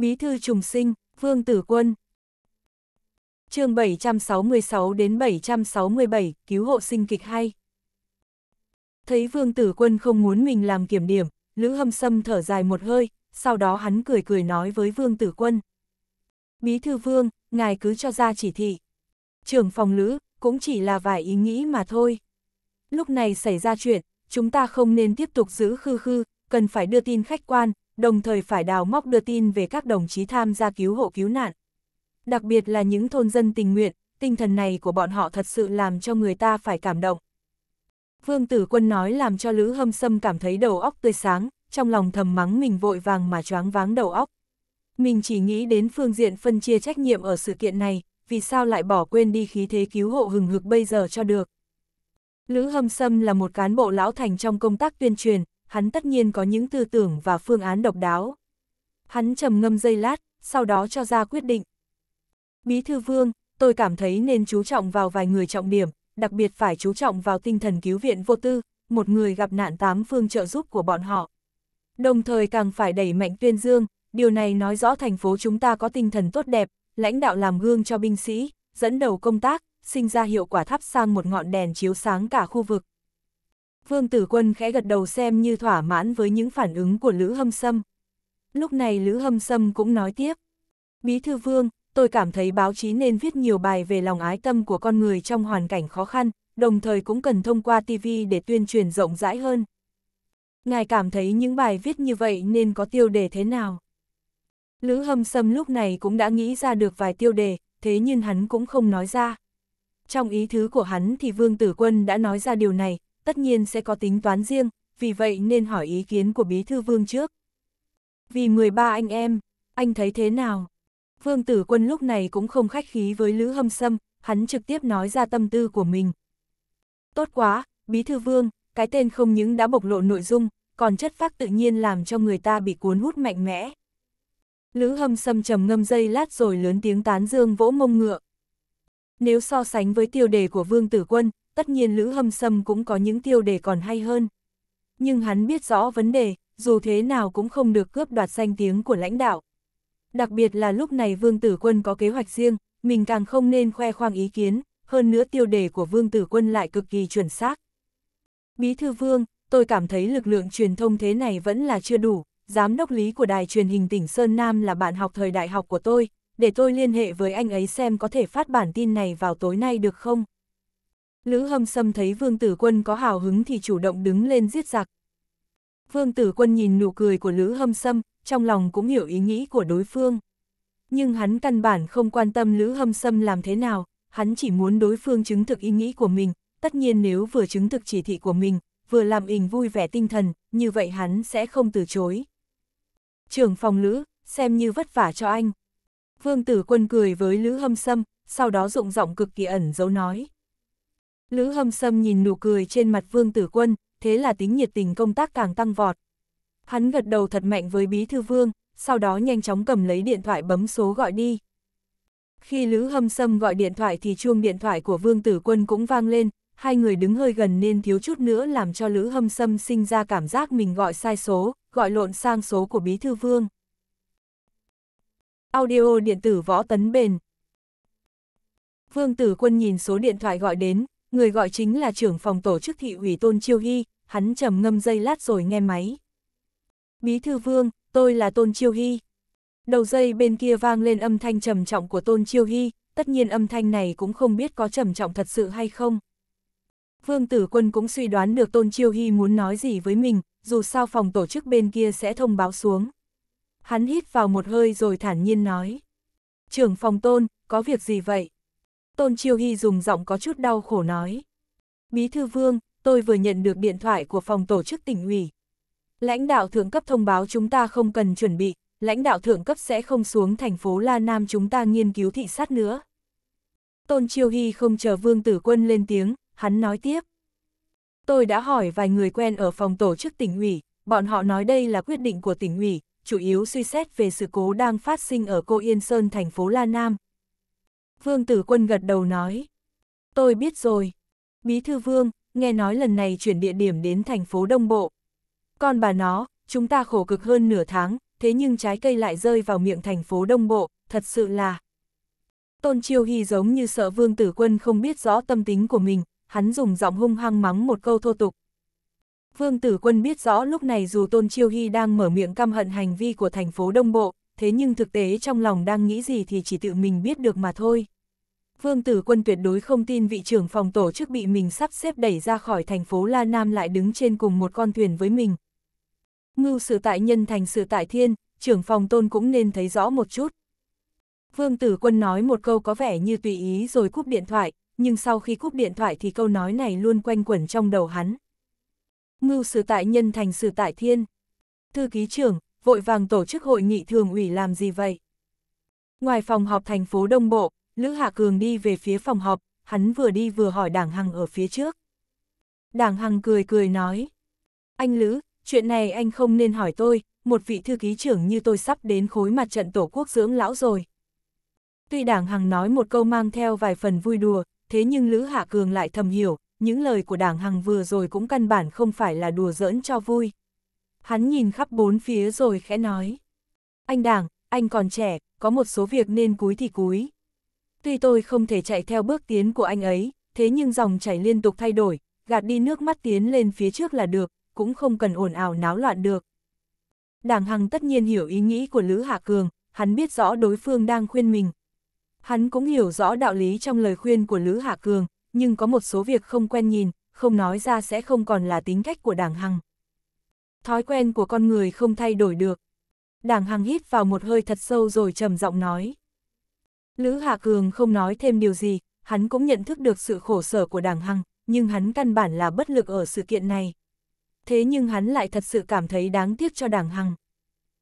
Bí thư trùng sinh, Vương Tử Quân. chương 766 đến 767, cứu hộ sinh kịch hay. Thấy Vương Tử Quân không muốn mình làm kiểm điểm, Lữ Hâm Sâm thở dài một hơi, sau đó hắn cười cười nói với Vương Tử Quân. Bí thư Vương, ngài cứ cho ra chỉ thị. Trưởng phòng Lữ, cũng chỉ là vài ý nghĩ mà thôi. Lúc này xảy ra chuyện, chúng ta không nên tiếp tục giữ khư khư, cần phải đưa tin khách quan, đồng thời phải đào móc đưa tin về các đồng chí tham gia cứu hộ cứu nạn. Đặc biệt là những thôn dân tình nguyện, tinh thần này của bọn họ thật sự làm cho người ta phải cảm động. Vương Tử Quân nói làm cho Lữ Hâm Sâm cảm thấy đầu óc tươi sáng, trong lòng thầm mắng mình vội vàng mà choáng váng đầu óc. Mình chỉ nghĩ đến phương diện phân chia trách nhiệm ở sự kiện này, vì sao lại bỏ quên đi khí thế cứu hộ hừng hực bây giờ cho được. Lữ Hâm Sâm là một cán bộ lão thành trong công tác tuyên truyền, hắn tất nhiên có những tư tưởng và phương án độc đáo. Hắn trầm ngâm dây lát, sau đó cho ra quyết định. Bí thư vương, tôi cảm thấy nên chú trọng vào vài người trọng điểm, đặc biệt phải chú trọng vào tinh thần cứu viện vô tư, một người gặp nạn tám phương trợ giúp của bọn họ. Đồng thời càng phải đẩy mạnh tuyên dương, điều này nói rõ thành phố chúng ta có tinh thần tốt đẹp, lãnh đạo làm gương cho binh sĩ, dẫn đầu công tác, sinh ra hiệu quả thắp sang một ngọn đèn chiếu sáng cả khu vực. Vương Tử Quân khẽ gật đầu xem như thỏa mãn với những phản ứng của Lữ Hâm Sâm. Lúc này Lữ Hâm Sâm cũng nói tiếp. Bí thư Vương, tôi cảm thấy báo chí nên viết nhiều bài về lòng ái tâm của con người trong hoàn cảnh khó khăn, đồng thời cũng cần thông qua TV để tuyên truyền rộng rãi hơn. Ngài cảm thấy những bài viết như vậy nên có tiêu đề thế nào? Lữ Hâm Sâm lúc này cũng đã nghĩ ra được vài tiêu đề, thế nhưng hắn cũng không nói ra. Trong ý thứ của hắn thì Vương Tử Quân đã nói ra điều này, tất nhiên sẽ có tính toán riêng, vì vậy nên hỏi ý kiến của Bí Thư Vương trước. Vì 13 anh em, anh thấy thế nào? Vương Tử Quân lúc này cũng không khách khí với Lữ Hâm Sâm, hắn trực tiếp nói ra tâm tư của mình. Tốt quá, Bí Thư Vương, cái tên không những đã bộc lộ nội dung, còn chất phác tự nhiên làm cho người ta bị cuốn hút mạnh mẽ. Lữ Hâm Sâm trầm ngâm dây lát rồi lớn tiếng tán dương vỗ mông ngựa. Nếu so sánh với tiêu đề của Vương Tử Quân, tất nhiên Lữ Hâm Sâm cũng có những tiêu đề còn hay hơn. Nhưng hắn biết rõ vấn đề, dù thế nào cũng không được cướp đoạt danh tiếng của lãnh đạo. Đặc biệt là lúc này Vương Tử Quân có kế hoạch riêng, mình càng không nên khoe khoang ý kiến, hơn nữa tiêu đề của Vương Tử Quân lại cực kỳ chuẩn xác. Bí thư Vương, tôi cảm thấy lực lượng truyền thông thế này vẫn là chưa đủ, giám đốc lý của đài truyền hình tỉnh Sơn Nam là bạn học thời đại học của tôi, để tôi liên hệ với anh ấy xem có thể phát bản tin này vào tối nay được không? Lữ hâm sâm thấy vương tử quân có hào hứng thì chủ động đứng lên giết giặc. Vương tử quân nhìn nụ cười của Lữ hâm sâm, trong lòng cũng hiểu ý nghĩ của đối phương. Nhưng hắn căn bản không quan tâm Lữ hâm sâm làm thế nào, hắn chỉ muốn đối phương chứng thực ý nghĩ của mình, tất nhiên nếu vừa chứng thực chỉ thị của mình, vừa làm ình vui vẻ tinh thần, như vậy hắn sẽ không từ chối. Trưởng phòng Lữ, xem như vất vả cho anh. Vương tử quân cười với Lữ hâm sâm, sau đó dụng giọng cực kỳ ẩn giấu nói. Lữ hâm sâm nhìn nụ cười trên mặt vương tử quân, thế là tính nhiệt tình công tác càng tăng vọt. Hắn gật đầu thật mạnh với bí thư vương, sau đó nhanh chóng cầm lấy điện thoại bấm số gọi đi. Khi Lữ Hâm Sâm gọi điện thoại thì chuông điện thoại của Vương Tử Quân cũng vang lên, hai người đứng hơi gần nên thiếu chút nữa làm cho Lữ Hâm Sâm sinh ra cảm giác mình gọi sai số, gọi lộn sang số của Bí Thư Vương. Audio điện tử võ tấn bền Vương Tử Quân nhìn số điện thoại gọi đến, Người gọi chính là trưởng phòng tổ chức thị ủy Tôn Chiêu Hy, hắn trầm ngâm dây lát rồi nghe máy. Bí thư vương, tôi là Tôn Chiêu Hy. Đầu dây bên kia vang lên âm thanh trầm trọng của Tôn Chiêu Hy, tất nhiên âm thanh này cũng không biết có trầm trọng thật sự hay không. Vương Tử Quân cũng suy đoán được Tôn Chiêu Hy muốn nói gì với mình, dù sao phòng tổ chức bên kia sẽ thông báo xuống. Hắn hít vào một hơi rồi thản nhiên nói. Trưởng phòng Tôn, có việc gì vậy? Tôn Chiêu Hy dùng giọng có chút đau khổ nói. Bí thư vương, tôi vừa nhận được điện thoại của phòng tổ chức tỉnh ủy. Lãnh đạo thượng cấp thông báo chúng ta không cần chuẩn bị, lãnh đạo thượng cấp sẽ không xuống thành phố La Nam chúng ta nghiên cứu thị sát nữa. Tôn Chiêu Hy không chờ Vương Tử Quân lên tiếng, hắn nói tiếp. Tôi đã hỏi vài người quen ở phòng tổ chức tỉnh ủy, bọn họ nói đây là quyết định của tỉnh ủy, chủ yếu suy xét về sự cố đang phát sinh ở Cô Yên Sơn thành phố La Nam, Vương Tử Quân gật đầu nói. Tôi biết rồi. Bí thư Vương, nghe nói lần này chuyển địa điểm đến thành phố Đông Bộ. Còn bà nó, chúng ta khổ cực hơn nửa tháng, thế nhưng trái cây lại rơi vào miệng thành phố Đông Bộ, thật sự là... Tôn Chiêu Hy giống như sợ Vương Tử Quân không biết rõ tâm tính của mình, hắn dùng giọng hung hăng mắng một câu thô tục. Vương Tử Quân biết rõ lúc này dù Tôn Chiêu Hy đang mở miệng căm hận hành vi của thành phố Đông Bộ, thế nhưng thực tế trong lòng đang nghĩ gì thì chỉ tự mình biết được mà thôi. Vương Tử Quân tuyệt đối không tin vị trưởng phòng tổ chức bị mình sắp xếp đẩy ra khỏi thành phố La Nam lại đứng trên cùng một con thuyền với mình. Ngưu sự tại nhân thành sự tại thiên, trưởng phòng tôn cũng nên thấy rõ một chút. Vương Tử Quân nói một câu có vẻ như tùy ý rồi cúp điện thoại, nhưng sau khi cúp điện thoại thì câu nói này luôn quanh quẩn trong đầu hắn. Ngưu sự tại nhân thành sự tại thiên. Thư ký trưởng, vội vàng tổ chức hội nghị thường ủy làm gì vậy? Ngoài phòng họp thành phố Đông Bộ, Lữ Hạ Cường đi về phía phòng họp, hắn vừa đi vừa hỏi Đảng Hằng ở phía trước. Đảng Hằng cười cười nói, anh Lữ, chuyện này anh không nên hỏi tôi, một vị thư ký trưởng như tôi sắp đến khối mặt trận tổ quốc dưỡng lão rồi. Tuy Đảng Hằng nói một câu mang theo vài phần vui đùa, thế nhưng Lữ Hạ Cường lại thầm hiểu, những lời của Đảng Hằng vừa rồi cũng căn bản không phải là đùa giỡn cho vui, Hắn nhìn khắp bốn phía rồi khẽ nói. Anh Đảng, anh còn trẻ, có một số việc nên cúi thì cúi. Tuy tôi không thể chạy theo bước tiến của anh ấy, thế nhưng dòng chảy liên tục thay đổi, gạt đi nước mắt tiến lên phía trước là được, cũng không cần ồn ào náo loạn được. Đảng Hằng tất nhiên hiểu ý nghĩ của Lữ Hạ Cường, hắn biết rõ đối phương đang khuyên mình. Hắn cũng hiểu rõ đạo lý trong lời khuyên của Lữ Hạ Cường, nhưng có một số việc không quen nhìn, không nói ra sẽ không còn là tính cách của Đảng Hằng. Thói quen của con người không thay đổi được. Đảng Hằng hít vào một hơi thật sâu rồi trầm giọng nói. Lữ Hạ Cường không nói thêm điều gì, hắn cũng nhận thức được sự khổ sở của Đảng Hằng, nhưng hắn căn bản là bất lực ở sự kiện này. Thế nhưng hắn lại thật sự cảm thấy đáng tiếc cho Đảng Hằng.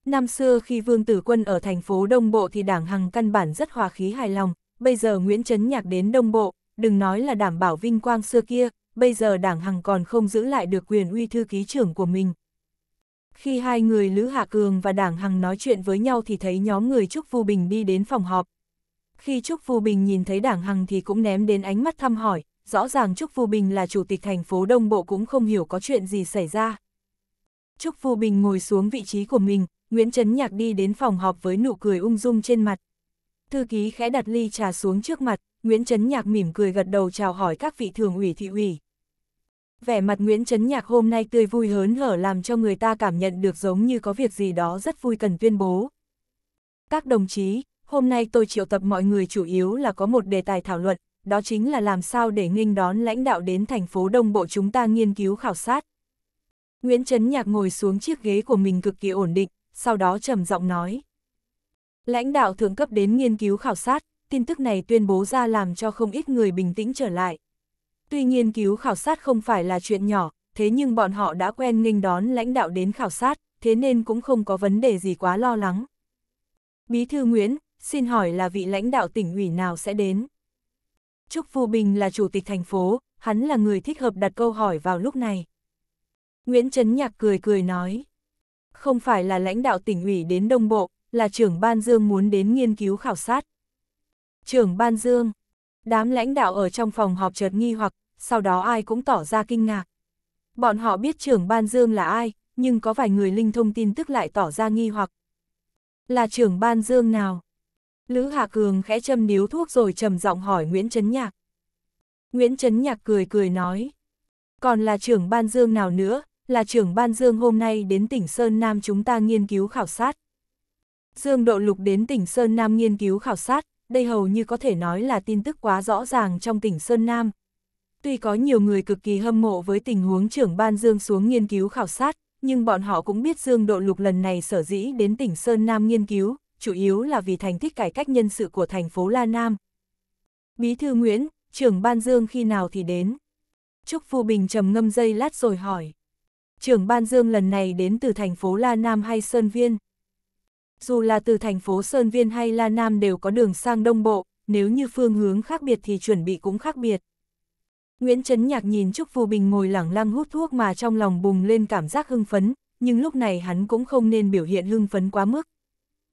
Năm xưa khi Vương Tử Quân ở thành phố Đông Bộ thì Đảng Hằng căn bản rất hòa khí hài lòng, bây giờ Nguyễn Trấn Nhạc đến Đông Bộ, đừng nói là đảm bảo vinh quang xưa kia, bây giờ Đảng Hằng còn không giữ lại được quyền uy thư ký trưởng của mình, khi hai người Lữ Hạ Cường và Đảng Hằng nói chuyện với nhau thì thấy nhóm người Trúc Vu Bình đi đến phòng họp. Khi Trúc Vu Bình nhìn thấy Đảng Hằng thì cũng ném đến ánh mắt thăm hỏi, rõ ràng Trúc Vu Bình là chủ tịch thành phố Đông Bộ cũng không hiểu có chuyện gì xảy ra. Trúc Vu Bình ngồi xuống vị trí của mình, Nguyễn Trấn Nhạc đi đến phòng họp với nụ cười ung dung trên mặt. Thư ký khẽ đặt ly trà xuống trước mặt, Nguyễn Trấn Nhạc mỉm cười gật đầu chào hỏi các vị thường ủy thị ủy. Vẻ mặt Nguyễn Trấn Nhạc hôm nay tươi vui hớn hở làm cho người ta cảm nhận được giống như có việc gì đó rất vui cần tuyên bố. Các đồng chí, hôm nay tôi triệu tập mọi người chủ yếu là có một đề tài thảo luận, đó chính là làm sao để nghênh đón lãnh đạo đến thành phố Đông Bộ chúng ta nghiên cứu khảo sát. Nguyễn Trấn Nhạc ngồi xuống chiếc ghế của mình cực kỳ ổn định, sau đó trầm giọng nói. Lãnh đạo thượng cấp đến nghiên cứu khảo sát, tin tức này tuyên bố ra làm cho không ít người bình tĩnh trở lại. Tuy nghiên cứu khảo sát không phải là chuyện nhỏ, thế nhưng bọn họ đã quen nghênh đón lãnh đạo đến khảo sát, thế nên cũng không có vấn đề gì quá lo lắng. Bí thư Nguyễn, xin hỏi là vị lãnh đạo tỉnh ủy nào sẽ đến? Trúc Phu Bình là chủ tịch thành phố, hắn là người thích hợp đặt câu hỏi vào lúc này. Nguyễn Trấn Nhạc cười cười nói, không phải là lãnh đạo tỉnh ủy đến Đông Bộ, là trưởng Ban Dương muốn đến nghiên cứu khảo sát. Trưởng Ban Dương, Đám lãnh đạo ở trong phòng họp chợt nghi hoặc, sau đó ai cũng tỏ ra kinh ngạc. Bọn họ biết trưởng ban Dương là ai, nhưng có vài người linh thông tin tức lại tỏ ra nghi hoặc. Là trưởng ban Dương nào? Lữ Hà Cường khẽ châm điếu thuốc rồi trầm giọng hỏi Nguyễn Trấn Nhạc. Nguyễn Trấn Nhạc cười cười nói. Còn là trưởng ban Dương nào nữa, là trưởng ban Dương hôm nay đến tỉnh Sơn Nam chúng ta nghiên cứu khảo sát. Dương Độ Lục đến tỉnh Sơn Nam nghiên cứu khảo sát, đây hầu như có thể nói là tin tức quá rõ ràng trong tỉnh Sơn Nam. Tuy có nhiều người cực kỳ hâm mộ với tình huống trưởng ban Dương xuống nghiên cứu khảo sát, nhưng bọn họ cũng biết Dương Độ Lục lần này sở dĩ đến tỉnh Sơn Nam nghiên cứu, chủ yếu là vì thành tích cải cách nhân sự của thành phố La Nam. Bí thư Nguyễn, trưởng ban Dương khi nào thì đến? Trúc Phu Bình trầm ngâm dây lát rồi hỏi. Trưởng ban Dương lần này đến từ thành phố La Nam hay Sơn Viên? dù là từ thành phố Sơn Viên hay La Nam đều có đường sang Đông Bộ, nếu như phương hướng khác biệt thì chuẩn bị cũng khác biệt. Nguyễn Trấn Nhạc nhìn Trúc Phù Bình ngồi lẳng lăng hút thuốc mà trong lòng bùng lên cảm giác hưng phấn, nhưng lúc này hắn cũng không nên biểu hiện hưng phấn quá mức.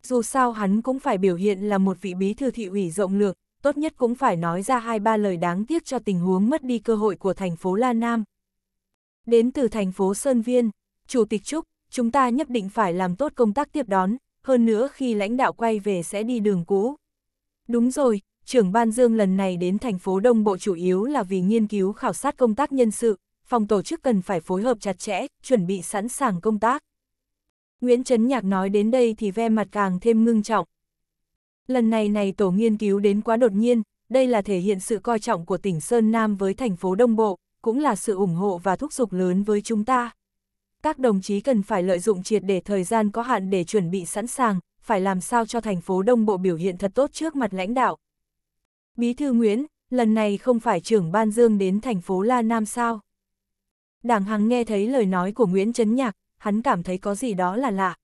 Dù sao hắn cũng phải biểu hiện là một vị bí thư thị ủy rộng lượng, tốt nhất cũng phải nói ra hai ba lời đáng tiếc cho tình huống mất đi cơ hội của thành phố La Nam. Đến từ thành phố Sơn Viên, Chủ tịch Trúc, chúng ta nhất định phải làm tốt công tác tiếp đón, hơn nữa khi lãnh đạo quay về sẽ đi đường cũ. Đúng rồi, trưởng Ban Dương lần này đến thành phố Đông Bộ chủ yếu là vì nghiên cứu khảo sát công tác nhân sự, phòng tổ chức cần phải phối hợp chặt chẽ, chuẩn bị sẵn sàng công tác. Nguyễn Trấn Nhạc nói đến đây thì ve mặt càng thêm ngưng trọng. Lần này này tổ nghiên cứu đến quá đột nhiên, đây là thể hiện sự coi trọng của tỉnh Sơn Nam với thành phố Đông Bộ, cũng là sự ủng hộ và thúc giục lớn với chúng ta các đồng chí cần phải lợi dụng triệt để thời gian có hạn để chuẩn bị sẵn sàng, phải làm sao cho thành phố Đông Bộ biểu hiện thật tốt trước mặt lãnh đạo. Bí thư Nguyễn, lần này không phải trưởng Ban Dương đến thành phố La Nam sao? Đảng Hằng nghe thấy lời nói của Nguyễn Trấn Nhạc, hắn cảm thấy có gì đó là lạ.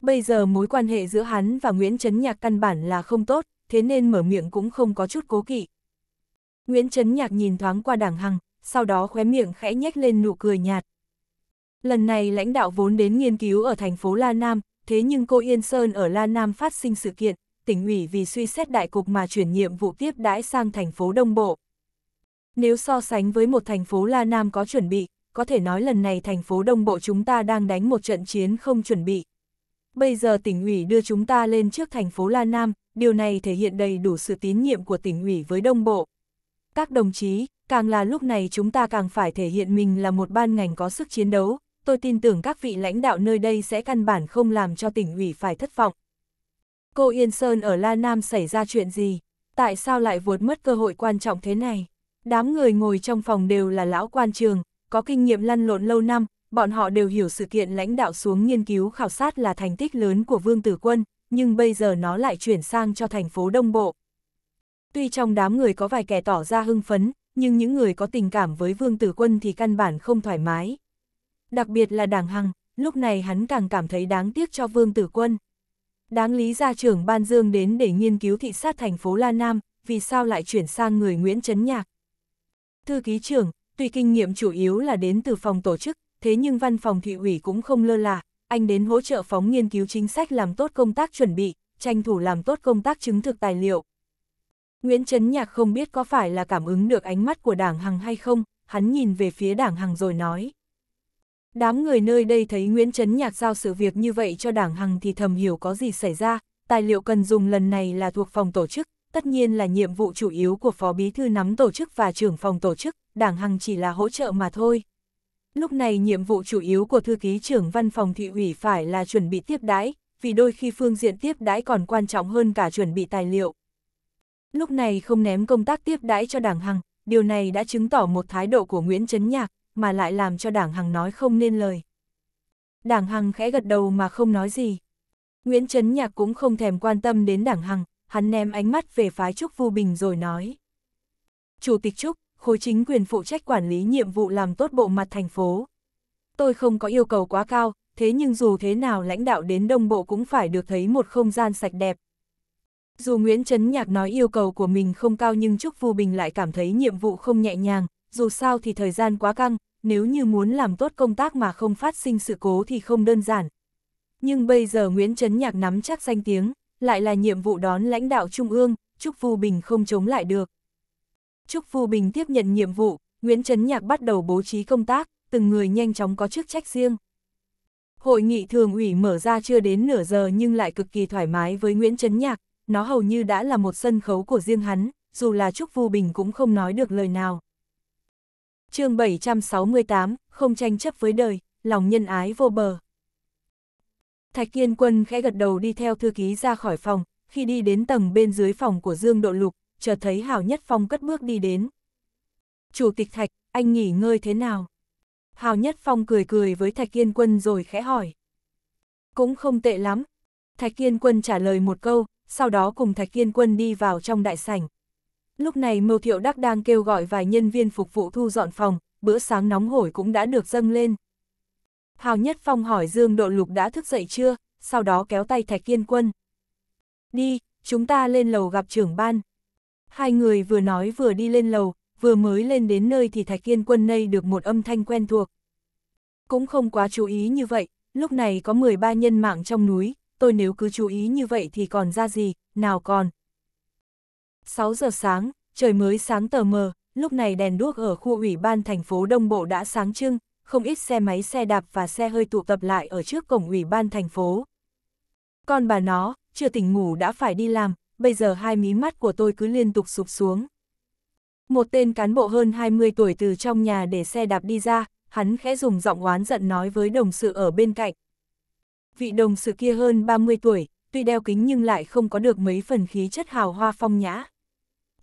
Bây giờ mối quan hệ giữa hắn và Nguyễn Trấn Nhạc căn bản là không tốt, thế nên mở miệng cũng không có chút cố kỵ. Nguyễn Trấn Nhạc nhìn thoáng qua Đảng Hằng, sau đó khóe miệng khẽ nhếch lên nụ cười nhạt, Lần này lãnh đạo vốn đến nghiên cứu ở thành phố La Nam, thế nhưng cô Yên Sơn ở La Nam phát sinh sự kiện, tỉnh ủy vì suy xét đại cục mà chuyển nhiệm vụ tiếp đãi sang thành phố Đông Bộ. Nếu so sánh với một thành phố La Nam có chuẩn bị, có thể nói lần này thành phố Đông Bộ chúng ta đang đánh một trận chiến không chuẩn bị. Bây giờ tỉnh ủy đưa chúng ta lên trước thành phố La Nam, điều này thể hiện đầy đủ sự tín nhiệm của tỉnh ủy với Đông Bộ. Các đồng chí, càng là lúc này chúng ta càng phải thể hiện mình là một ban ngành có sức chiến đấu, tôi tin tưởng các vị lãnh đạo nơi đây sẽ căn bản không làm cho tỉnh ủy phải thất vọng. Cô Yên Sơn ở La Nam xảy ra chuyện gì? Tại sao lại vượt mất cơ hội quan trọng thế này? Đám người ngồi trong phòng đều là lão quan trường, có kinh nghiệm lăn lộn lâu năm, bọn họ đều hiểu sự kiện lãnh đạo xuống nghiên cứu khảo sát là thành tích lớn của Vương Tử Quân, nhưng bây giờ nó lại chuyển sang cho thành phố Đông Bộ. Tuy trong đám người có vài kẻ tỏ ra hưng phấn, nhưng những người có tình cảm với Vương Tử Quân thì căn bản không thoải mái đặc biệt là đảng Hằng, lúc này hắn càng cảm thấy đáng tiếc cho Vương Tử Quân. Đáng lý ra trưởng Ban Dương đến để nghiên cứu thị sát thành phố La Nam, vì sao lại chuyển sang người Nguyễn Trấn Nhạc. Thư ký trưởng, tuy kinh nghiệm chủ yếu là đến từ phòng tổ chức, thế nhưng văn phòng thị ủy cũng không lơ là, anh đến hỗ trợ phóng nghiên cứu chính sách làm tốt công tác chuẩn bị, tranh thủ làm tốt công tác chứng thực tài liệu. Nguyễn Trấn Nhạc không biết có phải là cảm ứng được ánh mắt của đảng Hằng hay không, hắn nhìn về phía đảng Hằng rồi nói. Đám người nơi đây thấy Nguyễn Trấn Nhạc giao sự việc như vậy cho đảng Hằng thì thầm hiểu có gì xảy ra, tài liệu cần dùng lần này là thuộc phòng tổ chức, tất nhiên là nhiệm vụ chủ yếu của Phó Bí Thư nắm tổ chức và trưởng phòng tổ chức, đảng Hằng chỉ là hỗ trợ mà thôi. Lúc này nhiệm vụ chủ yếu của thư ký trưởng văn phòng thị ủy phải là chuẩn bị tiếp đãi, vì đôi khi phương diện tiếp đãi còn quan trọng hơn cả chuẩn bị tài liệu. Lúc này không ném công tác tiếp đãi cho đảng Hằng, điều này đã chứng tỏ một thái độ của Nguyễn Trấn Nhạc, mà lại làm cho đảng Hằng nói không nên lời. Đảng Hằng khẽ gật đầu mà không nói gì. Nguyễn Trấn Nhạc cũng không thèm quan tâm đến đảng Hằng, hắn ném ánh mắt về phái Trúc Vu Bình rồi nói. Chủ tịch Trúc, khối chính quyền phụ trách quản lý nhiệm vụ làm tốt bộ mặt thành phố. Tôi không có yêu cầu quá cao, thế nhưng dù thế nào lãnh đạo đến đông bộ cũng phải được thấy một không gian sạch đẹp. Dù Nguyễn Trấn Nhạc nói yêu cầu của mình không cao nhưng Trúc Vu Bình lại cảm thấy nhiệm vụ không nhẹ nhàng, dù sao thì thời gian quá căng, nếu như muốn làm tốt công tác mà không phát sinh sự cố thì không đơn giản. Nhưng bây giờ Nguyễn Trấn Nhạc nắm chắc danh tiếng, lại là nhiệm vụ đón lãnh đạo Trung ương, Trúc Vu Bình không chống lại được. Trúc Vu Bình tiếp nhận nhiệm vụ, Nguyễn Trấn Nhạc bắt đầu bố trí công tác, từng người nhanh chóng có chức trách riêng. Hội nghị thường ủy mở ra chưa đến nửa giờ nhưng lại cực kỳ thoải mái với Nguyễn Trấn Nhạc, nó hầu như đã là một sân khấu của riêng hắn, dù là Trúc Vu Bình cũng không nói được lời nào chương 768, không tranh chấp với đời, lòng nhân ái vô bờ. Thạch Kiên Quân khẽ gật đầu đi theo thư ký ra khỏi phòng, khi đi đến tầng bên dưới phòng của Dương Độ Lục, chợt thấy Hảo Nhất Phong cất bước đi đến. Chủ tịch Thạch, anh nghỉ ngơi thế nào? Hảo Nhất Phong cười cười với Thạch Kiên Quân rồi khẽ hỏi. Cũng không tệ lắm. Thạch Kiên Quân trả lời một câu, sau đó cùng Thạch Kiên Quân đi vào trong đại sảnh. Lúc này Mưu Thiệu Đắc đang kêu gọi vài nhân viên phục vụ thu dọn phòng, bữa sáng nóng hổi cũng đã được dâng lên. Hào Nhất Phong hỏi Dương Độ Lục đã thức dậy chưa, sau đó kéo tay Thạch Kiên Quân. Đi, chúng ta lên lầu gặp trưởng ban. Hai người vừa nói vừa đi lên lầu, vừa mới lên đến nơi thì Thạch Kiên Quân nây được một âm thanh quen thuộc. Cũng không quá chú ý như vậy, lúc này có 13 nhân mạng trong núi, tôi nếu cứ chú ý như vậy thì còn ra gì, nào còn, 6 giờ sáng, trời mới sáng tờ mờ, lúc này đèn đuốc ở khu ủy ban thành phố Đông Bộ đã sáng trưng, không ít xe máy xe đạp và xe hơi tụ tập lại ở trước cổng ủy ban thành phố. Con bà nó, chưa tỉnh ngủ đã phải đi làm, bây giờ hai mí mắt của tôi cứ liên tục sụp xuống. Một tên cán bộ hơn 20 tuổi từ trong nhà để xe đạp đi ra, hắn khẽ dùng giọng oán giận nói với đồng sự ở bên cạnh. Vị đồng sự kia hơn 30 tuổi, tuy đeo kính nhưng lại không có được mấy phần khí chất hào hoa phong nhã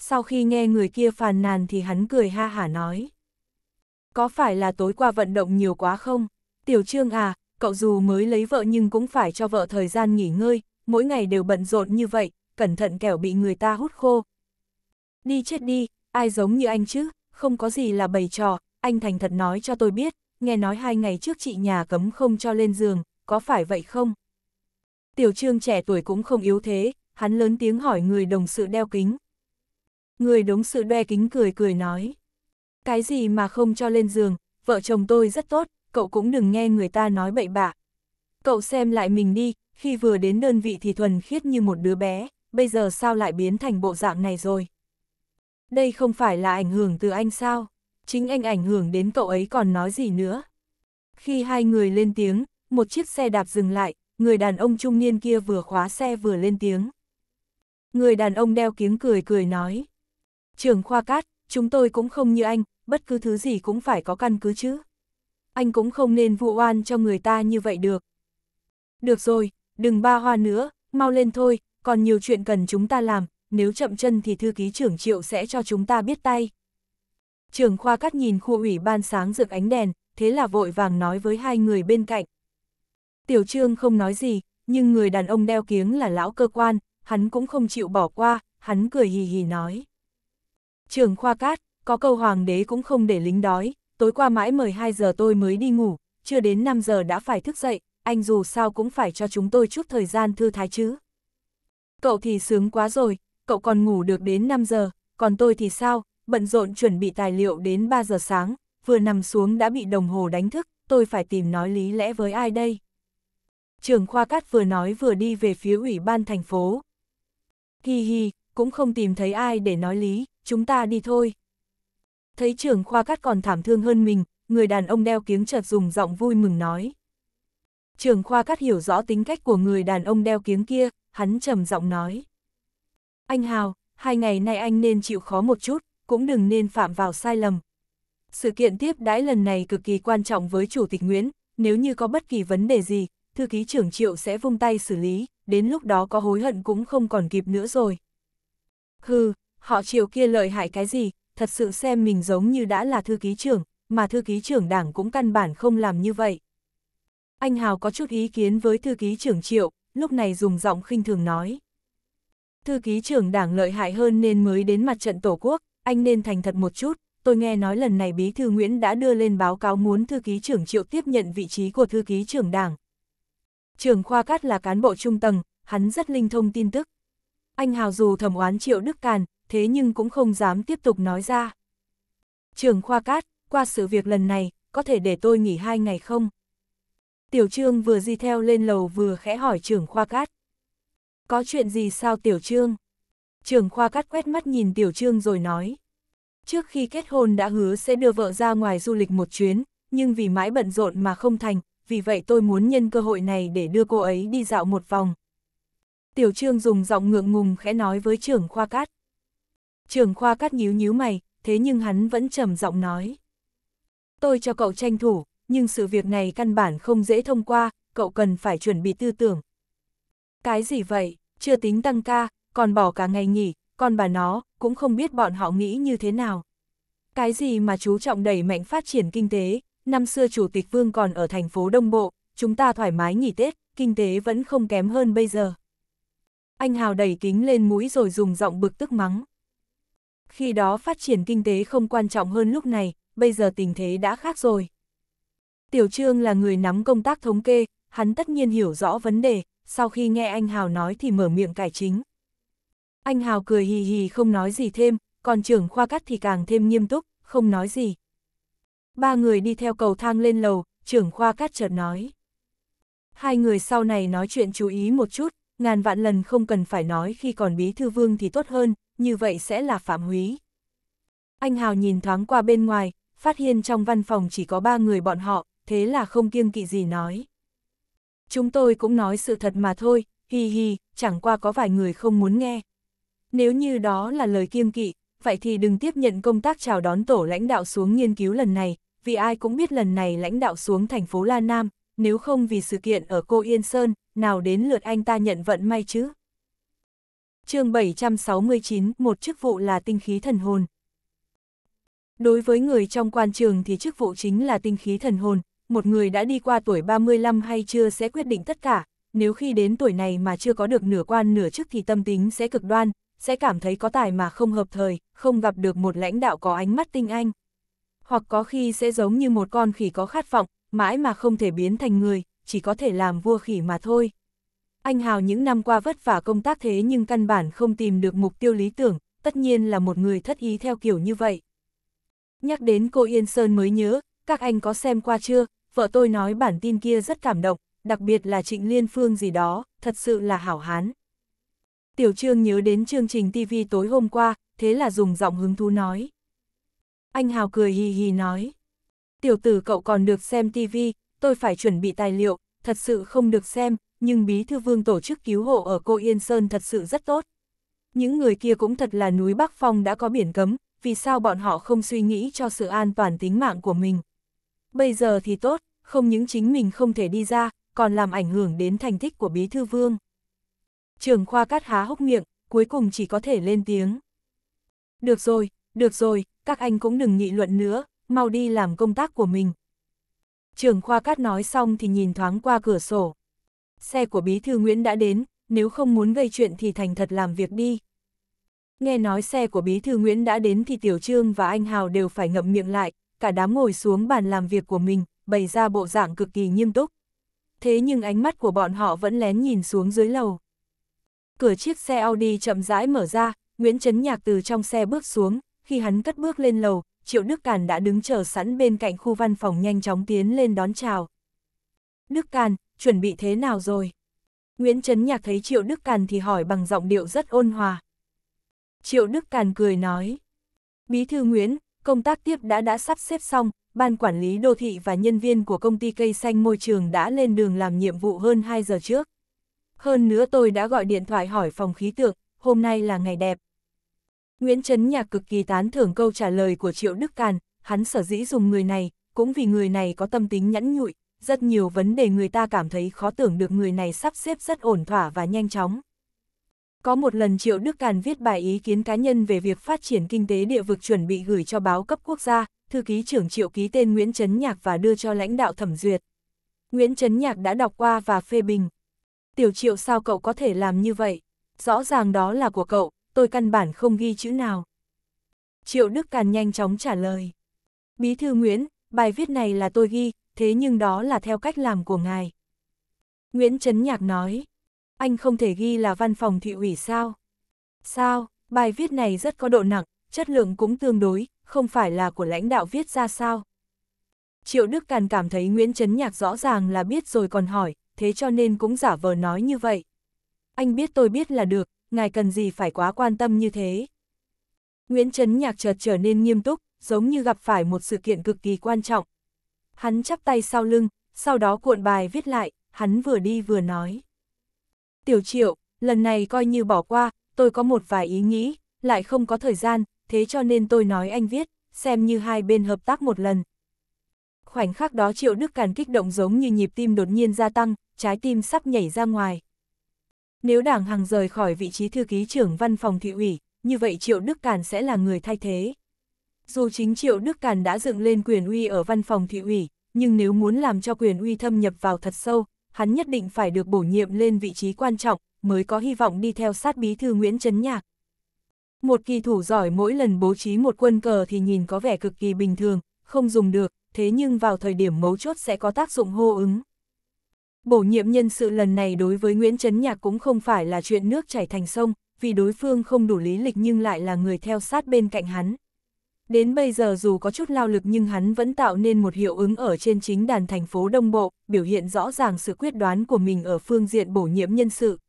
sau khi nghe người kia phàn nàn thì hắn cười ha hả nói. Có phải là tối qua vận động nhiều quá không? Tiểu Trương à, cậu dù mới lấy vợ nhưng cũng phải cho vợ thời gian nghỉ ngơi, mỗi ngày đều bận rộn như vậy, cẩn thận kẻo bị người ta hút khô. Đi chết đi, ai giống như anh chứ, không có gì là bày trò, anh thành thật nói cho tôi biết, nghe nói hai ngày trước chị nhà cấm không cho lên giường, có phải vậy không? Tiểu Trương trẻ tuổi cũng không yếu thế, hắn lớn tiếng hỏi người đồng sự đeo kính, Người đống sự đoe kính cười cười nói. Cái gì mà không cho lên giường, vợ chồng tôi rất tốt, cậu cũng đừng nghe người ta nói bậy bạ. Cậu xem lại mình đi, khi vừa đến đơn vị thì thuần khiết như một đứa bé, bây giờ sao lại biến thành bộ dạng này rồi. Đây không phải là ảnh hưởng từ anh sao, chính anh ảnh hưởng đến cậu ấy còn nói gì nữa. Khi hai người lên tiếng, một chiếc xe đạp dừng lại, người đàn ông trung niên kia vừa khóa xe vừa lên tiếng. Người đàn ông đeo kiếng cười cười nói, Trường Khoa Cát, chúng tôi cũng không như anh, bất cứ thứ gì cũng phải có căn cứ chứ. Anh cũng không nên vụ oan cho người ta như vậy được. Được rồi, đừng ba hoa nữa, mau lên thôi, còn nhiều chuyện cần chúng ta làm, nếu chậm chân thì thư ký trưởng triệu sẽ cho chúng ta biết tay. Trường khoa cát nhìn khu ủy ban sáng rực ánh đèn, thế là vội vàng nói với hai người bên cạnh. Tiểu trương không nói gì, nhưng người đàn ông đeo kiếng là lão cơ quan, hắn cũng không chịu bỏ qua, hắn cười hì hì nói trường khoa cát, có câu hoàng đế cũng không để lính đói, tối qua mãi mời 2 giờ tôi mới đi ngủ, chưa đến 5 giờ đã phải thức dậy, anh dù sao cũng phải cho chúng tôi chút thời gian thư thái chứ. Cậu thì sướng quá rồi, cậu còn ngủ được đến 5 giờ, còn tôi thì sao, bận rộn chuẩn bị tài liệu đến 3 giờ sáng, vừa nằm xuống đã bị đồng hồ đánh thức, tôi phải tìm nói lý lẽ với ai đây. Trường khoa cát vừa nói vừa đi về phía ủy ban thành phố. Hi hi, cũng không tìm thấy ai để nói lý, chúng ta đi thôi. Thấy trưởng khoa cắt còn thảm thương hơn mình, người đàn ông đeo kiếng chợt dùng giọng vui mừng nói. Trưởng khoa cắt hiểu rõ tính cách của người đàn ông đeo kiếng kia, hắn trầm giọng nói. Anh Hào, hai ngày nay anh nên chịu khó một chút, cũng đừng nên phạm vào sai lầm. Sự kiện tiếp đãi lần này cực kỳ quan trọng với Chủ tịch Nguyễn, nếu như có bất kỳ vấn đề gì, thư ký trưởng triệu sẽ vung tay xử lý, đến lúc đó có hối hận cũng không còn kịp nữa rồi. Hừ, họ chiều kia lợi hại cái gì, thật sự xem mình giống như đã là thư ký trưởng, mà thư ký trưởng đảng cũng căn bản không làm như vậy. Anh Hào có chút ý kiến với thư ký trưởng triệu, lúc này dùng giọng khinh thường nói. Thư ký trưởng đảng lợi hại hơn nên mới đến mặt trận Tổ quốc, anh nên thành thật một chút, tôi nghe nói lần này Bí Thư Nguyễn đã đưa lên báo cáo muốn thư ký trưởng triệu tiếp nhận vị trí của thư ký trưởng đảng. trường Khoa Cát là cán bộ trung tầng, hắn rất linh thông tin tức, anh Hào dù thầm oán triệu Đức Càn, thế nhưng cũng không dám tiếp tục nói ra. Trường Khoa Cát, qua sự việc lần này, có thể để tôi nghỉ hai ngày không? Tiểu Trương vừa di theo lên lầu vừa khẽ hỏi Trường Khoa Cát. Có chuyện gì sao Tiểu Trương? Trường Khoa Cát quét mắt nhìn Tiểu Trương rồi nói. Trước khi kết hôn đã hứa sẽ đưa vợ ra ngoài du lịch một chuyến, nhưng vì mãi bận rộn mà không thành, vì vậy tôi muốn nhân cơ hội này để đưa cô ấy đi dạo một vòng, Tiểu Trương dùng giọng ngượng ngùng khẽ nói với trưởng khoa cát. Trưởng khoa cát nhíu nhíu mày, thế nhưng hắn vẫn trầm giọng nói. Tôi cho cậu tranh thủ, nhưng sự việc này căn bản không dễ thông qua, cậu cần phải chuẩn bị tư tưởng. Cái gì vậy, chưa tính tăng ca, còn bỏ cả ngày nghỉ, còn bà nó, cũng không biết bọn họ nghĩ như thế nào. Cái gì mà chú trọng đẩy mạnh phát triển kinh tế, năm xưa Chủ tịch Vương còn ở thành phố Đông Bộ, chúng ta thoải mái nghỉ Tết, kinh tế vẫn không kém hơn bây giờ anh Hào đẩy kính lên mũi rồi dùng giọng bực tức mắng. Khi đó phát triển kinh tế không quan trọng hơn lúc này, bây giờ tình thế đã khác rồi. Tiểu Trương là người nắm công tác thống kê, hắn tất nhiên hiểu rõ vấn đề, sau khi nghe anh Hào nói thì mở miệng cải chính. Anh Hào cười hì hì không nói gì thêm, còn trưởng khoa cắt thì càng thêm nghiêm túc, không nói gì. Ba người đi theo cầu thang lên lầu, trưởng khoa cắt chợt nói. Hai người sau này nói chuyện chú ý một chút, ngàn vạn lần không cần phải nói khi còn bí thư vương thì tốt hơn, như vậy sẽ là phạm húy. Anh Hào nhìn thoáng qua bên ngoài, phát hiện trong văn phòng chỉ có ba người bọn họ, thế là không kiêng kỵ gì nói. Chúng tôi cũng nói sự thật mà thôi, hi hi, chẳng qua có vài người không muốn nghe. Nếu như đó là lời kiêng kỵ, vậy thì đừng tiếp nhận công tác chào đón tổ lãnh đạo xuống nghiên cứu lần này, vì ai cũng biết lần này lãnh đạo xuống thành phố La Nam, nếu không vì sự kiện ở Cô Yên Sơn, nào đến lượt anh ta nhận vận may chứ? chương 769, một chức vụ là tinh khí thần hồn. Đối với người trong quan trường thì chức vụ chính là tinh khí thần hồn, một người đã đi qua tuổi 35 hay chưa sẽ quyết định tất cả, nếu khi đến tuổi này mà chưa có được nửa quan nửa chức thì tâm tính sẽ cực đoan, sẽ cảm thấy có tài mà không hợp thời, không gặp được một lãnh đạo có ánh mắt tinh anh. Hoặc có khi sẽ giống như một con khỉ có khát vọng, mãi mà không thể biến thành người, chỉ có thể làm vua khỉ mà thôi. Anh Hào những năm qua vất vả công tác thế nhưng căn bản không tìm được mục tiêu lý tưởng, tất nhiên là một người thất ý theo kiểu như vậy. Nhắc đến cô Yên Sơn mới nhớ, các anh có xem qua chưa, vợ tôi nói bản tin kia rất cảm động, đặc biệt là Trịnh Liên Phương gì đó, thật sự là hảo hán. Tiểu Trương nhớ đến chương trình TV tối hôm qua, thế là dùng giọng hứng thú nói. Anh Hào cười hì hì nói. Tiểu tử cậu còn được xem TV, tôi phải chuẩn bị tài liệu, thật sự không được xem, nhưng Bí Thư Vương tổ chức cứu hộ ở cô Yên Sơn thật sự rất tốt. Những người kia cũng thật là núi Bắc Phong đã có biển cấm, vì sao bọn họ không suy nghĩ cho sự an toàn tính mạng của mình. Bây giờ thì tốt, không những chính mình không thể đi ra, còn làm ảnh hưởng đến thành tích của Bí Thư Vương. Trường khoa cắt há hốc miệng, cuối cùng chỉ có thể lên tiếng. Được rồi, được rồi, các anh cũng đừng nghị luận nữa, mau đi làm công tác của mình, Trường Khoa Cát nói xong thì nhìn thoáng qua cửa sổ. Xe của Bí Thư Nguyễn đã đến, nếu không muốn gây chuyện thì thành thật làm việc đi. Nghe nói xe của Bí Thư Nguyễn đã đến thì Tiểu Trương và anh Hào đều phải ngậm miệng lại, cả đám ngồi xuống bàn làm việc của mình, bày ra bộ dạng cực kỳ nghiêm túc. Thế nhưng ánh mắt của bọn họ vẫn lén nhìn xuống dưới lầu. Cửa chiếc xe Audi chậm rãi mở ra, Nguyễn Trấn Nhạc từ trong xe bước xuống, khi hắn cất bước lên lầu, triệu Đức Càn đã đứng chờ sẵn bên cạnh khu văn phòng nhanh chóng tiến lên đón chào. Đức Càn, chuẩn bị thế nào rồi? Nguyễn Trấn Nhạc thấy Triệu Đức Càn thì hỏi bằng giọng điệu rất ôn hòa. Triệu Đức Càn cười nói. Bí thư Nguyễn, công tác tiếp đã đã sắp xếp xong, ban quản lý đô thị và nhân viên của công ty cây xanh môi trường đã lên đường làm nhiệm vụ hơn 2 giờ trước. Hơn nữa tôi đã gọi điện thoại hỏi phòng khí tượng, hôm nay là ngày đẹp, Nguyễn Trấn Nhạc cực kỳ tán thưởng câu trả lời của Triệu Đức Càn, hắn sở dĩ dùng người này, cũng vì người này có tâm tính nhẫn nhụi, rất nhiều vấn đề người ta cảm thấy khó tưởng được người này sắp xếp rất ổn thỏa và nhanh chóng. Có một lần Triệu Đức Càn viết bài ý kiến cá nhân về việc phát triển kinh tế địa vực chuẩn bị gửi cho báo cấp quốc gia, thư ký trưởng Triệu ký tên Nguyễn Trấn Nhạc và đưa cho lãnh đạo thẩm duyệt. Nguyễn Trấn Nhạc đã đọc qua và phê bình. Tiểu Triệu sao cậu có thể làm như vậy? Rõ ràng đó là của cậu, tôi căn bản không ghi chữ nào. Triệu Đức Càn nhanh chóng trả lời. Bí thư Nguyễn, bài viết này là tôi ghi, thế nhưng đó là theo cách làm của ngài. Nguyễn Trấn Nhạc nói, anh không thể ghi là văn phòng thị ủy sao? Sao, bài viết này rất có độ nặng, chất lượng cũng tương đối, không phải là của lãnh đạo viết ra sao? Triệu Đức Càn cảm thấy Nguyễn Trấn Nhạc rõ ràng là biết rồi còn hỏi, thế cho nên cũng giả vờ nói như vậy. Anh biết tôi biết là được, ngài cần gì phải quá quan tâm như thế. Nguyễn Trấn Nhạc chợt trở nên nghiêm túc, giống như gặp phải một sự kiện cực kỳ quan trọng. Hắn chắp tay sau lưng, sau đó cuộn bài viết lại, hắn vừa đi vừa nói. Tiểu triệu, lần này coi như bỏ qua, tôi có một vài ý nghĩ, lại không có thời gian, thế cho nên tôi nói anh viết, xem như hai bên hợp tác một lần. Khoảnh khắc đó triệu Đức Càn kích động giống như nhịp tim đột nhiên gia tăng, trái tim sắp nhảy ra ngoài. Nếu Đảng Hằng rời khỏi vị trí thư ký trưởng văn phòng thị ủy, như vậy Triệu Đức Càn sẽ là người thay thế. Dù chính Triệu Đức Càn đã dựng lên quyền uy ở văn phòng thị ủy, nhưng nếu muốn làm cho quyền uy thâm nhập vào thật sâu, hắn nhất định phải được bổ nhiệm lên vị trí quan trọng, mới có hy vọng đi theo sát bí thư Nguyễn Trấn Nhạc. Một kỳ thủ giỏi mỗi lần bố trí một quân cờ thì nhìn có vẻ cực kỳ bình thường, không dùng được, thế nhưng vào thời điểm mấu chốt sẽ có tác dụng hô ứng. Bổ nhiệm nhân sự lần này đối với Nguyễn Trấn Nhạc cũng không phải là chuyện nước chảy thành sông, vì đối phương không đủ lý lịch nhưng lại là người theo sát bên cạnh hắn. Đến bây giờ dù có chút lao lực nhưng hắn vẫn tạo nên một hiệu ứng ở trên chính đàn thành phố Đông Bộ, biểu hiện rõ ràng sự quyết đoán của mình ở phương diện bổ nhiệm nhân sự.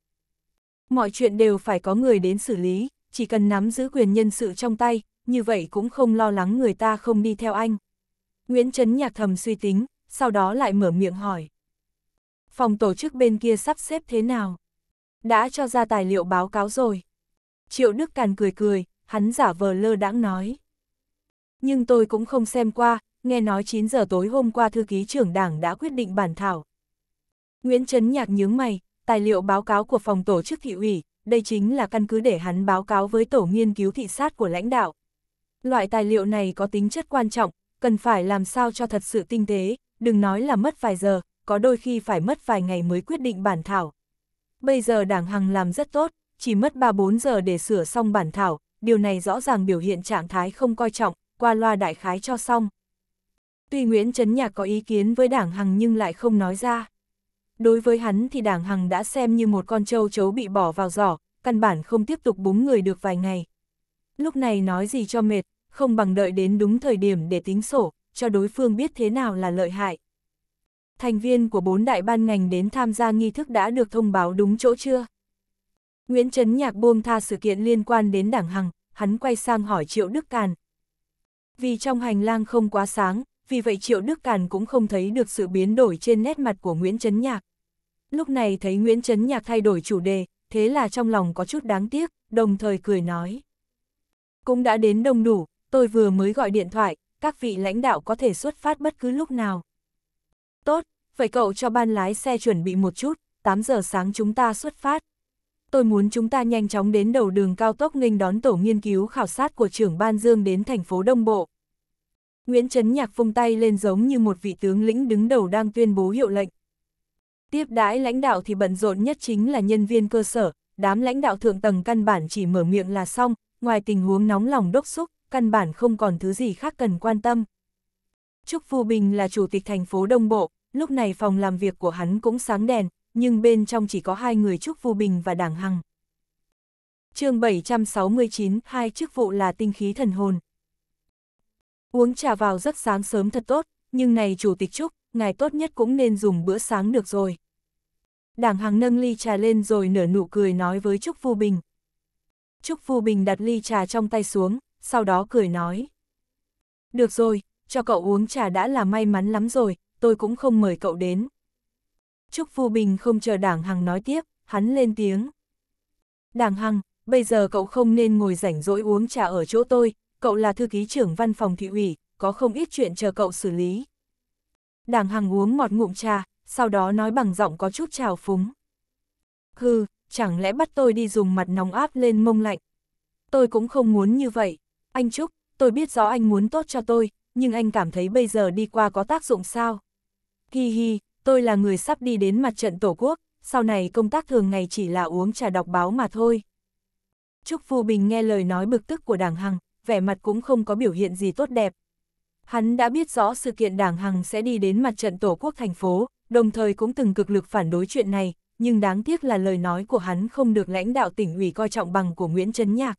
Mọi chuyện đều phải có người đến xử lý, chỉ cần nắm giữ quyền nhân sự trong tay, như vậy cũng không lo lắng người ta không đi theo anh. Nguyễn Trấn Nhạc thầm suy tính, sau đó lại mở miệng hỏi phòng tổ chức bên kia sắp xếp thế nào? Đã cho ra tài liệu báo cáo rồi. Triệu Đức Càn cười cười, hắn giả vờ lơ đãng nói. Nhưng tôi cũng không xem qua, nghe nói 9 giờ tối hôm qua thư ký trưởng đảng đã quyết định bản thảo. Nguyễn Trấn Nhạc nhướng mày, tài liệu báo cáo của phòng tổ chức thị ủy, đây chính là căn cứ để hắn báo cáo với tổ nghiên cứu thị sát của lãnh đạo. Loại tài liệu này có tính chất quan trọng, cần phải làm sao cho thật sự tinh tế, đừng nói là mất vài giờ, có đôi khi phải mất vài ngày mới quyết định bản thảo. Bây giờ đảng Hằng làm rất tốt, chỉ mất 3-4 giờ để sửa xong bản thảo, điều này rõ ràng biểu hiện trạng thái không coi trọng, qua loa đại khái cho xong. Tuy Nguyễn Trấn Nhạc có ý kiến với đảng Hằng nhưng lại không nói ra. Đối với hắn thì đảng Hằng đã xem như một con trâu chấu bị bỏ vào giỏ, căn bản không tiếp tục búng người được vài ngày. Lúc này nói gì cho mệt, không bằng đợi đến đúng thời điểm để tính sổ, cho đối phương biết thế nào là lợi hại thành viên của bốn đại ban ngành đến tham gia nghi thức đã được thông báo đúng chỗ chưa? Nguyễn Trấn Nhạc buông tha sự kiện liên quan đến đảng Hằng, hắn quay sang hỏi Triệu Đức Càn. Vì trong hành lang không quá sáng, vì vậy Triệu Đức Càn cũng không thấy được sự biến đổi trên nét mặt của Nguyễn Trấn Nhạc. Lúc này thấy Nguyễn Trấn Nhạc thay đổi chủ đề, thế là trong lòng có chút đáng tiếc, đồng thời cười nói. Cũng đã đến đông đủ, tôi vừa mới gọi điện thoại, các vị lãnh đạo có thể xuất phát bất cứ lúc nào. Tốt, vậy cậu cho ban lái xe chuẩn bị một chút, 8 giờ sáng chúng ta xuất phát. Tôi muốn chúng ta nhanh chóng đến đầu đường cao tốc nghênh đón tổ nghiên cứu khảo sát của trưởng Ban Dương đến thành phố Đông Bộ. Nguyễn Trấn Nhạc phung tay lên giống như một vị tướng lĩnh đứng đầu đang tuyên bố hiệu lệnh. Tiếp đãi lãnh đạo thì bận rộn nhất chính là nhân viên cơ sở, đám lãnh đạo thượng tầng căn bản chỉ mở miệng là xong, ngoài tình huống nóng lòng đốc xúc, căn bản không còn thứ gì khác cần quan tâm. Trúc Phu Bình là chủ tịch thành phố Đông Bộ, lúc này phòng làm việc của hắn cũng sáng đèn, nhưng bên trong chỉ có hai người Trúc Vu Bình và Đảng Hằng. chương 769, hai chức vụ là tinh khí thần hồn. Uống trà vào rất sáng sớm thật tốt, nhưng này Chủ tịch Trúc, ngài tốt nhất cũng nên dùng bữa sáng được rồi. Đảng Hằng nâng ly trà lên rồi nở nụ cười nói với Trúc Vu Bình. Trúc Vu Bình đặt ly trà trong tay xuống, sau đó cười nói. Được rồi, cho cậu uống trà đã là may mắn lắm rồi, tôi cũng không mời cậu đến. Trúc Phu Bình không chờ Đảng Hằng nói tiếp, hắn lên tiếng. Đảng Hằng, bây giờ cậu không nên ngồi rảnh rỗi uống trà ở chỗ tôi, cậu là thư ký trưởng văn phòng thị ủy, có không ít chuyện chờ cậu xử lý. Đảng Hằng uống một ngụm trà, sau đó nói bằng giọng có chút trào phúng. Hừ, chẳng lẽ bắt tôi đi dùng mặt nóng áp lên mông lạnh. Tôi cũng không muốn như vậy. Anh Trúc, tôi biết rõ anh muốn tốt cho tôi, nhưng anh cảm thấy bây giờ đi qua có tác dụng sao? Hi hi, tôi là người sắp đi đến mặt trận Tổ quốc, sau này công tác thường ngày chỉ là uống trà đọc báo mà thôi. Trúc Phu Bình nghe lời nói bực tức của Đảng Hằng, vẻ mặt cũng không có biểu hiện gì tốt đẹp. Hắn đã biết rõ sự kiện Đảng Hằng sẽ đi đến mặt trận Tổ quốc thành phố, đồng thời cũng từng cực lực phản đối chuyện này, nhưng đáng tiếc là lời nói của hắn không được lãnh đạo tỉnh ủy coi trọng bằng của Nguyễn Trấn Nhạc.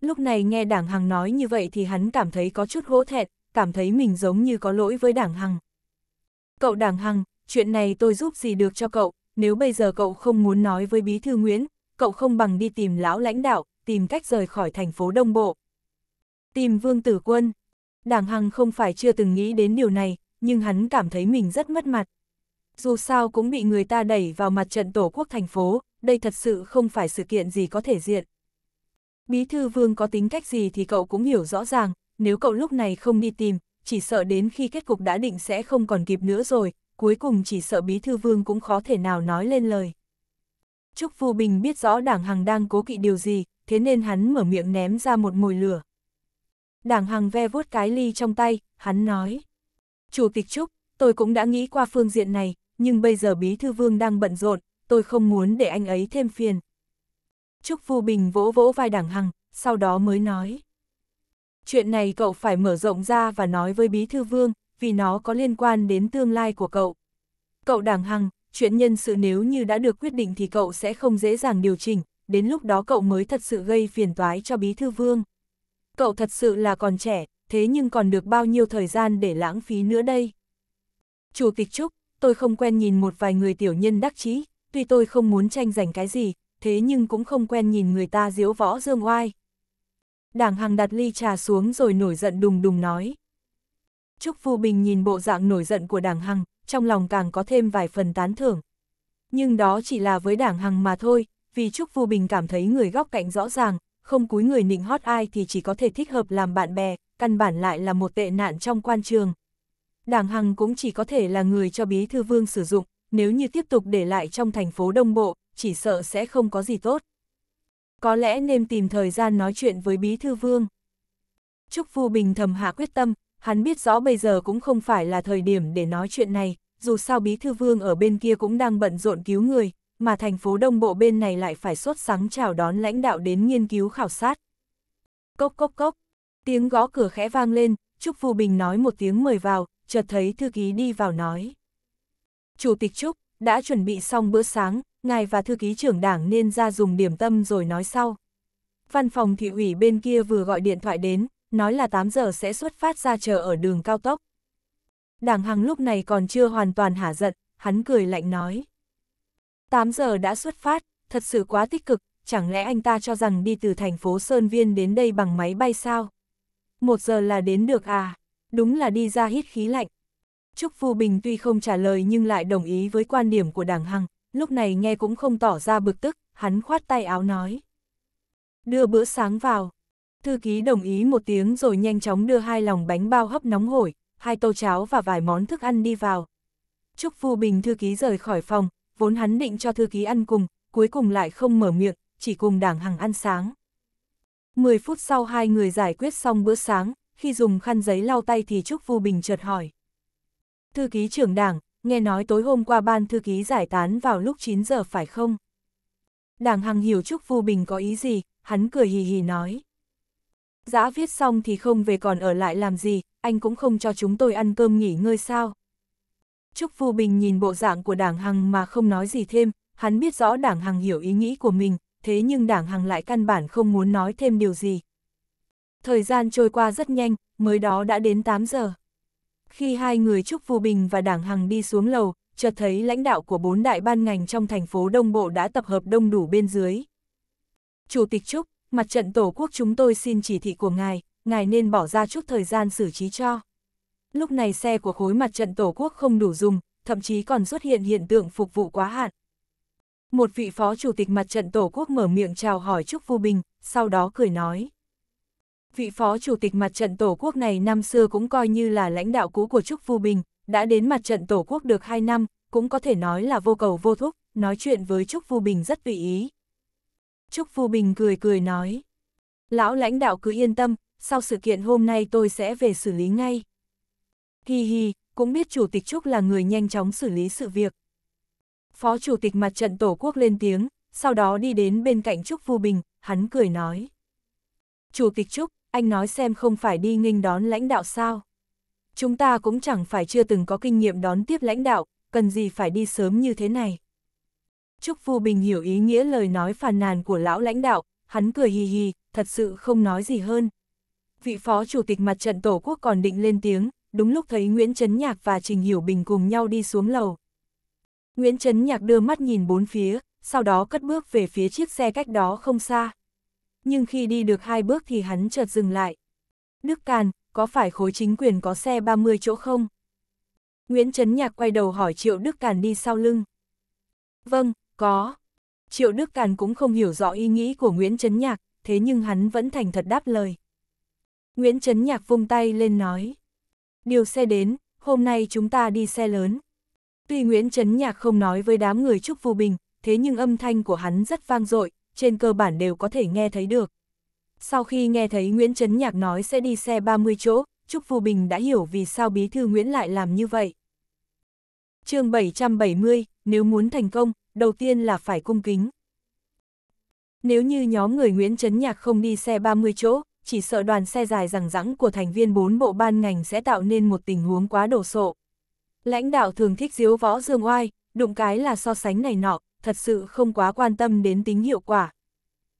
Lúc này nghe Đảng Hằng nói như vậy thì hắn cảm thấy có chút gỗ thẹt, cảm thấy mình giống như có lỗi với Đảng Hằng. Cậu Đảng Hằng, chuyện này tôi giúp gì được cho cậu, nếu bây giờ cậu không muốn nói với Bí Thư Nguyễn, cậu không bằng đi tìm lão lãnh đạo, tìm cách rời khỏi thành phố Đông Bộ. Tìm Vương Tử Quân. Đảng Hằng không phải chưa từng nghĩ đến điều này, nhưng hắn cảm thấy mình rất mất mặt. Dù sao cũng bị người ta đẩy vào mặt trận tổ quốc thành phố, đây thật sự không phải sự kiện gì có thể diện. Bí thư vương có tính cách gì thì cậu cũng hiểu rõ ràng, nếu cậu lúc này không đi tìm, chỉ sợ đến khi kết cục đã định sẽ không còn kịp nữa rồi, cuối cùng chỉ sợ Bí Thư Vương cũng khó thể nào nói lên lời. Trúc Phu Bình biết rõ Đảng Hằng đang cố kỵ điều gì, thế nên hắn mở miệng ném ra một mồi lửa. Đảng Hằng ve vuốt cái ly trong tay, hắn nói. Chủ tịch Trúc, tôi cũng đã nghĩ qua phương diện này, nhưng bây giờ Bí Thư Vương đang bận rộn, tôi không muốn để anh ấy thêm phiền. Trúc Phu Bình vỗ vỗ vai Đảng Hằng, sau đó mới nói chuyện này cậu phải mở rộng ra và nói với Bí Thư Vương, vì nó có liên quan đến tương lai của cậu. Cậu đảng hằng, chuyện nhân sự nếu như đã được quyết định thì cậu sẽ không dễ dàng điều chỉnh, đến lúc đó cậu mới thật sự gây phiền toái cho Bí Thư Vương. Cậu thật sự là còn trẻ, thế nhưng còn được bao nhiêu thời gian để lãng phí nữa đây. Chủ tịch Trúc, tôi không quen nhìn một vài người tiểu nhân đắc chí, tuy tôi không muốn tranh giành cái gì, thế nhưng cũng không quen nhìn người ta diếu võ dương oai, Đảng Hằng đặt ly trà xuống rồi nổi giận đùng đùng nói. Trúc Phu Bình nhìn bộ dạng nổi giận của Đảng Hằng, trong lòng càng có thêm vài phần tán thưởng. Nhưng đó chỉ là với Đảng Hằng mà thôi, vì Trúc Phu Bình cảm thấy người góc cạnh rõ ràng, không cúi người nịnh hót ai thì chỉ có thể thích hợp làm bạn bè, căn bản lại là một tệ nạn trong quan trường. Đảng Hằng cũng chỉ có thể là người cho bí thư vương sử dụng, nếu như tiếp tục để lại trong thành phố Đông Bộ, chỉ sợ sẽ không có gì tốt. Có lẽ nên tìm thời gian nói chuyện với Bí Thư Vương. Trúc Vu Bình thầm hạ quyết tâm, hắn biết rõ bây giờ cũng không phải là thời điểm để nói chuyện này, dù sao Bí Thư Vương ở bên kia cũng đang bận rộn cứu người, mà thành phố Đông Bộ bên này lại phải sốt sáng chào đón lãnh đạo đến nghiên cứu khảo sát. Cốc cốc cốc, tiếng gõ cửa khẽ vang lên, Trúc Vu Bình nói một tiếng mời vào, chợt thấy thư ký đi vào nói. Chủ tịch Trúc, đã chuẩn bị xong bữa sáng, ngài và thư ký trưởng đảng nên ra dùng điểm tâm rồi nói sau. Văn phòng thị ủy bên kia vừa gọi điện thoại đến, nói là 8 giờ sẽ xuất phát ra chờ ở đường cao tốc. Đảng Hằng lúc này còn chưa hoàn toàn hả giận, hắn cười lạnh nói. 8 giờ đã xuất phát, thật sự quá tích cực, chẳng lẽ anh ta cho rằng đi từ thành phố Sơn Viên đến đây bằng máy bay sao? Một giờ là đến được à? Đúng là đi ra hít khí lạnh. Trúc Phu Bình tuy không trả lời nhưng lại đồng ý với quan điểm của Đảng Hằng, lúc này nghe cũng không tỏ ra bực tức, hắn khoát tay áo nói. Đưa bữa sáng vào. Thư ký đồng ý một tiếng rồi nhanh chóng đưa hai lòng bánh bao hấp nóng hổi, hai tô cháo và vài món thức ăn đi vào. Trúc Phu Bình thư ký rời khỏi phòng, vốn hắn định cho thư ký ăn cùng, cuối cùng lại không mở miệng, chỉ cùng đảng hằng ăn sáng. mười phút sau hai người giải quyết xong bữa sáng, khi dùng khăn giấy lau tay thì Trúc Phu Bình chợt hỏi. Thư ký trưởng đảng, nghe nói tối hôm qua ban thư ký giải tán vào lúc 9 giờ phải không? Đảng Hằng hiểu Trúc Vu Bình có ý gì, hắn cười hì hì nói. Giã viết xong thì không về còn ở lại làm gì, anh cũng không cho chúng tôi ăn cơm nghỉ ngơi sao. Trúc Vu Bình nhìn bộ dạng của Đảng Hằng mà không nói gì thêm, hắn biết rõ Đảng Hằng hiểu ý nghĩ của mình, thế nhưng Đảng Hằng lại căn bản không muốn nói thêm điều gì. Thời gian trôi qua rất nhanh, mới đó đã đến 8 giờ. Khi hai người Trúc Vô Bình và Đảng Hằng đi xuống lầu, chợt thấy lãnh đạo của bốn đại ban ngành trong thành phố Đông Bộ đã tập hợp đông đủ bên dưới. Chủ tịch Trúc, mặt trận Tổ quốc chúng tôi xin chỉ thị của ngài, ngài nên bỏ ra chút thời gian xử trí cho. Lúc này xe của khối mặt trận Tổ quốc không đủ dùng, thậm chí còn xuất hiện hiện tượng phục vụ quá hạn. Một vị phó chủ tịch mặt trận Tổ quốc mở miệng chào hỏi Trúc Vô Bình, sau đó cười nói. Vị phó chủ tịch mặt trận Tổ quốc này năm xưa cũng coi như là lãnh đạo cũ của Trúc Phu Bình, đã đến mặt trận Tổ quốc được 2 năm, cũng có thể nói là vô cầu vô thúc, nói chuyện với Trúc Phu Bình rất tùy ý. Trúc Phu Bình cười cười nói, lão lãnh đạo cứ yên tâm, sau sự kiện hôm nay tôi sẽ về xử lý ngay. Hi hi, cũng biết Chủ tịch Trúc là người nhanh chóng xử lý sự việc. Phó Chủ tịch mặt trận Tổ quốc lên tiếng, sau đó đi đến bên cạnh Trúc Phu Bình, hắn cười nói. Chủ tịch Trúc, anh nói xem không phải đi nghinh đón lãnh đạo sao. Chúng ta cũng chẳng phải chưa từng có kinh nghiệm đón tiếp lãnh đạo, cần gì phải đi sớm như thế này. Trúc Phu Bình hiểu ý nghĩa lời nói phàn nàn của lão lãnh đạo, hắn cười hì hì, thật sự không nói gì hơn. Vị phó chủ tịch mặt trận Tổ quốc còn định lên tiếng, đúng lúc thấy Nguyễn Trấn Nhạc và Trình Hiểu Bình cùng nhau đi xuống lầu. Nguyễn Trấn Nhạc đưa mắt nhìn bốn phía, sau đó cất bước về phía chiếc xe cách đó không xa nhưng khi đi được hai bước thì hắn chợt dừng lại. Đức Càn, có phải khối chính quyền có xe 30 chỗ không? Nguyễn Trấn Nhạc quay đầu hỏi Triệu Đức Càn đi sau lưng. Vâng, có. Triệu Đức Càn cũng không hiểu rõ ý nghĩ của Nguyễn Trấn Nhạc, thế nhưng hắn vẫn thành thật đáp lời. Nguyễn Trấn Nhạc vung tay lên nói. Điều xe đến, hôm nay chúng ta đi xe lớn. Tuy Nguyễn Trấn Nhạc không nói với đám người Trúc Vu Bình, thế nhưng âm thanh của hắn rất vang dội, trên cơ bản đều có thể nghe thấy được. Sau khi nghe thấy Nguyễn Trấn Nhạc nói sẽ đi xe 30 chỗ, Trúc Phù Bình đã hiểu vì sao Bí Thư Nguyễn lại làm như vậy. chương 770, nếu muốn thành công, đầu tiên là phải cung kính. Nếu như nhóm người Nguyễn Trấn Nhạc không đi xe 30 chỗ, chỉ sợ đoàn xe dài rằng rẵng của thành viên bốn bộ ban ngành sẽ tạo nên một tình huống quá đổ sộ. Lãnh đạo thường thích diếu võ dương oai, đụng cái là so sánh này nọ, thật sự không quá quan tâm đến tính hiệu quả.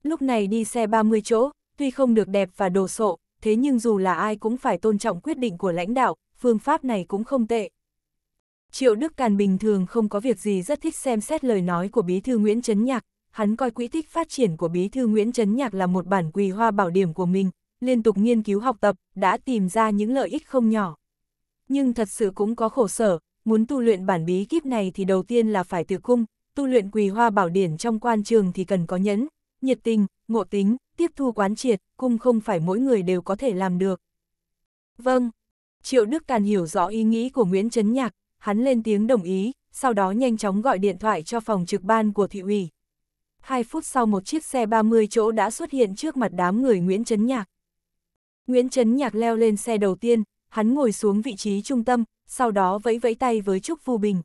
Lúc này đi xe 30 chỗ, tuy không được đẹp và đồ sộ, thế nhưng dù là ai cũng phải tôn trọng quyết định của lãnh đạo, phương pháp này cũng không tệ. Triệu Đức Càn bình thường không có việc gì rất thích xem xét lời nói của bí thư Nguyễn Trấn Nhạc, hắn coi quỹ tích phát triển của bí thư Nguyễn Trấn Nhạc là một bản quỳ hoa bảo điểm của mình, liên tục nghiên cứu học tập, đã tìm ra những lợi ích không nhỏ. Nhưng thật sự cũng có khổ sở, muốn tu luyện bản bí kíp này thì đầu tiên là phải từ cung, tu luyện quỳ hoa bảo điển trong quan trường thì cần có nhẫn, nhiệt tình, ngộ tính, tiếp thu quán triệt, cung không phải mỗi người đều có thể làm được. Vâng, Triệu Đức Càn hiểu rõ ý nghĩ của Nguyễn Trấn Nhạc, hắn lên tiếng đồng ý, sau đó nhanh chóng gọi điện thoại cho phòng trực ban của thị ủy. Hai phút sau một chiếc xe 30 chỗ đã xuất hiện trước mặt đám người Nguyễn Trấn Nhạc. Nguyễn Trấn Nhạc leo lên xe đầu tiên, hắn ngồi xuống vị trí trung tâm, sau đó vẫy vẫy tay với Trúc Phu Bình.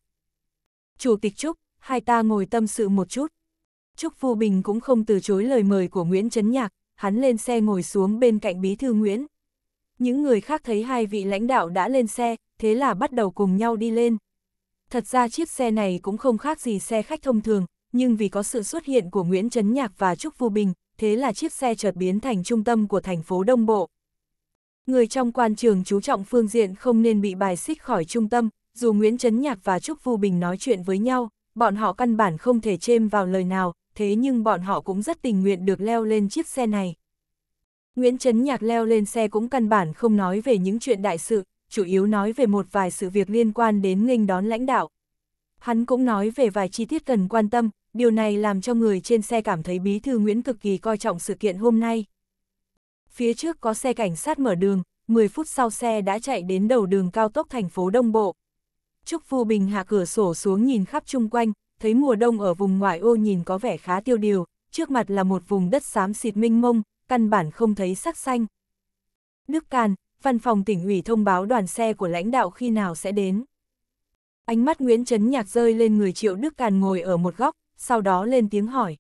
Chủ tịch Trúc, hai ta ngồi tâm sự một chút. Trúc Phu Bình cũng không từ chối lời mời của Nguyễn Trấn Nhạc, hắn lên xe ngồi xuống bên cạnh bí thư Nguyễn. Những người khác thấy hai vị lãnh đạo đã lên xe, thế là bắt đầu cùng nhau đi lên. Thật ra chiếc xe này cũng không khác gì xe khách thông thường, nhưng vì có sự xuất hiện của Nguyễn Trấn Nhạc và Trúc Phu Bình, thế là chiếc xe chợt biến thành trung tâm của thành phố Đông Bộ. Người trong quan trường chú trọng phương diện không nên bị bài xích khỏi trung tâm, dù Nguyễn Trấn Nhạc và Trúc Phu Bình nói chuyện với nhau, bọn họ căn bản không thể chêm vào lời nào, thế nhưng bọn họ cũng rất tình nguyện được leo lên chiếc xe này. Nguyễn Trấn Nhạc leo lên xe cũng căn bản không nói về những chuyện đại sự, chủ yếu nói về một vài sự việc liên quan đến nghênh đón lãnh đạo. Hắn cũng nói về vài chi tiết cần quan tâm, điều này làm cho người trên xe cảm thấy bí thư Nguyễn cực kỳ coi trọng sự kiện hôm nay. Phía trước có xe cảnh sát mở đường, 10 phút sau xe đã chạy đến đầu đường cao tốc thành phố Đông Bộ. Trúc Phu Bình hạ cửa sổ xuống nhìn khắp chung quanh, thấy mùa đông ở vùng ngoại ô nhìn có vẻ khá tiêu điều, trước mặt là một vùng đất xám xịt minh mông, căn bản không thấy sắc xanh. đức Càn, văn phòng tỉnh ủy thông báo đoàn xe của lãnh đạo khi nào sẽ đến. Ánh mắt Nguyễn Trấn Nhạc rơi lên người Triệu Đức Càn ngồi ở một góc, sau đó lên tiếng hỏi.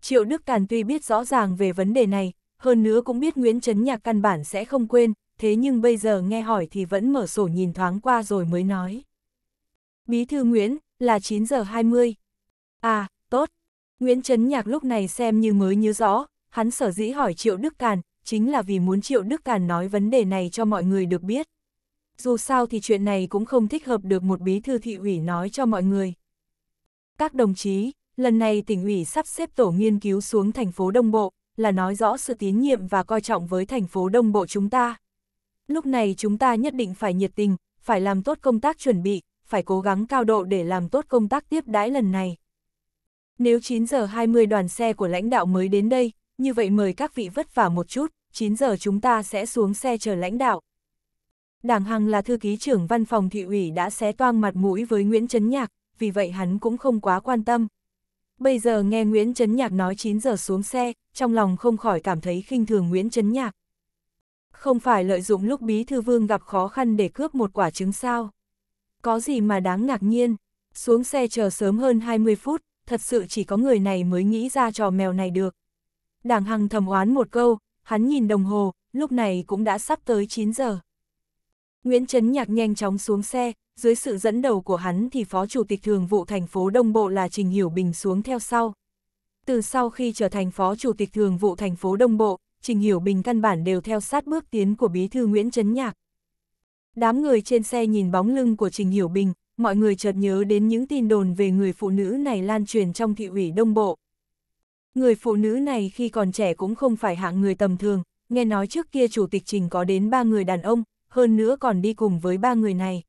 Triệu Đức Càn tuy biết rõ ràng về vấn đề này, hơn nữa cũng biết Nguyễn Trấn Nhạc căn bản sẽ không quên, thế nhưng bây giờ nghe hỏi thì vẫn mở sổ nhìn thoáng qua rồi mới nói. Bí thư Nguyễn, là 9 giờ 20. À, tốt. Nguyễn Trấn Nhạc lúc này xem như mới nhớ rõ, hắn sở dĩ hỏi Triệu Đức Càn, chính là vì muốn Triệu Đức Càn nói vấn đề này cho mọi người được biết. Dù sao thì chuyện này cũng không thích hợp được một bí thư thị ủy nói cho mọi người. Các đồng chí, lần này tỉnh ủy sắp xếp tổ nghiên cứu xuống thành phố Đông Bộ, là nói rõ sự tín nhiệm và coi trọng với thành phố Đông Bộ chúng ta. Lúc này chúng ta nhất định phải nhiệt tình, phải làm tốt công tác chuẩn bị, phải cố gắng cao độ để làm tốt công tác tiếp đãi lần này. Nếu 9 giờ 20 đoàn xe của lãnh đạo mới đến đây, như vậy mời các vị vất vả một chút, 9 giờ chúng ta sẽ xuống xe chờ lãnh đạo. Đảng Hằng là thư ký trưởng văn phòng thị ủy đã xé toang mặt mũi với Nguyễn Trấn Nhạc, vì vậy hắn cũng không quá quan tâm. Bây giờ nghe Nguyễn Trấn Nhạc nói 9 giờ xuống xe, trong lòng không khỏi cảm thấy khinh thường Nguyễn Trấn Nhạc. Không phải lợi dụng lúc bí thư vương gặp khó khăn để cướp một quả trứng sao. Có gì mà đáng ngạc nhiên, xuống xe chờ sớm hơn 20 phút, thật sự chỉ có người này mới nghĩ ra trò mèo này được. Đảng Hằng thầm oán một câu, hắn nhìn đồng hồ, lúc này cũng đã sắp tới 9 giờ. Nguyễn Trấn Nhạc nhanh chóng xuống xe, dưới sự dẫn đầu của hắn thì Phó Chủ tịch Thường vụ thành phố Đông Bộ là Trình Hiểu Bình xuống theo sau. Từ sau khi trở thành Phó Chủ tịch Thường vụ thành phố Đông Bộ, Trình Hiểu Bình căn bản đều theo sát bước tiến của bí thư Nguyễn Trấn Nhạc. Đám người trên xe nhìn bóng lưng của Trình Hiểu Bình, mọi người chợt nhớ đến những tin đồn về người phụ nữ này lan truyền trong thị ủy Đông Bộ. Người phụ nữ này khi còn trẻ cũng không phải hạng người tầm thường, nghe nói trước kia chủ tịch Trình có đến ba người đàn ông, hơn nữa còn đi cùng với ba người này.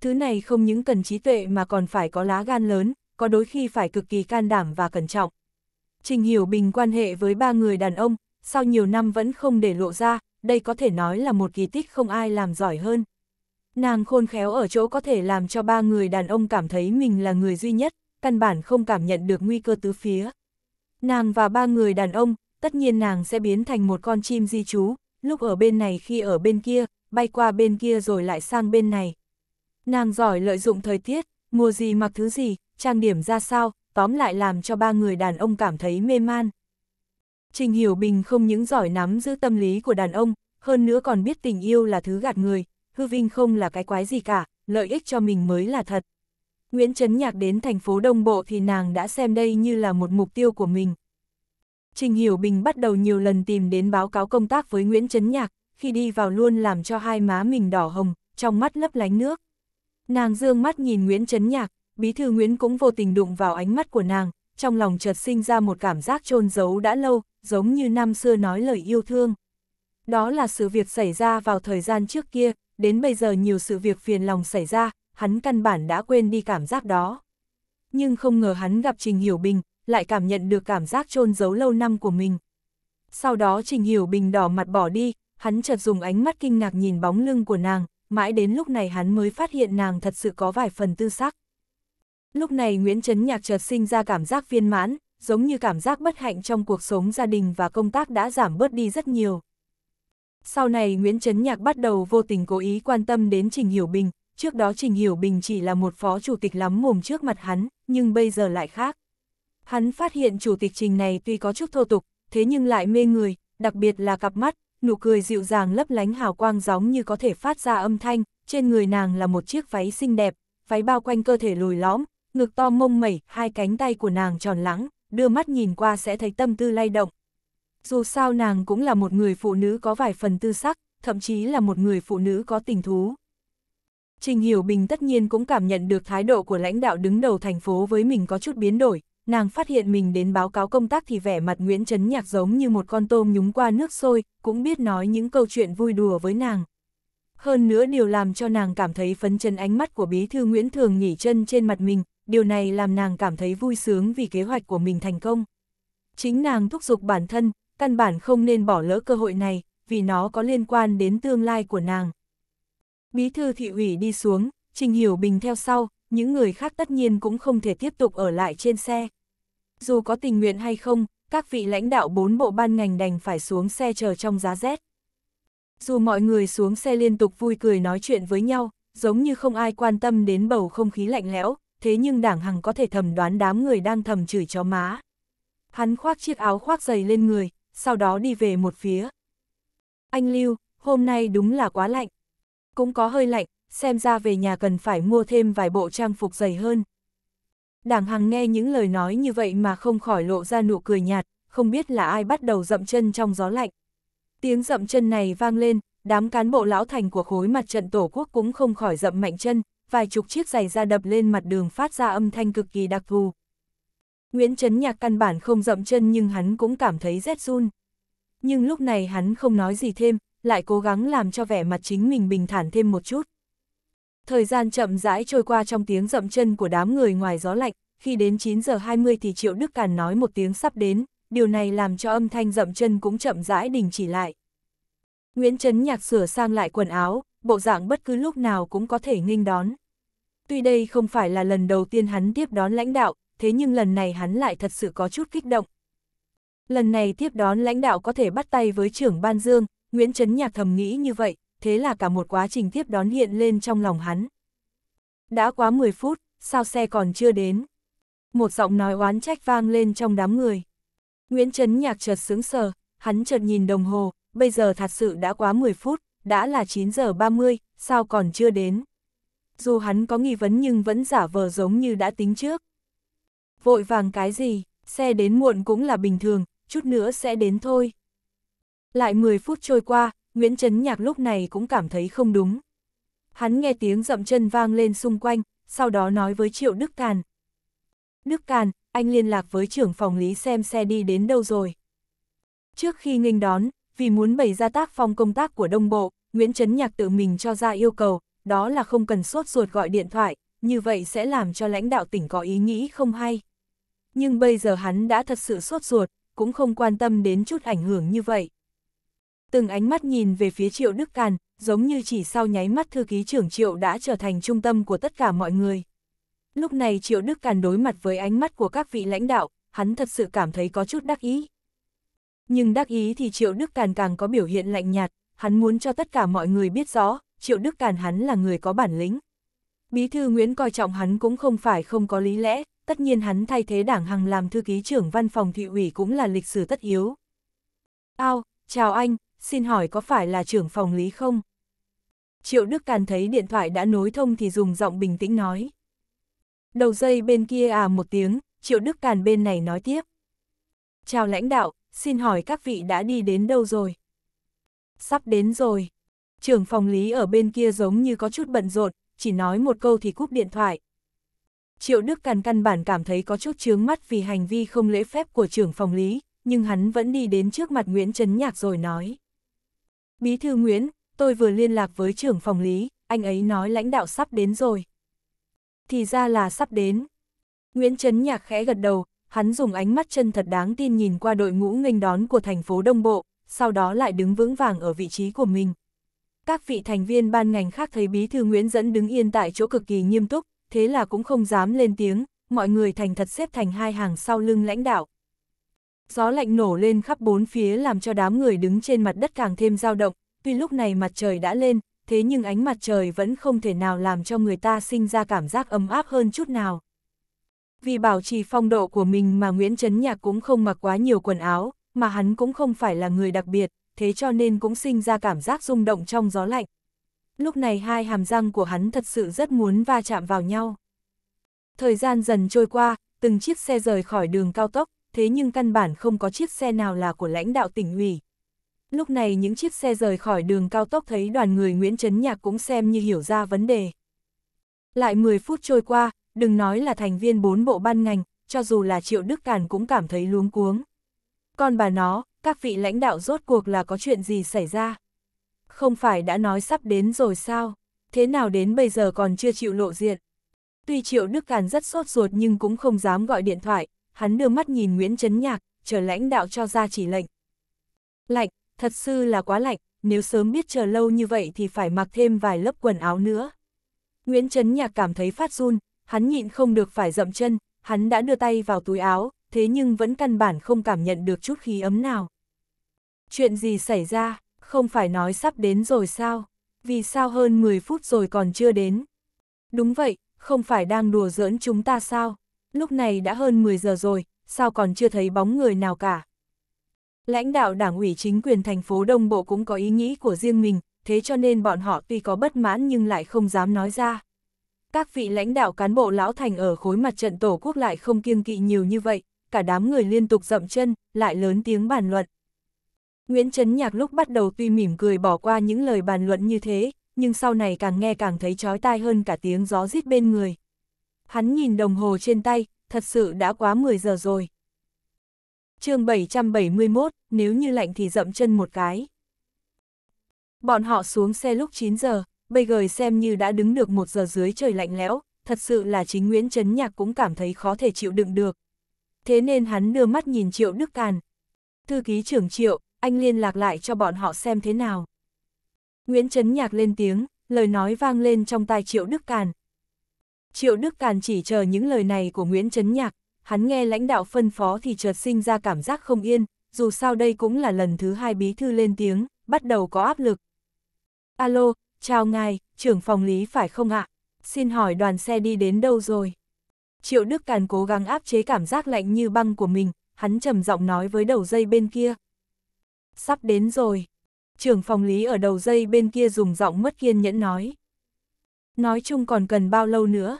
Thứ này không những cần trí tuệ mà còn phải có lá gan lớn, có đôi khi phải cực kỳ can đảm và cẩn trọng. Trình Hiểu Bình quan hệ với ba người đàn ông, sau nhiều năm vẫn không để lộ ra, đây có thể nói là một kỳ tích không ai làm giỏi hơn. Nàng khôn khéo ở chỗ có thể làm cho ba người đàn ông cảm thấy mình là người duy nhất, căn bản không cảm nhận được nguy cơ tứ phía. Nàng và ba người đàn ông, tất nhiên nàng sẽ biến thành một con chim di trú, lúc ở bên này khi ở bên kia, bay qua bên kia rồi lại sang bên này. Nàng giỏi lợi dụng thời tiết, mùa gì mặc thứ gì, trang điểm ra sao, tóm lại làm cho ba người đàn ông cảm thấy mê man. Trình Hiểu Bình không những giỏi nắm giữ tâm lý của đàn ông, hơn nữa còn biết tình yêu là thứ gạt người, hư vinh không là cái quái gì cả, lợi ích cho mình mới là thật. Nguyễn Trấn Nhạc đến thành phố Đông Bộ thì nàng đã xem đây như là một mục tiêu của mình. Trình Hiểu Bình bắt đầu nhiều lần tìm đến báo cáo công tác với Nguyễn Trấn Nhạc, khi đi vào luôn làm cho hai má mình đỏ hồng, trong mắt lấp lánh nước. Nàng dương mắt nhìn Nguyễn Trấn Nhạc, bí thư Nguyễn cũng vô tình đụng vào ánh mắt của nàng, trong lòng chợt sinh ra một cảm giác trôn giấu đã lâu, giống như năm xưa nói lời yêu thương. Đó là sự việc xảy ra vào thời gian trước kia, đến bây giờ nhiều sự việc phiền lòng xảy ra, hắn căn bản đã quên đi cảm giác đó. Nhưng không ngờ hắn gặp Trình Hiểu Bình, lại cảm nhận được cảm giác trôn giấu lâu năm của mình. Sau đó Trình Hiểu Bình đỏ mặt bỏ đi, hắn chợt dùng ánh mắt kinh ngạc nhìn bóng lưng của nàng, mãi đến lúc này hắn mới phát hiện nàng thật sự có vài phần tư sắc. Lúc này Nguyễn Trấn Nhạc chợt sinh ra cảm giác viên mãn, giống như cảm giác bất hạnh trong cuộc sống gia đình và công tác đã giảm bớt đi rất nhiều. Sau này Nguyễn Trấn Nhạc bắt đầu vô tình cố ý quan tâm đến Trình Hiểu Bình, trước đó Trình Hiểu Bình chỉ là một phó chủ tịch lắm mồm trước mặt hắn, nhưng bây giờ lại khác. Hắn phát hiện chủ tịch Trình này tuy có chút thô tục, thế nhưng lại mê người, đặc biệt là cặp mắt, nụ cười dịu dàng lấp lánh hào quang giống như có thể phát ra âm thanh, trên người nàng là một chiếc váy xinh đẹp, váy bao quanh cơ thể lùi lõm, ngực to mông mẩy, hai cánh tay của nàng tròn lắng, đưa mắt nhìn qua sẽ thấy tâm tư lay động. Dù sao nàng cũng là một người phụ nữ có vài phần tư sắc, thậm chí là một người phụ nữ có tình thú. Trình Hiểu Bình tất nhiên cũng cảm nhận được thái độ của lãnh đạo đứng đầu thành phố với mình có chút biến đổi, nàng phát hiện mình đến báo cáo công tác thì vẻ mặt Nguyễn Trấn Nhạc giống như một con tôm nhúng qua nước sôi, cũng biết nói những câu chuyện vui đùa với nàng. Hơn nữa điều làm cho nàng cảm thấy phấn chân ánh mắt của bí thư Nguyễn Thường nghỉ chân trên mặt mình, điều này làm nàng cảm thấy vui sướng vì kế hoạch của mình thành công. Chính nàng thúc giục bản thân, căn bản không nên bỏ lỡ cơ hội này, vì nó có liên quan đến tương lai của nàng. Bí thư thị ủy đi xuống, Trình Hiểu Bình theo sau, những người khác tất nhiên cũng không thể tiếp tục ở lại trên xe. Dù có tình nguyện hay không, các vị lãnh đạo bốn bộ ban ngành đành phải xuống xe chờ trong giá rét. Dù mọi người xuống xe liên tục vui cười nói chuyện với nhau, giống như không ai quan tâm đến bầu không khí lạnh lẽo, thế nhưng đảng hằng có thể thầm đoán đám người đang thầm chửi chó má. Hắn khoác chiếc áo khoác dày lên người, sau đó đi về một phía. Anh Lưu, hôm nay đúng là quá lạnh. Cũng có hơi lạnh, xem ra về nhà cần phải mua thêm vài bộ trang phục dày hơn. Đảng Hằng nghe những lời nói như vậy mà không khỏi lộ ra nụ cười nhạt, không biết là ai bắt đầu dậm chân trong gió lạnh. Tiếng dậm chân này vang lên, đám cán bộ lão thành của khối mặt trận tổ quốc cũng không khỏi dậm mạnh chân, vài chục chiếc giày da đập lên mặt đường phát ra âm thanh cực kỳ đặc thù. Nguyễn Trấn Nhạc căn bản không rậm chân nhưng hắn cũng cảm thấy rét run. Nhưng lúc này hắn không nói gì thêm, lại cố gắng làm cho vẻ mặt chính mình bình thản thêm một chút. Thời gian chậm rãi trôi qua trong tiếng rậm chân của đám người ngoài gió lạnh, khi đến 9 giờ 20 thì Triệu Đức Càn nói một tiếng sắp đến, điều này làm cho âm thanh rậm chân cũng chậm rãi đình chỉ lại. Nguyễn Trấn Nhạc sửa sang lại quần áo, bộ dạng bất cứ lúc nào cũng có thể nghênh đón. Tuy đây không phải là lần đầu tiên hắn tiếp đón lãnh đạo, thế nhưng lần này hắn lại thật sự có chút kích động. Lần này tiếp đón lãnh đạo có thể bắt tay với trưởng Ban Dương, Nguyễn Trấn Nhạc thầm nghĩ như vậy, thế là cả một quá trình tiếp đón hiện lên trong lòng hắn. Đã quá 10 phút, sao xe còn chưa đến? Một giọng nói oán trách vang lên trong đám người. Nguyễn Trấn Nhạc chợt sướng sờ, hắn chợt nhìn đồng hồ, bây giờ thật sự đã quá 10 phút đã là 9 giờ 30, sao còn chưa đến. Dù hắn có nghi vấn nhưng vẫn giả vờ giống như đã tính trước. Vội vàng cái gì, xe đến muộn cũng là bình thường, chút nữa sẽ đến thôi. Lại 10 phút trôi qua, Nguyễn Trấn Nhạc lúc này cũng cảm thấy không đúng. Hắn nghe tiếng dậm chân vang lên xung quanh, sau đó nói với Triệu Đức Càn. Đức Càn, anh liên lạc với trưởng phòng lý xem xe đi đến đâu rồi. Trước khi nghênh đón, vì muốn bày ra tác phong công tác của đông bộ, Nguyễn Trấn Nhạc tự mình cho ra yêu cầu, đó là không cần sốt ruột gọi điện thoại, như vậy sẽ làm cho lãnh đạo tỉnh có ý nghĩ không hay. Nhưng bây giờ hắn đã thật sự sốt ruột, cũng không quan tâm đến chút ảnh hưởng như vậy. Từng ánh mắt nhìn về phía Triệu Đức Càn, giống như chỉ sau nháy mắt thư ký trưởng Triệu đã trở thành trung tâm của tất cả mọi người. Lúc này Triệu Đức Càn đối mặt với ánh mắt của các vị lãnh đạo, hắn thật sự cảm thấy có chút đắc ý. Nhưng đắc ý thì Triệu Đức Càn càng có biểu hiện lạnh nhạt, hắn muốn cho tất cả mọi người biết rõ, Triệu Đức Càn hắn là người có bản lĩnh. Bí thư Nguyễn coi trọng hắn cũng không phải không có lý lẽ, tất nhiên hắn thay thế đảng Hằng làm thư ký trưởng văn phòng thị ủy cũng là lịch sử tất yếu. Ao, chào anh, xin hỏi có phải là trưởng phòng lý không? Triệu Đức Càn thấy điện thoại đã nối thông thì dùng giọng bình tĩnh nói. Đầu dây bên kia à một tiếng, Triệu Đức Càn bên này nói tiếp. Chào lãnh đạo, xin hỏi các vị đã đi đến đâu rồi? Sắp đến rồi. Trưởng phòng lý ở bên kia giống như có chút bận rộn, chỉ nói một câu thì cúp điện thoại. Triệu Đức căn căn bản cảm thấy có chút chướng mắt vì hành vi không lễ phép của trưởng phòng lý, nhưng hắn vẫn đi đến trước mặt Nguyễn Trấn Nhạc rồi nói. Bí thư Nguyễn, tôi vừa liên lạc với trưởng phòng lý, anh ấy nói lãnh đạo sắp đến rồi. Thì ra là sắp đến. Nguyễn Trấn Nhạc khẽ gật đầu, hắn dùng ánh mắt chân thật đáng tin nhìn qua đội ngũ nghênh đón của thành phố Đông Bộ, sau đó lại đứng vững vàng ở vị trí của mình. Các vị thành viên ban ngành khác thấy bí thư Nguyễn Dẫn đứng yên tại chỗ cực kỳ nghiêm túc, thế là cũng không dám lên tiếng, mọi người thành thật xếp thành hai hàng sau lưng lãnh đạo. Gió lạnh nổ lên khắp bốn phía làm cho đám người đứng trên mặt đất càng thêm dao động, tuy lúc này mặt trời đã lên, thế nhưng ánh mặt trời vẫn không thể nào làm cho người ta sinh ra cảm giác ấm áp hơn chút nào vì bảo trì phong độ của mình mà Nguyễn Trấn Nhạc cũng không mặc quá nhiều quần áo, mà hắn cũng không phải là người đặc biệt, thế cho nên cũng sinh ra cảm giác rung động trong gió lạnh. Lúc này hai hàm răng của hắn thật sự rất muốn va chạm vào nhau. Thời gian dần trôi qua, từng chiếc xe rời khỏi đường cao tốc, thế nhưng căn bản không có chiếc xe nào là của lãnh đạo tỉnh ủy. Lúc này những chiếc xe rời khỏi đường cao tốc thấy đoàn người Nguyễn Trấn Nhạc cũng xem như hiểu ra vấn đề. Lại 10 phút trôi qua, đừng nói là thành viên bốn bộ ban ngành, cho dù là Triệu Đức Càn cũng cảm thấy luống cuống. Còn bà nó, các vị lãnh đạo rốt cuộc là có chuyện gì xảy ra? Không phải đã nói sắp đến rồi sao? Thế nào đến bây giờ còn chưa chịu lộ diện? Tuy Triệu Đức Càn rất sốt ruột nhưng cũng không dám gọi điện thoại, hắn đưa mắt nhìn Nguyễn Trấn Nhạc, chờ lãnh đạo cho ra chỉ lệnh. Lạnh, thật sự là quá lạnh, nếu sớm biết chờ lâu như vậy thì phải mặc thêm vài lớp quần áo nữa. Nguyễn Trấn Nhạc cảm thấy phát run, hắn nhịn không được phải dậm chân, hắn đã đưa tay vào túi áo, thế nhưng vẫn căn bản không cảm nhận được chút khí ấm nào. Chuyện gì xảy ra, không phải nói sắp đến rồi sao? Vì sao hơn 10 phút rồi còn chưa đến? Đúng vậy, không phải đang đùa giỡn chúng ta sao? Lúc này đã hơn 10 giờ rồi, sao còn chưa thấy bóng người nào cả? Lãnh đạo đảng ủy chính quyền thành phố Đông Bộ cũng có ý nghĩ của riêng mình, thế cho nên bọn họ tuy có bất mãn nhưng lại không dám nói ra. Các vị lãnh đạo cán bộ lão thành ở khối mặt trận tổ quốc lại không kiêng kỵ nhiều như vậy, cả đám người liên tục dậm chân, lại lớn tiếng bàn luận. Nguyễn Trấn Nhạc lúc bắt đầu tuy mỉm cười bỏ qua những lời bàn luận như thế, nhưng sau này càng nghe càng thấy chói tai hơn cả tiếng gió rít bên người. Hắn nhìn đồng hồ trên tay, thật sự đã quá 10 giờ rồi. chương 771, nếu như lạnh thì dậm chân một cái. Bọn họ xuống xe lúc 9 giờ, bây giờ xem như đã đứng được một giờ dưới trời lạnh lẽo, thật sự là chính Nguyễn Trấn Nhạc cũng cảm thấy khó thể chịu đựng được. Thế nên hắn đưa mắt nhìn Triệu Đức Càn. Thư ký trưởng Triệu, anh liên lạc lại cho bọn họ xem thế nào. Nguyễn Trấn Nhạc lên tiếng, lời nói vang lên trong tai Triệu Đức Càn. Triệu Đức Càn chỉ chờ những lời này của Nguyễn Trấn Nhạc, hắn nghe lãnh đạo phân phó thì chợt sinh ra cảm giác không yên, dù sao đây cũng là lần thứ hai bí thư lên tiếng, bắt đầu có áp lực. Alo, Chào ngài, trưởng phòng lý phải không ạ? Xin hỏi đoàn xe đi đến đâu rồi? Triệu Đức Càn cố gắng áp chế cảm giác lạnh như băng của mình, hắn trầm giọng nói với đầu dây bên kia. Sắp đến rồi. Trưởng phòng lý ở đầu dây bên kia dùng giọng mất kiên nhẫn nói. Nói chung còn cần bao lâu nữa?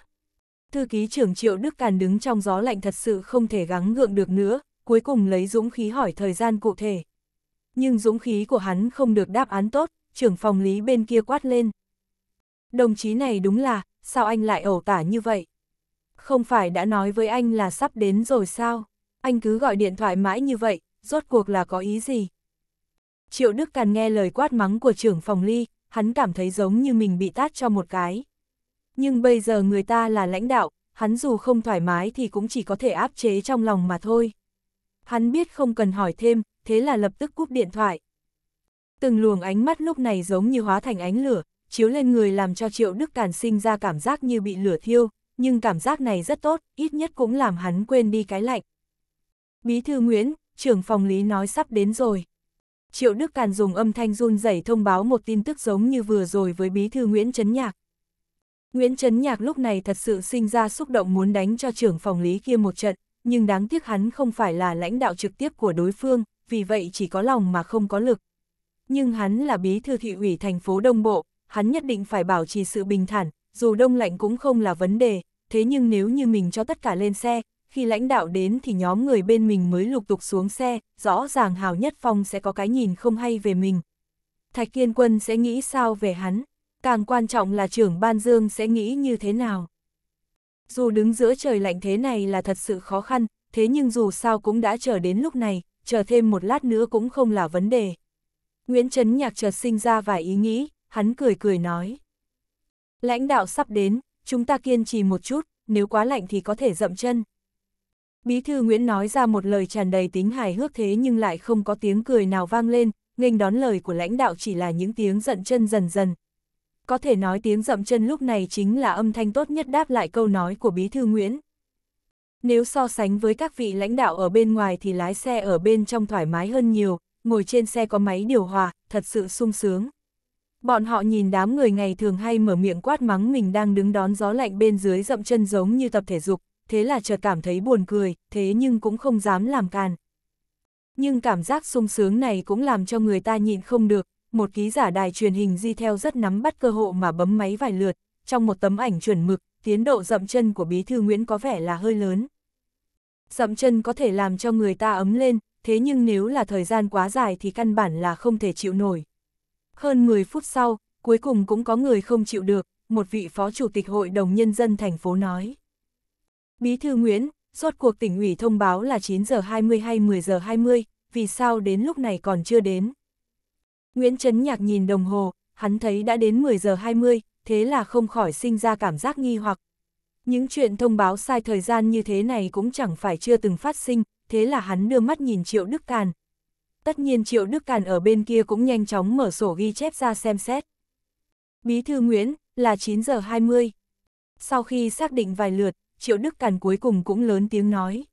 Thư ký trưởng Triệu Đức Càn đứng trong gió lạnh thật sự không thể gắng gượng được nữa, cuối cùng lấy dũng khí hỏi thời gian cụ thể. Nhưng dũng khí của hắn không được đáp án tốt, trưởng phòng lý bên kia quát lên. Đồng chí này đúng là, sao anh lại ẩu tả như vậy? Không phải đã nói với anh là sắp đến rồi sao? Anh cứ gọi điện thoại mãi như vậy, rốt cuộc là có ý gì? Triệu Đức Càn nghe lời quát mắng của trưởng phòng ly, hắn cảm thấy giống như mình bị tát cho một cái. Nhưng bây giờ người ta là lãnh đạo, hắn dù không thoải mái thì cũng chỉ có thể áp chế trong lòng mà thôi. Hắn biết không cần hỏi thêm, thế là lập tức cúp điện thoại từng luồng ánh mắt lúc này giống như hóa thành ánh lửa, chiếu lên người làm cho Triệu Đức Càn sinh ra cảm giác như bị lửa thiêu, nhưng cảm giác này rất tốt, ít nhất cũng làm hắn quên đi cái lạnh. Bí thư Nguyễn, trưởng phòng lý nói sắp đến rồi. Triệu Đức Càn dùng âm thanh run rẩy thông báo một tin tức giống như vừa rồi với bí thư Nguyễn Trấn Nhạc. Nguyễn Trấn Nhạc lúc này thật sự sinh ra xúc động muốn đánh cho trưởng phòng lý kia một trận, nhưng đáng tiếc hắn không phải là lãnh đạo trực tiếp của đối phương, vì vậy chỉ có lòng mà không có lực nhưng hắn là bí thư thị ủy thành phố Đông Bộ, hắn nhất định phải bảo trì sự bình thản, dù đông lạnh cũng không là vấn đề, thế nhưng nếu như mình cho tất cả lên xe, khi lãnh đạo đến thì nhóm người bên mình mới lục tục xuống xe, rõ ràng Hào Nhất Phong sẽ có cái nhìn không hay về mình. Thạch Kiên Quân sẽ nghĩ sao về hắn, càng quan trọng là trưởng Ban Dương sẽ nghĩ như thế nào. Dù đứng giữa trời lạnh thế này là thật sự khó khăn, thế nhưng dù sao cũng đã chờ đến lúc này, chờ thêm một lát nữa cũng không là vấn đề. Nguyễn Trấn Nhạc chợt sinh ra vài ý nghĩ, hắn cười cười nói. Lãnh đạo sắp đến, chúng ta kiên trì một chút, nếu quá lạnh thì có thể dậm chân. Bí thư Nguyễn nói ra một lời tràn đầy tính hài hước thế nhưng lại không có tiếng cười nào vang lên, nghênh đón lời của lãnh đạo chỉ là những tiếng giận chân dần dần. Có thể nói tiếng dậm chân lúc này chính là âm thanh tốt nhất đáp lại câu nói của bí thư Nguyễn. Nếu so sánh với các vị lãnh đạo ở bên ngoài thì lái xe ở bên trong thoải mái hơn nhiều, ngồi trên xe có máy điều hòa, thật sự sung sướng. Bọn họ nhìn đám người ngày thường hay mở miệng quát mắng mình đang đứng đón gió lạnh bên dưới dậm chân giống như tập thể dục, thế là chợt cảm thấy buồn cười, thế nhưng cũng không dám làm càn. Nhưng cảm giác sung sướng này cũng làm cho người ta nhịn không được, một ký giả đài truyền hình di theo rất nắm bắt cơ hội mà bấm máy vài lượt, trong một tấm ảnh chuẩn mực, tiến độ dậm chân của bí thư Nguyễn có vẻ là hơi lớn. Dậm chân có thể làm cho người ta ấm lên, thế nhưng nếu là thời gian quá dài thì căn bản là không thể chịu nổi. Hơn 10 phút sau, cuối cùng cũng có người không chịu được, một vị phó chủ tịch Hội đồng Nhân dân thành phố nói. Bí thư Nguyễn, rốt cuộc tỉnh ủy thông báo là 9 giờ 20 hay 10 giờ 20, vì sao đến lúc này còn chưa đến? Nguyễn Trấn Nhạc nhìn đồng hồ, hắn thấy đã đến 10 giờ 20, thế là không khỏi sinh ra cảm giác nghi hoặc. Những chuyện thông báo sai thời gian như thế này cũng chẳng phải chưa từng phát sinh, thế là hắn đưa mắt nhìn Triệu Đức Càn. Tất nhiên Triệu Đức Càn ở bên kia cũng nhanh chóng mở sổ ghi chép ra xem xét. Bí thư Nguyễn, là 9 giờ 20. Sau khi xác định vài lượt, Triệu Đức Càn cuối cùng cũng lớn tiếng nói.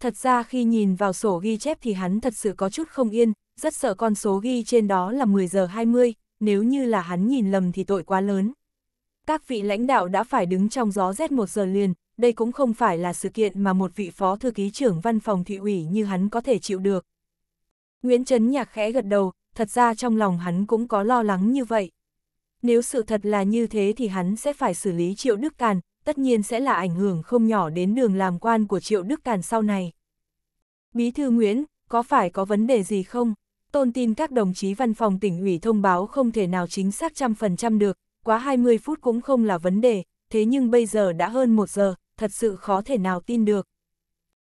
Thật ra khi nhìn vào sổ ghi chép thì hắn thật sự có chút không yên, rất sợ con số ghi trên đó là 10 giờ 20, nếu như là hắn nhìn lầm thì tội quá lớn. Các vị lãnh đạo đã phải đứng trong gió rét một giờ liền, đây cũng không phải là sự kiện mà một vị phó thư ký trưởng văn phòng thị ủy như hắn có thể chịu được. Nguyễn Trấn Nhạc khẽ gật đầu, thật ra trong lòng hắn cũng có lo lắng như vậy. Nếu sự thật là như thế thì hắn sẽ phải xử lý Triệu Đức Càn, tất nhiên sẽ là ảnh hưởng không nhỏ đến đường làm quan của Triệu Đức Càn sau này. Bí thư Nguyễn, có phải có vấn đề gì không? Tôn tin các đồng chí văn phòng tỉnh ủy thông báo không thể nào chính xác trăm phần trăm được, quá 20 phút cũng không là vấn đề, thế nhưng bây giờ đã hơn một giờ, thật sự khó thể nào tin được.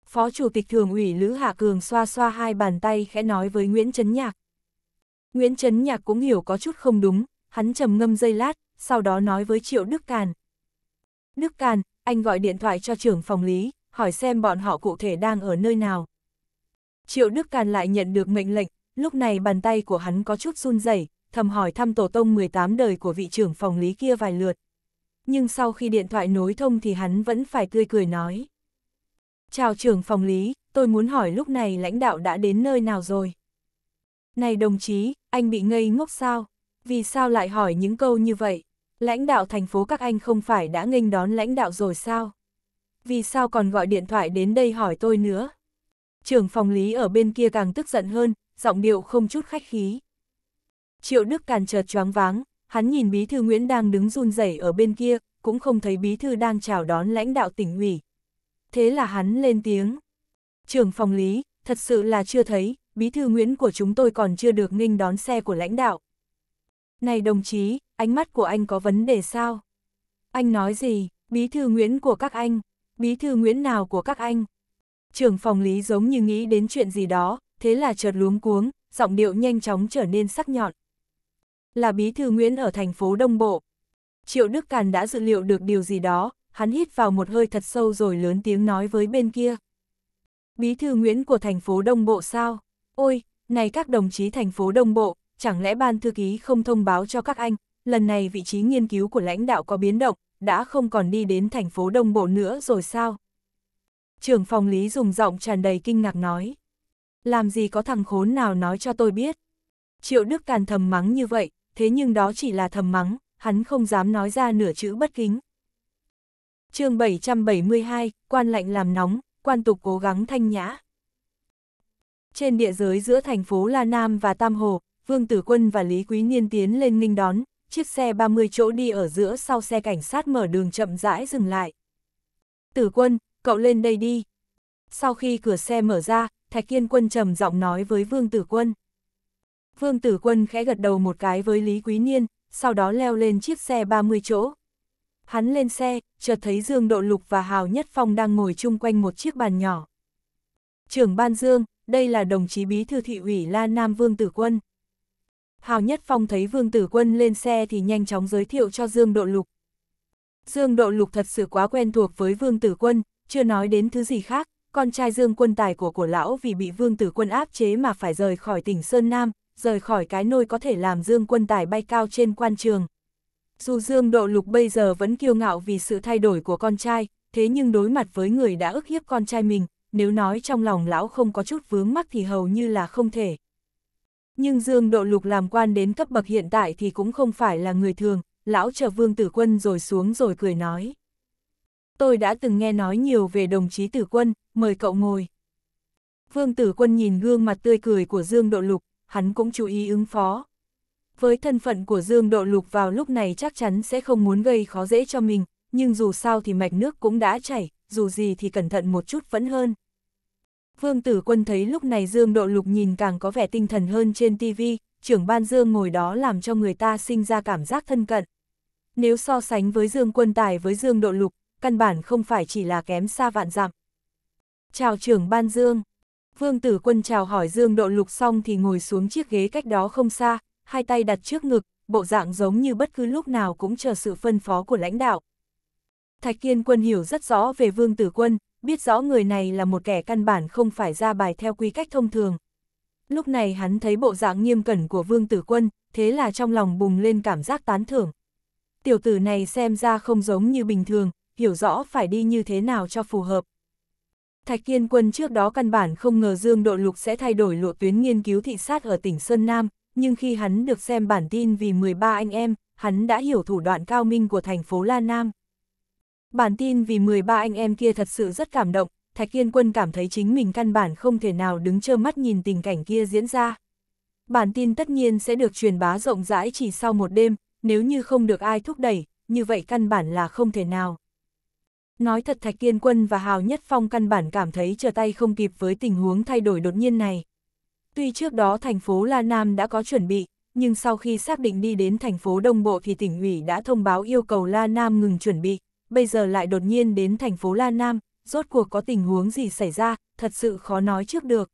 Phó Chủ tịch Thường ủy Lữ Hạ Cường xoa xoa hai bàn tay khẽ nói với Nguyễn Trấn Nhạc. Nguyễn Trấn Nhạc cũng hiểu có chút không đúng, hắn trầm ngâm dây lát, sau đó nói với Triệu Đức Càn. Đức Càn, anh gọi điện thoại cho trưởng phòng lý, hỏi xem bọn họ cụ thể đang ở nơi nào. Triệu Đức Càn lại nhận được mệnh lệnh, lúc này bàn tay của hắn có chút run rẩy, thầm hỏi thăm tổ tông 18 đời của vị trưởng phòng lý kia vài lượt nhưng sau khi điện thoại nối thông thì hắn vẫn phải tươi cười nói. Chào trưởng phòng lý, tôi muốn hỏi lúc này lãnh đạo đã đến nơi nào rồi? Này đồng chí, anh bị ngây ngốc sao? Vì sao lại hỏi những câu như vậy? Lãnh đạo thành phố các anh không phải đã nghênh đón lãnh đạo rồi sao? Vì sao còn gọi điện thoại đến đây hỏi tôi nữa? Trưởng phòng lý ở bên kia càng tức giận hơn, giọng điệu không chút khách khí. Triệu Đức càng chợt choáng váng, hắn nhìn bí thư Nguyễn đang đứng run rẩy ở bên kia, cũng không thấy bí thư đang chào đón lãnh đạo tỉnh ủy. Thế là hắn lên tiếng. Trưởng phòng lý, thật sự là chưa thấy, bí thư Nguyễn của chúng tôi còn chưa được nghinh đón xe của lãnh đạo. Này đồng chí, ánh mắt của anh có vấn đề sao? Anh nói gì, bí thư Nguyễn của các anh, bí thư Nguyễn nào của các anh? Trưởng phòng lý giống như nghĩ đến chuyện gì đó, thế là chợt luống cuống, giọng điệu nhanh chóng trở nên sắc nhọn. Là bí thư Nguyễn ở thành phố Đông Bộ. Triệu Đức Càn đã dự liệu được điều gì đó, hắn hít vào một hơi thật sâu rồi lớn tiếng nói với bên kia. Bí thư Nguyễn của thành phố Đông Bộ sao? Ôi, này các đồng chí thành phố Đông Bộ, chẳng lẽ ban thư ký không thông báo cho các anh, lần này vị trí nghiên cứu của lãnh đạo có biến động, đã không còn đi đến thành phố Đông Bộ nữa rồi sao? Trưởng phòng lý dùng giọng tràn đầy kinh ngạc nói. Làm gì có thằng khốn nào nói cho tôi biết? Triệu Đức Càn thầm mắng như vậy, thế nhưng đó chỉ là thầm mắng, hắn không dám nói ra nửa chữ bất kính. chương 772, quan lạnh làm nóng, quan tục cố gắng thanh nhã. Trên địa giới giữa thành phố La Nam và Tam Hồ, Vương Tử Quân và Lý Quý Niên tiến lên nghinh đón, chiếc xe 30 chỗ đi ở giữa sau xe cảnh sát mở đường chậm rãi dừng lại. Tử Quân, cậu lên đây đi. Sau khi cửa xe mở ra, Thạch Kiên Quân trầm giọng nói với Vương Tử Quân. Vương Tử Quân khẽ gật đầu một cái với Lý Quý Niên, sau đó leo lên chiếc xe 30 chỗ. Hắn lên xe, chợt thấy Dương Độ Lục và Hào Nhất Phong đang ngồi chung quanh một chiếc bàn nhỏ. Trưởng Ban Dương, đây là đồng chí bí thư thị ủy La Nam Vương Tử Quân. Hào Nhất Phong thấy Vương Tử Quân lên xe thì nhanh chóng giới thiệu cho Dương Độ Lục. Dương Độ Lục thật sự quá quen thuộc với Vương Tử Quân, chưa nói đến thứ gì khác, con trai Dương Quân Tài của của lão vì bị Vương Tử Quân áp chế mà phải rời khỏi tỉnh Sơn Nam, rời khỏi cái nôi có thể làm Dương Quân Tài bay cao trên quan trường. Dù Dương Độ Lục bây giờ vẫn kiêu ngạo vì sự thay đổi của con trai, thế nhưng đối mặt với người đã ức hiếp con trai mình, nếu nói trong lòng lão không có chút vướng mắc thì hầu như là không thể. Nhưng Dương Độ Lục làm quan đến cấp bậc hiện tại thì cũng không phải là người thường, lão chờ Vương Tử Quân rồi xuống rồi cười nói. Tôi đã từng nghe nói nhiều về đồng chí Tử Quân, mời cậu ngồi. Vương Tử Quân nhìn gương mặt tươi cười của Dương Độ Lục, hắn cũng chú ý ứng phó. Với thân phận của Dương Độ Lục vào lúc này chắc chắn sẽ không muốn gây khó dễ cho mình, nhưng dù sao thì mạch nước cũng đã chảy, dù gì thì cẩn thận một chút vẫn hơn. Vương Tử Quân thấy lúc này Dương Độ Lục nhìn càng có vẻ tinh thần hơn trên TV, trưởng ban Dương ngồi đó làm cho người ta sinh ra cảm giác thân cận. Nếu so sánh với Dương Quân Tài với Dương Độ Lục, căn bản không phải chỉ là kém xa vạn dặm. Chào trưởng ban Dương, Vương Tử Quân chào hỏi Dương Độ Lục xong thì ngồi xuống chiếc ghế cách đó không xa, hai tay đặt trước ngực, bộ dạng giống như bất cứ lúc nào cũng chờ sự phân phó của lãnh đạo. Thạch Kiên Quân hiểu rất rõ về Vương Tử Quân, biết rõ người này là một kẻ căn bản không phải ra bài theo quy cách thông thường. Lúc này hắn thấy bộ dạng nghiêm cẩn của Vương Tử Quân, thế là trong lòng bùng lên cảm giác tán thưởng. Tiểu tử này xem ra không giống như bình thường, hiểu rõ phải đi như thế nào cho phù hợp. Thạch Kiên Quân trước đó căn bản không ngờ Dương Độ Lục sẽ thay đổi lộ tuyến nghiên cứu thị sát ở tỉnh Sơn Nam, nhưng khi hắn được xem bản tin vì 13 anh em, hắn đã hiểu thủ đoạn cao minh của thành phố La Nam. Bản tin vì 13 anh em kia thật sự rất cảm động, Thạch Kiên Quân cảm thấy chính mình căn bản không thể nào đứng trơ mắt nhìn tình cảnh kia diễn ra. Bản tin tất nhiên sẽ được truyền bá rộng rãi chỉ sau một đêm, nếu như không được ai thúc đẩy, như vậy căn bản là không thể nào. Nói thật Thạch Kiên Quân và Hào Nhất Phong căn bản cảm thấy trở tay không kịp với tình huống thay đổi đột nhiên này. Tuy trước đó thành phố La Nam đã có chuẩn bị, nhưng sau khi xác định đi đến thành phố Đông Bộ thì tỉnh ủy đã thông báo yêu cầu La Nam ngừng chuẩn bị, bây giờ lại đột nhiên đến thành phố La Nam, rốt cuộc có tình huống gì xảy ra, thật sự khó nói trước được.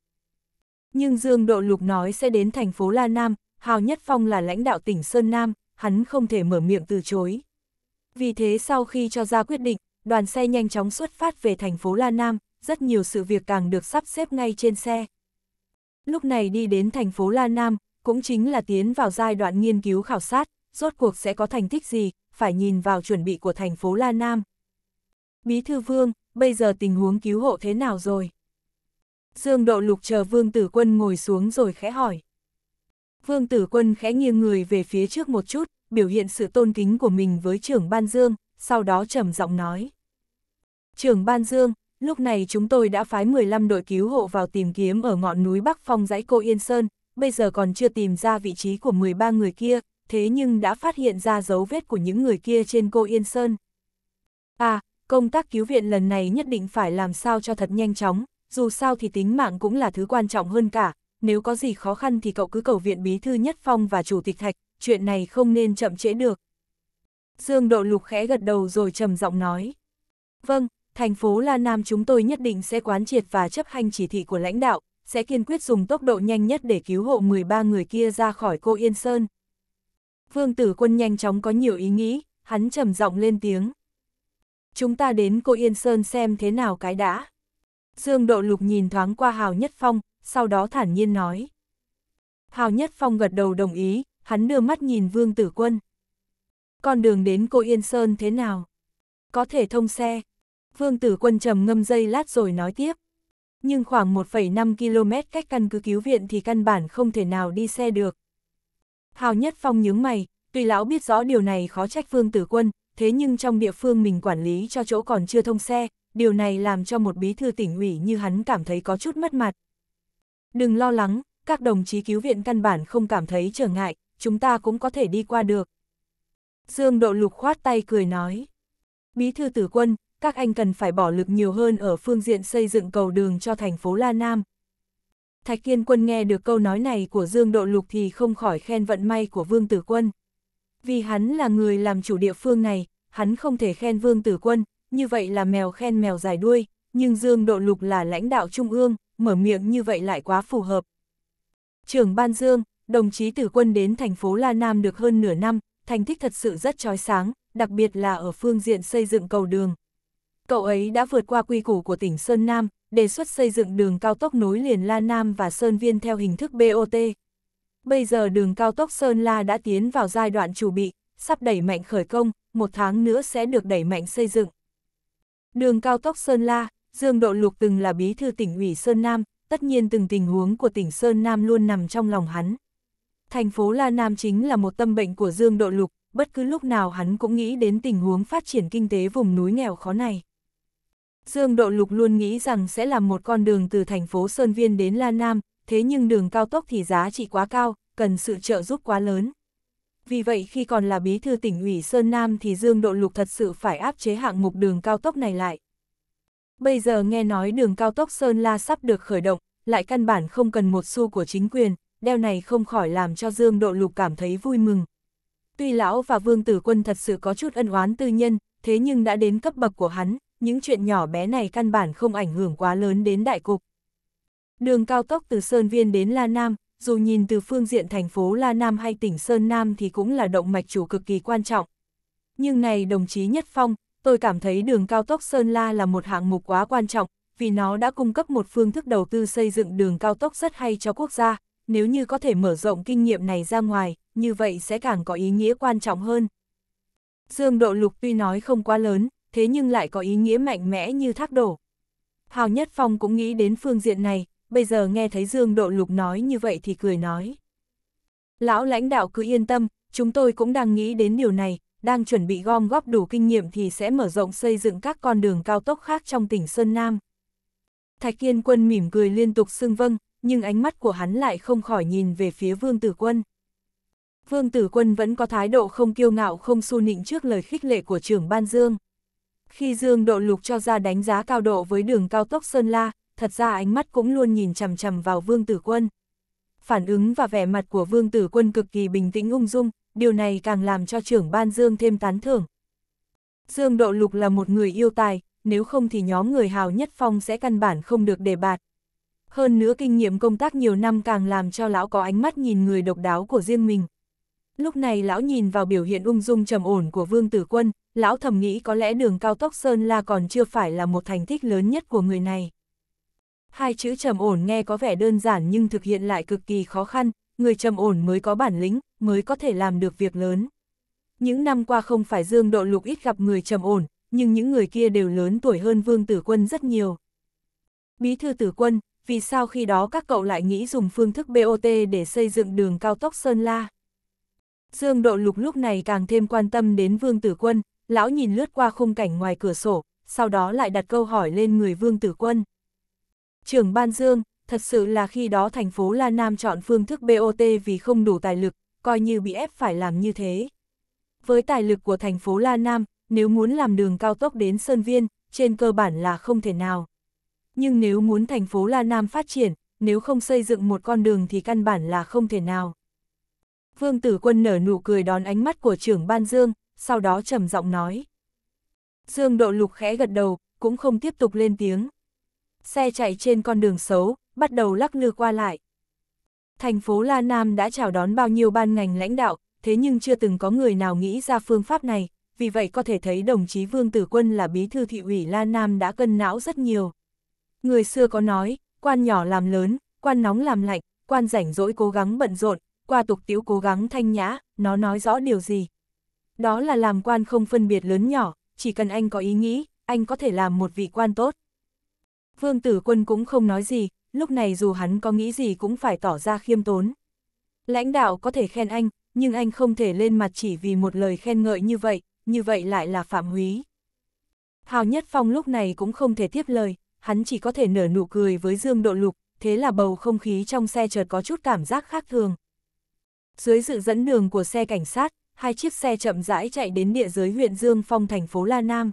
Nhưng Dương Độ Lục nói sẽ đến thành phố La Nam, Hào Nhất Phong là lãnh đạo tỉnh Sơn Nam, hắn không thể mở miệng từ chối. Vì thế sau khi cho ra quyết định, đoàn xe nhanh chóng xuất phát về thành phố La Nam, rất nhiều sự việc càng được sắp xếp ngay trên xe. Lúc này đi đến thành phố La Nam, cũng chính là tiến vào giai đoạn nghiên cứu khảo sát, rốt cuộc sẽ có thành tích gì, phải nhìn vào chuẩn bị của thành phố La Nam. Bí thư vương, bây giờ tình huống cứu hộ thế nào rồi? Dương độ lục chờ vương tử quân ngồi xuống rồi khẽ hỏi. Vương tử quân khẽ nghiêng người về phía trước một chút, biểu hiện sự tôn kính của mình với trưởng ban dương, sau đó trầm giọng nói trưởng Ban Dương, lúc này chúng tôi đã phái 15 đội cứu hộ vào tìm kiếm ở ngọn núi Bắc Phong dãy cô Yên Sơn, bây giờ còn chưa tìm ra vị trí của 13 người kia, thế nhưng đã phát hiện ra dấu vết của những người kia trên cô Yên Sơn. À, công tác cứu viện lần này nhất định phải làm sao cho thật nhanh chóng, dù sao thì tính mạng cũng là thứ quan trọng hơn cả, nếu có gì khó khăn thì cậu cứ cầu viện bí thư Nhất Phong và chủ tịch Thạch, chuyện này không nên chậm trễ được. Dương Độ Lục khẽ gật đầu rồi trầm giọng nói. Vâng, thành phố La Nam chúng tôi nhất định sẽ quán triệt và chấp hành chỉ thị của lãnh đạo, sẽ kiên quyết dùng tốc độ nhanh nhất để cứu hộ 13 người kia ra khỏi cô Yên Sơn. Vương tử quân nhanh chóng có nhiều ý nghĩ, hắn trầm giọng lên tiếng. Chúng ta đến cô Yên Sơn xem thế nào cái đã. Dương Độ Lục nhìn thoáng qua Hào Nhất Phong, sau đó thản nhiên nói. Hào Nhất Phong gật đầu đồng ý, hắn đưa mắt nhìn Vương Tử Quân. Con đường đến cô Yên Sơn thế nào? Có thể thông xe, Vương Tử Quân trầm ngâm dây lát rồi nói tiếp. Nhưng khoảng 1,5 km cách căn cứ cứu viện thì căn bản không thể nào đi xe được. Hào Nhất Phong nhướng mày, tuy lão biết rõ điều này khó trách Vương Tử Quân, thế nhưng trong địa phương mình quản lý cho chỗ còn chưa thông xe, điều này làm cho một bí thư tỉnh ủy như hắn cảm thấy có chút mất mặt. Đừng lo lắng, các đồng chí cứu viện căn bản không cảm thấy trở ngại, chúng ta cũng có thể đi qua được. Dương Độ Lục khoát tay cười nói. Bí thư tử quân, các anh cần phải bỏ lực nhiều hơn ở phương diện xây dựng cầu đường cho thành phố La Nam. Thạch Kiên Quân nghe được câu nói này của Dương Độ Lục thì không khỏi khen vận may của Vương Tử Quân. Vì hắn là người làm chủ địa phương này, hắn không thể khen Vương Tử Quân, như vậy là mèo khen mèo dài đuôi, nhưng Dương Độ Lục là lãnh đạo trung ương, mở miệng như vậy lại quá phù hợp. Trưởng Ban Dương, đồng chí Tử Quân đến thành phố La Nam được hơn nửa năm, thành tích thật sự rất trói sáng, đặc biệt là ở phương diện xây dựng cầu đường. Cậu ấy đã vượt qua quy củ của tỉnh Sơn Nam, đề xuất xây dựng đường cao tốc nối liền La Nam và Sơn Viên theo hình thức BOT. Bây giờ đường cao tốc Sơn La đã tiến vào giai đoạn chủ bị, sắp đẩy mạnh khởi công, một tháng nữa sẽ được đẩy mạnh xây dựng. Đường cao tốc Sơn La, Dương Độ Lục từng là bí thư tỉnh ủy Sơn Nam, tất nhiên từng tình huống của tỉnh Sơn Nam luôn nằm trong lòng hắn. Thành phố La Nam chính là một tâm bệnh của Dương Độ Lục, bất cứ lúc nào hắn cũng nghĩ đến tình huống phát triển kinh tế vùng núi nghèo khó này. Dương Độ Lục luôn nghĩ rằng sẽ là một con đường từ thành phố Sơn Viên đến La Nam, thế nhưng đường cao tốc thì giá trị quá cao, cần sự trợ giúp quá lớn. Vì vậy khi còn là bí thư tỉnh ủy Sơn Nam thì Dương Độ Lục thật sự phải áp chế hạng mục đường cao tốc này lại. Bây giờ nghe nói đường cao tốc Sơn La sắp được khởi động, lại căn bản không cần một xu của chính quyền, đeo này không khỏi làm cho Dương Độ Lục cảm thấy vui mừng. Tuy lão và Vương Tử Quân thật sự có chút ân oán tư nhân, thế nhưng đã đến cấp bậc của hắn, những chuyện nhỏ bé này căn bản không ảnh hưởng quá lớn đến đại cục. Đường cao tốc từ Sơn Viên đến La Nam, dù nhìn từ phương diện thành phố La Nam hay tỉnh Sơn Nam thì cũng là động mạch chủ cực kỳ quan trọng. Nhưng này đồng chí Nhất Phong, tôi cảm thấy đường cao tốc Sơn La là một hạng mục quá quan trọng, vì nó đã cung cấp một phương thức đầu tư xây dựng đường cao tốc rất hay cho quốc gia, nếu như có thể mở rộng kinh nghiệm này ra ngoài, như vậy sẽ càng có ý nghĩa quan trọng hơn. Dương Độ Lục tuy nói không quá lớn, thế nhưng lại có ý nghĩa mạnh mẽ như thác đổ. Hào Nhất Phong cũng nghĩ đến phương diện này, bây giờ nghe thấy Dương Độ Lục nói như vậy thì cười nói. Lão lãnh đạo cứ yên tâm, chúng tôi cũng đang nghĩ đến điều này, đang chuẩn bị gom góp đủ kinh nghiệm thì sẽ mở rộng xây dựng các con đường cao tốc khác trong tỉnh Sơn Nam. Thạch Kiên Quân mỉm cười liên tục xưng vâng, nhưng ánh mắt của hắn lại không khỏi nhìn về phía Vương Tử Quân. Vương Tử Quân vẫn có thái độ không kiêu ngạo không xu nịnh trước lời khích lệ của trưởng Ban Dương. Khi Dương Độ Lục cho ra đánh giá cao độ với đường cao tốc Sơn La, thật ra ánh mắt cũng luôn nhìn chằm chằm vào Vương Tử Quân. Phản ứng và vẻ mặt của Vương Tử Quân cực kỳ bình tĩnh ung dung, điều này càng làm cho trưởng ban Dương thêm tán thưởng. Dương Độ Lục là một người yêu tài, nếu không thì nhóm người hào nhất phong sẽ căn bản không được đề bạt. Hơn nữa kinh nghiệm công tác nhiều năm càng làm cho lão có ánh mắt nhìn người độc đáo của riêng mình. Lúc này lão nhìn vào biểu hiện ung dung trầm ổn của Vương Tử Quân, lão thầm nghĩ có lẽ đường cao tốc Sơn La còn chưa phải là một thành tích lớn nhất của người này. Hai chữ trầm ổn nghe có vẻ đơn giản nhưng thực hiện lại cực kỳ khó khăn, người trầm ổn mới có bản lĩnh, mới có thể làm được việc lớn. Những năm qua không phải Dương Độ Lục ít gặp người trầm ổn, nhưng những người kia đều lớn tuổi hơn Vương Tử Quân rất nhiều. Bí thư Tử Quân, vì sao khi đó các cậu lại nghĩ dùng phương thức BOT để xây dựng đường cao tốc Sơn La? Dương Độ Lục lúc này càng thêm quan tâm đến Vương Tử Quân, lão nhìn lướt qua khung cảnh ngoài cửa sổ, sau đó lại đặt câu hỏi lên người Vương Tử Quân. Trưởng Ban Dương, thật sự là khi đó thành phố La Nam chọn phương thức BOT vì không đủ tài lực, coi như bị ép phải làm như thế. Với tài lực của thành phố La Nam, nếu muốn làm đường cao tốc đến Sơn Viên, trên cơ bản là không thể nào. Nhưng nếu muốn thành phố La Nam phát triển, nếu không xây dựng một con đường thì căn bản là không thể nào. Vương Tử Quân nở nụ cười đón ánh mắt của trưởng Ban Dương, sau đó trầm giọng nói. Dương độ lục khẽ gật đầu, cũng không tiếp tục lên tiếng. Xe chạy trên con đường xấu, bắt đầu lắc lư qua lại. Thành phố La Nam đã chào đón bao nhiêu ban ngành lãnh đạo, thế nhưng chưa từng có người nào nghĩ ra phương pháp này, vì vậy có thể thấy đồng chí Vương Tử Quân là bí thư thị ủy La Nam đã cân não rất nhiều. Người xưa có nói, quan nhỏ làm lớn, quan nóng làm lạnh, quan rảnh rỗi cố gắng bận rộn, qua tục tiếu cố gắng thanh nhã, nó nói rõ điều gì. Đó là làm quan không phân biệt lớn nhỏ, chỉ cần anh có ý nghĩ, anh có thể làm một vị quan tốt. Vương Tử Quân cũng không nói gì, lúc này dù hắn có nghĩ gì cũng phải tỏ ra khiêm tốn. Lãnh đạo có thể khen anh, nhưng anh không thể lên mặt chỉ vì một lời khen ngợi như vậy, như vậy lại là phạm húy. Hào Nhất Phong lúc này cũng không thể tiếp lời, hắn chỉ có thể nở nụ cười với Dương Độ Lục, thế là bầu không khí trong xe chợt có chút cảm giác khác thường. Dưới sự dẫn đường của xe cảnh sát, hai chiếc xe chậm rãi chạy đến địa giới huyện Dương Phong thành phố La Nam.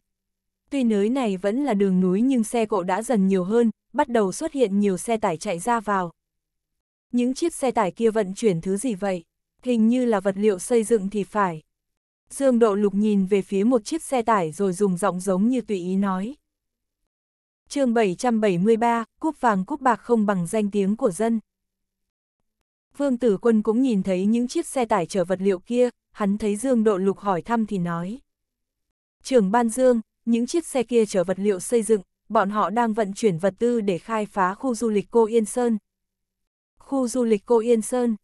Tuy nơi này vẫn là đường núi nhưng xe cộ đã dần nhiều hơn, bắt đầu xuất hiện nhiều xe tải chạy ra vào. Những chiếc xe tải kia vận chuyển thứ gì vậy? Hình như là vật liệu xây dựng thì phải. Dương Độ Lục nhìn về phía một chiếc xe tải rồi dùng giọng giống như tùy ý nói. chương 773, cúp vàng cúp bạc không bằng danh tiếng của dân. Vương Tử Quân cũng nhìn thấy những chiếc xe tải chở vật liệu kia, hắn thấy Dương Độ Lục hỏi thăm thì nói. Trưởng Ban Dương, những chiếc xe kia chở vật liệu xây dựng, bọn họ đang vận chuyển vật tư để khai phá khu du lịch Cô Yên Sơn. Khu du lịch Cô Yên Sơn.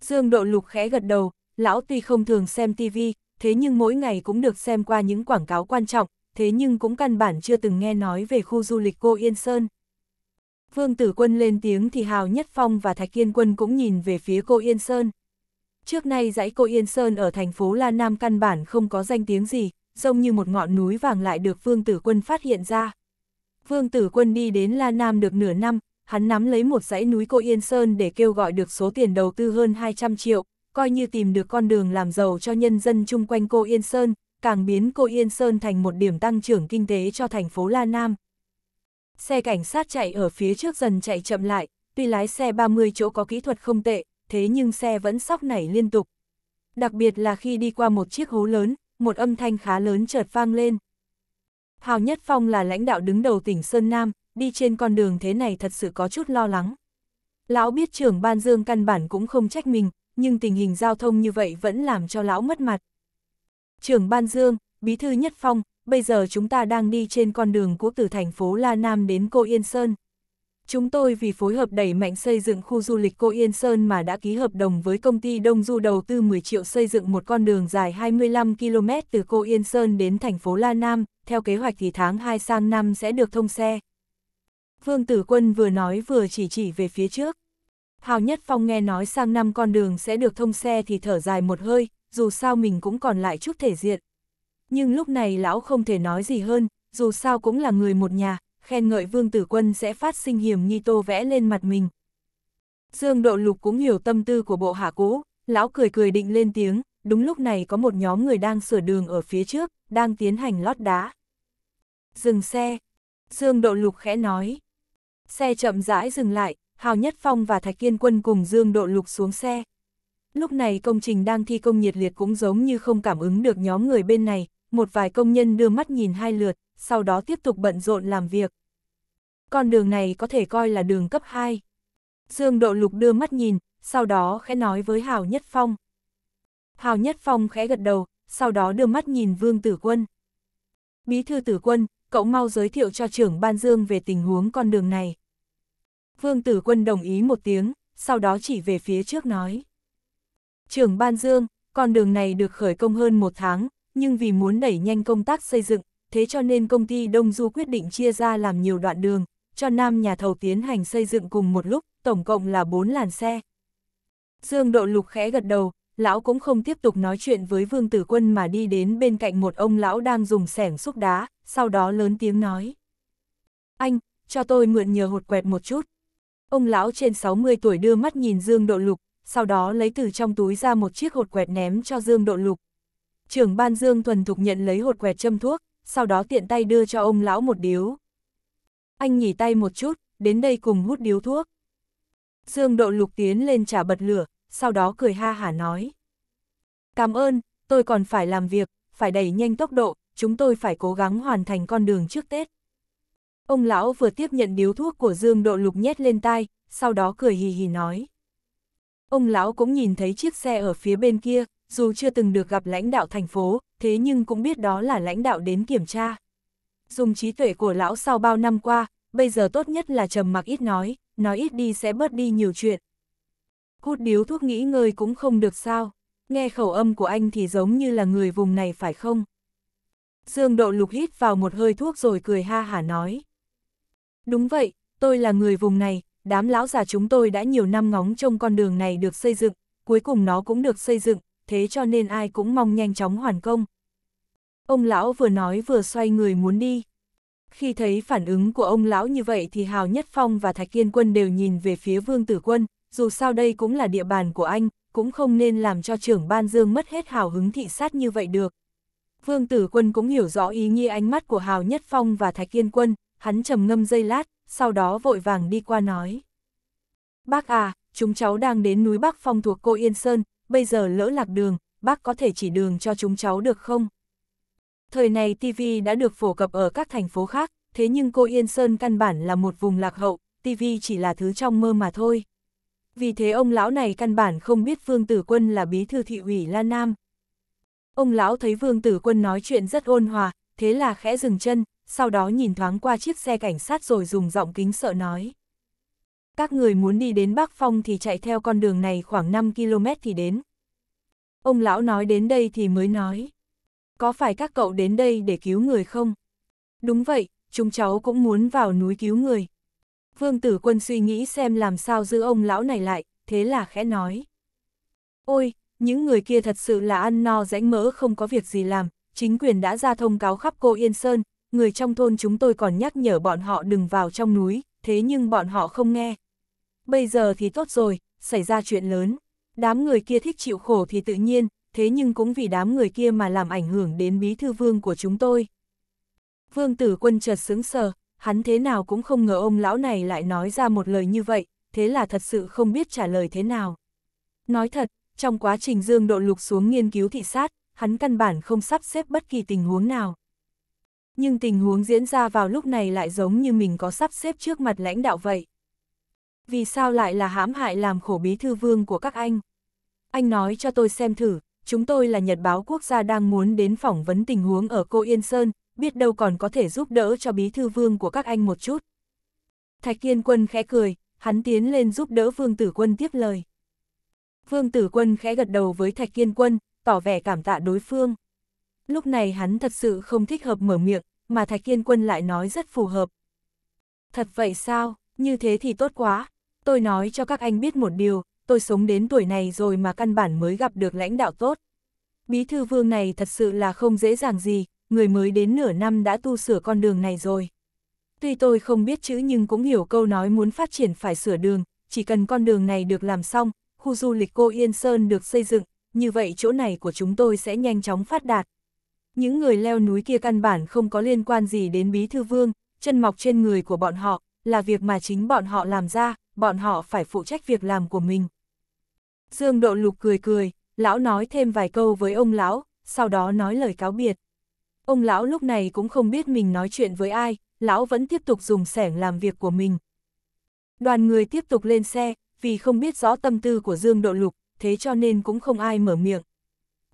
Dương Độ Lục khẽ gật đầu, lão tuy không thường xem TV, thế nhưng mỗi ngày cũng được xem qua những quảng cáo quan trọng, thế nhưng cũng căn bản chưa từng nghe nói về khu du lịch Cô Yên Sơn. Vương Tử Quân lên tiếng thì Hào Nhất Phong và Thạch Kiên Quân cũng nhìn về phía Cô Yên Sơn. Trước nay dãy cô Yên Sơn ở thành phố La Nam căn bản không có danh tiếng gì, giống như một ngọn núi vàng lại được Vương Tử Quân phát hiện ra. Vương Tử Quân đi đến La Nam được nửa năm, hắn nắm lấy một dãy núi cô Yên Sơn để kêu gọi được số tiền đầu tư hơn 200 triệu, coi như tìm được con đường làm giàu cho nhân dân chung quanh cô Yên Sơn, càng biến cô Yên Sơn thành một điểm tăng trưởng kinh tế cho thành phố La Nam. Xe cảnh sát chạy ở phía trước dần chạy chậm lại, tuy lái xe 30 chỗ có kỹ thuật không tệ, thế nhưng xe vẫn sóc nảy liên tục. Đặc biệt là khi đi qua một chiếc hố lớn, một âm thanh khá lớn chợt vang lên. Hào Nhất Phong là lãnh đạo đứng đầu tỉnh Sơn Nam, đi trên con đường thế này thật sự có chút lo lắng. Lão biết trưởng ban dương căn bản cũng không trách mình, nhưng tình hình giao thông như vậy vẫn làm cho lão mất mặt. Trưởng ban dương, bí thư Nhất Phong, bây giờ chúng ta đang đi trên con đường cũ từ thành phố La Nam đến Cô Yên Sơn. Chúng tôi vì phối hợp đẩy mạnh xây dựng khu du lịch Cô Yên Sơn mà đã ký hợp đồng với công ty Đông Du đầu tư 10 triệu xây dựng một con đường dài 25 km từ Cô Yên Sơn đến thành phố La Nam, theo kế hoạch thì tháng 2 sang năm sẽ được thông xe. Vương Tử Quân vừa nói vừa chỉ chỉ về phía trước. Hào Nhất Phong nghe nói sang năm con đường sẽ được thông xe thì thở dài một hơi, dù sao mình cũng còn lại chút thể diện. Nhưng lúc này lão không thể nói gì hơn, dù sao cũng là người một nhà, khen ngợi Vương Tử Quân sẽ phát sinh hiểm nghi tô vẽ lên mặt mình. Dương Độ Lục cũng hiểu tâm tư của bộ hạ cố, lão cười cười định lên tiếng, đúng lúc này có một nhóm người đang sửa đường ở phía trước, đang tiến hành lót đá. Dừng xe, Dương Độ Lục khẽ nói. Xe chậm rãi dừng lại, Hào Nhất Phong và Thạch Kiên Quân cùng Dương Độ Lục xuống xe. Lúc này công trình đang thi công nhiệt liệt cũng giống như không cảm ứng được nhóm người bên này, một vài công nhân đưa mắt nhìn hai lượt, sau đó tiếp tục bận rộn làm việc. Con đường này có thể coi là đường cấp 2. Dương Độ Lục đưa mắt nhìn, sau đó khẽ nói với Hào Nhất Phong. Hào Nhất Phong khẽ gật đầu, sau đó đưa mắt nhìn Vương Tử Quân. Bí thư Tử Quân, cậu mau giới thiệu cho trưởng Ban Dương về tình huống con đường này. Vương Tử Quân đồng ý một tiếng, sau đó chỉ về phía trước nói. Trưởng Ban Dương, con đường này được khởi công hơn một tháng, nhưng vì muốn đẩy nhanh công tác xây dựng, thế cho nên công ty Đông Du quyết định chia ra làm nhiều đoạn đường, cho nam nhà thầu tiến hành xây dựng cùng một lúc, tổng cộng là 4 làn xe. Dương Độ Lục khẽ gật đầu, lão cũng không tiếp tục nói chuyện với Vương Tử Quân mà đi đến bên cạnh một ông lão đang dùng sẻng xúc đá, sau đó lớn tiếng nói. Anh, cho tôi mượn nhờ hột quẹt một chút. Ông lão trên 60 tuổi đưa mắt nhìn Dương Độ Lục, sau đó lấy từ trong túi ra một chiếc hột quẹt ném cho Dương Độ Lục. Trưởng ban Dương thuần thục nhận lấy hột quẹt châm thuốc, sau đó tiện tay đưa cho ông lão một điếu. Anh nhỉ tay một chút, đến đây cùng hút điếu thuốc. Dương độ lục tiến lên trả bật lửa, sau đó cười ha hả nói. Cảm ơn, tôi còn phải làm việc, phải đẩy nhanh tốc độ, chúng tôi phải cố gắng hoàn thành con đường trước Tết. Ông lão vừa tiếp nhận điếu thuốc của Dương độ lục nhét lên tai, sau đó cười hì hì nói. Ông lão cũng nhìn thấy chiếc xe ở phía bên kia, dù chưa từng được gặp lãnh đạo thành phố, thế nhưng cũng biết đó là lãnh đạo đến kiểm tra. Dùng trí tuệ của lão sau bao năm qua, bây giờ tốt nhất là trầm mặc ít nói, nói ít đi sẽ bớt đi nhiều chuyện. Cút điếu thuốc nghĩ ngơi cũng không được sao, nghe khẩu âm của anh thì giống như là người vùng này phải không? Dương Độ Lục hít vào một hơi thuốc rồi cười ha hả nói. Đúng vậy, tôi là người vùng này, đám lão già chúng tôi đã nhiều năm ngóng trông con đường này được xây dựng, cuối cùng nó cũng được xây dựng, thế cho nên ai cũng mong nhanh chóng hoàn công. Ông lão vừa nói vừa xoay người muốn đi. Khi thấy phản ứng của ông lão như vậy thì Hào Nhất Phong và Thạch Kiên Quân đều nhìn về phía Vương Tử Quân, dù sao đây cũng là địa bàn của anh, cũng không nên làm cho trưởng ban dương mất hết hào hứng thị sát như vậy được. Vương Tử Quân cũng hiểu rõ ý nghĩa ánh mắt của Hào Nhất Phong và Thạch Kiên Quân, hắn trầm ngâm dây lát, sau đó vội vàng đi qua nói. Bác à, chúng cháu đang đến núi Bắc Phong thuộc cô Yên Sơn, bây giờ lỡ lạc đường, bác có thể chỉ đường cho chúng cháu được không? Thời này TV đã được phổ cập ở các thành phố khác, thế nhưng cô Yên Sơn căn bản là một vùng lạc hậu, TV chỉ là thứ trong mơ mà thôi. Vì thế ông lão này căn bản không biết Vương Tử Quân là bí thư thị ủy Lan Nam. Ông lão thấy Vương Tử Quân nói chuyện rất ôn hòa, thế là khẽ dừng chân, sau đó nhìn thoáng qua chiếc xe cảnh sát rồi dùng giọng kính sợ nói các người muốn đi đến Bắc Phong thì chạy theo con đường này khoảng 5 km thì đến. Ông lão nói đến đây thì mới nói, có phải các cậu đến đây để cứu người không? Đúng vậy, chúng cháu cũng muốn vào núi cứu người. Vương tử quân suy nghĩ xem làm sao giữ ông lão này lại, thế là khẽ nói. Ôi, những người kia thật sự là ăn no rãnh mỡ không có việc gì làm, chính quyền đã ra thông cáo khắp cô Yên Sơn, người trong thôn chúng tôi còn nhắc nhở bọn họ đừng vào trong núi, thế nhưng bọn họ không nghe. Bây giờ thì tốt rồi, xảy ra chuyện lớn. Đám người kia thích chịu khổ thì tự nhiên, thế nhưng cũng vì đám người kia mà làm ảnh hưởng đến bí thư vương của chúng tôi. Vương tử quân chợt sững sờ, hắn thế nào cũng không ngờ ông lão này lại nói ra một lời như vậy, thế là thật sự không biết trả lời thế nào. Nói thật, trong quá trình Dương Độ Lục xuống nghiên cứu thị sát, hắn căn bản không sắp xếp bất kỳ tình huống nào, nhưng tình huống diễn ra vào lúc này lại giống như mình có sắp xếp trước mặt lãnh đạo vậy. Vì sao lại là hãm hại làm khổ bí thư vương của các anh? Anh nói cho tôi xem thử, chúng tôi là Nhật báo quốc gia đang muốn đến phỏng vấn tình huống ở cô Yên Sơn, biết đâu còn có thể giúp đỡ cho bí thư vương của các anh một chút. Thạch Kiên Quân khẽ cười, hắn tiến lên giúp đỡ Vương Tử Quân tiếp lời. Vương Tử Quân khẽ gật đầu với Thạch Kiên Quân, tỏ vẻ cảm tạ đối phương. Lúc này hắn thật sự không thích hợp mở miệng, mà Thạch Kiên Quân lại nói rất phù hợp. Thật vậy sao, như thế thì tốt quá. Tôi nói cho các anh biết một điều, tôi sống đến tuổi này rồi mà căn bản mới gặp được lãnh đạo tốt. Bí thư vương này thật sự là không dễ dàng gì, người mới đến nửa năm đã tu sửa con đường này rồi. Tuy tôi không biết chữ nhưng cũng hiểu câu nói muốn phát triển phải sửa đường, chỉ cần con đường này được làm xong, khu du lịch cô Yên Sơn được xây dựng, như vậy chỗ này của chúng tôi sẽ nhanh chóng phát đạt, những người leo núi kia căn bản không có liên quan gì đến bí thư vương, chân mọc trên người của bọn họ, là việc mà chính bọn họ làm ra, bọn họ phải phụ trách việc làm của mình. Dương Độ Lục cười cười, lão nói thêm vài câu với ông lão, sau đó nói lời cáo biệt. Ông lão lúc này cũng không biết mình nói chuyện với ai, lão vẫn tiếp tục dùng sẻng làm việc của mình. Đoàn người tiếp tục lên xe, vì không biết rõ tâm tư của Dương Độ Lục, thế cho nên cũng không ai mở miệng.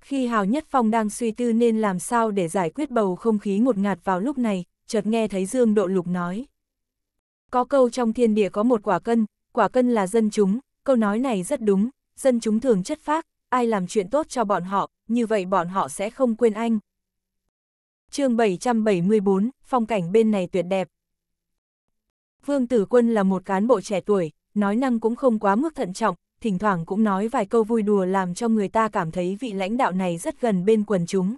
Khi Hào Nhất Phong đang suy tư nên làm sao để giải quyết bầu không khí ngột ngạt vào lúc này, chợt nghe thấy Dương Độ Lục nói. Có câu trong thiên địa có một quả cân, quả cân là dân chúng, câu nói này rất đúng, dân chúng thường chất phác, ai làm chuyện tốt cho bọn họ, như vậy bọn họ sẽ không quên anh. chương 774, phong cảnh bên này tuyệt đẹp. Vương Tử Quân là một cán bộ trẻ tuổi, nói năng cũng không quá mức thận trọng, thỉnh thoảng cũng nói vài câu vui đùa làm cho người ta cảm thấy vị lãnh đạo này rất gần bên quần chúng.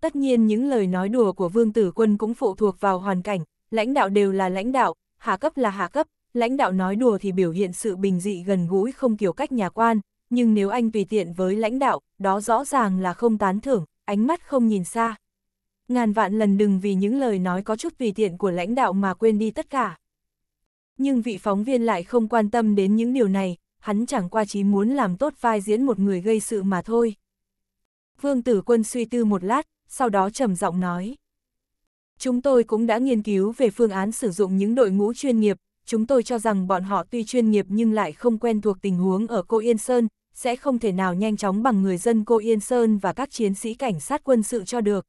Tất nhiên những lời nói đùa của Vương Tử Quân cũng phụ thuộc vào hoàn cảnh, lãnh đạo đều là lãnh đạo, hạ cấp là hạ cấp, lãnh đạo nói đùa thì biểu hiện sự bình dị gần gũi không kiểu cách nhà quan, nhưng nếu anh tùy tiện với lãnh đạo, đó rõ ràng là không tán thưởng, ánh mắt không nhìn xa. Ngàn vạn lần đừng vì những lời nói có chút tùy tiện của lãnh đạo mà quên đi tất cả. Nhưng vị phóng viên lại không quan tâm đến những điều này, hắn chẳng qua chỉ muốn làm tốt vai diễn một người gây sự mà thôi. Vương Tử Quân suy tư một lát, sau đó trầm giọng nói. Chúng tôi cũng đã nghiên cứu về phương án sử dụng những đội ngũ chuyên nghiệp, chúng tôi cho rằng bọn họ tuy chuyên nghiệp nhưng lại không quen thuộc tình huống ở Cô Yên Sơn, sẽ không thể nào nhanh chóng bằng người dân Cô Yên Sơn và các chiến sĩ cảnh sát quân sự cho được.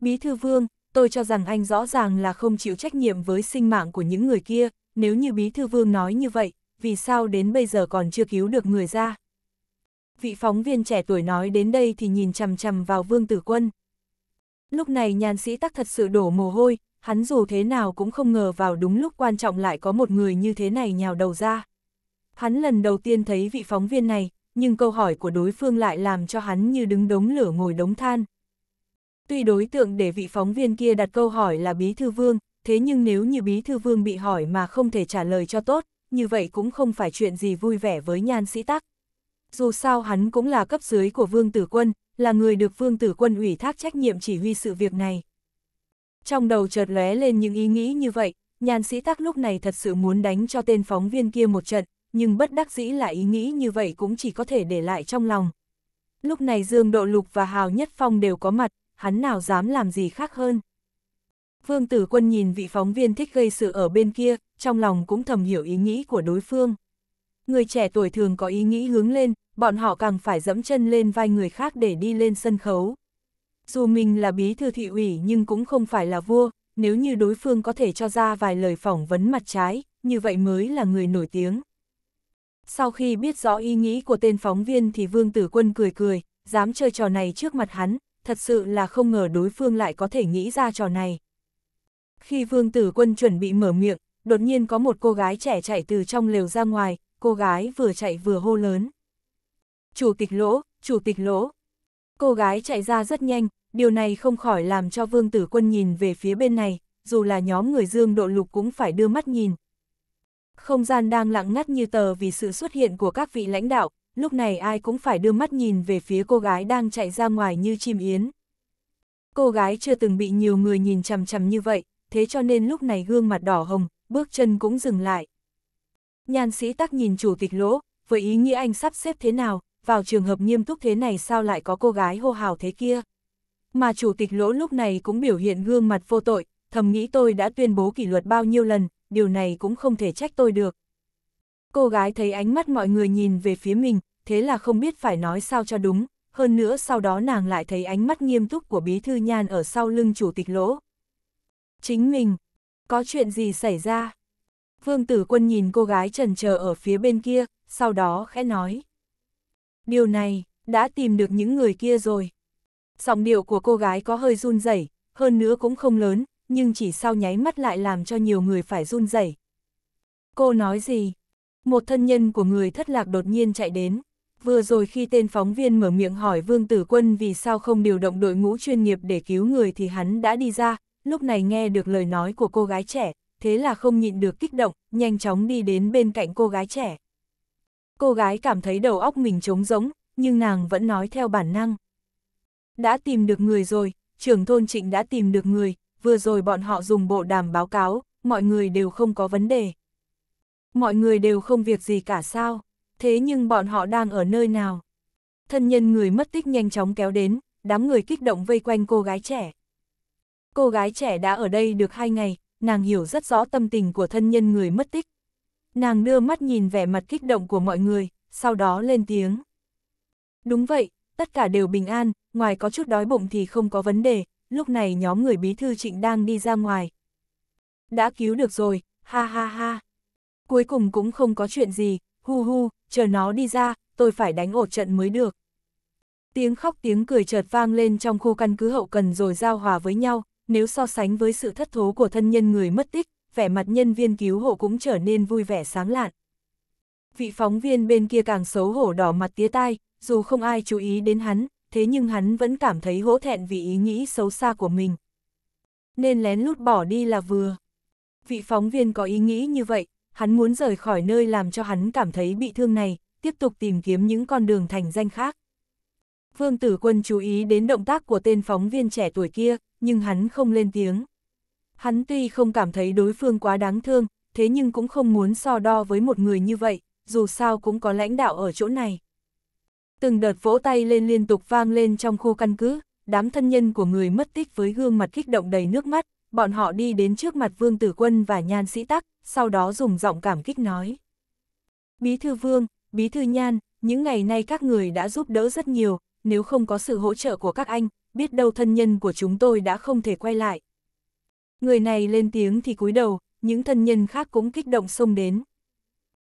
Bí thư vương, tôi cho rằng anh rõ ràng là không chịu trách nhiệm với sinh mạng của những người kia, nếu như bí thư vương nói như vậy, vì sao đến bây giờ còn chưa cứu được người ra. Vị phóng viên trẻ tuổi nói đến đây thì nhìn chằm chằm vào Vương Tử Quân. Lúc này nhàn sĩ tắc thật sự đổ mồ hôi, hắn dù thế nào cũng không ngờ vào đúng lúc quan trọng lại có một người như thế này nhào đầu ra. Hắn lần đầu tiên thấy vị phóng viên này, nhưng câu hỏi của đối phương lại làm cho hắn như đứng đống lửa ngồi đống than. Tuy đối tượng để vị phóng viên kia đặt câu hỏi là Bí Thư Vương, thế nhưng nếu như Bí Thư Vương bị hỏi mà không thể trả lời cho tốt, như vậy cũng không phải chuyện gì vui vẻ với nhan sĩ tắc. Dù sao hắn cũng là cấp dưới của vương tử quân, là người được vương tử quân ủy thác trách nhiệm chỉ huy sự việc này. Trong đầu chợt lóe lên những ý nghĩ như vậy, nhan sĩ tắc lúc này thật sự muốn đánh cho tên phóng viên kia một trận, nhưng bất đắc dĩ là ý nghĩ như vậy cũng chỉ có thể để lại trong lòng. Lúc này Dương Độ Lục và Hào Nhất Phong đều có mặt, hắn nào dám làm gì khác hơn. Vương Tử Quân nhìn vị phóng viên thích gây sự ở bên kia, trong lòng cũng thầm hiểu ý nghĩ của đối phương. Người trẻ tuổi thường có ý nghĩ hướng lên, bọn họ càng phải dẫm chân lên vai người khác để đi lên sân khấu. Dù mình là bí thư thị ủy nhưng cũng không phải là vua, nếu như đối phương có thể cho ra vài lời phỏng vấn mặt trái, như vậy mới là người nổi tiếng. Sau khi biết rõ ý nghĩ của tên phóng viên thì Vương Tử Quân cười cười, dám chơi trò này trước mặt hắn, thật sự là không ngờ đối phương lại có thể nghĩ ra trò này. Khi vương tử quân chuẩn bị mở miệng, đột nhiên có một cô gái trẻ chạy từ trong lều ra ngoài, cô gái vừa chạy vừa hô lớn. Chủ tịch lỗ, chủ tịch lỗ. Cô gái chạy ra rất nhanh, điều này không khỏi làm cho vương tử quân nhìn về phía bên này, dù là nhóm người dương độ lục cũng phải đưa mắt nhìn. Không gian đang lặng ngắt như tờ vì sự xuất hiện của các vị lãnh đạo, lúc này ai cũng phải đưa mắt nhìn về phía cô gái đang chạy ra ngoài như chim yến. Cô gái chưa từng bị nhiều người nhìn chằm chằm như vậy, thế cho nên lúc này gương mặt đỏ hồng, bước chân cũng dừng lại. Nhan sĩ tắc nhìn chủ tịch lỗ, với ý nghĩa anh sắp xếp thế nào, vào trường hợp nghiêm túc thế này sao lại có cô gái hô hào thế kia. Mà chủ tịch lỗ lúc này cũng biểu hiện gương mặt vô tội, thầm nghĩ tôi đã tuyên bố kỷ luật bao nhiêu lần, điều này cũng không thể trách tôi được. Cô gái thấy ánh mắt mọi người nhìn về phía mình, thế là không biết phải nói sao cho đúng, hơn nữa sau đó nàng lại thấy ánh mắt nghiêm túc của bí thư nhan ở sau lưng chủ tịch lỗ. Chính mình, có chuyện gì xảy ra? Vương tử quân nhìn cô gái trần chờ ở phía bên kia, sau đó khẽ nói. Điều này, đã tìm được những người kia rồi. Giọng điệu của cô gái có hơi run rẩy, hơn nữa cũng không lớn, nhưng chỉ sau nháy mắt lại làm cho nhiều người phải run rẩy. Cô nói gì? Một thân nhân của người thất lạc đột nhiên chạy đến. Vừa rồi khi tên phóng viên mở miệng hỏi Vương Tử Quân vì sao không điều động đội ngũ chuyên nghiệp để cứu người thì hắn đã đi ra, lúc này nghe được lời nói của cô gái trẻ, thế là không nhịn được kích động, nhanh chóng đi đến bên cạnh cô gái trẻ. Cô gái cảm thấy đầu óc mình trống rỗng, nhưng nàng vẫn nói theo bản năng. Đã tìm được người rồi, trưởng thôn trịnh đã tìm được người, vừa rồi bọn họ dùng bộ đàm báo cáo, mọi người đều không có vấn đề. Mọi người đều không việc gì cả sao, thế nhưng bọn họ đang ở nơi nào? Thân nhân người mất tích nhanh chóng kéo đến, đám người kích động vây quanh cô gái trẻ. Cô gái trẻ đã ở đây được hai ngày, nàng hiểu rất rõ tâm tình của thân nhân người mất tích. Nàng đưa mắt nhìn vẻ mặt kích động của mọi người, sau đó lên tiếng. Đúng vậy, tất cả đều bình an, ngoài có chút đói bụng thì không có vấn đề, lúc này nhóm người bí thư trịnh đang đi ra ngoài. Đã cứu được rồi, ha ha ha. Cuối cùng cũng không có chuyện gì, hu hu, chờ nó đi ra, tôi phải đánh ổ trận mới được. Tiếng khóc tiếng cười chợt vang lên trong khu căn cứ hậu cần rồi giao hòa với nhau, nếu so sánh với sự thất thố của thân nhân người mất tích, vẻ mặt nhân viên cứu hộ cũng trở nên vui vẻ sáng lạn. Vị phóng viên bên kia càng xấu hổ đỏ mặt tía tai, dù không ai chú ý đến hắn, thế nhưng hắn vẫn cảm thấy hổ thẹn vì ý nghĩ xấu xa của mình. Nên lén lút bỏ đi là vừa. Vị phóng viên có ý nghĩ như vậy, hắn muốn rời khỏi nơi làm cho hắn cảm thấy bị thương này, tiếp tục tìm kiếm những con đường thành danh khác. Vương Tử Quân chú ý đến động tác của tên phóng viên trẻ tuổi kia, nhưng hắn không lên tiếng. Hắn tuy không cảm thấy đối phương quá đáng thương, thế nhưng cũng không muốn so đo với một người như vậy, dù sao cũng có lãnh đạo ở chỗ này. Từng đợt vỗ tay lên liên tục vang lên trong khu căn cứ, đám thân nhân của người mất tích với gương mặt kích động đầy nước mắt, bọn họ đi đến trước mặt Vương Tử Quân và Nhan Sĩ Tắc, sau đó dùng giọng cảm kích nói. Bí thư Vương, Bí thư Nhan, những ngày nay các người đã giúp đỡ rất nhiều, nếu không có sự hỗ trợ của các anh, biết đâu thân nhân của chúng tôi đã không thể quay lại. Người này lên tiếng thì cúi đầu, những thân nhân khác cũng kích động xông đến.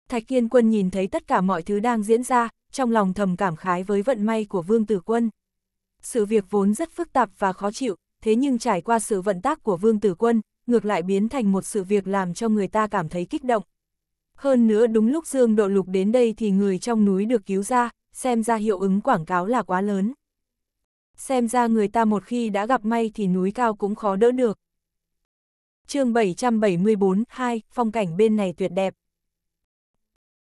Thạch Kiên Quân nhìn thấy tất cả mọi thứ đang diễn ra, trong lòng thầm cảm khái với vận may của Vương Tử Quân. Sự việc vốn rất phức tạp và khó chịu, thế nhưng trải qua sự vận tác của Vương Tử Quân, ngược lại biến thành một sự việc làm cho người ta cảm thấy kích động. Hơn nữa đúng lúc Dương Độ Lục đến đây thì người trong núi được cứu ra, xem ra hiệu ứng quảng cáo là quá lớn. Xem ra người ta một khi đã gặp may thì núi cao cũng khó đỡ được. chương 774, 2, phong cảnh bên này tuyệt đẹp.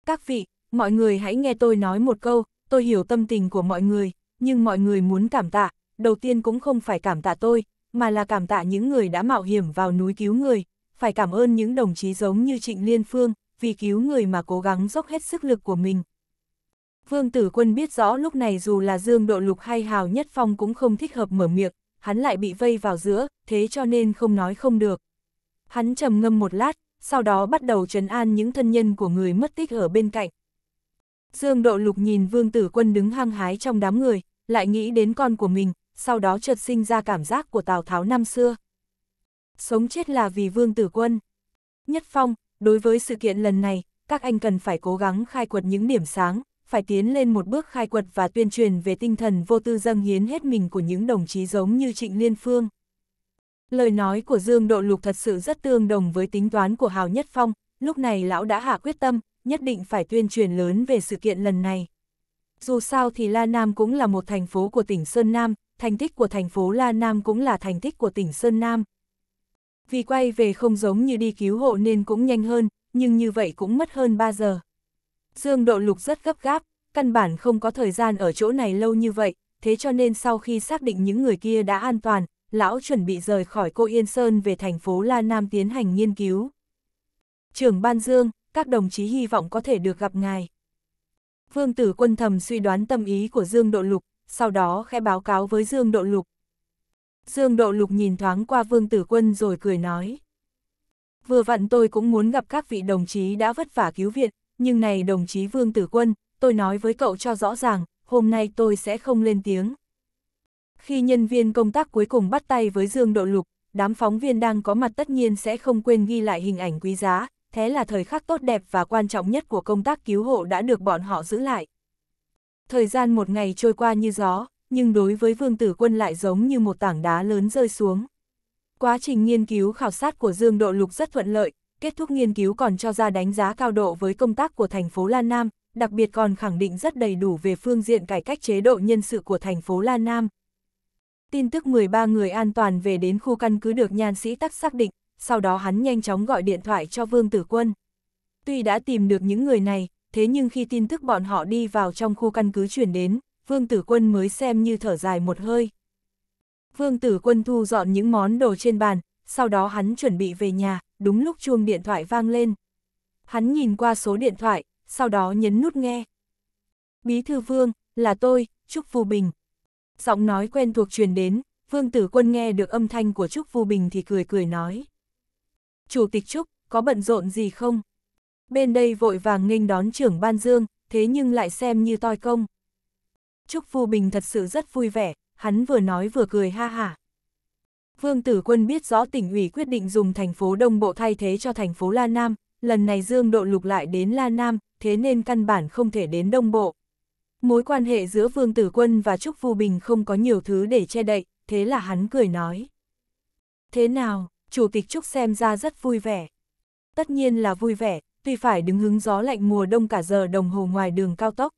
Các vị, mọi người hãy nghe tôi nói một câu, tôi hiểu tâm tình của mọi người, nhưng mọi người muốn cảm tạ, đầu tiên cũng không phải cảm tạ tôi, mà là cảm tạ những người đã mạo hiểm vào núi cứu người, phải cảm ơn những đồng chí giống như Trịnh Liên Phương, vì cứu người mà cố gắng dốc hết sức lực của mình, Vương Tử Quân biết rõ lúc này dù là Dương Độ Lục hay Hào Nhất Phong cũng không thích hợp mở miệng, hắn lại bị vây vào giữa, thế cho nên không nói không được. Hắn trầm ngâm một lát, sau đó bắt đầu trấn an những thân nhân của người mất tích ở bên cạnh. Dương Độ Lục nhìn Vương Tử Quân đứng hăng hái trong đám người, lại nghĩ đến con của mình, sau đó chợt sinh ra cảm giác của Tào Tháo năm xưa. Sống chết là vì Vương Tử Quân. Nhất Phong, đối với sự kiện lần này, các anh cần phải cố gắng khai quật những điểm sáng, phải tiến lên một bước khai quật và tuyên truyền về tinh thần vô tư dâng hiến hết mình của những đồng chí giống như Trịnh Liên Phương. Lời nói của Dương Độ Lục thật sự rất tương đồng với tính toán của Hào Nhất Phong, lúc này lão đã hạ quyết tâm, nhất định phải tuyên truyền lớn về sự kiện lần này. Dù sao thì La Nam cũng là một thành phố của tỉnh Sơn Nam, thành tích của thành phố La Nam cũng là thành tích của tỉnh Sơn Nam. Vì quay về không giống như đi cứu hộ nên cũng nhanh hơn, nhưng như vậy cũng mất hơn 3 giờ. Dương Độ Lục rất gấp gáp, căn bản không có thời gian ở chỗ này lâu như vậy, thế cho nên sau khi xác định những người kia đã an toàn, lão chuẩn bị rời khỏi cô Yên Sơn về thành phố La Nam tiến hành nghiên cứu. Trưởng Ban Dương, các đồng chí hy vọng có thể được gặp ngài. Vương tử quân thầm suy đoán tâm ý của Dương Độ Lục, sau đó khẽ báo cáo với Dương Độ Lục. Dương Độ Lục nhìn thoáng qua Vương tử quân rồi cười nói. Vừa vặn tôi cũng muốn gặp các vị đồng chí đã vất vả cứu viện, nhưng này đồng chí Vương Tử Quân, tôi nói với cậu cho rõ ràng, hôm nay tôi sẽ không lên tiếng. Khi nhân viên công tác cuối cùng bắt tay với Dương Độ Lục, đám phóng viên đang có mặt tất nhiên sẽ không quên ghi lại hình ảnh quý giá, thế là thời khắc tốt đẹp và quan trọng nhất của công tác cứu hộ đã được bọn họ giữ lại. Thời gian một ngày trôi qua như gió, nhưng đối với Vương Tử Quân lại giống như một tảng đá lớn rơi xuống. Quá trình nghiên cứu khảo sát của Dương Độ Lục rất thuận lợi, kết thúc nghiên cứu còn cho ra đánh giá cao độ với công tác của thành phố Lan Nam, đặc biệt còn khẳng định rất đầy đủ về phương diện cải cách chế độ nhân sự của thành phố Lan Nam. Tin tức 13 người an toàn về đến khu căn cứ được nhan sĩ tắc xác định, sau đó hắn nhanh chóng gọi điện thoại cho Vương Tử Quân. Tuy đã tìm được những người này, thế nhưng khi tin tức bọn họ đi vào trong khu căn cứ chuyển đến, Vương Tử Quân mới xem như thở dài một hơi. Vương Tử Quân thu dọn những món đồ trên bàn, sau đó hắn chuẩn bị về nhà, đúng lúc chuông điện thoại vang lên. Hắn nhìn qua số điện thoại, sau đó nhấn nút nghe. Bí thư vương, là tôi, Trúc Vu Bình. Giọng nói quen thuộc truyền đến, vương tử quân nghe được âm thanh của Trúc Vu Bình thì cười cười nói. Chủ tịch Trúc, có bận rộn gì không? Bên đây vội vàng nghênh đón trưởng Ban Dương, thế nhưng lại xem như toi công. Trúc Vu Bình thật sự rất vui vẻ, hắn vừa nói vừa cười ha hả. Vương Tử Quân biết rõ tỉnh ủy quyết định dùng thành phố Đông Bộ thay thế cho thành phố La Nam, lần này Dương Độ Lục lại đến La Nam, thế nên căn bản không thể đến Đông Bộ. Mối quan hệ giữa Vương Tử Quân và Trúc Vu Bình không có nhiều thứ để che đậy, thế là hắn cười nói. Thế nào, Chủ tịch Trúc xem ra rất vui vẻ. Tất nhiên là vui vẻ, tuy phải đứng hứng gió lạnh mùa đông cả giờ đồng hồ ngoài đường cao tốc.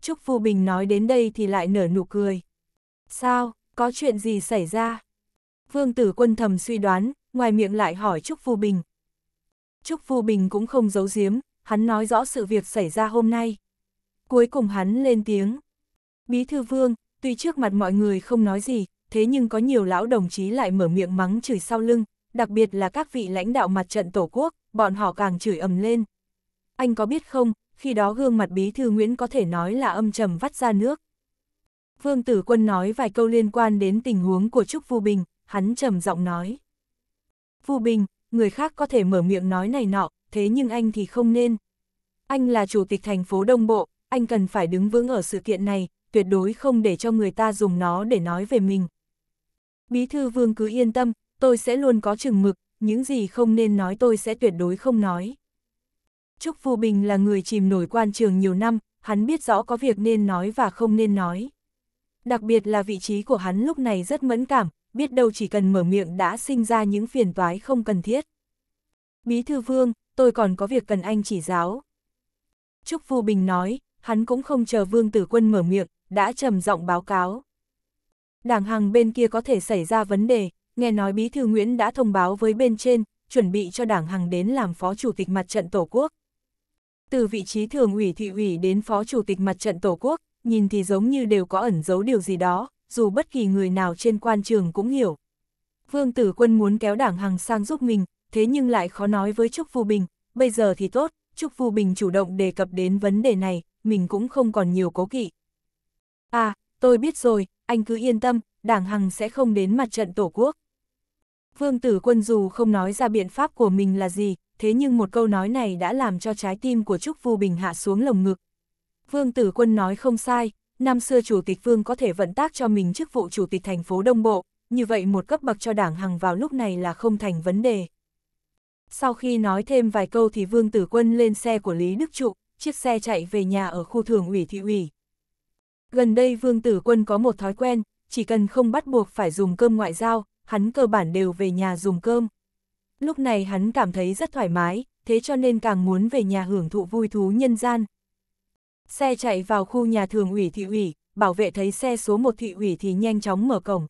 Trúc Vu Bình nói đến đây thì lại nở nụ cười. Sao, có chuyện gì xảy ra? Vương tử quân thầm suy đoán, ngoài miệng lại hỏi Trúc Phu Bình. Trúc Phu Bình cũng không giấu giếm, hắn nói rõ sự việc xảy ra hôm nay. Cuối cùng hắn lên tiếng. Bí thư vương, tuy trước mặt mọi người không nói gì, thế nhưng có nhiều lão đồng chí lại mở miệng mắng chửi sau lưng, đặc biệt là các vị lãnh đạo mặt trận Tổ quốc, bọn họ càng chửi ầm lên. Anh có biết không, khi đó gương mặt bí thư Nguyễn có thể nói là âm trầm vắt ra nước. Vương Tử Quân nói vài câu liên quan đến tình huống của Trúc Vu Bình, hắn trầm giọng nói. Vu Bình, người khác có thể mở miệng nói này nọ, thế nhưng anh thì không nên. Anh là chủ tịch thành phố Đông Bộ, anh cần phải đứng vững ở sự kiện này, tuyệt đối không để cho người ta dùng nó để nói về mình. Bí thư vương cứ yên tâm, tôi sẽ luôn có chừng mực, những gì không nên nói tôi sẽ tuyệt đối không nói. Trúc Vu Bình là người chìm nổi quan trường nhiều năm, hắn biết rõ có việc nên nói và không nên nói. Đặc biệt là vị trí của hắn lúc này rất mẫn cảm, biết đâu chỉ cần mở miệng đã sinh ra những phiền toái không cần thiết. Bí thư vương, tôi còn có việc cần anh chỉ giáo. Trúc Vu Bình nói, hắn cũng không chờ vương tử quân mở miệng, đã trầm giọng báo cáo. Đảng hàng bên kia có thể xảy ra vấn đề, nghe nói bí thư Nguyễn đã thông báo với bên trên, chuẩn bị cho đảng hàng đến làm phó chủ tịch mặt trận Tổ quốc. Từ vị trí thường ủy thị ủy đến phó chủ tịch mặt trận Tổ quốc, nhìn thì giống như đều có ẩn giấu điều gì đó, dù bất kỳ người nào trên quan trường cũng hiểu. Vương Tử Quân muốn kéo đảng Hằng sang giúp mình, thế nhưng lại khó nói với Trúc Phu Bình, bây giờ thì tốt, Trúc Phu Bình chủ động đề cập đến vấn đề này, mình cũng không còn nhiều cố kỵ. À, tôi biết rồi, anh cứ yên tâm, đảng Hằng sẽ không đến mặt trận Tổ quốc. Vương Tử Quân dù không nói ra biện pháp của mình là gì, thế nhưng một câu nói này đã làm cho trái tim của Trúc Phu Bình hạ xuống lồng ngực. Vương Tử Quân nói không sai, năm xưa Chủ tịch Vương có thể vận tác cho mình chức vụ Chủ tịch thành phố Đông Bộ, như vậy một cấp bậc cho đảng Hằng vào lúc này là không thành vấn đề. Sau khi nói thêm vài câu thì Vương Tử Quân lên xe của Lý Đức Trụ, chiếc xe chạy về nhà ở khu thường ủy thị ủy. Gần đây Vương Tử Quân có một thói quen, chỉ cần không bắt buộc phải dùng cơm ngoại giao, hắn cơ bản đều về nhà dùng cơm. Lúc này hắn cảm thấy rất thoải mái, thế cho nên càng muốn về nhà hưởng thụ vui thú nhân gian, Xe chạy vào khu nhà thường ủy thị ủy, bảo vệ thấy xe số 1 thị ủy thì nhanh chóng mở cổng.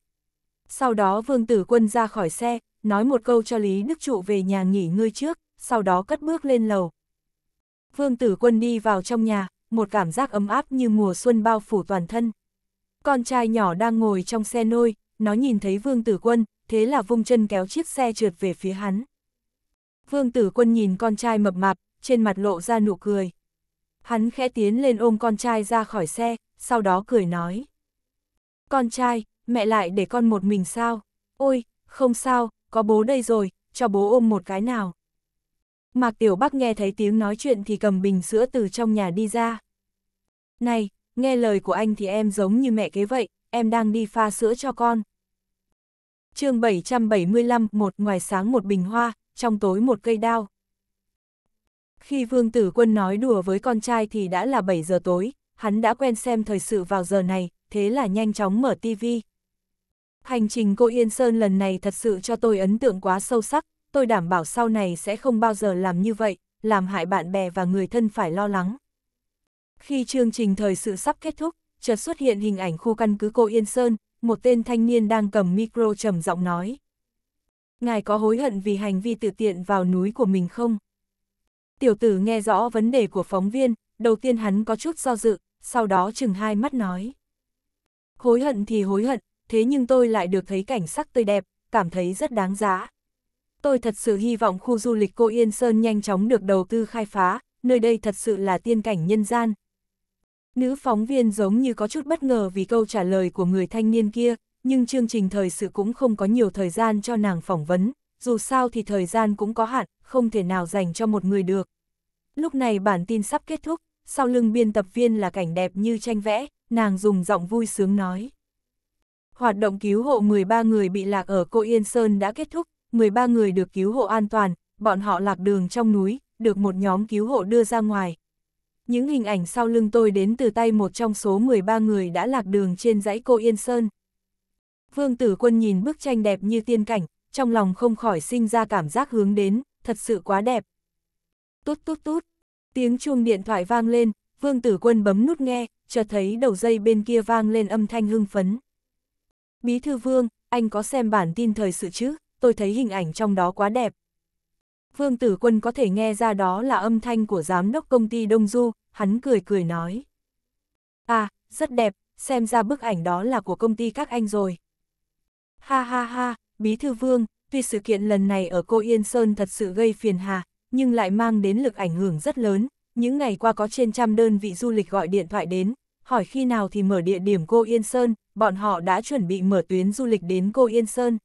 Sau đó Vương Tử Quân ra khỏi xe, nói một câu cho Lý Đức Trụ về nhà nghỉ ngơi trước, sau đó cất bước lên lầu. Vương Tử Quân đi vào trong nhà, một cảm giác ấm áp như mùa xuân bao phủ toàn thân. Con trai nhỏ đang ngồi trong xe nôi, nó nhìn thấy Vương Tử Quân, thế là vung chân kéo chiếc xe trượt về phía hắn. Vương Tử Quân nhìn con trai mập mạp, trên mặt lộ ra nụ cười. Hắn khẽ tiến lên ôm con trai ra khỏi xe, sau đó cười nói. Con trai, mẹ lại để con một mình sao? Ôi, không sao, có bố đây rồi, cho bố ôm một cái nào. Mạc Tiểu Bắc nghe thấy tiếng nói chuyện thì cầm bình sữa từ trong nhà đi ra. Này, nghe lời của anh thì em giống như mẹ kế vậy, em đang đi pha sữa cho con. chương 775, một ngoài sáng một bình hoa, trong tối một cây đao. Khi Vương Tử Quân nói đùa với con trai thì đã là 7 giờ tối, hắn đã quen xem thời sự vào giờ này, thế là nhanh chóng mở tivi. Hành trình cô Yên Sơn lần này thật sự cho tôi ấn tượng quá sâu sắc, tôi đảm bảo sau này sẽ không bao giờ làm như vậy, làm hại bạn bè và người thân phải lo lắng. Khi chương trình thời sự sắp kết thúc, chợt xuất hiện hình ảnh khu căn cứ cô Yên Sơn, một tên thanh niên đang cầm micro trầm giọng nói. Ngài có hối hận vì hành vi tự tiện vào núi của mình không? Tiểu tử nghe rõ vấn đề của phóng viên, đầu tiên hắn có chút do dự, sau đó chừng hai mắt nói. Hối hận thì hối hận, thế nhưng tôi lại được thấy cảnh sắc tươi đẹp, cảm thấy rất đáng giá. Tôi thật sự hy vọng khu du lịch Cô Yên Sơn nhanh chóng được đầu tư khai phá, nơi đây thật sự là tiên cảnh nhân gian. Nữ phóng viên giống như có chút bất ngờ vì câu trả lời của người thanh niên kia, nhưng chương trình thời sự cũng không có nhiều thời gian cho nàng phỏng vấn, dù sao thì thời gian cũng có hạn, không thể nào dành cho một người được. Lúc này bản tin sắp kết thúc, sau lưng biên tập viên là cảnh đẹp như tranh vẽ, nàng dùng giọng vui sướng nói. Hoạt động cứu hộ 13 người bị lạc ở Cô Yên Sơn đã kết thúc, 13 người được cứu hộ an toàn, bọn họ lạc đường trong núi, được một nhóm cứu hộ đưa ra ngoài. Những hình ảnh sau lưng tôi đến từ tay một trong số 13 người đã lạc đường trên dãy Cô Yên Sơn. Vương Tử Quân nhìn bức tranh đẹp như tiên cảnh, trong lòng không khỏi sinh ra cảm giác hướng đến, thật sự quá đẹp. Tốt tốt tốt, tiếng chuông điện thoại vang lên, vương tử quân bấm nút nghe, chợt thấy đầu dây bên kia vang lên âm thanh hưng phấn. Bí thư vương, anh có xem bản tin thời sự chứ, tôi thấy hình ảnh trong đó quá đẹp. Vương tử quân có thể nghe ra đó là âm thanh của giám đốc công ty Đông Du, hắn cười cười nói. À, rất đẹp, xem ra bức ảnh đó là của công ty các anh rồi. Ha ha ha, Bí Thư Vương, tuy sự kiện lần này ở Cô Yên Sơn thật sự gây phiền hà, nhưng lại mang đến lực ảnh hưởng rất lớn. Những ngày qua có trên trăm đơn vị du lịch gọi điện thoại đến, hỏi khi nào thì mở địa điểm Cô Yên Sơn, bọn họ đã chuẩn bị mở tuyến du lịch đến Cô Yên Sơn.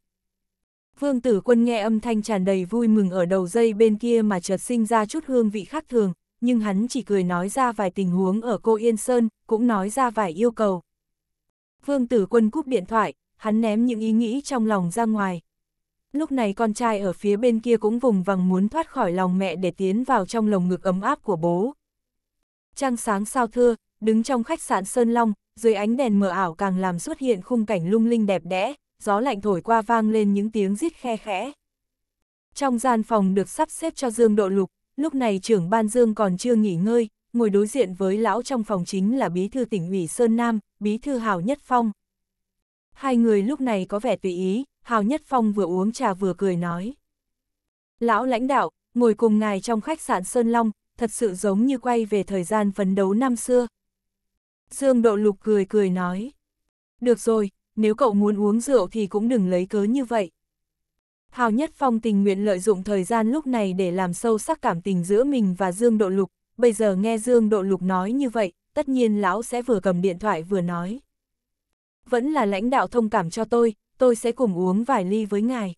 Vương Tử Quân nghe âm thanh tràn đầy vui mừng ở đầu dây bên kia mà chợt sinh ra chút hương vị khác thường, nhưng hắn chỉ cười nói ra vài tình huống ở Cô Yên Sơn, cũng nói ra vài yêu cầu. Vương Tử Quân cúp điện thoại, hắn ném những ý nghĩ trong lòng ra ngoài. Lúc này con trai ở phía bên kia cũng vùng vằng muốn thoát khỏi lòng mẹ để tiến vào trong lồng ngực ấm áp của bố. Trăng sáng sao thưa, đứng trong khách sạn Sơn Long, dưới ánh đèn mờ ảo càng làm xuất hiện khung cảnh lung linh đẹp đẽ, gió lạnh thổi qua vang lên những tiếng rít khe khẽ. Trong gian phòng được sắp xếp cho Dương Độ Lục, lúc này trưởng ban Dương còn chưa nghỉ ngơi, ngồi đối diện với lão trong phòng chính là bí thư tỉnh ủy Sơn Nam, bí thư Hào Nhất Phong hai người lúc này có vẻ tùy ý, Hào Nhất Phong vừa uống trà vừa cười nói. Lão lãnh đạo, ngồi cùng ngài trong khách sạn Sơn Long, thật sự giống như quay về thời gian phấn đấu năm xưa. Dương Độ Lục cười cười nói. Được rồi, nếu cậu muốn uống rượu thì cũng đừng lấy cớ như vậy. Hào Nhất Phong tình nguyện lợi dụng thời gian lúc này để làm sâu sắc cảm tình giữa mình và Dương Độ Lục, bây giờ nghe Dương Độ Lục nói như vậy, tất nhiên lão sẽ vừa cầm điện thoại vừa nói vẫn là lãnh đạo thông cảm cho tôi, tôi sẽ cùng uống vài ly với ngài.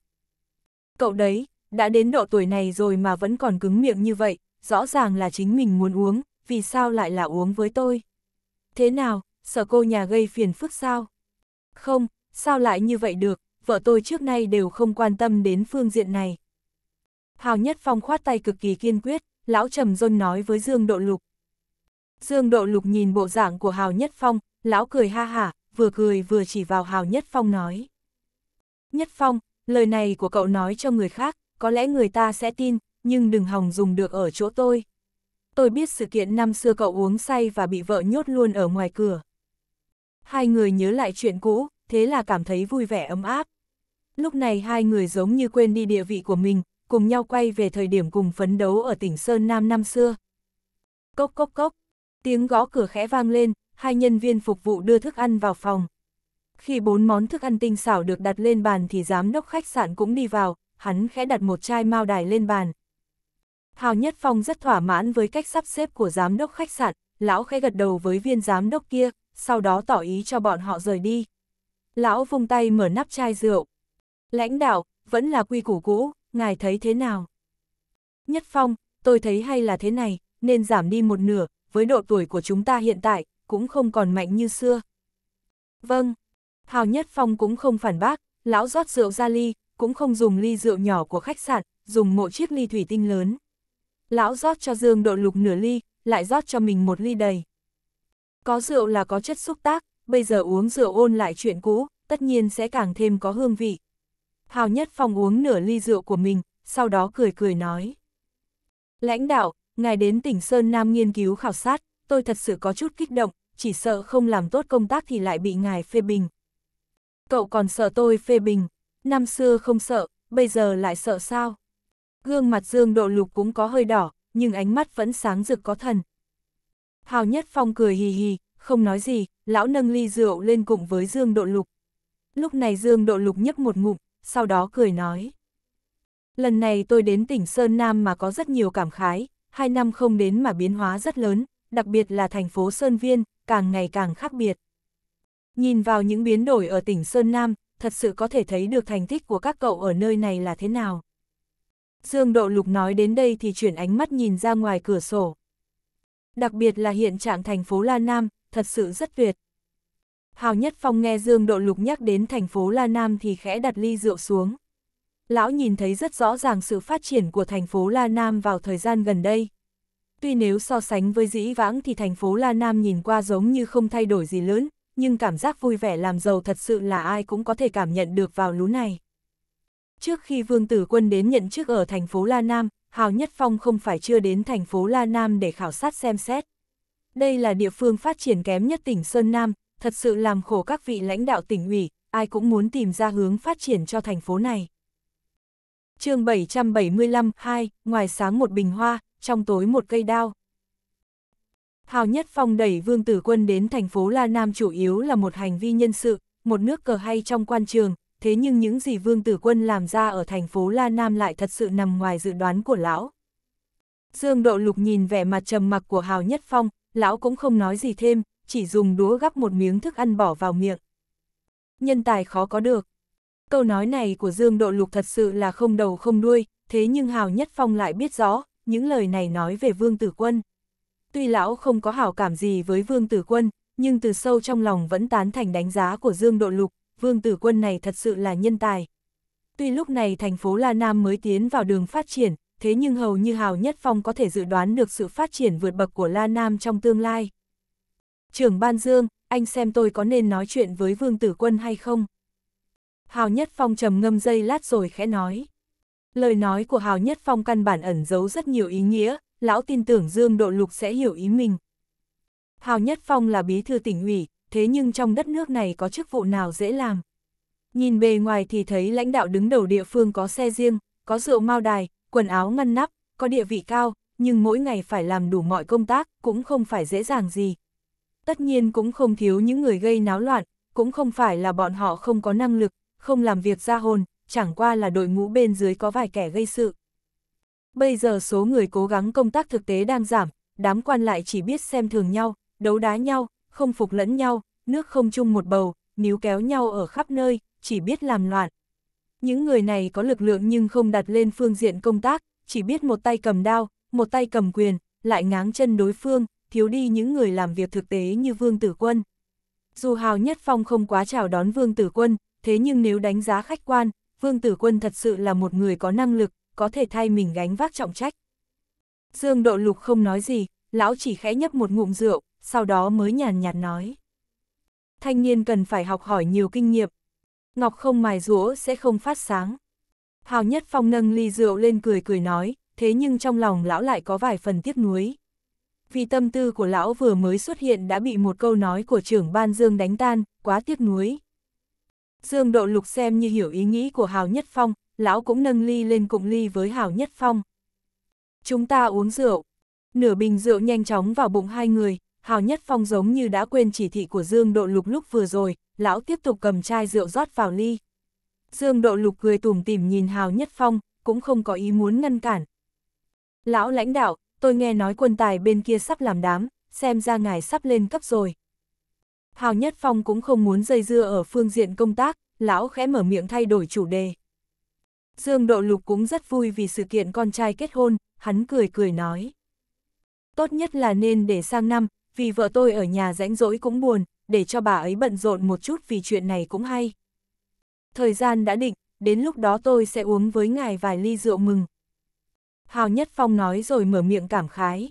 Cậu đấy, đã đến độ tuổi này rồi mà vẫn còn cứng miệng như vậy, rõ ràng là chính mình muốn uống, vì sao lại là uống với tôi? Thế nào, sợ cô nhà gây phiền phức sao? Không, sao lại như vậy được, vợ tôi trước nay đều không quan tâm đến phương diện này. Hào Nhất Phong khoát tay cực kỳ kiên quyết, lão trầm rôn nói với Dương Độ Lục. Dương Độ Lục nhìn bộ dạng của Hào Nhất Phong, lão cười ha hả, vừa cười vừa chỉ vào Hào Nhất Phong nói. Nhất Phong, lời này của cậu nói cho người khác, có lẽ người ta sẽ tin, nhưng đừng hòng dùng được ở chỗ tôi. Tôi biết sự kiện năm xưa cậu uống say và bị vợ nhốt luôn ở ngoài cửa. Hai người nhớ lại chuyện cũ, thế là cảm thấy vui vẻ ấm áp. Lúc này hai người giống như quên đi địa vị của mình, cùng nhau quay về thời điểm cùng phấn đấu ở tỉnh Sơn Nam năm xưa. Cốc cốc cốc, tiếng gõ cửa khẽ vang lên, hai nhân viên phục vụ đưa thức ăn vào phòng. Khi bốn món thức ăn tinh xảo được đặt lên bàn thì giám đốc khách sạn cũng đi vào, hắn khẽ đặt một chai mao đài lên bàn. Hào Nhất Phong rất thỏa mãn với cách sắp xếp của giám đốc khách sạn, lão khẽ gật đầu với viên giám đốc kia, sau đó tỏ ý cho bọn họ rời đi. Lão vung tay mở nắp chai rượu. Lãnh đạo, vẫn là quy củ cũ, ngài thấy thế nào? Nhất Phong, tôi thấy hay là thế này, nên giảm đi một nửa, với độ tuổi của chúng ta hiện tại, cũng không còn mạnh như xưa. Vâng, Hào Nhất Phong cũng không phản bác, lão rót rượu ra ly, cũng không dùng ly rượu nhỏ của khách sạn, dùng một chiếc ly thủy tinh lớn. Lão rót cho Dương Độ Lục nửa ly, lại rót cho mình một ly đầy. Có rượu là có chất xúc tác, bây giờ uống rượu ôn lại chuyện cũ, tất nhiên sẽ càng thêm có hương vị. Hào Nhất Phong uống nửa ly rượu của mình, sau đó cười cười nói. Lãnh đạo, ngài đến tỉnh Sơn Nam nghiên cứu khảo sát tôi thật sự có chút kích động, chỉ sợ không làm tốt công tác thì lại bị ngài phê bình. Cậu còn sợ tôi phê bình, năm xưa không sợ, bây giờ lại sợ sao? Gương mặt Dương Độ Lục cũng có hơi đỏ, nhưng ánh mắt vẫn sáng rực có thần. Hào Nhất Phong cười hì hì, không nói gì, lão nâng ly rượu lên cùng với Dương Độ Lục. Lúc này Dương Độ Lục nhấp một ngụm, sau đó cười nói. Lần này tôi đến tỉnh Sơn Nam mà có rất nhiều cảm khái, hai năm không đến mà biến hóa rất lớn, đặc biệt là thành phố Sơn Viên, càng ngày càng khác biệt. Nhìn vào những biến đổi ở tỉnh Sơn Nam, thật sự có thể thấy được thành tích của các cậu ở nơi này là thế nào. Dương Độ Lục nói đến đây thì chuyển ánh mắt nhìn ra ngoài cửa sổ. Đặc biệt là hiện trạng thành phố La Nam, thật sự rất tuyệt. Hào Nhất Phong nghe Dương Độ Lục nhắc đến thành phố La Nam thì khẽ đặt ly rượu xuống. Lão nhìn thấy rất rõ ràng sự phát triển của thành phố La Nam vào thời gian gần đây. Tuy nếu so sánh với dĩ vãng thì thành phố La Nam nhìn qua giống như không thay đổi gì lớn, nhưng cảm giác vui vẻ làm giàu thật sự là ai cũng có thể cảm nhận được vào lú này. Trước khi Vương Tử Quân đến nhận chức ở thành phố La Nam, Hào Nhất Phong không phải chưa đến thành phố La Nam để khảo sát xem xét. Đây là địa phương phát triển kém nhất tỉnh Sơn Nam, thật sự làm khổ các vị lãnh đạo tỉnh ủy, ai cũng muốn tìm ra hướng phát triển cho thành phố này. chương 775-2, ngoài sáng một bình hoa, trong tối một cây đao. Hào Nhất Phong đẩy Vương Tử Quân đến thành phố La Nam chủ yếu là một hành vi nhân sự, một nước cờ hay trong quan trường, thế nhưng những gì Vương Tử Quân làm ra ở thành phố La Nam lại thật sự nằm ngoài dự đoán của lão. Dương Độ Lục nhìn vẻ mặt trầm mặc của Hào Nhất Phong, lão cũng không nói gì thêm, chỉ dùng đũa gắp một miếng thức ăn bỏ vào miệng. Nhân tài khó có được. Câu nói này của Dương Độ Lục thật sự là không đầu không đuôi, thế nhưng Hào Nhất Phong lại biết rõ, những lời này nói về Vương Tử Quân. Tuy lão không có hảo cảm gì với Vương Tử Quân, nhưng từ sâu trong lòng vẫn tán thành đánh giá của Dương Độ Lục, Vương Tử Quân này thật sự là nhân tài. Tuy lúc này thành phố La Nam mới tiến vào đường phát triển, thế nhưng hầu như Hào Nhất Phong có thể dự đoán được sự phát triển vượt bậc của La Nam trong tương lai. Trưởng Ban Dương, anh xem tôi có nên nói chuyện với Vương Tử Quân hay không? Hào Nhất Phong trầm ngâm dây lát rồi khẽ nói. Lời nói của Hào Nhất Phong căn bản ẩn giấu rất nhiều ý nghĩa, lão tin tưởng Dương Độ Lục sẽ hiểu ý mình. Hào Nhất Phong là bí thư tỉnh ủy, thế nhưng trong đất nước này có chức vụ nào dễ làm. Nhìn bề ngoài thì thấy lãnh đạo đứng đầu địa phương có xe riêng, có rượu mao đài, quần áo ngăn nắp, có địa vị cao, nhưng mỗi ngày phải làm đủ mọi công tác cũng không phải dễ dàng gì. Tất nhiên cũng không thiếu những người gây náo loạn, cũng không phải là bọn họ không có năng lực, không làm việc ra hồn, chẳng qua là đội ngũ bên dưới có vài kẻ gây sự. Bây giờ số người cố gắng công tác thực tế đang giảm, đám quan lại chỉ biết xem thường nhau, đấu đá nhau, không phục lẫn nhau, nước không chung một bầu, níu kéo nhau ở khắp nơi, chỉ biết làm loạn. Những người này có lực lượng nhưng không đặt lên phương diện công tác, chỉ biết một tay cầm đao, một tay cầm quyền, lại ngáng chân đối phương, thiếu đi những người làm việc thực tế như Vương Tử Quân. Dù Hào Nhất Phong không quá chào đón Vương Tử Quân, thế nhưng nếu đánh giá khách quan, Vương Tử Quân thật sự là một người có năng lực, có thể thay mình gánh vác trọng trách. Dương Độ Lục không nói gì, lão chỉ khẽ nhấp một ngụm rượu, sau đó mới nhàn nhạt nói. Thanh niên cần phải học hỏi nhiều kinh nghiệm. Ngọc không mài rũa sẽ không phát sáng. Hào Nhất Phong nâng ly rượu lên cười cười nói, thế nhưng trong lòng lão lại có vài phần tiếc nuối. Vì tâm tư của lão vừa mới xuất hiện đã bị một câu nói của trưởng ban Dương đánh tan, quá tiếc nuối. Dương Độ Lục xem như hiểu ý nghĩ của Hào Nhất Phong, lão cũng nâng ly lên cùng ly với Hào Nhất Phong. Chúng ta uống rượu. Nửa bình rượu nhanh chóng vào bụng hai người, Hào Nhất Phong giống như đã quên chỉ thị của Dương Độ Lục lúc vừa rồi, lão tiếp tục cầm chai rượu rót vào ly. Dương Độ Lục cười tủm tỉm nhìn Hào Nhất Phong, cũng không có ý muốn ngăn cản. Lão lãnh đạo, tôi nghe nói quân tài bên kia sắp làm đám, xem ra ngài sắp lên cấp rồi. Hào Nhất Phong cũng không muốn dây dưa ở phương diện công tác, lão khẽ mở miệng thay đổi chủ đề. Dương Độ Lục cũng rất vui vì sự kiện con trai kết hôn, hắn cười cười nói. Tốt nhất là nên để sang năm, vì vợ tôi ở nhà rãnh rỗi cũng buồn, để cho bà ấy bận rộn một chút vì chuyện này cũng hay. Thời gian đã định, đến lúc đó tôi sẽ uống với ngài vài ly rượu mừng. Hào Nhất Phong nói rồi mở miệng cảm khái.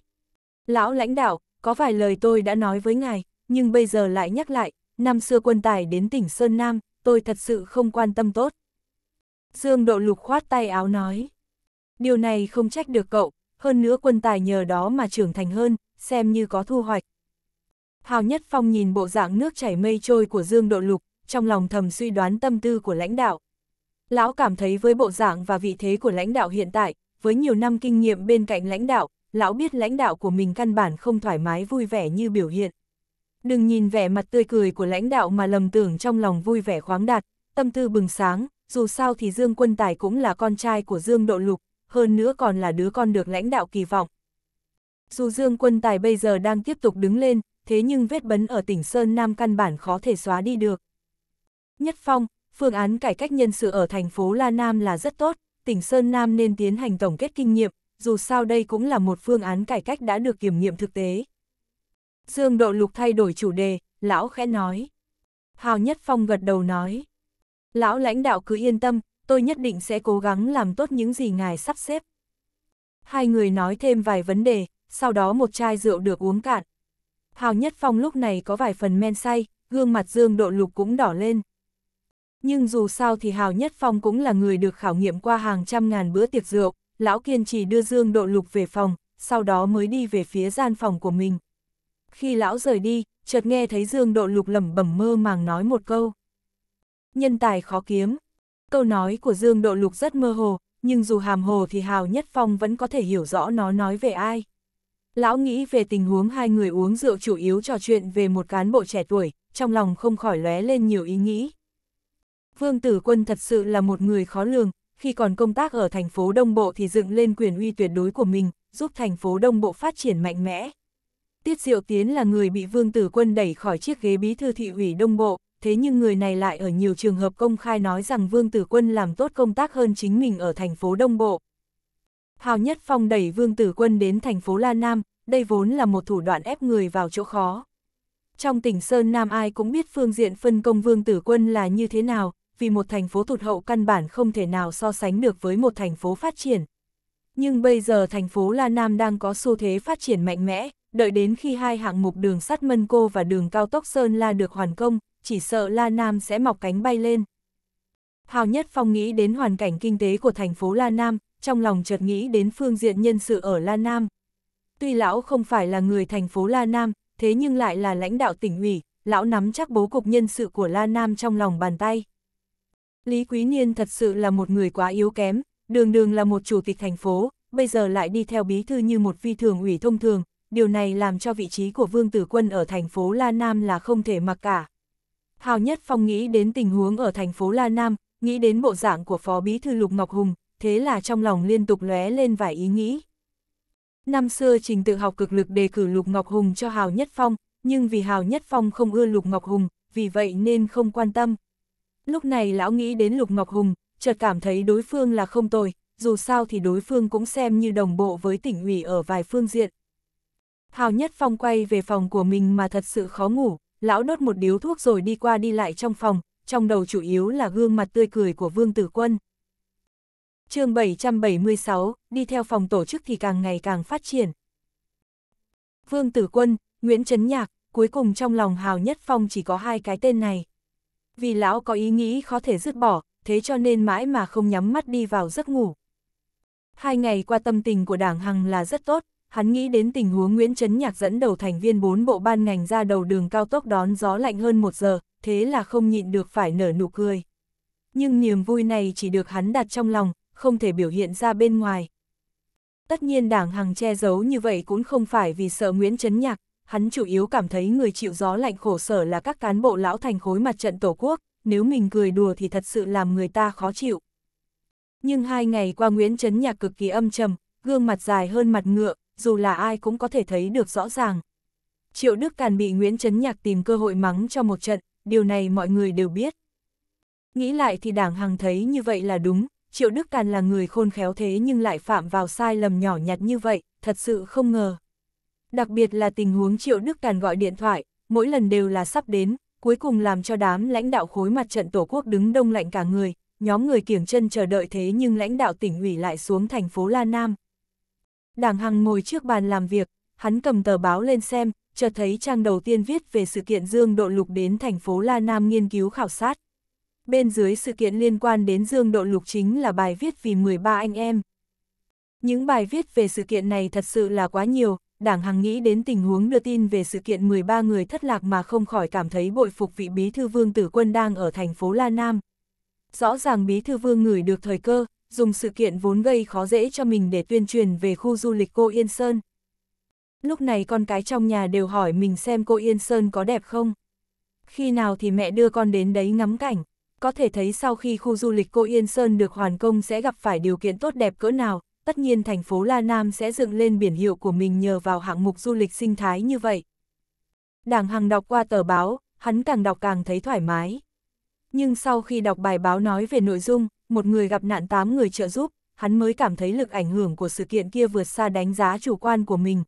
Lão lãnh đạo, có vài lời tôi đã nói với ngài, nhưng bây giờ lại nhắc lại, năm xưa quân tài đến tỉnh Sơn Nam, tôi thật sự không quan tâm tốt. Dương Độ Lục khoát tay áo nói. Điều này không trách được cậu, hơn nữa quân tài nhờ đó mà trưởng thành hơn, xem như có thu hoạch. Hào Nhất Phong nhìn bộ dạng nước chảy mây trôi của Dương Độ Lục, trong lòng thầm suy đoán tâm tư của lãnh đạo. Lão cảm thấy với bộ dạng và vị thế của lãnh đạo hiện tại, với nhiều năm kinh nghiệm bên cạnh lãnh đạo, lão biết lãnh đạo của mình căn bản không thoải mái vui vẻ như biểu hiện. Đừng nhìn vẻ mặt tươi cười của lãnh đạo mà lầm tưởng trong lòng vui vẻ khoáng đạt, tâm tư bừng sáng, dù sao thì Dương Quân Tài cũng là con trai của Dương Độ Lục, hơn nữa còn là đứa con được lãnh đạo kỳ vọng. Dù Dương Quân Tài bây giờ đang tiếp tục đứng lên, thế nhưng vết bấn ở tỉnh Sơn Nam căn bản khó thể xóa đi được. Nhất Phong, phương án cải cách nhân sự ở thành phố La Nam là rất tốt, tỉnh Sơn Nam nên tiến hành tổng kết kinh nghiệm, dù sao đây cũng là một phương án cải cách đã được kiểm nghiệm thực tế. Dương Độ Lục thay đổi chủ đề, lão khẽ nói. Hào Nhất Phong gật đầu nói. Lão lãnh đạo cứ yên tâm, tôi nhất định sẽ cố gắng làm tốt những gì ngài sắp xếp. Hai người nói thêm vài vấn đề, sau đó một chai rượu được uống cạn. Hào Nhất Phong lúc này có vài phần men say, gương mặt Dương Độ Lục cũng đỏ lên. Nhưng dù sao thì Hào Nhất Phong cũng là người được khảo nghiệm qua hàng trăm ngàn bữa tiệc rượu, lão kiên trì đưa Dương Độ Lục về phòng, sau đó mới đi về phía gian phòng của mình. Khi lão rời đi, chợt nghe thấy Dương Độ Lục lẩm bẩm mơ màng nói một câu. Nhân tài khó kiếm. Câu nói của Dương Độ Lục rất mơ hồ, nhưng dù hàm hồ thì Hào Nhất Phong vẫn có thể hiểu rõ nó nói về ai. Lão nghĩ về tình huống hai người uống rượu chủ yếu trò chuyện về một cán bộ trẻ tuổi, trong lòng không khỏi lóe lên nhiều ý nghĩ. Vương Tử Quân thật sự là một người khó lường, khi còn công tác ở thành phố Đông Bộ thì dựng lên quyền uy tuyệt đối của mình, giúp thành phố Đông Bộ phát triển mạnh mẽ. Tiết Diệu Tiến là người bị Vương Tử Quân đẩy khỏi chiếc ghế bí thư thị ủy Đông Bộ, thế nhưng người này lại ở nhiều trường hợp công khai nói rằng Vương Tử Quân làm tốt công tác hơn chính mình ở thành phố Đông Bộ. Hào Nhất Phong đẩy Vương Tử Quân đến thành phố La Nam, đây vốn là một thủ đoạn ép người vào chỗ khó. Trong tỉnh Sơn Nam ai cũng biết phương diện phân công Vương Tử Quân là như thế nào, vì một thành phố tụt hậu căn bản không thể nào so sánh được với một thành phố phát triển. Nhưng bây giờ thành phố La Nam đang có xu thế phát triển mạnh mẽ, đợi đến khi hai hạng mục đường sắt Mân Cô và đường cao tốc Sơn La được hoàn công, chỉ sợ La Nam sẽ mọc cánh bay lên. Hào Nhất Phong nghĩ đến hoàn cảnh kinh tế của thành phố La Nam, trong lòng chợt nghĩ đến phương diện nhân sự ở La Nam. Tuy lão không phải là người thành phố La Nam, thế nhưng lại là lãnh đạo tỉnh ủy, lão nắm chắc bố cục nhân sự của La Nam trong lòng bàn tay. Lý Quý Niên thật sự là một người quá yếu kém, đường đường là một chủ tịch thành phố, bây giờ lại đi theo bí thư như một phi thường ủy thông thường, điều này làm cho vị trí của Vương Tử Quân ở thành phố La Nam là không thể mặc cả. Hào Nhất Phong nghĩ đến tình huống ở thành phố La Nam, nghĩ đến bộ dạng của Phó Bí Thư Lục Ngọc Hùng, thế là trong lòng liên tục lóe lên vài ý nghĩ. Năm xưa trình tự học cực lực đề cử Lục Ngọc Hùng cho Hào Nhất Phong, nhưng vì Hào Nhất Phong không ưa Lục Ngọc Hùng, vì vậy nên không quan tâm. Lúc này lão nghĩ đến Lục Ngọc Hùng, chợt cảm thấy đối phương là không tồi, dù sao thì đối phương cũng xem như đồng bộ với tỉnh ủy ở vài phương diện. Thao Nhất Phong quay về phòng của mình mà thật sự khó ngủ, lão đốt một điếu thuốc rồi đi qua đi lại trong phòng, trong đầu chủ yếu là gương mặt tươi cười của Vương Tử Quân. chương 776, đi theo phòng tổ chức thì càng ngày càng phát triển. Vương Tử Quân, Nguyễn Trấn Nhạc, cuối cùng trong lòng Hào Nhất Phong chỉ có hai cái tên này. Vì lão có ý nghĩ khó thể dứt bỏ, thế cho nên mãi mà không nhắm mắt đi vào giấc ngủ. Hai ngày qua tâm tình của đảng Hằng là rất tốt, hắn nghĩ đến tình huống Nguyễn Trấn Nhạc dẫn đầu thành viên bốn bộ ban ngành ra đầu đường cao tốc đón gió lạnh hơn một giờ, thế là không nhịn được phải nở nụ cười. Nhưng niềm vui này chỉ được hắn đặt trong lòng, không thể biểu hiện ra bên ngoài. Tất nhiên đảng hàng che giấu như vậy cũng không phải vì sợ Nguyễn Trấn Nhạc, hắn chủ yếu cảm thấy người chịu gió lạnh khổ sở là các cán bộ lão thành khối mặt trận Tổ quốc, nếu mình cười đùa thì thật sự làm người ta khó chịu. Nhưng hai ngày qua Nguyễn Trấn Nhạc cực kỳ âm trầm, gương mặt dài hơn mặt ngựa, dù là ai cũng có thể thấy được rõ ràng. Triệu Đức Càn bị Nguyễn Trấn Nhạc tìm cơ hội mắng cho một trận, điều này mọi người đều biết. Nghĩ lại thì đảng Hằng thấy như vậy là đúng, Triệu Đức Càn là người khôn khéo thế nhưng lại phạm vào sai lầm nhỏ nhặt như vậy, thật sự không ngờ. Đặc biệt là tình huống Triệu Đức Càn gọi điện thoại, mỗi lần đều là sắp đến, cuối cùng làm cho đám lãnh đạo khối mặt trận Tổ quốc đứng đông lạnh cả người, nhóm người kiểng chân chờ đợi thế nhưng lãnh đạo tỉnh ủy lại xuống thành phố La Nam, Đảng Hằng ngồi trước bàn làm việc, hắn cầm tờ báo lên xem, chợt thấy trang đầu tiên viết về sự kiện Dương Độ Lục đến thành phố La Nam nghiên cứu khảo sát. Bên dưới sự kiện liên quan đến Dương Độ Lục chính là bài viết vì 13 anh em. Những bài viết về sự kiện này thật sự là quá nhiều, Đảng Hằng nghĩ đến tình huống đưa tin về sự kiện 13 người thất lạc mà không khỏi cảm thấy bội phục vị bí thư vương tử quân đang ở thành phố La Nam. Rõ ràng bí thư vương ngửi được thời cơ, dùng sự kiện vốn gây khó dễ cho mình để tuyên truyền về khu du lịch cô Yên Sơn. Lúc này con cái trong nhà đều hỏi mình xem cô Yên Sơn có đẹp không. Khi nào thì mẹ đưa con đến đấy ngắm cảnh, có thể thấy sau khi khu du lịch cô Yên Sơn được hoàn công sẽ gặp phải điều kiện tốt đẹp cỡ nào, tất nhiên thành phố La Nam sẽ dựng lên biển hiệu của mình nhờ vào hạng mục du lịch sinh thái như vậy. Đảng Hằng đọc qua tờ báo, hắn càng đọc càng thấy thoải mái. Nhưng sau khi đọc bài báo nói về nội dung, một người gặp nạn tám người trợ giúp, hắn mới cảm thấy lực ảnh hưởng của sự kiện kia vượt xa đánh giá chủ quan của mình.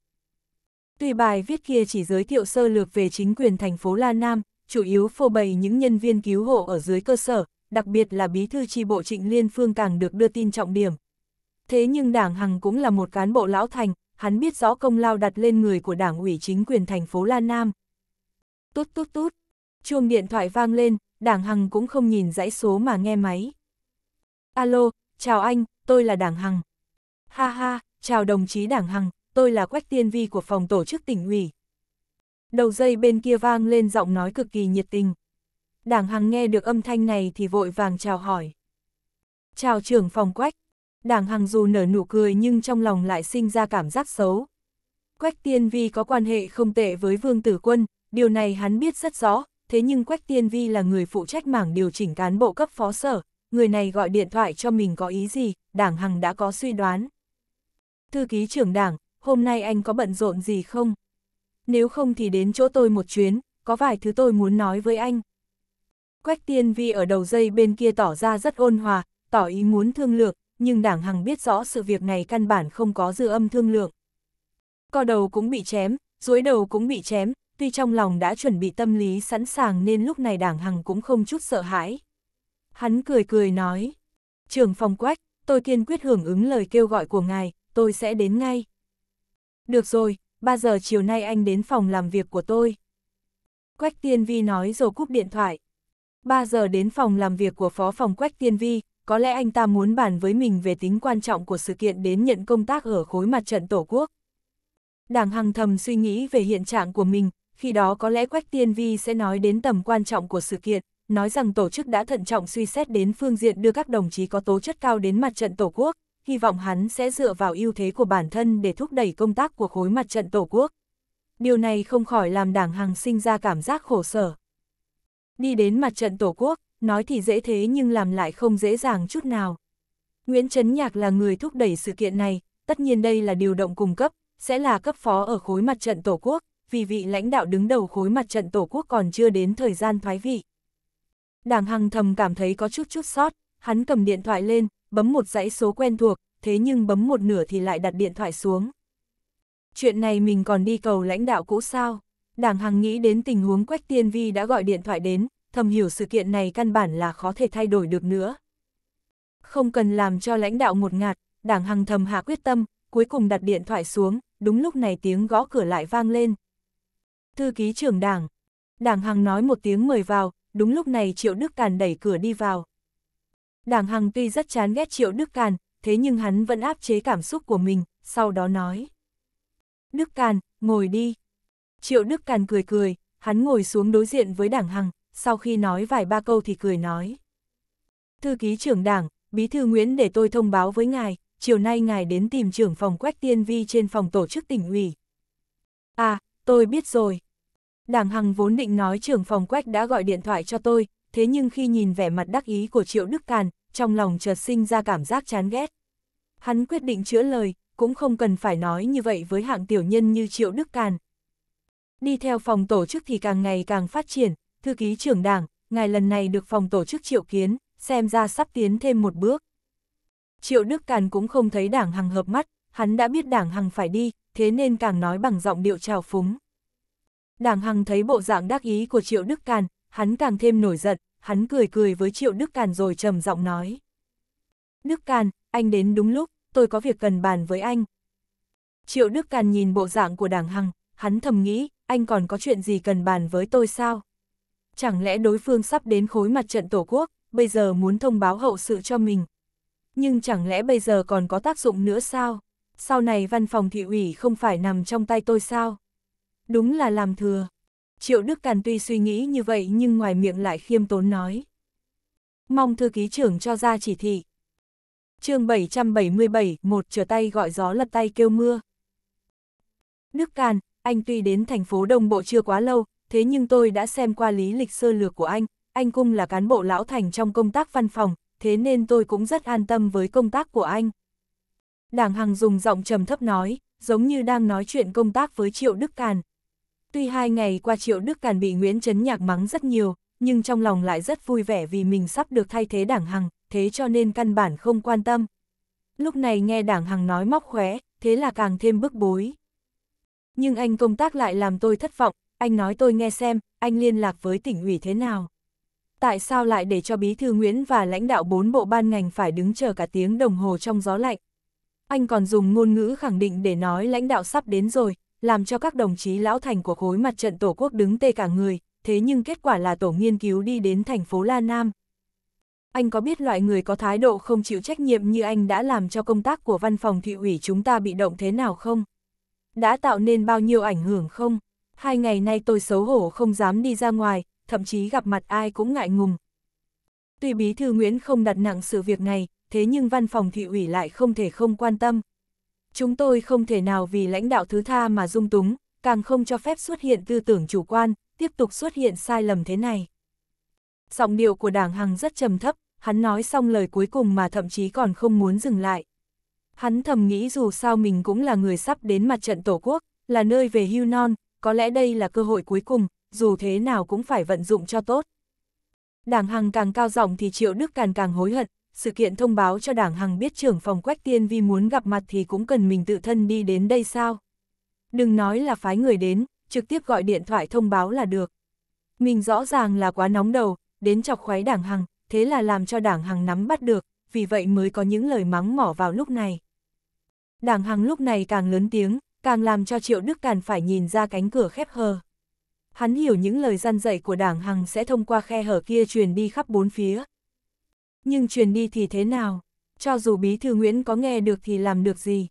Tuy bài viết kia chỉ giới thiệu sơ lược về chính quyền thành phố La Nam, chủ yếu phô bày những nhân viên cứu hộ ở dưới cơ sở, đặc biệt là bí thư tri bộ Trịnh Liên Phương càng được đưa tin trọng điểm. Thế nhưng đảng Hằng cũng là một cán bộ lão thành, hắn biết rõ công lao đặt lên người của đảng ủy chính quyền thành phố La Nam. Tút tút tút, chuông điện thoại vang lên, đảng Hằng cũng không nhìn dãy số mà nghe máy. Alo, chào anh, tôi là Đảng Hằng. Ha ha, chào đồng chí Đảng Hằng, tôi là Quách Tiên Vi của phòng tổ chức tỉnh ủy. Đầu dây bên kia vang lên giọng nói cực kỳ nhiệt tình. Đảng Hằng nghe được âm thanh này thì vội vàng chào hỏi. Chào trưởng phòng Quách. Đảng Hằng dù nở nụ cười nhưng trong lòng lại sinh ra cảm giác xấu. Quách Tiên Vi có quan hệ không tệ với Vương Tử Quân, điều này hắn biết rất rõ, thế nhưng Quách Tiên Vi là người phụ trách mảng điều chỉnh cán bộ cấp phó sở, người này gọi điện thoại cho mình có ý gì, đảng Hằng đã có suy đoán. Thư ký trưởng đảng, hôm nay anh có bận rộn gì không? Nếu không thì đến chỗ tôi một chuyến, có vài thứ tôi muốn nói với anh. Quách tiên vi ở đầu dây bên kia tỏ ra rất ôn hòa, tỏ ý muốn thương lượng, nhưng đảng Hằng biết rõ sự việc này căn bản không có dư âm thương lượng. Co đầu cũng bị chém, duỗi đầu cũng bị chém, tuy trong lòng đã chuẩn bị tâm lý sẵn sàng nên lúc này đảng Hằng cũng không chút sợ hãi. Hắn cười cười nói, trưởng phòng quách, tôi kiên quyết hưởng ứng lời kêu gọi của ngài, tôi sẽ đến ngay. Được rồi, 3 giờ chiều nay anh đến phòng làm việc của tôi. Quách Tiên Vi nói rồi cúp điện thoại. 3 giờ đến phòng làm việc của phó phòng Quách Tiên Vi, có lẽ anh ta muốn bàn với mình về tính quan trọng của sự kiện đến nhận công tác ở khối mặt trận Tổ quốc. Đảng Hằng thầm suy nghĩ về hiện trạng của mình, khi đó có lẽ Quách Tiên Vi sẽ nói đến tầm quan trọng của sự kiện, nói rằng tổ chức đã thận trọng suy xét đến phương diện đưa các đồng chí có tố chất cao đến mặt trận Tổ quốc, hy vọng hắn sẽ dựa vào ưu thế của bản thân để thúc đẩy công tác của khối mặt trận Tổ quốc. Điều này không khỏi làm đảng hàng sinh ra cảm giác khổ sở. Đi đến mặt trận Tổ quốc, nói thì dễ thế nhưng làm lại không dễ dàng chút nào. Nguyễn Trấn Nhạc là người thúc đẩy sự kiện này, tất nhiên đây là điều động cung cấp, sẽ là cấp phó ở khối mặt trận Tổ quốc, vì vị lãnh đạo đứng đầu khối mặt trận Tổ quốc còn chưa đến thời gian thoái vị. Đảng Hằng thầm cảm thấy có chút chút sót, hắn cầm điện thoại lên, bấm một dãy số quen thuộc, thế nhưng bấm một nửa thì lại đặt điện thoại xuống. Chuyện này mình còn đi cầu lãnh đạo cũ sao? Đảng Hằng nghĩ đến tình huống Quách Tiên Vi đã gọi điện thoại đến, thầm hiểu sự kiện này căn bản là khó thể thay đổi được nữa. Không cần làm cho lãnh đạo một ngạt, Đảng Hằng thầm hạ quyết tâm, cuối cùng đặt điện thoại xuống, đúng lúc này tiếng gõ cửa lại vang lên. Thư ký trưởng đảng. Đảng Hằng nói một tiếng mời vào, đúng lúc này Triệu Đức Càn đẩy cửa đi vào. Đảng Hằng tuy rất chán ghét Triệu Đức Càn, thế nhưng hắn vẫn áp chế cảm xúc của mình, sau đó nói. Đức Càn, ngồi đi. Triệu Đức Càn cười cười, hắn ngồi xuống đối diện với Đảng Hằng, sau khi nói vài ba câu thì cười nói. Thư ký trưởng đảng, Bí thư Nguyễn để tôi thông báo với ngài, chiều nay ngài đến tìm trưởng phòng quét tiên vi trên phòng tổ chức tỉnh ủy. À, tôi biết rồi. Đảng Hằng vốn định nói trưởng phòng quách đã gọi điện thoại cho tôi, thế nhưng khi nhìn vẻ mặt đắc ý của Triệu Đức Càn, trong lòng chợt sinh ra cảm giác chán ghét. Hắn quyết định chữa lời, cũng không cần phải nói như vậy với hạng tiểu nhân như Triệu Đức Càn. Đi theo phòng tổ chức thì càng ngày càng phát triển, thư ký trưởng đảng, ngài lần này được phòng tổ chức triệu kiến, xem ra sắp tiến thêm một bước. Triệu Đức Càn cũng không thấy đảng Hằng hợp mắt, hắn đã biết đảng Hằng phải đi, thế nên càng nói bằng giọng điệu trào phúng. Đảng Hằng thấy bộ dạng đắc ý của Triệu Đức Càn, hắn càng thêm nổi giận, hắn cười cười với Triệu Đức Càn rồi trầm giọng nói. Đức Càn, anh đến đúng lúc, tôi có việc cần bàn với anh. Triệu Đức Càn nhìn bộ dạng của Đảng Hằng, hắn thầm nghĩ, anh còn có chuyện gì cần bàn với tôi sao? Chẳng lẽ đối phương sắp đến khối mặt trận Tổ quốc, bây giờ muốn thông báo hậu sự cho mình? Nhưng chẳng lẽ bây giờ còn có tác dụng nữa sao? Sau này văn phòng thị ủy không phải nằm trong tay tôi sao? đúng là làm thừa. Triệu Đức Càn tuy suy nghĩ như vậy nhưng ngoài miệng lại khiêm tốn nói. Mong thư ký trưởng cho ra chỉ thị. chương 777, một trở tay gọi gió lật tay kêu mưa. Đức Càn, anh tuy đến thành phố Đông Bộ chưa quá lâu, thế nhưng tôi đã xem qua lý lịch sơ lược của anh, anh cũng là cán bộ lão thành trong công tác văn phòng, thế nên tôi cũng rất an tâm với công tác của anh. Đảng Hằng dùng giọng trầm thấp nói, giống như đang nói chuyện công tác với Triệu Đức Càn. Tuy hai ngày qua Triệu Đức Càn bị Nguyễn Trấn Nhạc mắng rất nhiều, nhưng trong lòng lại rất vui vẻ vì mình sắp được thay thế đảng Hằng, thế cho nên căn bản không quan tâm. Lúc này nghe đảng Hằng nói móc khóe, thế là càng thêm bức bối. Nhưng anh công tác lại làm tôi thất vọng, anh nói tôi nghe xem, anh liên lạc với tỉnh ủy thế nào. Tại sao lại để cho Bí thư Nguyễn và lãnh đạo bốn bộ ban ngành phải đứng chờ cả tiếng đồng hồ trong gió lạnh? Anh còn dùng ngôn ngữ khẳng định để nói lãnh đạo sắp đến rồi, làm cho các đồng chí lão thành của khối mặt trận Tổ quốc đứng tê cả người, thế nhưng kết quả là tổ nghiên cứu đi đến thành phố La Nam. Anh có biết loại người có thái độ không chịu trách nhiệm như anh đã làm cho công tác của văn phòng thị ủy chúng ta bị động thế nào không? Đã tạo nên bao nhiêu ảnh hưởng không? Hai ngày nay tôi xấu hổ không dám đi ra ngoài, thậm chí gặp mặt ai cũng ngại ngùng. Tuy Bí Thư Nguyễn không đặt nặng sự việc này, thế nhưng văn phòng thị ủy lại không thể không quan tâm. Chúng tôi không thể nào vì lãnh đạo thứ tha mà dung túng, càng không cho phép xuất hiện tư tưởng chủ quan, tiếp tục xuất hiện sai lầm thế này. Giọng điệu của đảng Hằng rất trầm thấp, hắn nói xong lời cuối cùng mà thậm chí còn không muốn dừng lại. Hắn thầm nghĩ dù sao mình cũng là người sắp đến mặt trận Tổ quốc, là nơi về hưu non, có lẽ đây là cơ hội cuối cùng, dù thế nào cũng phải vận dụng cho tốt. Đảng Hằng càng cao giọng thì Triệu Đức càng càng hối hận, sự kiện thông báo cho đảng Hằng biết trưởng phòng Quách Tiên Vi muốn gặp mặt thì cũng cần mình tự thân đi đến đây sao. Đừng nói là phái người đến, trực tiếp gọi điện thoại thông báo là được. Mình rõ ràng là quá nóng đầu, đến chọc khoái đảng Hằng, thế là làm cho đảng Hằng nắm bắt được, vì vậy mới có những lời mắng mỏ vào lúc này. Đảng Hằng lúc này càng lớn tiếng, càng làm cho Triệu Đức Càn phải nhìn ra cánh cửa khép hờ. Hắn hiểu những lời gian dạy của đảng Hằng sẽ thông qua khe hở kia truyền đi khắp bốn phía. Nhưng truyền đi thì thế nào? Cho dù bí thư Nguyễn có nghe được thì làm được gì?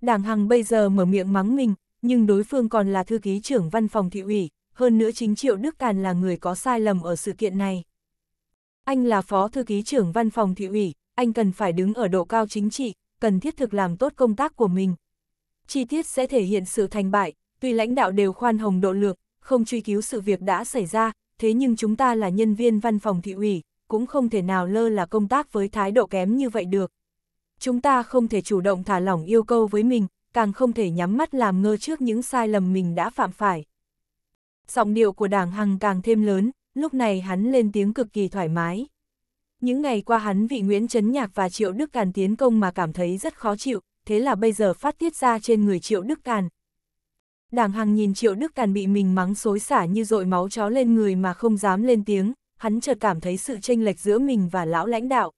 Đảng Hằng bây giờ mở miệng mắng mình, nhưng đối phương còn là thư ký trưởng văn phòng thị ủy, hơn nữa chính Triệu Đức Càn là người có sai lầm ở sự kiện này. Anh là phó thư ký trưởng văn phòng thị ủy, anh cần phải đứng ở độ cao chính trị, cần thiết thực làm tốt công tác của mình. Chi tiết sẽ thể hiện sự thành bại, tuy lãnh đạo đều khoan hồng độ lược, không truy cứu sự việc đã xảy ra, thế nhưng chúng ta là nhân viên văn phòng thị ủy, cũng không thể nào lơ là công tác với thái độ kém như vậy được. Chúng ta không thể chủ động thả lỏng yêu cầu với mình, càng không thể nhắm mắt làm ngơ trước những sai lầm mình đã phạm phải. Giọng điệu của đảng Hằng càng thêm lớn, lúc này hắn lên tiếng cực kỳ thoải mái. Những ngày qua hắn vị Nguyễn Trấn Nhạc và Triệu Đức Càn tiến công mà cảm thấy rất khó chịu, thế là bây giờ phát tiết ra trên người Triệu Đức Càn. Đảng Hằng nhìn Triệu Đức Càn bị mình mắng xối xả như dội máu chó lên người mà không dám lên tiếng, hắn chợt cảm thấy sự chênh lệch giữa mình và lão lãnh đạo.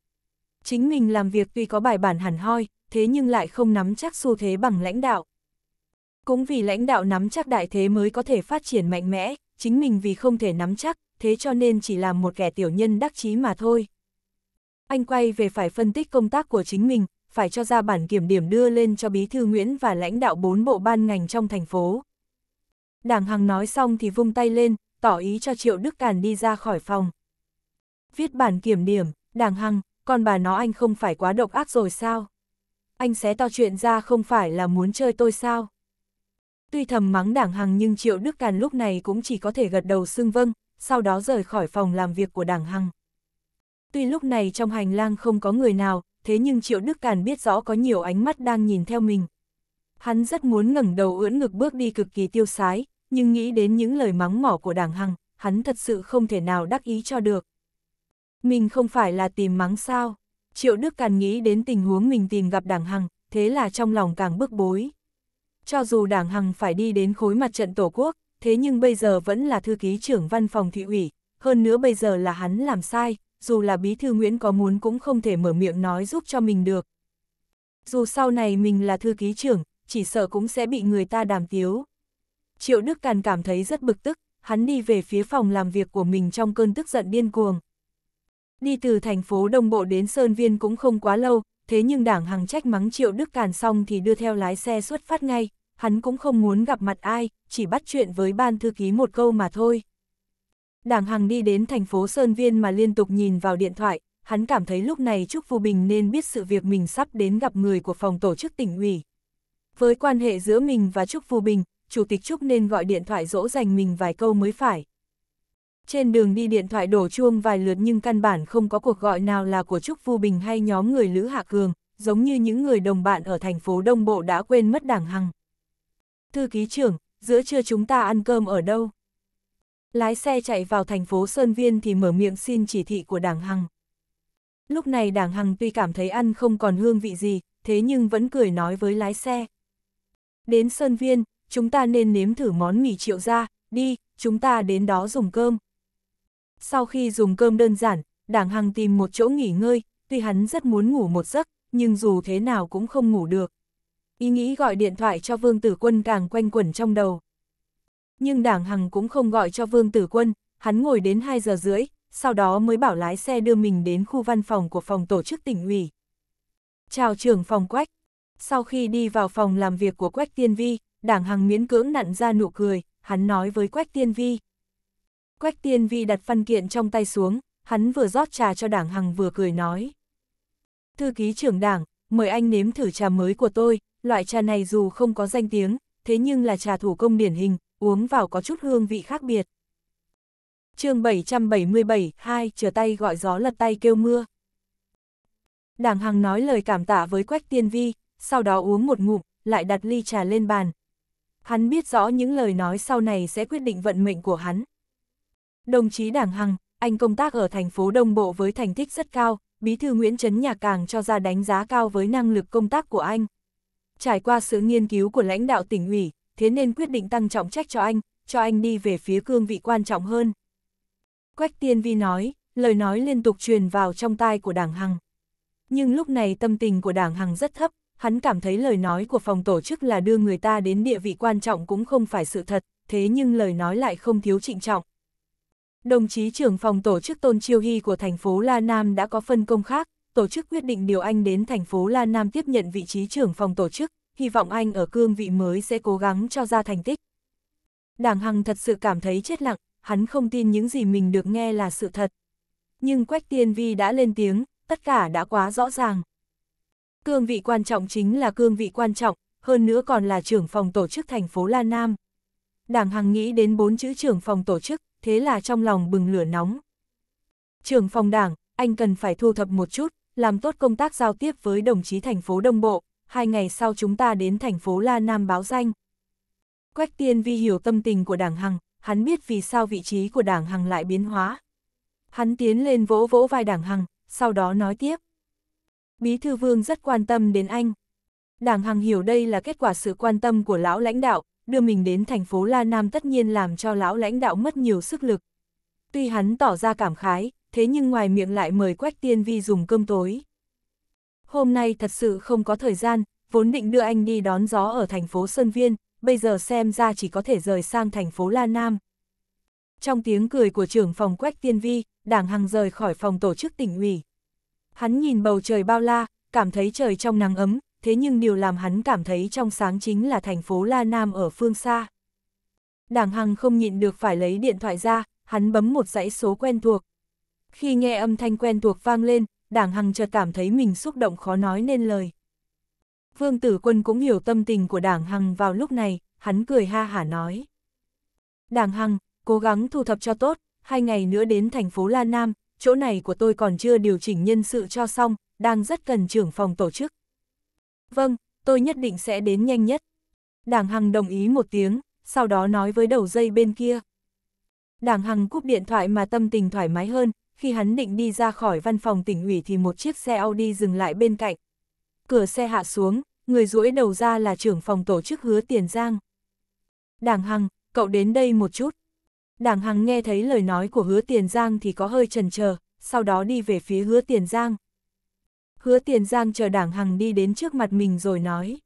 Chính mình làm việc tuy có bài bản hẳn hoi, thế nhưng lại không nắm chắc xu thế bằng lãnh đạo. Cũng vì lãnh đạo nắm chắc đại thế mới có thể phát triển mạnh mẽ, chính mình vì không thể nắm chắc, thế cho nên chỉ là một kẻ tiểu nhân đắc chí mà thôi. Anh quay về phải phân tích công tác của chính mình, phải cho ra bản kiểm điểm đưa lên cho Bí Thư Nguyễn và lãnh đạo bốn bộ ban ngành trong thành phố. Đảng Hằng nói xong thì vung tay lên, tỏ ý cho Triệu Đức Càn đi ra khỏi phòng. Viết bản kiểm điểm, đàng hăng, còn bà nó anh không phải quá độc ác rồi sao? Anh xé to chuyện ra không phải là muốn chơi tôi sao? Tuy thầm mắng đảng Hằng nhưng Triệu Đức Càn lúc này cũng chỉ có thể gật đầu xưng vâng, sau đó rời khỏi phòng làm việc của đảng Hằng. Tuy lúc này trong hành lang không có người nào, thế nhưng Triệu Đức Càn biết rõ có nhiều ánh mắt đang nhìn theo mình. Hắn rất muốn ngẩng đầu ưỡn ngực bước đi cực kỳ tiêu sái, nhưng nghĩ đến những lời mắng mỏ của đảng Hằng, hắn thật sự không thể nào đắc ý cho được. Mình không phải là tìm mắng sao? Triệu Đức càng nghĩ đến tình huống mình tìm gặp đảng Hằng, thế là trong lòng càng bức bối. Cho dù đảng Hằng phải đi đến khối mặt trận Tổ quốc, thế nhưng bây giờ vẫn là thư ký trưởng văn phòng thị ủy, hơn nữa bây giờ là hắn làm sai, dù là bí thư Nguyễn có muốn cũng không thể mở miệng nói giúp cho mình được. Dù sau này mình là thư ký trưởng, chỉ sợ cũng sẽ bị người ta đàm tiếu. Triệu Đức Càn cảm thấy rất bực tức, hắn đi về phía phòng làm việc của mình trong cơn tức giận điên cuồng. Đi từ thành phố Đông Bộ đến Sơn Viên cũng không quá lâu, thế nhưng đảng Hằng trách mắng Triệu Đức Càn xong thì đưa theo lái xe xuất phát ngay, hắn cũng không muốn gặp mặt ai, chỉ bắt chuyện với ban thư ký một câu mà thôi. Đảng Hằng đi đến thành phố Sơn Viên mà liên tục nhìn vào điện thoại, hắn cảm thấy lúc này Trúc Phu Bình nên biết sự việc mình sắp đến gặp người của phòng tổ chức tỉnh ủy. Với quan hệ giữa mình và Trúc Phu Bình, chủ tịch Trúc nên gọi điện thoại dỗ dành mình vài câu mới phải. Trên đường đi điện thoại đổ chuông vài lượt nhưng căn bản không có cuộc gọi nào là của Trúc Vu Bình hay nhóm người Lữ Hạ Cường, giống như những người đồng bạn ở thành phố Đông Bộ đã quên mất đảng hằng. Thư ký trưởng, giữa trưa chúng ta ăn cơm ở đâu? Lái xe chạy vào thành phố Sơn Viên thì mở miệng xin chỉ thị của đảng hằng. Lúc này đảng hằng tuy cảm thấy ăn không còn hương vị gì, thế nhưng vẫn cười nói với lái xe. Đến Sơn Viên, chúng ta nên nếm thử món mì triệu ra, đi, chúng ta đến đó dùng cơm. Sau khi dùng cơm đơn giản, Đảng Hằng tìm một chỗ nghỉ ngơi, tuy hắn rất muốn ngủ một giấc, nhưng dù thế nào cũng không ngủ được. Ý nghĩ gọi điện thoại cho Vương Tử Quân càng quanh quẩn trong đầu. Nhưng Đảng Hằng cũng không gọi cho Vương Tử Quân, hắn ngồi đến 2 giờ rưỡi, sau đó mới bảo lái xe đưa mình đến khu văn phòng của phòng tổ chức tỉnh ủy. Chào trưởng phòng Quách. Sau khi đi vào phòng làm việc của Quách Tiên Vi, đảng hằng miễn cưỡng nặn ra nụ cười, hắn nói với Quách Tiên Vi. Quách Tiên Vi đặt văn kiện trong tay xuống, hắn vừa rót trà cho đảng hằng vừa cười nói. Thư ký trưởng đảng, mời anh nếm thử trà mới của tôi, loại trà này dù không có danh tiếng, thế nhưng là trà thủ công điển hình, uống vào có chút hương vị khác biệt. chương 777, 2, chờ tay gọi gió lật tay kêu mưa. Đảng Hằng nói lời cảm tạ với Quách Tiên Vi, sau đó uống một ngụm, lại đặt ly trà lên bàn, hắn biết rõ những lời nói sau này sẽ quyết định vận mệnh của hắn. Đồng chí Đảng Hằng, anh công tác ở thành phố Đông Bộ với thành tích rất cao, Bí thư Nguyễn Trấn nhà càng cho ra đánh giá cao với năng lực công tác của anh. Trải qua sự nghiên cứu của lãnh đạo tỉnh ủy, thế nên quyết định tăng trọng trách cho anh, cho anh đi về phía cương vị quan trọng hơn. Quách Tiên Vi nói, lời nói liên tục truyền vào trong tai của Đảng Hằng. Nhưng lúc này tâm tình của Đảng Hằng rất thấp, hắn cảm thấy lời nói của phòng tổ chức là đưa người ta đến địa vị quan trọng cũng không phải sự thật, thế nhưng lời nói lại không thiếu trịnh trọng. Đồng chí trưởng phòng tổ chức Tôn Chiêu Hy của thành phố La Nam đã có phân công khác, tổ chức quyết định điều anh đến thành phố La Nam tiếp nhận vị trí trưởng phòng tổ chức, hy vọng anh ở cương vị mới sẽ cố gắng cho ra thành tích. Đảng Hằng thật sự cảm thấy chết lặng, hắn không tin những gì mình được nghe là sự thật. Nhưng Quách Tiên Vi đã lên tiếng, tất cả đã quá rõ ràng. Cương vị quan trọng chính là cương vị quan trọng, hơn nữa còn là trưởng phòng tổ chức thành phố La Nam. Đảng Hằng nghĩ đến bốn chữ trưởng phòng tổ chức, thế là trong lòng bừng lửa nóng. Trưởng phòng đảng, anh cần phải thu thập một chút, làm tốt công tác giao tiếp với đồng chí thành phố Đông Bộ, hai ngày sau chúng ta đến thành phố La Nam báo danh. Quách Tiên Vi hiểu tâm tình của đảng Hằng, hắn biết vì sao vị trí của đảng Hằng lại biến hóa. Hắn tiến lên vỗ vỗ vai đảng Hằng, sau đó nói tiếp, Bí thư vương rất quan tâm đến anh. Đảng Hằng hiểu đây là kết quả sự quan tâm của lão lãnh đạo, đưa mình đến thành phố La Nam tất nhiên làm cho lão lãnh đạo mất nhiều sức lực. Tuy hắn tỏ ra cảm khái, thế nhưng ngoài miệng lại mời Quách Tiên Vi dùng cơm tối. Hôm nay thật sự không có thời gian, vốn định đưa anh đi đón gió ở thành phố Sơn Viên, bây giờ xem ra chỉ có thể rời sang thành phố La Nam. Trong tiếng cười của trưởng phòng Quách Tiên Vi, Đảng Hằng rời khỏi phòng tổ chức tỉnh ủy, Hắn nhìn bầu trời bao la, cảm thấy trời trong nắng ấm, thế nhưng điều làm hắn cảm thấy trong sáng chính là thành phố La Nam ở phương xa. Đảng Hằng không nhịn được phải lấy điện thoại ra, hắn bấm một dãy số quen thuộc. Khi nghe âm thanh quen thuộc vang lên, Đảng Hằng chợt cảm thấy mình xúc động khó nói nên lời. Vương Tử Quân cũng hiểu tâm tình của Đảng Hằng vào lúc này, hắn cười ha hả nói. Đảng Hằng, cố gắng thu thập cho tốt, hai ngày nữa đến thành phố La Nam, chỗ này của tôi còn chưa điều chỉnh nhân sự cho xong, đang rất cần trưởng phòng tổ chức. Vâng, tôi nhất định sẽ đến nhanh nhất. Đảng Hằng đồng ý một tiếng, sau đó nói với đầu dây bên kia. Đảng Hằng cúp điện thoại mà tâm tình thoải mái hơn, khi hắn định đi ra khỏi văn phòng tỉnh ủy thì một chiếc xe Audi dừng lại bên cạnh. Cửa xe hạ xuống, người duỗi đầu ra là trưởng phòng tổ chức hứa Tiền Giang. Đảng Hằng, cậu đến đây một chút. Đảng Hằng nghe thấy lời nói của hứa tiền giang thì có hơi chần chờ sau đó đi về phía hứa tiền giang. Hứa tiền giang chờ đảng Hằng đi đến trước mặt mình rồi nói.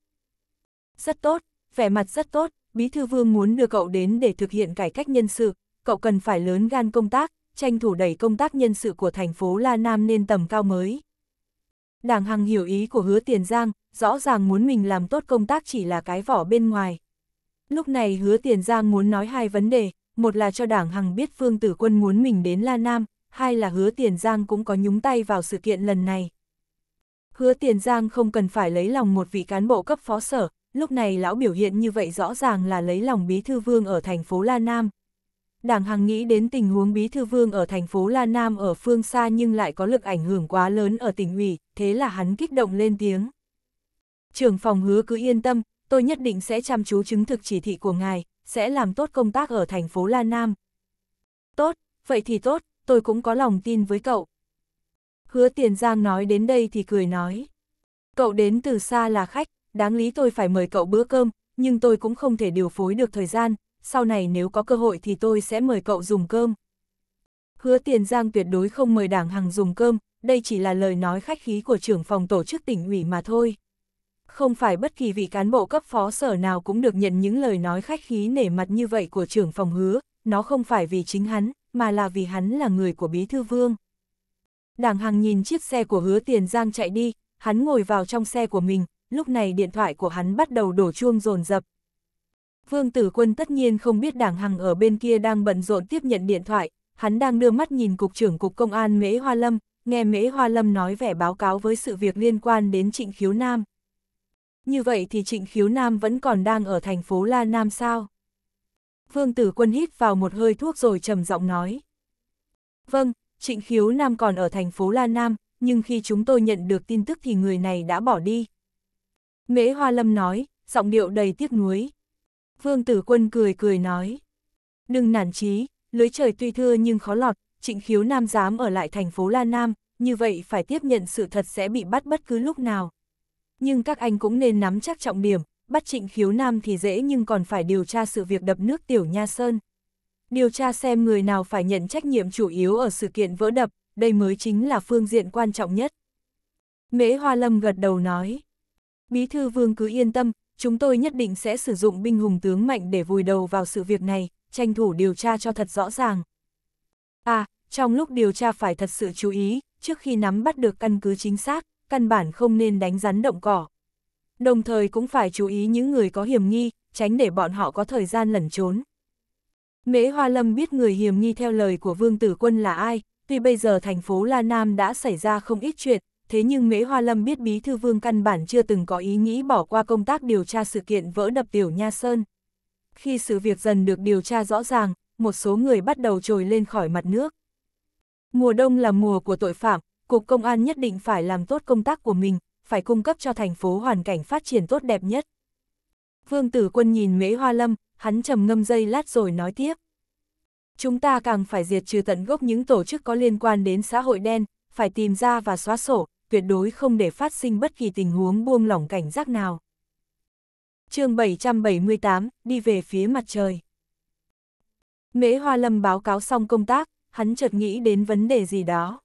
Rất tốt, vẻ mặt rất tốt, Bí Thư Vương muốn đưa cậu đến để thực hiện cải cách nhân sự, cậu cần phải lớn gan công tác, tranh thủ đẩy công tác nhân sự của thành phố La Nam lên tầm cao mới. Đảng Hằng hiểu ý của hứa tiền giang, rõ ràng muốn mình làm tốt công tác chỉ là cái vỏ bên ngoài. Lúc này hứa tiền giang muốn nói hai vấn đề, một là cho đảng Hằng biết Phương Tử Quân muốn mình đến La Nam, hai là hứa Tiền Giang cũng có nhúng tay vào sự kiện lần này. Hứa Tiền Giang không cần phải lấy lòng một vị cán bộ cấp phó sở, lúc này lão biểu hiện như vậy rõ ràng là lấy lòng Bí Thư Vương ở thành phố La Nam. Đảng Hằng nghĩ đến tình huống Bí Thư Vương ở thành phố La Nam ở phương xa nhưng lại có lực ảnh hưởng quá lớn ở tỉnh ủy, thế là hắn kích động lên tiếng. Trưởng phòng hứa cứ yên tâm, tôi nhất định sẽ chăm chú chứng thực chỉ thị của ngài, sẽ làm tốt công tác ở thành phố La Nam. Tốt, vậy thì tốt, tôi cũng có lòng tin với cậu. Hứa Tiền Giang nói đến đây thì cười nói. Cậu đến từ xa là khách, đáng lý tôi phải mời cậu bữa cơm, nhưng tôi cũng không thể điều phối được thời gian, sau này nếu có cơ hội thì tôi sẽ mời cậu dùng cơm. Hứa Tiền Giang tuyệt đối không mời đảng Hằng dùng cơm, đây chỉ là lời nói khách khí của trưởng phòng tổ chức tỉnh ủy mà thôi. Không phải bất kỳ vị cán bộ cấp phó sở nào cũng được nhận những lời nói khách khí nể mặt như vậy của trưởng phòng hứa, nó không phải vì chính hắn, mà là vì hắn là người của bí thư vương. Đảng Hằng nhìn chiếc xe của hứa tiền giang chạy đi, hắn ngồi vào trong xe của mình, lúc này điện thoại của hắn bắt đầu đổ chuông rồn rập. Vương Tử Quân tất nhiên không biết Đảng Hằng ở bên kia đang bận rộn tiếp nhận điện thoại, hắn đang đưa mắt nhìn Cục trưởng Cục Công an Mễ Hoa Lâm, nghe Mễ Hoa Lâm nói vẻ báo cáo với sự việc liên quan đến Trịnh Khiếu Nam như vậy thì trịnh khiếu nam vẫn còn đang ở thành phố La Nam sao? Vương tử quân hít vào một hơi thuốc rồi trầm giọng nói. Vâng, trịnh khiếu nam còn ở thành phố La Nam, nhưng khi chúng tôi nhận được tin tức thì người này đã bỏ đi. Mễ Hoa Lâm nói, giọng điệu đầy tiếc nuối. Vương tử quân cười cười nói. Đừng nản chí, lưới trời tuy thưa nhưng khó lọt, trịnh khiếu nam dám ở lại thành phố La Nam, như vậy phải tiếp nhận sự thật sẽ bị bắt bất cứ lúc nào nhưng các anh cũng nên nắm chắc trọng điểm, bắt trịnh khiếu nam thì dễ nhưng còn phải điều tra sự việc đập nước tiểu Nha Sơn. Điều tra xem người nào phải nhận trách nhiệm chủ yếu ở sự kiện vỡ đập, đây mới chính là phương diện quan trọng nhất. Mễ Hoa Lâm gật đầu nói. Bí thư vương cứ yên tâm, chúng tôi nhất định sẽ sử dụng binh hùng tướng mạnh để vùi đầu vào sự việc này, tranh thủ điều tra cho thật rõ ràng. À, trong lúc điều tra phải thật sự chú ý, trước khi nắm bắt được căn cứ chính xác, căn bản không nên đánh rắn động cỏ. Đồng thời cũng phải chú ý những người có hiểm nghi, tránh để bọn họ có thời gian lẩn trốn. Mễ Hoa Lâm biết người hiểm nghi theo lời của Vương Tử Quân là ai, tuy bây giờ thành phố La Nam đã xảy ra không ít chuyện, thế nhưng Mễ Hoa Lâm biết Bí Thư Vương căn bản chưa từng có ý nghĩ bỏ qua công tác điều tra sự kiện vỡ đập Tiểu Nha Sơn. Khi sự việc dần được điều tra rõ ràng, một số người bắt đầu trồi lên khỏi mặt nước. Mùa đông là mùa của tội phạm, Cục Công an nhất định phải làm tốt công tác của mình, phải cung cấp cho thành phố hoàn cảnh phát triển tốt đẹp nhất. Vương Tử Quân nhìn Mễ Hoa Lâm, hắn trầm ngâm dây lát rồi nói tiếp. Chúng ta càng phải diệt trừ tận gốc những tổ chức có liên quan đến xã hội đen, phải tìm ra và xóa sổ, tuyệt đối không để phát sinh bất kỳ tình huống buông lỏng cảnh giác nào. chương 778, đi về phía mặt trời. Mễ Hoa Lâm báo cáo xong công tác, hắn chợt nghĩ đến vấn đề gì đó.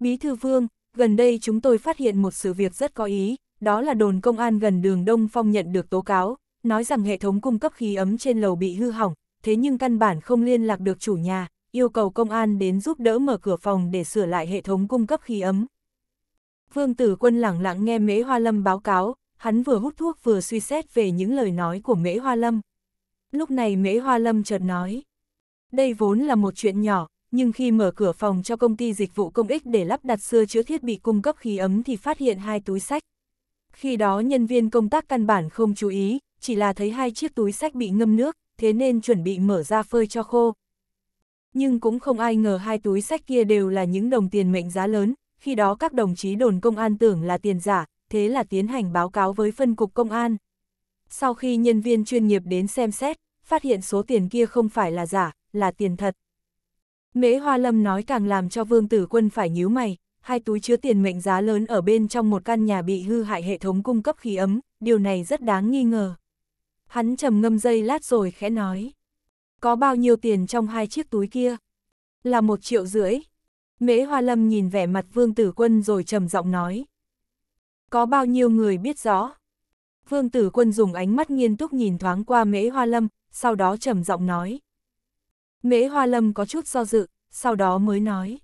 Bí thư vương, gần đây chúng tôi phát hiện một sự việc rất có ý, đó là đồn công an gần đường Đông Phong nhận được tố cáo, nói rằng hệ thống cung cấp khí ấm trên lầu bị hư hỏng, thế nhưng căn bản không liên lạc được chủ nhà, yêu cầu công an đến giúp đỡ mở cửa phòng để sửa lại hệ thống cung cấp khí ấm. Vương Tử Quân lẳng lặng nghe Mễ Hoa Lâm báo cáo, hắn vừa hút thuốc vừa suy xét về những lời nói của Mễ Hoa Lâm. Lúc này Mễ Hoa Lâm chợt nói, đây vốn là một chuyện nhỏ, nhưng khi mở cửa phòng cho công ty dịch vụ công ích để lắp đặt sưa chữa thiết bị cung cấp khí ấm thì phát hiện hai túi sách. Khi đó nhân viên công tác căn bản không chú ý, chỉ là thấy hai chiếc túi sách bị ngâm nước, thế nên chuẩn bị mở ra phơi cho khô. Nhưng cũng không ai ngờ hai túi sách kia đều là những đồng tiền mệnh giá lớn, khi đó các đồng chí đồn công an tưởng là tiền giả, thế là tiến hành báo cáo với phân cục công an. Sau khi nhân viên chuyên nghiệp đến xem xét, phát hiện số tiền kia không phải là giả, là tiền thật. Mễ Hoa Lâm nói càng làm cho Vương Tử Quân phải nhíu mày, hai túi chứa tiền mệnh giá lớn ở bên trong một căn nhà bị hư hại hệ thống cung cấp khí ấm, điều này rất đáng nghi ngờ. Hắn trầm ngâm dây lát rồi khẽ nói. Có bao nhiêu tiền trong hai chiếc túi kia? Là một triệu rưỡi. Mễ Hoa Lâm nhìn vẻ mặt Vương Tử Quân rồi trầm giọng nói. Có bao nhiêu người biết rõ? Vương Tử Quân dùng ánh mắt nghiêm túc nhìn thoáng qua Mễ Hoa Lâm, sau đó trầm giọng nói. Mễ Hoa Lâm có chút do dự, sau đó mới nói.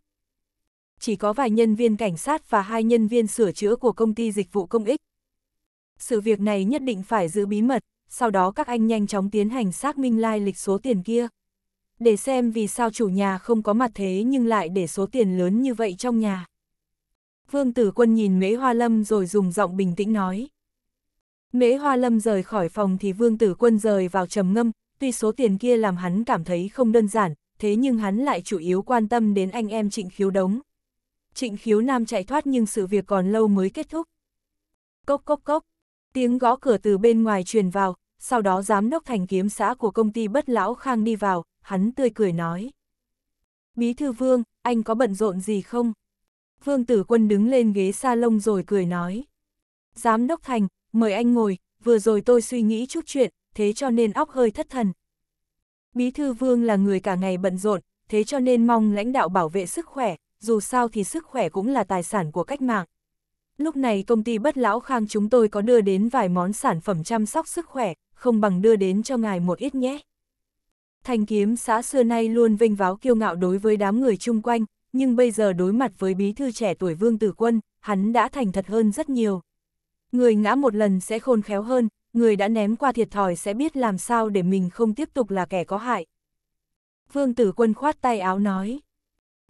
Chỉ có vài nhân viên cảnh sát và hai nhân viên sửa chữa của công ty dịch vụ công ích. Sự việc này nhất định phải giữ bí mật, sau đó các anh nhanh chóng tiến hành xác minh lai lịch số tiền kia. Để xem vì sao chủ nhà không có mặt thế nhưng lại để số tiền lớn như vậy trong nhà. Vương Tử Quân nhìn Mễ Hoa Lâm rồi dùng giọng bình tĩnh nói. Mễ Hoa Lâm rời khỏi phòng thì Vương Tử Quân rời vào trầm ngâm, tuy số tiền kia làm hắn cảm thấy không đơn giản, thế nhưng hắn lại chủ yếu quan tâm đến anh em Trịnh Khiếu Đống. Trịnh Khiếu Nam chạy thoát nhưng sự việc còn lâu mới kết thúc. Cốc cốc cốc, tiếng gõ cửa từ bên ngoài truyền vào, sau đó giám đốc thành kiếm xã của công ty bất lão Khang đi vào, hắn tươi cười nói. Bí thư Vương, anh có bận rộn gì không? Vương Tử Quân đứng lên ghế sa lông rồi cười nói. Giám đốc Thành, mời anh ngồi, vừa rồi tôi suy nghĩ chút chuyện, thế cho nên óc hơi thất thần. Bí thư vương là người cả ngày bận rộn, thế cho nên mong lãnh đạo bảo vệ sức khỏe, dù sao thì sức khỏe cũng là tài sản của cách mạng. Lúc này công ty bất lão khang chúng tôi có đưa đến vài món sản phẩm chăm sóc sức khỏe, không bằng đưa đến cho ngài một ít nhé. Thành kiếm xã xưa nay luôn vinh váo kiêu ngạo đối với đám người chung quanh, nhưng bây giờ đối mặt với bí thư trẻ tuổi Vương Tử Quân, hắn đã thành thật hơn rất nhiều. Người ngã một lần sẽ khôn khéo hơn, người đã ném qua thiệt thòi sẽ biết làm sao để mình không tiếp tục là kẻ có hại. Vương tử quân khoát tay áo nói.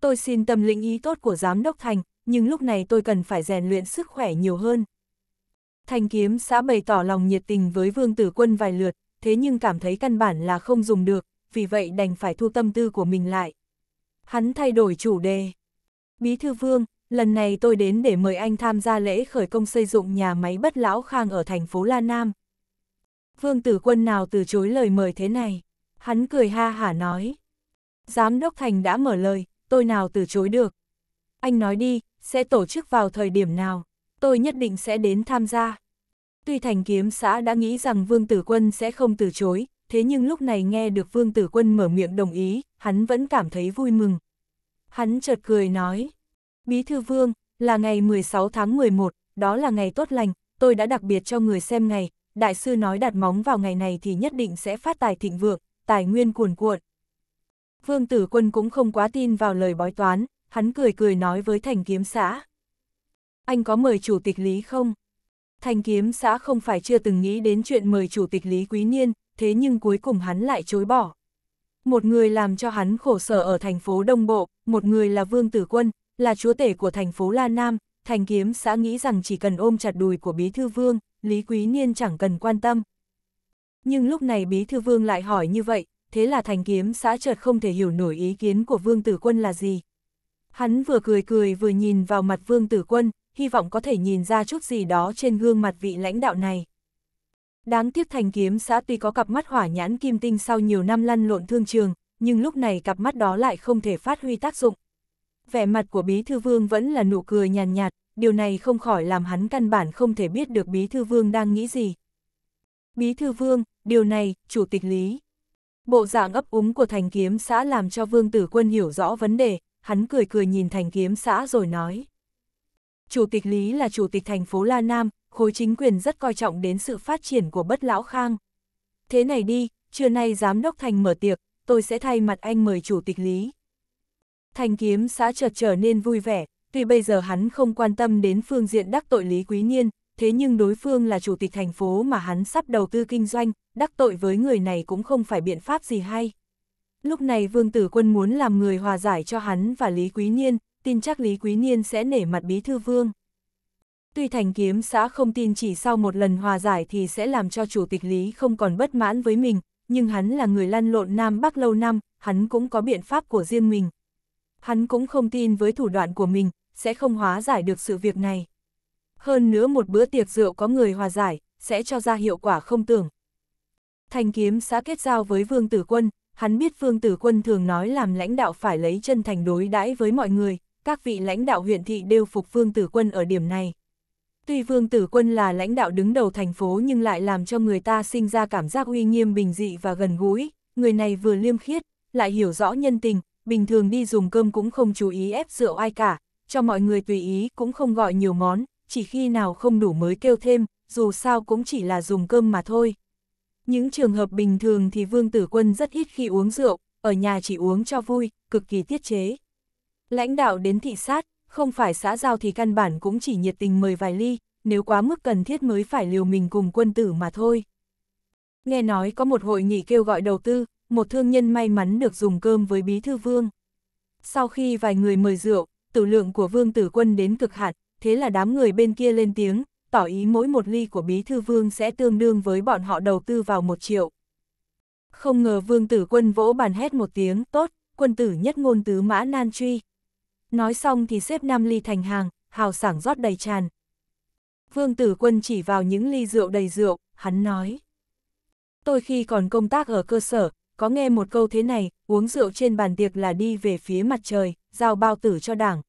Tôi xin tâm lĩnh ý tốt của giám đốc thành, nhưng lúc này tôi cần phải rèn luyện sức khỏe nhiều hơn. Thanh kiếm xã bày tỏ lòng nhiệt tình với vương tử quân vài lượt, thế nhưng cảm thấy căn bản là không dùng được, vì vậy đành phải thu tâm tư của mình lại. Hắn thay đổi chủ đề. Bí thư vương, lần này tôi đến để mời anh tham gia lễ khởi công xây dựng nhà máy bất lão khang ở thành phố La Nam. Vương tử quân nào từ chối lời mời thế này? Hắn cười ha hả nói. Giám đốc thành đã mở lời, tôi nào từ chối được. Anh nói đi, sẽ tổ chức vào thời điểm nào, tôi nhất định sẽ đến tham gia. Tuy thành kiếm xã đã nghĩ rằng Vương Tử Quân sẽ không từ chối, thế nhưng lúc này nghe được Vương Tử Quân mở miệng đồng ý, hắn vẫn cảm thấy vui mừng. Hắn chợt cười nói, Bí Thư Vương, là ngày 16 tháng 11, đó là ngày tốt lành, tôi đã đặc biệt cho người xem ngày, đại sư nói đặt móng vào ngày này thì nhất định sẽ phát tài thịnh vượng, tài nguyên cuồn cuộn. Vương Tử Quân cũng không quá tin vào lời bói toán, hắn cười cười nói với thành kiếm xã. Anh có mời chủ tịch Lý không? Thành kiếm xã không phải chưa từng nghĩ đến chuyện mời chủ tịch Lý Quý Niên, thế nhưng cuối cùng hắn lại chối bỏ. Một người làm cho hắn khổ sở ở thành phố Đông Bộ, một người là Vương Tử Quân, là chúa tể của thành phố La Nam, thành kiếm xã nghĩ rằng chỉ cần ôm chặt đùi của bí thư Vương, Lý Quý Niên chẳng cần quan tâm. Nhưng lúc này Bí Thư Vương lại hỏi như vậy, thế là thành kiếm xã chợt không thể hiểu nổi ý kiến của Vương Tử Quân là gì. Hắn vừa cười cười vừa nhìn vào mặt Vương Tử Quân, hy vọng có thể nhìn ra chút gì đó trên gương mặt vị lãnh đạo này. Đáng tiếc thành kiếm xã tuy có cặp mắt hỏa nhãn kim tinh sau nhiều năm lăn lộn thương trường, nhưng lúc này cặp mắt đó lại không thể phát huy tác dụng. Vẻ mặt của Bí Thư Vương vẫn là nụ cười nhàn nhạt, nhạt, điều này không khỏi làm hắn căn bản không thể biết được Bí Thư Vương đang nghĩ gì. Bí Thư Vương, điều này, Chủ tịch Lý. Bộ dạng ấp úng của thành kiếm xã làm cho Vương Tử Quân hiểu rõ vấn đề, hắn cười cười nhìn thành kiếm xã rồi nói. Chủ tịch Lý là chủ tịch thành phố La Nam, khối chính quyền rất coi trọng đến sự phát triển của bất lão khang. Thế này đi, trưa nay giám đốc thành mở tiệc, tôi sẽ thay mặt anh mời chủ tịch Lý. Thành kiếm xã chợt trở nên vui vẻ, Tuy bây giờ hắn không quan tâm đến phương diện đắc tội Lý Quý Niên, thế nhưng đối phương là chủ tịch thành phố mà hắn sắp đầu tư kinh doanh, đắc tội với người này cũng không phải biện pháp gì hay. Lúc này Vương Tử Quân muốn làm người hòa giải cho hắn và Lý Quý Niên, tin chắc Lý Quý Niên sẽ nể mặt bí thư vương. Tuy thành kiếm xã không tin chỉ sau một lần hòa giải thì sẽ làm cho chủ tịch Lý không còn bất mãn với mình, nhưng hắn là người lăn lộn Nam Bắc lâu năm, hắn cũng có biện pháp của riêng mình. Hắn cũng không tin với thủ đoạn của mình, sẽ không hóa giải được sự việc này. Hơn nữa một bữa tiệc rượu có người hòa giải, sẽ cho ra hiệu quả không tưởng. Thành kiếm xã kết giao với Vương Tử Quân, hắn biết Vương Tử Quân thường nói làm lãnh đạo phải lấy chân thành đối đãi với mọi người, các vị lãnh đạo huyện thị đều phục Vương Tử Quân ở điểm này. Tuy Vương Tử Quân là lãnh đạo đứng đầu thành phố nhưng lại làm cho người ta sinh ra cảm giác uy nghiêm bình dị và gần gũi, người này vừa liêm khiết, lại hiểu rõ nhân tình, bình thường đi dùng cơm cũng không chú ý ép rượu ai cả, cho mọi người tùy ý cũng không gọi nhiều món, chỉ khi nào không đủ mới kêu thêm, dù sao cũng chỉ là dùng cơm mà thôi. Những trường hợp bình thường thì Vương Tử Quân rất ít khi uống rượu, ở nhà chỉ uống cho vui, cực kỳ tiết chế. Lãnh đạo đến thị sát, không phải xã giao thì căn bản cũng chỉ nhiệt tình mời vài ly, nếu quá mức cần thiết mới phải liều mình cùng quân tử mà thôi. Nghe nói có một hội nghị kêu gọi đầu tư, một thương nhân may mắn được dùng cơm với bí thư vương. Sau khi vài người mời rượu, tử lượng của vương tử quân đến cực hạn, thế là đám người bên kia lên tiếng, tỏ ý mỗi một ly của bí thư vương sẽ tương đương với bọn họ đầu tư vào một triệu. Không ngờ vương tử quân vỗ bàn hét một tiếng, tốt, quân tử nhất ngôn tứ mã nan truy. Nói xong thì xếp 5 ly thành hàng, hào sảng rót đầy tràn. Vương tử quân chỉ vào những ly rượu đầy rượu, hắn nói. Tôi khi còn công tác ở cơ sở, có nghe một câu thế này, uống rượu trên bàn tiệc là đi về phía mặt trời giao bao tử cho đảng.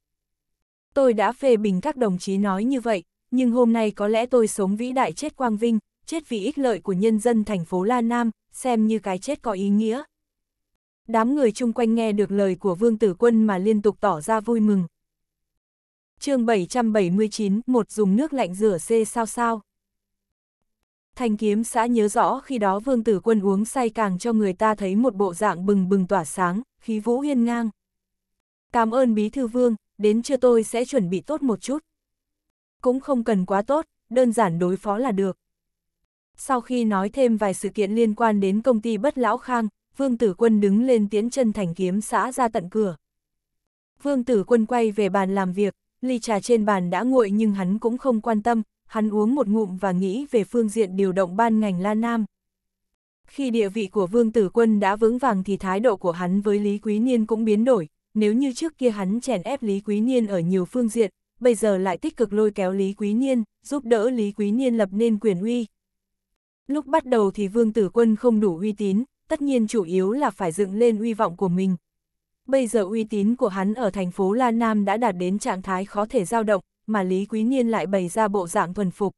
Tôi đã phê bình các đồng chí nói như vậy, nhưng hôm nay có lẽ tôi sống vĩ đại chết quang vinh, chết vì ích lợi của nhân dân thành phố La Nam, xem như cái chết có ý nghĩa. Đám người chung quanh nghe được lời của Vương Tử Quân mà liên tục tỏ ra vui mừng. chương 779, một dùng nước lạnh rửa xê sao sao. Thanh kiếm xã nhớ rõ khi đó Vương Tử Quân uống say càng cho người ta thấy một bộ dạng bừng bừng tỏa sáng, khí vũ hiên ngang cảm ơn bí thư vương, đến trưa tôi sẽ chuẩn bị tốt một chút. Cũng không cần quá tốt, đơn giản đối phó là được. Sau khi nói thêm vài sự kiện liên quan đến công ty bất lão khang, Vương Tử Quân đứng lên tiến chân thành kiếm xã ra tận cửa. Vương Tử Quân quay về bàn làm việc, ly trà trên bàn đã nguội nhưng hắn cũng không quan tâm, hắn uống một ngụm và nghĩ về phương diện điều động ban ngành La Nam. Khi địa vị của Vương Tử Quân đã vững vàng thì thái độ của hắn với Lý Quý Niên cũng biến đổi, nếu như trước kia hắn chèn ép Lý Quý Niên ở nhiều phương diện, bây giờ lại tích cực lôi kéo Lý Quý Niên, giúp đỡ Lý Quý Niên lập nên quyền uy. Lúc bắt đầu thì Vương Tử Quân không đủ uy tín, tất nhiên chủ yếu là phải dựng lên uy vọng của mình. Bây giờ uy tín của hắn ở thành phố La Nam đã đạt đến trạng thái khó thể dao động, mà Lý Quý Niên lại bày ra bộ dạng thuần phục.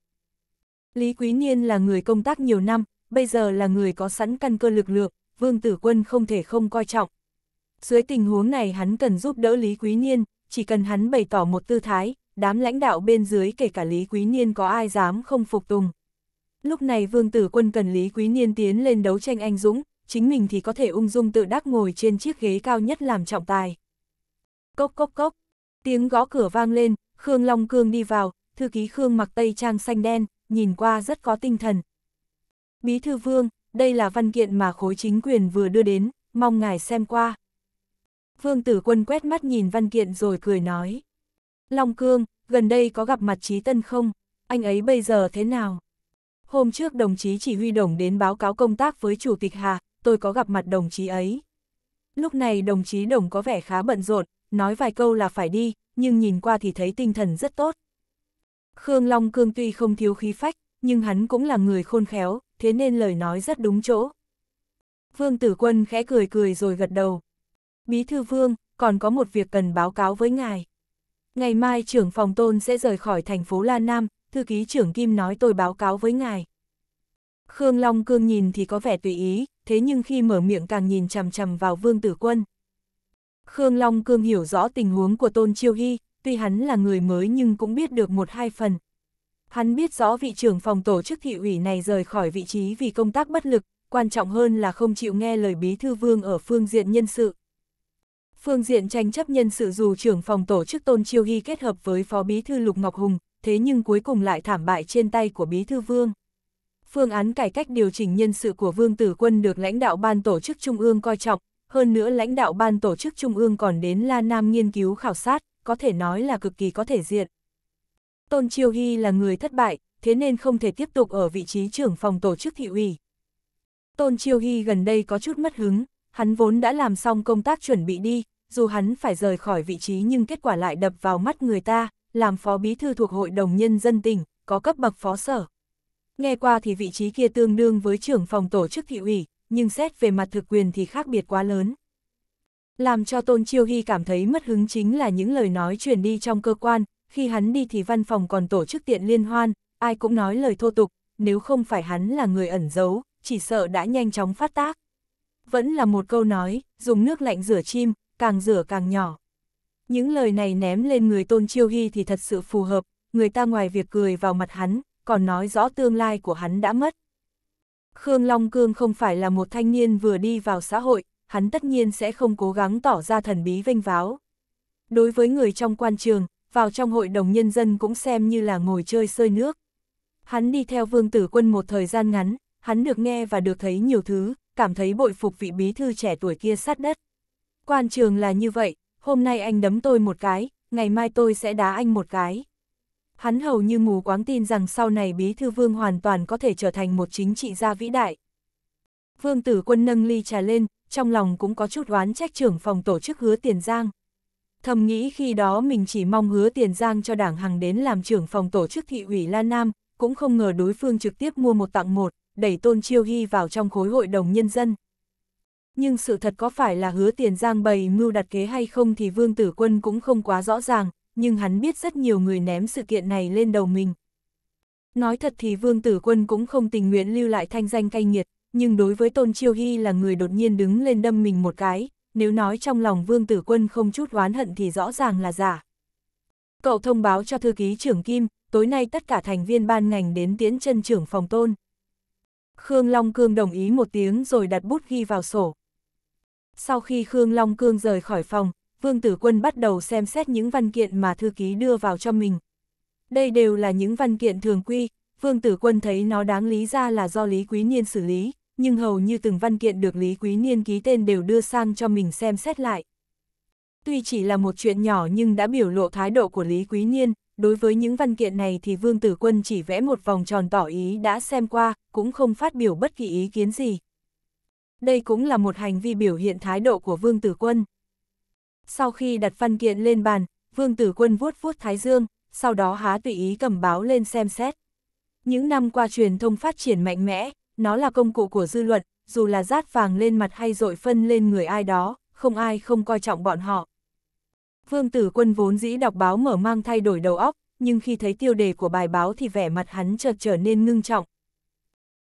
Lý Quý Niên là người công tác nhiều năm, bây giờ là người có sẵn căn cơ lực lượng, Vương Tử Quân không thể không coi trọng, dưới tình huống này hắn cần giúp đỡ Lý Quý Niên, chỉ cần hắn bày tỏ một tư thái, đám lãnh đạo bên dưới kể cả Lý Quý Niên có ai dám không phục tùng. Lúc này Vương Tử Quân cần Lý Quý Niên tiến lên đấu tranh anh dũng, chính mình thì có thể ung dung tự đắc ngồi trên chiếc ghế cao nhất làm trọng tài. Cốc cốc cốc, tiếng gõ cửa vang lên, Khương Long Cương đi vào, thư ký Khương mặc tây trang xanh đen, nhìn qua rất có tinh thần. Bí thư Vương, đây là văn kiện mà khối chính quyền vừa đưa đến, mong ngài xem qua. Vương Tử Quân quét mắt nhìn văn kiện rồi cười nói. Long Cương, gần đây có gặp mặt Trí Tân không? Anh ấy bây giờ thế nào? Hôm trước đồng chí chỉ huy đồng đến báo cáo công tác với Chủ tịch Hà, tôi có gặp mặt đồng chí ấy. Lúc này đồng chí đồng có vẻ khá bận rộn, nói vài câu là phải đi, nhưng nhìn qua thì thấy tinh thần rất tốt. Khương Long Cương tuy không thiếu khí phách, nhưng hắn cũng là người khôn khéo, thế nên lời nói rất đúng chỗ. Vương Tử Quân khẽ cười cười rồi gật đầu, Bí thư vương, còn có một việc cần báo cáo với ngài. Ngày mai trưởng phòng tôn sẽ rời khỏi thành phố La Nam, thư ký trưởng Kim nói tôi báo cáo với ngài. Khương Long Cương nhìn thì có vẻ tùy ý, thế nhưng khi mở miệng càng nhìn chằm chằm vào Vương Tử Quân. Khương Long Cương hiểu rõ tình huống của Tôn Chiêu Hy, tuy hắn là người mới nhưng cũng biết được một hai phần. Hắn biết rõ vị trưởng phòng tổ chức thị ủy này rời khỏi vị trí vì công tác bất lực, quan trọng hơn là không chịu nghe lời bí thư vương ở phương diện nhân sự. Phương diện tranh chấp nhân sự dù trưởng phòng tổ chức Tôn Chiêu Hy kết hợp với Phó Bí Thư Lục Ngọc Hùng, thế nhưng cuối cùng lại thảm bại trên tay của Bí Thư Vương. Phương án cải cách điều chỉnh nhân sự của Vương Tử Quân được lãnh đạo ban tổ chức Trung ương coi trọng, hơn nữa lãnh đạo ban tổ chức Trung ương còn đến La Nam nghiên cứu khảo sát, có thể nói là cực kỳ có thể diện. Tôn Chiêu Hy là người thất bại, thế nên không thể tiếp tục ở vị trí trưởng phòng tổ chức thị ủy. Tôn Chiêu Hy gần đây có chút mất hứng, hắn vốn đã làm xong công tác chuẩn bị đi, dù hắn phải rời khỏi vị trí nhưng kết quả lại đập vào mắt người ta, làm phó bí thư thuộc hội đồng nhân dân tỉnh, có cấp bậc phó sở. Nghe qua thì vị trí kia tương đương với trưởng phòng tổ chức thị ủy, nhưng xét về mặt thực quyền thì khác biệt quá lớn. Làm cho Tôn Chiêu Hy cảm thấy mất hứng chính là những lời nói truyền đi trong cơ quan, khi hắn đi thì văn phòng còn tổ chức tiện liên hoan, ai cũng nói lời thô tục, nếu không phải hắn là người ẩn giấu, chỉ sợ đã nhanh chóng phát tác. Vẫn là một câu nói, dùng nước lạnh rửa chim, càng rửa càng nhỏ. Những lời này ném lên người Tôn Chiêu Hy thì thật sự phù hợp, người ta ngoài việc cười vào mặt hắn, còn nói rõ tương lai của hắn đã mất. Khương Long Cương không phải là một thanh niên vừa đi vào xã hội, hắn tất nhiên sẽ không cố gắng tỏ ra thần bí vênh váo. Đối với người trong quan trường, vào trong hội đồng nhân dân cũng xem như là ngồi chơi sơi nước. Hắn đi theo vương tử quân một thời gian ngắn, hắn được nghe và được thấy nhiều thứ, cảm thấy bội phục vị bí thư trẻ tuổi kia sát đất. Quan trường là như vậy, hôm nay anh đấm tôi một cái, ngày mai tôi sẽ đá anh một cái. Hắn hầu như mù quáng tin rằng sau này Bí Thư Vương hoàn toàn có thể trở thành một chính trị gia vĩ đại. Vương Tử Quân nâng ly trà lên, trong lòng cũng có chút oán trách trưởng phòng tổ chức hứa Tiền Giang. Thầm nghĩ khi đó mình chỉ mong hứa Tiền Giang cho đảng Hằng đến làm trưởng phòng tổ chức thị ủy Lan Nam, cũng không ngờ đối phương trực tiếp mua một tặng một, đẩy Tôn Chiêu Hy vào trong khối hội đồng nhân dân nhưng sự thật có phải là hứa tiền giang bày mưu đặt kế hay không thì Vương Tử Quân cũng không quá rõ ràng, nhưng hắn biết rất nhiều người ném sự kiện này lên đầu mình. Nói thật thì Vương Tử Quân cũng không tình nguyện lưu lại thanh danh cay nghiệt, nhưng đối với Tôn Chiêu Hy là người đột nhiên đứng lên đâm mình một cái, nếu nói trong lòng Vương Tử Quân không chút oán hận thì rõ ràng là giả. Cậu thông báo cho thư ký trưởng Kim, tối nay tất cả thành viên ban ngành đến tiễn chân trưởng phòng tôn. Khương Long Cương đồng ý một tiếng rồi đặt bút ghi vào sổ. Sau khi Khương Long Cương rời khỏi phòng, Vương Tử Quân bắt đầu xem xét những văn kiện mà thư ký đưa vào cho mình. Đây đều là những văn kiện thường quy, Vương Tử Quân thấy nó đáng lý ra là do Lý Quý Niên xử lý, nhưng hầu như từng văn kiện được Lý Quý Niên ký tên đều đưa sang cho mình xem xét lại. Tuy chỉ là một chuyện nhỏ nhưng đã biểu lộ thái độ của Lý Quý Niên, đối với những văn kiện này thì Vương Tử Quân chỉ vẽ một vòng tròn tỏ ý đã xem qua, cũng không phát biểu bất kỳ ý kiến gì đây cũng là một hành vi biểu hiện thái độ của Vương Tử Quân. Sau khi đặt văn kiện lên bàn, Vương Tử Quân vuốt vuốt Thái Dương, sau đó há tùy ý cầm báo lên xem xét. Những năm qua truyền thông phát triển mạnh mẽ, nó là công cụ của dư luận, dù là rát vàng lên mặt hay dội phân lên người ai đó, không ai không coi trọng bọn họ. Vương Tử Quân vốn dĩ đọc báo mở mang thay đổi đầu óc, nhưng khi thấy tiêu đề của bài báo thì vẻ mặt hắn chợt trở nên ngưng trọng.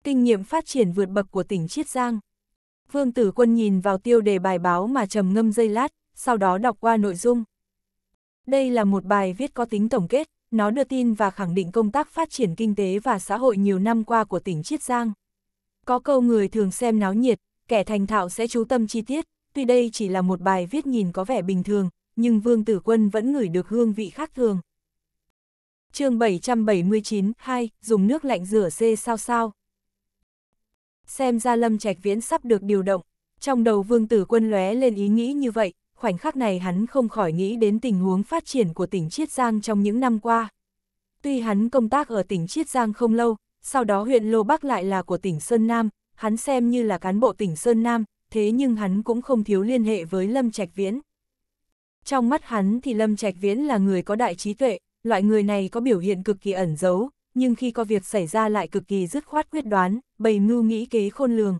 Kinh nghiệm phát triển vượt bậc của tỉnh Chiết Giang Vương Tử Quân nhìn vào tiêu đề bài báo mà trầm ngâm dây lát, sau đó đọc qua nội dung. Đây là một bài viết có tính tổng kết, nó đưa tin và khẳng định công tác phát triển kinh tế và xã hội nhiều năm qua của tỉnh Chiết Giang. Có câu người thường xem náo nhiệt, kẻ thành thạo sẽ chú tâm chi tiết, tuy đây chỉ là một bài viết nhìn có vẻ bình thường, nhưng Vương Tử Quân vẫn ngửi được hương vị khác thường. chương 779-2, dùng nước lạnh rửa xê sao sao. Xem ra Lâm Trạch Viễn sắp được điều động, trong đầu Vương Tử Quân lóe lên ý nghĩ như vậy, khoảnh khắc này hắn không khỏi nghĩ đến tình huống phát triển của tỉnh Chiết Giang trong những năm qua. Tuy hắn công tác ở tỉnh Chiết Giang không lâu, sau đó huyện Lô Bắc lại là của tỉnh Sơn Nam, hắn xem như là cán bộ tỉnh Sơn Nam, thế nhưng hắn cũng không thiếu liên hệ với Lâm Trạch Viễn. Trong mắt hắn thì Lâm Trạch Viễn là người có đại trí tuệ, loại người này có biểu hiện cực kỳ ẩn giấu, nhưng khi có việc xảy ra lại cực kỳ dứt khoát quyết đoán, bày mưu nghĩ kế khôn lường.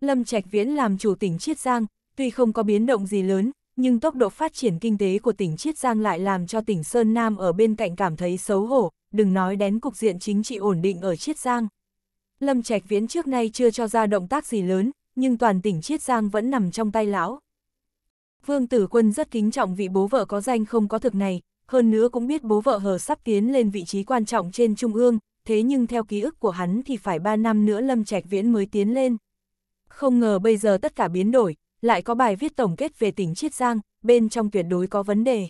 Lâm Trạch Viễn làm chủ tỉnh Chiết Giang, tuy không có biến động gì lớn, nhưng tốc độ phát triển kinh tế của tỉnh Chiết Giang lại làm cho tỉnh Sơn Nam ở bên cạnh cảm thấy xấu hổ, đừng nói đến cục diện chính trị ổn định ở Chiết Giang. Lâm Trạch Viễn trước nay chưa cho ra động tác gì lớn, nhưng toàn tỉnh Chiết Giang vẫn nằm trong tay lão. Vương Tử Quân rất kính trọng vị bố vợ có danh không có thực này, hơn nữa cũng biết bố vợ hờ sắp tiến lên vị trí quan trọng trên Trung ương, thế nhưng theo ký ức của hắn thì phải 3 năm nữa Lâm Trạch Viễn mới tiến lên. Không ngờ bây giờ tất cả biến đổi, lại có bài viết tổng kết về tỉnh Chiết Giang, bên trong tuyệt đối có vấn đề.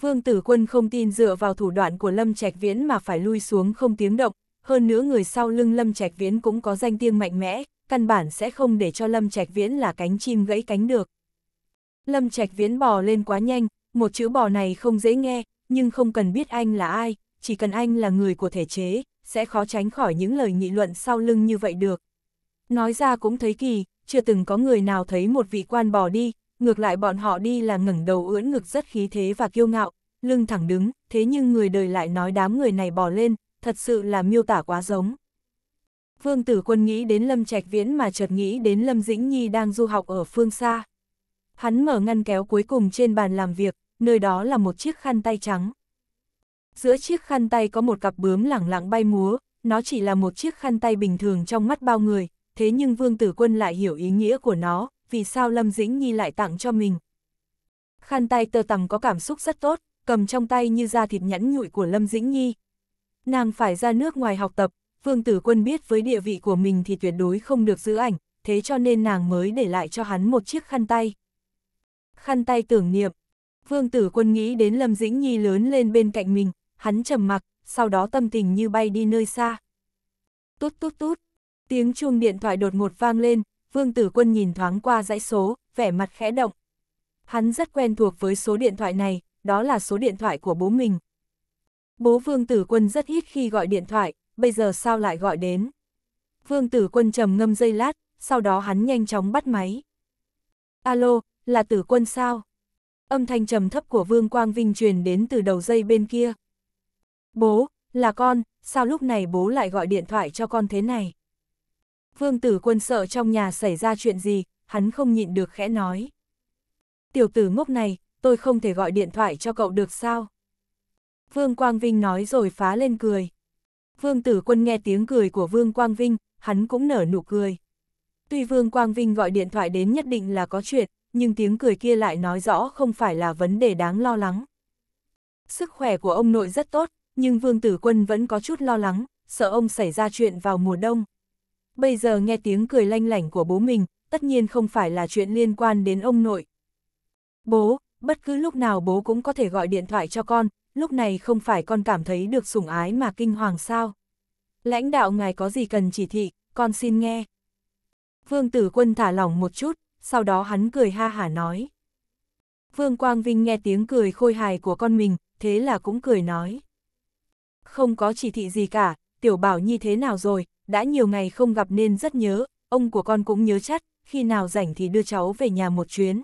Vương Tử Quân không tin dựa vào thủ đoạn của Lâm Trạch Viễn mà phải lui xuống không tiếng động, hơn nữa người sau lưng Lâm Trạch Viễn cũng có danh tiếng mạnh mẽ, căn bản sẽ không để cho Lâm Trạch Viễn là cánh chim gãy cánh được. Lâm Trạch Viễn bò lên quá nhanh, một chữ bò này không dễ nghe, nhưng không cần biết anh là ai, chỉ cần anh là người của thể chế, sẽ khó tránh khỏi những lời nghị luận sau lưng như vậy được. Nói ra cũng thấy kỳ, chưa từng có người nào thấy một vị quan bò đi, ngược lại bọn họ đi là ngẩng đầu ưỡn ngực rất khí thế và kiêu ngạo, lưng thẳng đứng, thế nhưng người đời lại nói đám người này bò lên, thật sự là miêu tả quá giống. Vương Tử Quân nghĩ đến Lâm Trạch Viễn mà chợt nghĩ đến Lâm Dĩnh Nhi đang du học ở phương xa. Hắn mở ngăn kéo cuối cùng trên bàn làm việc, nơi đó là một chiếc khăn tay trắng. Giữa chiếc khăn tay có một cặp bướm lẳng lặng bay múa, nó chỉ là một chiếc khăn tay bình thường trong mắt bao người, thế nhưng Vương Tử Quân lại hiểu ý nghĩa của nó, vì sao Lâm Dĩnh Nhi lại tặng cho mình. Khăn tay tơ tằm có cảm xúc rất tốt, cầm trong tay như da thịt nhẵn nhụi của Lâm Dĩnh Nhi. Nàng phải ra nước ngoài học tập, Vương Tử Quân biết với địa vị của mình thì tuyệt đối không được giữ ảnh, thế cho nên nàng mới để lại cho hắn một chiếc khăn tay. Khăn tay tưởng niệm, Vương tử quân nghĩ đến Lâm Dĩnh Nhi lớn lên bên cạnh mình, hắn trầm mặc, sau đó tâm tình như bay đi nơi xa. Tút tút tút, tiếng chuông điện thoại đột ngột vang lên, vương tử quân nhìn thoáng qua dãy số, vẻ mặt khẽ động. Hắn rất quen thuộc với số điện thoại này, đó là số điện thoại của bố mình. Bố vương tử quân rất ít khi gọi điện thoại, bây giờ sao lại gọi đến. Vương tử quân trầm ngâm dây lát, sau đó hắn nhanh chóng bắt máy. Alo, là tử quân sao? âm thanh trầm thấp của Vương Quang Vinh truyền đến từ đầu dây bên kia. Bố, là con, sao lúc này bố lại gọi điện thoại cho con thế này? Vương tử quân sợ trong nhà xảy ra chuyện gì, hắn không nhịn được khẽ nói. Tiểu tử ngốc này, tôi không thể gọi điện thoại cho cậu được sao? Vương Quang Vinh nói rồi phá lên cười. Vương tử quân nghe tiếng cười của Vương Quang Vinh, hắn cũng nở nụ cười. Tuy Vương Quang Vinh gọi điện thoại đến nhất định là có chuyện, nhưng tiếng cười kia lại nói rõ không phải là vấn đề đáng lo lắng. Sức khỏe của ông nội rất tốt, nhưng Vương Tử Quân vẫn có chút lo lắng, sợ ông xảy ra chuyện vào mùa đông. Bây giờ nghe tiếng cười lanh lảnh của bố mình, tất nhiên không phải là chuyện liên quan đến ông nội. Bố, bất cứ lúc nào bố cũng có thể gọi điện thoại cho con, lúc này không phải con cảm thấy được sủng ái mà kinh hoàng sao. Lãnh đạo ngài có gì cần chỉ thị, con xin nghe. Vương tử quân thả lỏng một chút, sau đó hắn cười ha hả nói. Vương Quang Vinh nghe tiếng cười khôi hài của con mình, thế là cũng cười nói. Không có chỉ thị gì cả, tiểu bảo nhi thế nào rồi, đã nhiều ngày không gặp nên rất nhớ, ông của con cũng nhớ chắc, khi nào rảnh thì đưa cháu về nhà một chuyến.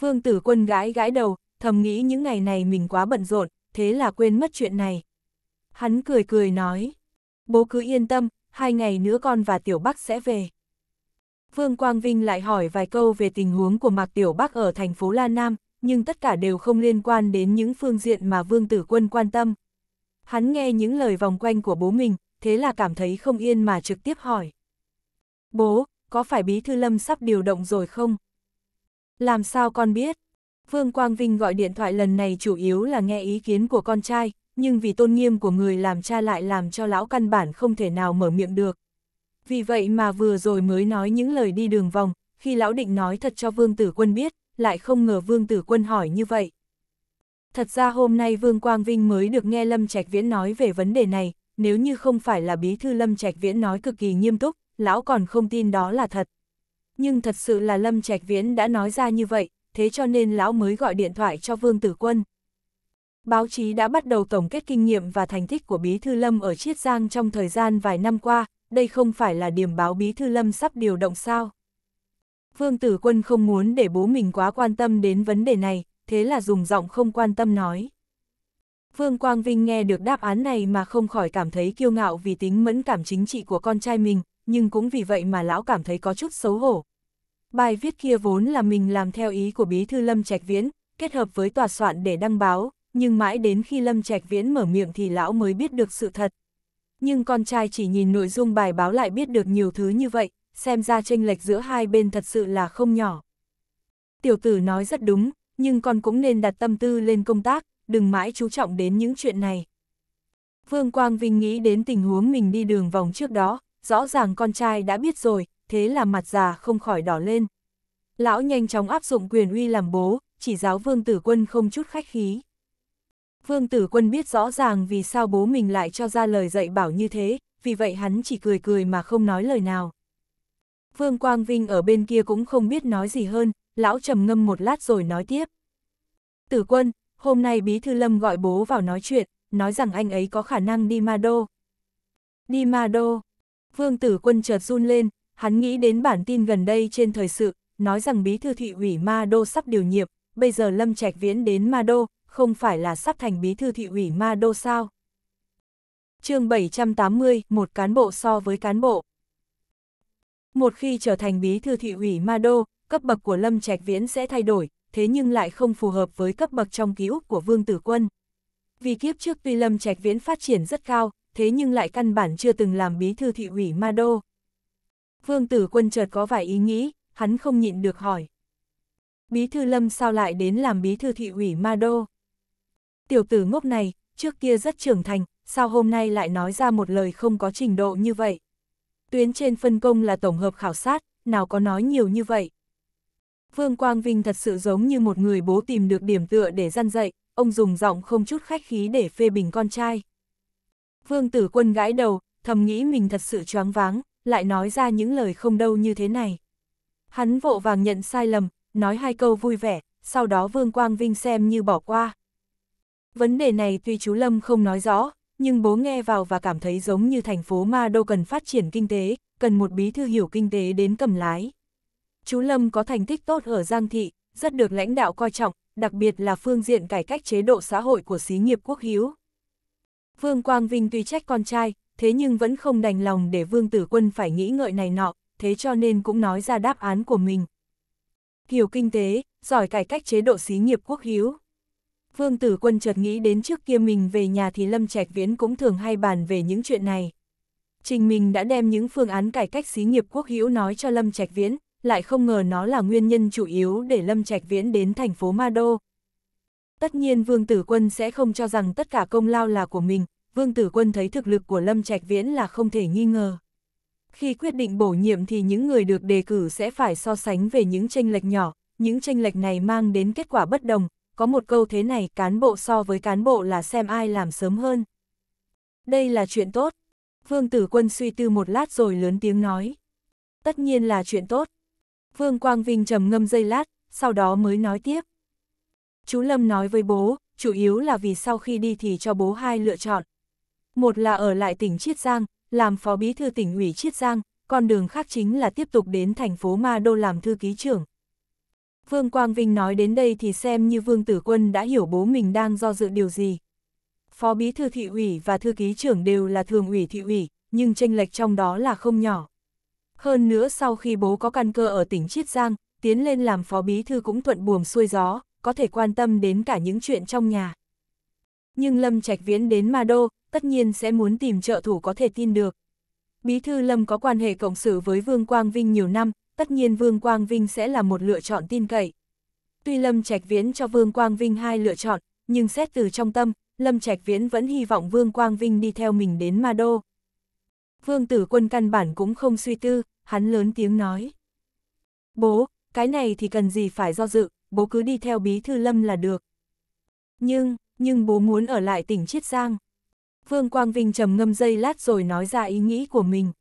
Vương tử quân gãi gãi đầu, thầm nghĩ những ngày này mình quá bận rộn, thế là quên mất chuyện này. Hắn cười cười nói, bố cứ yên tâm, hai ngày nữa con và tiểu bắc sẽ về. Vương Quang Vinh lại hỏi vài câu về tình huống của Mạc Tiểu Bắc ở thành phố La Nam, nhưng tất cả đều không liên quan đến những phương diện mà Vương Tử Quân quan tâm. Hắn nghe những lời vòng quanh của bố mình, thế là cảm thấy không yên mà trực tiếp hỏi. Bố, có phải Bí Thư Lâm sắp điều động rồi không? Làm sao con biết? Vương Quang Vinh gọi điện thoại lần này chủ yếu là nghe ý kiến của con trai, nhưng vì tôn nghiêm của người làm cha lại làm cho lão căn bản không thể nào mở miệng được vì vậy mà vừa rồi mới nói những lời đi đường vòng, khi lão định nói thật cho Vương Tử Quân biết, lại không ngờ Vương Tử Quân hỏi như vậy. Thật ra hôm nay Vương Quang Vinh mới được nghe Lâm Trạch Viễn nói về vấn đề này, nếu như không phải là bí thư Lâm Trạch Viễn nói cực kỳ nghiêm túc, lão còn không tin đó là thật. Nhưng thật sự là Lâm Trạch Viễn đã nói ra như vậy, thế cho nên lão mới gọi điện thoại cho Vương Tử Quân. Báo chí đã bắt đầu tổng kết kinh nghiệm và thành tích của Bí Thư Lâm ở Chiết Giang trong thời gian vài năm qua, đây không phải là điểm báo bí thư lâm sắp điều động sao. Vương tử quân không muốn để bố mình quá quan tâm đến vấn đề này, thế là dùng giọng không quan tâm nói. Vương Quang Vinh nghe được đáp án này mà không khỏi cảm thấy kiêu ngạo vì tính mẫn cảm chính trị của con trai mình, nhưng cũng vì vậy mà lão cảm thấy có chút xấu hổ. Bài viết kia vốn là mình làm theo ý của bí thư Lâm Trạch Viễn, kết hợp với tòa soạn để đăng báo, nhưng mãi đến khi Lâm Trạch Viễn mở miệng thì lão mới biết được sự thật nhưng con trai chỉ nhìn nội dung bài báo lại biết được nhiều thứ như vậy, xem ra tranh lệch giữa hai bên thật sự là không nhỏ. Tiểu tử nói rất đúng, nhưng con cũng nên đặt tâm tư lên công tác, đừng mãi chú trọng đến những chuyện này. Vương Quang Vinh nghĩ đến tình huống mình đi đường vòng trước đó, rõ ràng con trai đã biết rồi, thế là mặt già không khỏi đỏ lên. Lão nhanh chóng áp dụng quyền uy làm bố, chỉ giáo vương tử quân không chút khách khí. Vương tử quân biết rõ ràng vì sao bố mình lại cho ra lời dạy bảo như thế, vì vậy hắn chỉ cười cười mà không nói lời nào. Vương Quang Vinh ở bên kia cũng không biết nói gì hơn, lão trầm ngâm một lát rồi nói tiếp. Tử quân, hôm nay Bí Thư Lâm gọi bố vào nói chuyện, nói rằng anh ấy có khả năng đi ma đô. Đi ma đô. Vương tử quân chợt run lên, hắn nghĩ đến bản tin gần đây trên thời sự, nói rằng Bí Thư Thụy ủy ma đô sắp điều nhiệm, bây giờ Lâm Trạch Viễn đến ma đô, không phải là sắp thành bí thư thị ủy ma đô sao. chương 780, một cán bộ so với cán bộ. Một khi trở thành bí thư thị ủy ma đô, cấp bậc của Lâm Trạch Viễn sẽ thay đổi, thế nhưng lại không phù hợp với cấp bậc trong ký ức của Vương Tử Quân. Vì kiếp trước tuy Lâm Trạch Viễn phát triển rất cao, thế nhưng lại căn bản chưa từng làm bí thư thị ủy ma đô. Vương Tử Quân chợt có vài ý nghĩ, hắn không nhịn được hỏi. Bí thư Lâm sao lại đến làm bí thư thị ủy ma đô? tiểu tử ngốc này, trước kia rất trưởng thành, sao hôm nay lại nói ra một lời không có trình độ như vậy. Tuyến trên phân công là tổng hợp khảo sát, nào có nói nhiều như vậy. Vương Quang Vinh thật sự giống như một người bố tìm được điểm tựa để răn dậy, ông dùng giọng không chút khách khí để phê bình con trai. Vương tử quân gãi đầu, thầm nghĩ mình thật sự choáng váng, lại nói ra những lời không đâu như thế này. Hắn vội vàng nhận sai lầm, nói hai câu vui vẻ, sau đó Vương Quang Vinh xem như bỏ qua. Vấn đề này tuy chú Lâm không nói rõ, nhưng bố nghe vào và cảm thấy giống như thành phố ma đô cần phát triển kinh tế, cần một bí thư hiểu kinh tế đến cầm lái. Chú Lâm có thành tích tốt ở Giang Thị, rất được lãnh đạo coi trọng, đặc biệt là phương diện cải cách chế độ xã hội của xí nghiệp quốc hiếu. Vương Quang Vinh tuy trách con trai, thế nhưng vẫn không đành lòng để Vương Tử Quân phải nghĩ ngợi này nọ, thế cho nên cũng nói ra đáp án của mình. Hiểu kinh tế, giỏi cải cách chế độ xí nghiệp quốc hiếu. Vương Tử Quân chợt nghĩ đến trước kia mình về nhà thì Lâm Trạch Viễn cũng thường hay bàn về những chuyện này. Trình mình đã đem những phương án cải cách xí nghiệp quốc hữu nói cho Lâm Trạch Viễn, lại không ngờ nó là nguyên nhân chủ yếu để Lâm Trạch Viễn đến thành phố Ma Đô. Tất nhiên Vương Tử Quân sẽ không cho rằng tất cả công lao là của mình, Vương Tử Quân thấy thực lực của Lâm Trạch Viễn là không thể nghi ngờ. Khi quyết định bổ nhiệm thì những người được đề cử sẽ phải so sánh về những tranh lệch nhỏ, những tranh lệch này mang đến kết quả bất đồng, có một câu thế này cán bộ so với cán bộ là xem ai làm sớm hơn. Đây là chuyện tốt. Vương Tử Quân suy tư một lát rồi lớn tiếng nói. Tất nhiên là chuyện tốt. Vương Quang Vinh trầm ngâm dây lát, sau đó mới nói tiếp. Chú Lâm nói với bố, chủ yếu là vì sau khi đi thì cho bố hai lựa chọn. Một là ở lại tỉnh Chiết Giang, làm phó bí thư tỉnh ủy Chiết Giang, con đường khác chính là tiếp tục đến thành phố Ma Đô làm thư ký trưởng. Vương Quang Vinh nói đến đây thì xem như Vương Tử Quân đã hiểu bố mình đang do dự điều gì. Phó Bí Thư Thị ủy và Thư ký trưởng đều là thường ủy thị ủy, nhưng tranh lệch trong đó là không nhỏ. Hơn nữa sau khi bố có căn cơ ở tỉnh Chiết Giang, tiến lên làm Phó Bí Thư cũng thuận buồm xuôi gió, có thể quan tâm đến cả những chuyện trong nhà. Nhưng Lâm Trạch Viễn đến Ma Đô, tất nhiên sẽ muốn tìm trợ thủ có thể tin được. Bí Thư Lâm có quan hệ cộng sự với Vương Quang Vinh nhiều năm, tất nhiên Vương Quang Vinh sẽ là một lựa chọn tin cậy. Tuy Lâm Trạch Viễn cho Vương Quang Vinh hai lựa chọn, nhưng xét từ trong tâm, Lâm Trạch Viễn vẫn hy vọng Vương Quang Vinh đi theo mình đến Ma Đô. Vương Tử Quân căn bản cũng không suy tư, hắn lớn tiếng nói. Bố, cái này thì cần gì phải do dự, bố cứ đi theo bí thư Lâm là được. Nhưng, nhưng bố muốn ở lại tỉnh Chiết Giang. Vương Quang Vinh trầm ngâm dây lát rồi nói ra ý nghĩ của mình.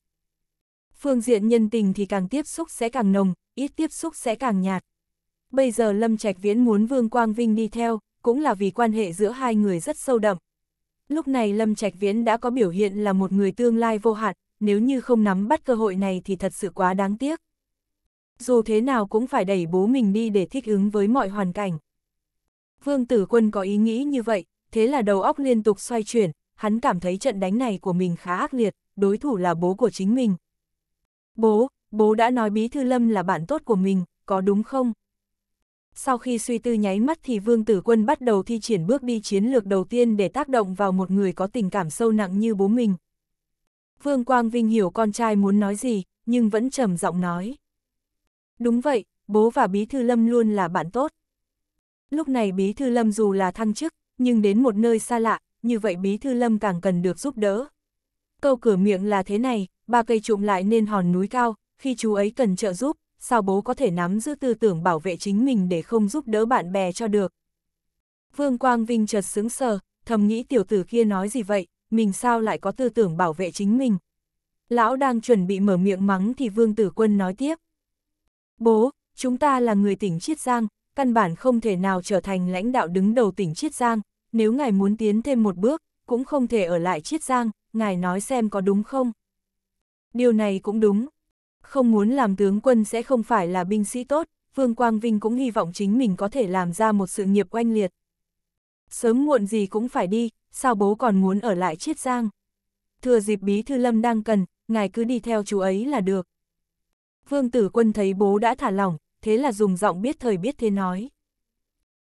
Phương diện nhân tình thì càng tiếp xúc sẽ càng nồng, ít tiếp xúc sẽ càng nhạt. Bây giờ Lâm Trạch Viễn muốn Vương Quang Vinh đi theo, cũng là vì quan hệ giữa hai người rất sâu đậm. Lúc này Lâm Trạch Viễn đã có biểu hiện là một người tương lai vô hạn, nếu như không nắm bắt cơ hội này thì thật sự quá đáng tiếc. Dù thế nào cũng phải đẩy bố mình đi để thích ứng với mọi hoàn cảnh. Vương Tử Quân có ý nghĩ như vậy, thế là đầu óc liên tục xoay chuyển, hắn cảm thấy trận đánh này của mình khá ác liệt, đối thủ là bố của chính mình, Bố, bố đã nói Bí Thư Lâm là bạn tốt của mình, có đúng không? Sau khi suy tư nháy mắt thì Vương Tử Quân bắt đầu thi triển bước đi chiến lược đầu tiên để tác động vào một người có tình cảm sâu nặng như bố mình. Vương Quang Vinh hiểu con trai muốn nói gì, nhưng vẫn trầm giọng nói. Đúng vậy, bố và Bí Thư Lâm luôn là bạn tốt. Lúc này Bí Thư Lâm dù là thăng chức, nhưng đến một nơi xa lạ, như vậy Bí Thư Lâm càng cần được giúp đỡ. Câu cửa miệng là thế này, ba cây trụm lại nên hòn núi cao, khi chú ấy cần trợ giúp, sao bố có thể nắm giữ tư tưởng bảo vệ chính mình để không giúp đỡ bạn bè cho được. Vương Quang Vinh chợt sững sờ, thầm nghĩ tiểu tử kia nói gì vậy, mình sao lại có tư tưởng bảo vệ chính mình. Lão đang chuẩn bị mở miệng mắng thì Vương Tử Quân nói tiếp. Bố, chúng ta là người tỉnh Chiết Giang, căn bản không thể nào trở thành lãnh đạo đứng đầu tỉnh Chiết Giang, nếu ngài muốn tiến thêm một bước, cũng không thể ở lại Chiết Giang, ngài nói xem có đúng không? Điều này cũng đúng. Không muốn làm tướng quân sẽ không phải là binh sĩ tốt, Vương Quang Vinh cũng hy vọng chính mình có thể làm ra một sự nghiệp oanh liệt. Sớm muộn gì cũng phải đi, sao bố còn muốn ở lại Chiết Giang? Thừa dịp Bí Thư Lâm đang cần, ngài cứ đi theo chú ấy là được. Vương Tử Quân thấy bố đã thả lỏng, thế là dùng giọng biết thời biết thế nói.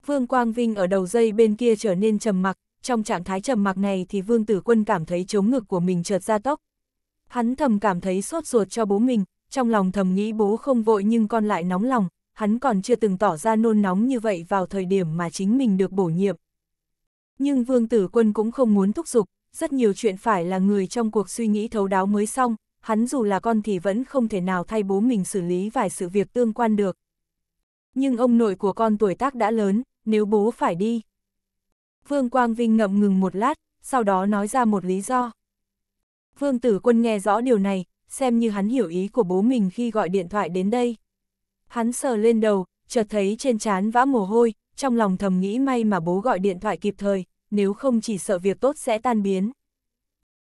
Vương Quang Vinh ở đầu dây bên kia trở nên trầm mặc, trong trạng thái trầm mặc này thì Vương Tử Quân cảm thấy chống ngực của mình trượt ra tóc, Hắn thầm cảm thấy sốt ruột cho bố mình, trong lòng thầm nghĩ bố không vội nhưng con lại nóng lòng, hắn còn chưa từng tỏ ra nôn nóng như vậy vào thời điểm mà chính mình được bổ nhiệm. Nhưng Vương Tử Quân cũng không muốn thúc giục, rất nhiều chuyện phải là người trong cuộc suy nghĩ thấu đáo mới xong, hắn dù là con thì vẫn không thể nào thay bố mình xử lý vài sự việc tương quan được. Nhưng ông nội của con tuổi tác đã lớn, nếu bố phải đi. Vương Quang Vinh ngậm ngừng một lát, sau đó nói ra một lý do. Vương Tử Quân nghe rõ điều này, xem như hắn hiểu ý của bố mình khi gọi điện thoại đến đây. Hắn sờ lên đầu, chợt thấy trên trán vã mồ hôi, trong lòng thầm nghĩ may mà bố gọi điện thoại kịp thời, nếu không chỉ sợ việc tốt sẽ tan biến.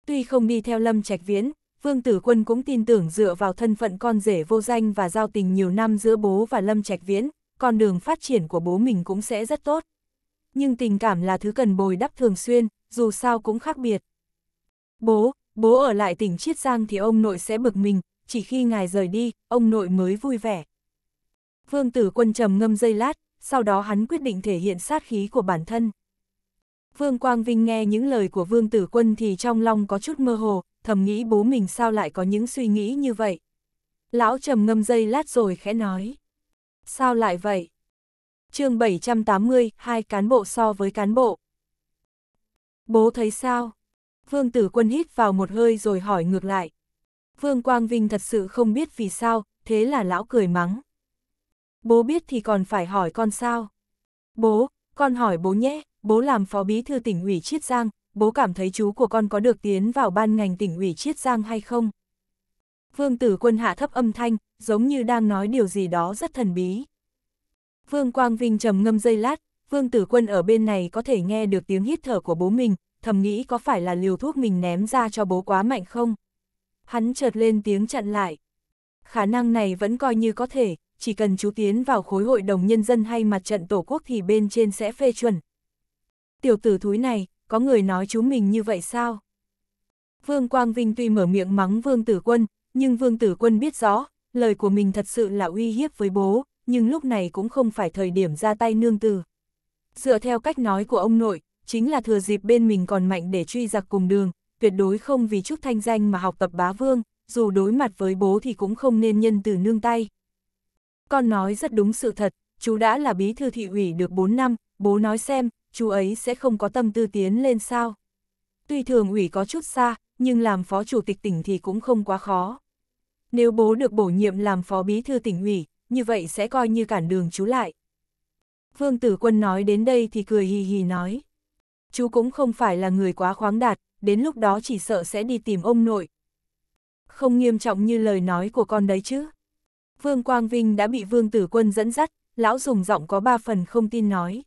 Tuy không đi theo Lâm Trạch Viễn, Vương Tử Quân cũng tin tưởng dựa vào thân phận con rể vô danh và giao tình nhiều năm giữa bố và Lâm Trạch Viễn, con đường phát triển của bố mình cũng sẽ rất tốt. Nhưng tình cảm là thứ cần bồi đắp thường xuyên, dù sao cũng khác biệt. Bố, Bố ở lại tỉnh Chiết Giang thì ông nội sẽ bực mình, chỉ khi ngài rời đi, ông nội mới vui vẻ. Vương tử quân trầm ngâm dây lát, sau đó hắn quyết định thể hiện sát khí của bản thân. Vương Quang Vinh nghe những lời của Vương Tử Quân thì trong lòng có chút mơ hồ, thầm nghĩ bố mình sao lại có những suy nghĩ như vậy. Lão trầm ngâm dây lát rồi khẽ nói. Sao lại vậy? chương 780, hai cán bộ so với cán bộ. Bố thấy sao? Vương Tử Quân hít vào một hơi rồi hỏi ngược lại. Vương Quang Vinh thật sự không biết vì sao, thế là lão cười mắng. Bố biết thì còn phải hỏi con sao? Bố, con hỏi bố nhé, bố làm phó bí thư tỉnh ủy Chiết Giang, bố cảm thấy chú của con có được tiến vào ban ngành tỉnh ủy Chiết Giang hay không? Vương Tử Quân hạ thấp âm thanh, giống như đang nói điều gì đó rất thần bí. Vương Quang Vinh trầm ngâm dây lát, Vương Tử Quân ở bên này có thể nghe được tiếng hít thở của bố mình, thầm nghĩ có phải là liều thuốc mình ném ra cho bố quá mạnh không? Hắn chợt lên tiếng chặn lại. Khả năng này vẫn coi như có thể, chỉ cần chú tiến vào khối hội đồng nhân dân hay mặt trận tổ quốc thì bên trên sẽ phê chuẩn. Tiểu tử thúi này, có người nói chú mình như vậy sao? Vương Quang Vinh tuy mở miệng mắng Vương Tử Quân, nhưng Vương Tử Quân biết rõ, lời của mình thật sự là uy hiếp với bố, nhưng lúc này cũng không phải thời điểm ra tay nương từ. Dựa theo cách nói của ông nội, chính là thừa dịp bên mình còn mạnh để truy giặc cùng đường, tuyệt đối không vì chút thanh danh mà học tập bá vương, dù đối mặt với bố thì cũng không nên nhân từ nương tay. Con nói rất đúng sự thật, chú đã là bí thư thị ủy được 4 năm, bố nói xem, chú ấy sẽ không có tâm tư tiến lên sao. Tuy thường ủy có chút xa, nhưng làm phó chủ tịch tỉnh thì cũng không quá khó. Nếu bố được bổ nhiệm làm phó bí thư tỉnh ủy, như vậy sẽ coi như cản đường chú lại. Vương Tử Quân nói đến đây thì cười hì hì nói chú cũng không phải là người quá khoáng đạt, đến lúc đó chỉ sợ sẽ đi tìm ông nội. Không nghiêm trọng như lời nói của con đấy chứ. Vương Quang Vinh đã bị Vương Tử Quân dẫn dắt, lão dùng giọng có ba phần không tin nói.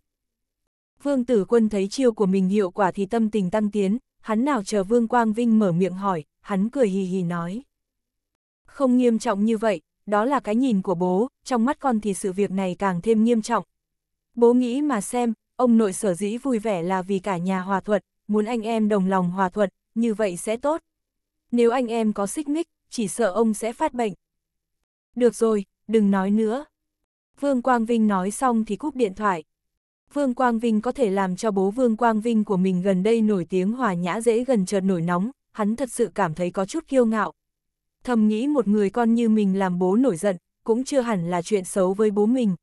Vương Tử Quân thấy chiêu của mình hiệu quả thì tâm tình tăng tiến, hắn nào chờ Vương Quang Vinh mở miệng hỏi, hắn cười hì hì nói. Không nghiêm trọng như vậy, đó là cái nhìn của bố, trong mắt con thì sự việc này càng thêm nghiêm trọng. Bố nghĩ mà xem, Ông nội sở dĩ vui vẻ là vì cả nhà hòa thuận, muốn anh em đồng lòng hòa thuận, như vậy sẽ tốt. Nếu anh em có xích mích, chỉ sợ ông sẽ phát bệnh. Được rồi, đừng nói nữa. Vương Quang Vinh nói xong thì cúp điện thoại. Vương Quang Vinh có thể làm cho bố Vương Quang Vinh của mình gần đây nổi tiếng hòa nhã dễ gần chợt nổi nóng, hắn thật sự cảm thấy có chút kiêu ngạo. Thầm nghĩ một người con như mình làm bố nổi giận, cũng chưa hẳn là chuyện xấu với bố mình.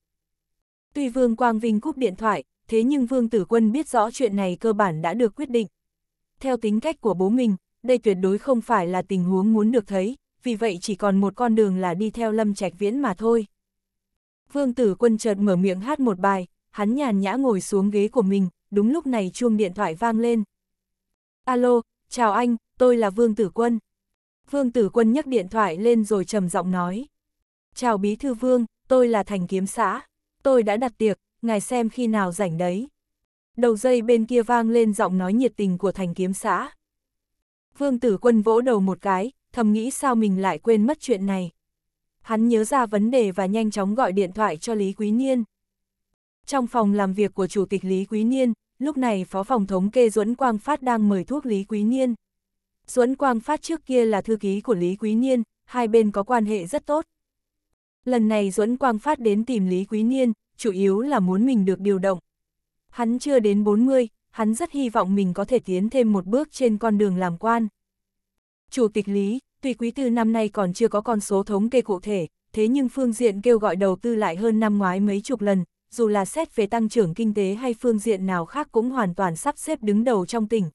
Tuy Vương Quang Vinh cúp điện thoại, thế nhưng Vương Tử Quân biết rõ chuyện này cơ bản đã được quyết định. Theo tính cách của bố mình, đây tuyệt đối không phải là tình huống muốn được thấy, vì vậy chỉ còn một con đường là đi theo Lâm Trạch Viễn mà thôi. Vương Tử Quân chợt mở miệng hát một bài, hắn nhàn nhã ngồi xuống ghế của mình, đúng lúc này chuông điện thoại vang lên. Alo, chào anh, tôi là Vương Tử Quân. Vương Tử Quân nhấc điện thoại lên rồi trầm giọng nói. Chào Bí Thư Vương, tôi là Thành Kiếm Xã. Tôi đã đặt tiệc, ngài xem khi nào rảnh đấy. Đầu dây bên kia vang lên giọng nói nhiệt tình của thành kiếm xã. Vương tử quân vỗ đầu một cái, thầm nghĩ sao mình lại quên mất chuyện này. Hắn nhớ ra vấn đề và nhanh chóng gọi điện thoại cho Lý Quý Niên. Trong phòng làm việc của Chủ tịch Lý Quý Niên, lúc này Phó Phòng Thống kê Duẫn Quang Phát đang mời thuốc Lý Quý Niên. Duẫn Quang Phát trước kia là thư ký của Lý Quý Niên, hai bên có quan hệ rất tốt. Lần này Duẫn Quang Phát đến tìm Lý Quý Niên, chủ yếu là muốn mình được điều động. Hắn chưa đến 40, hắn rất hy vọng mình có thể tiến thêm một bước trên con đường làm quan. Chủ tịch Lý, tuy quý tư năm nay còn chưa có con số thống kê cụ thể, thế nhưng phương diện kêu gọi đầu tư lại hơn năm ngoái mấy chục lần, dù là xét về tăng trưởng kinh tế hay phương diện nào khác cũng hoàn toàn sắp xếp đứng đầu trong tỉnh.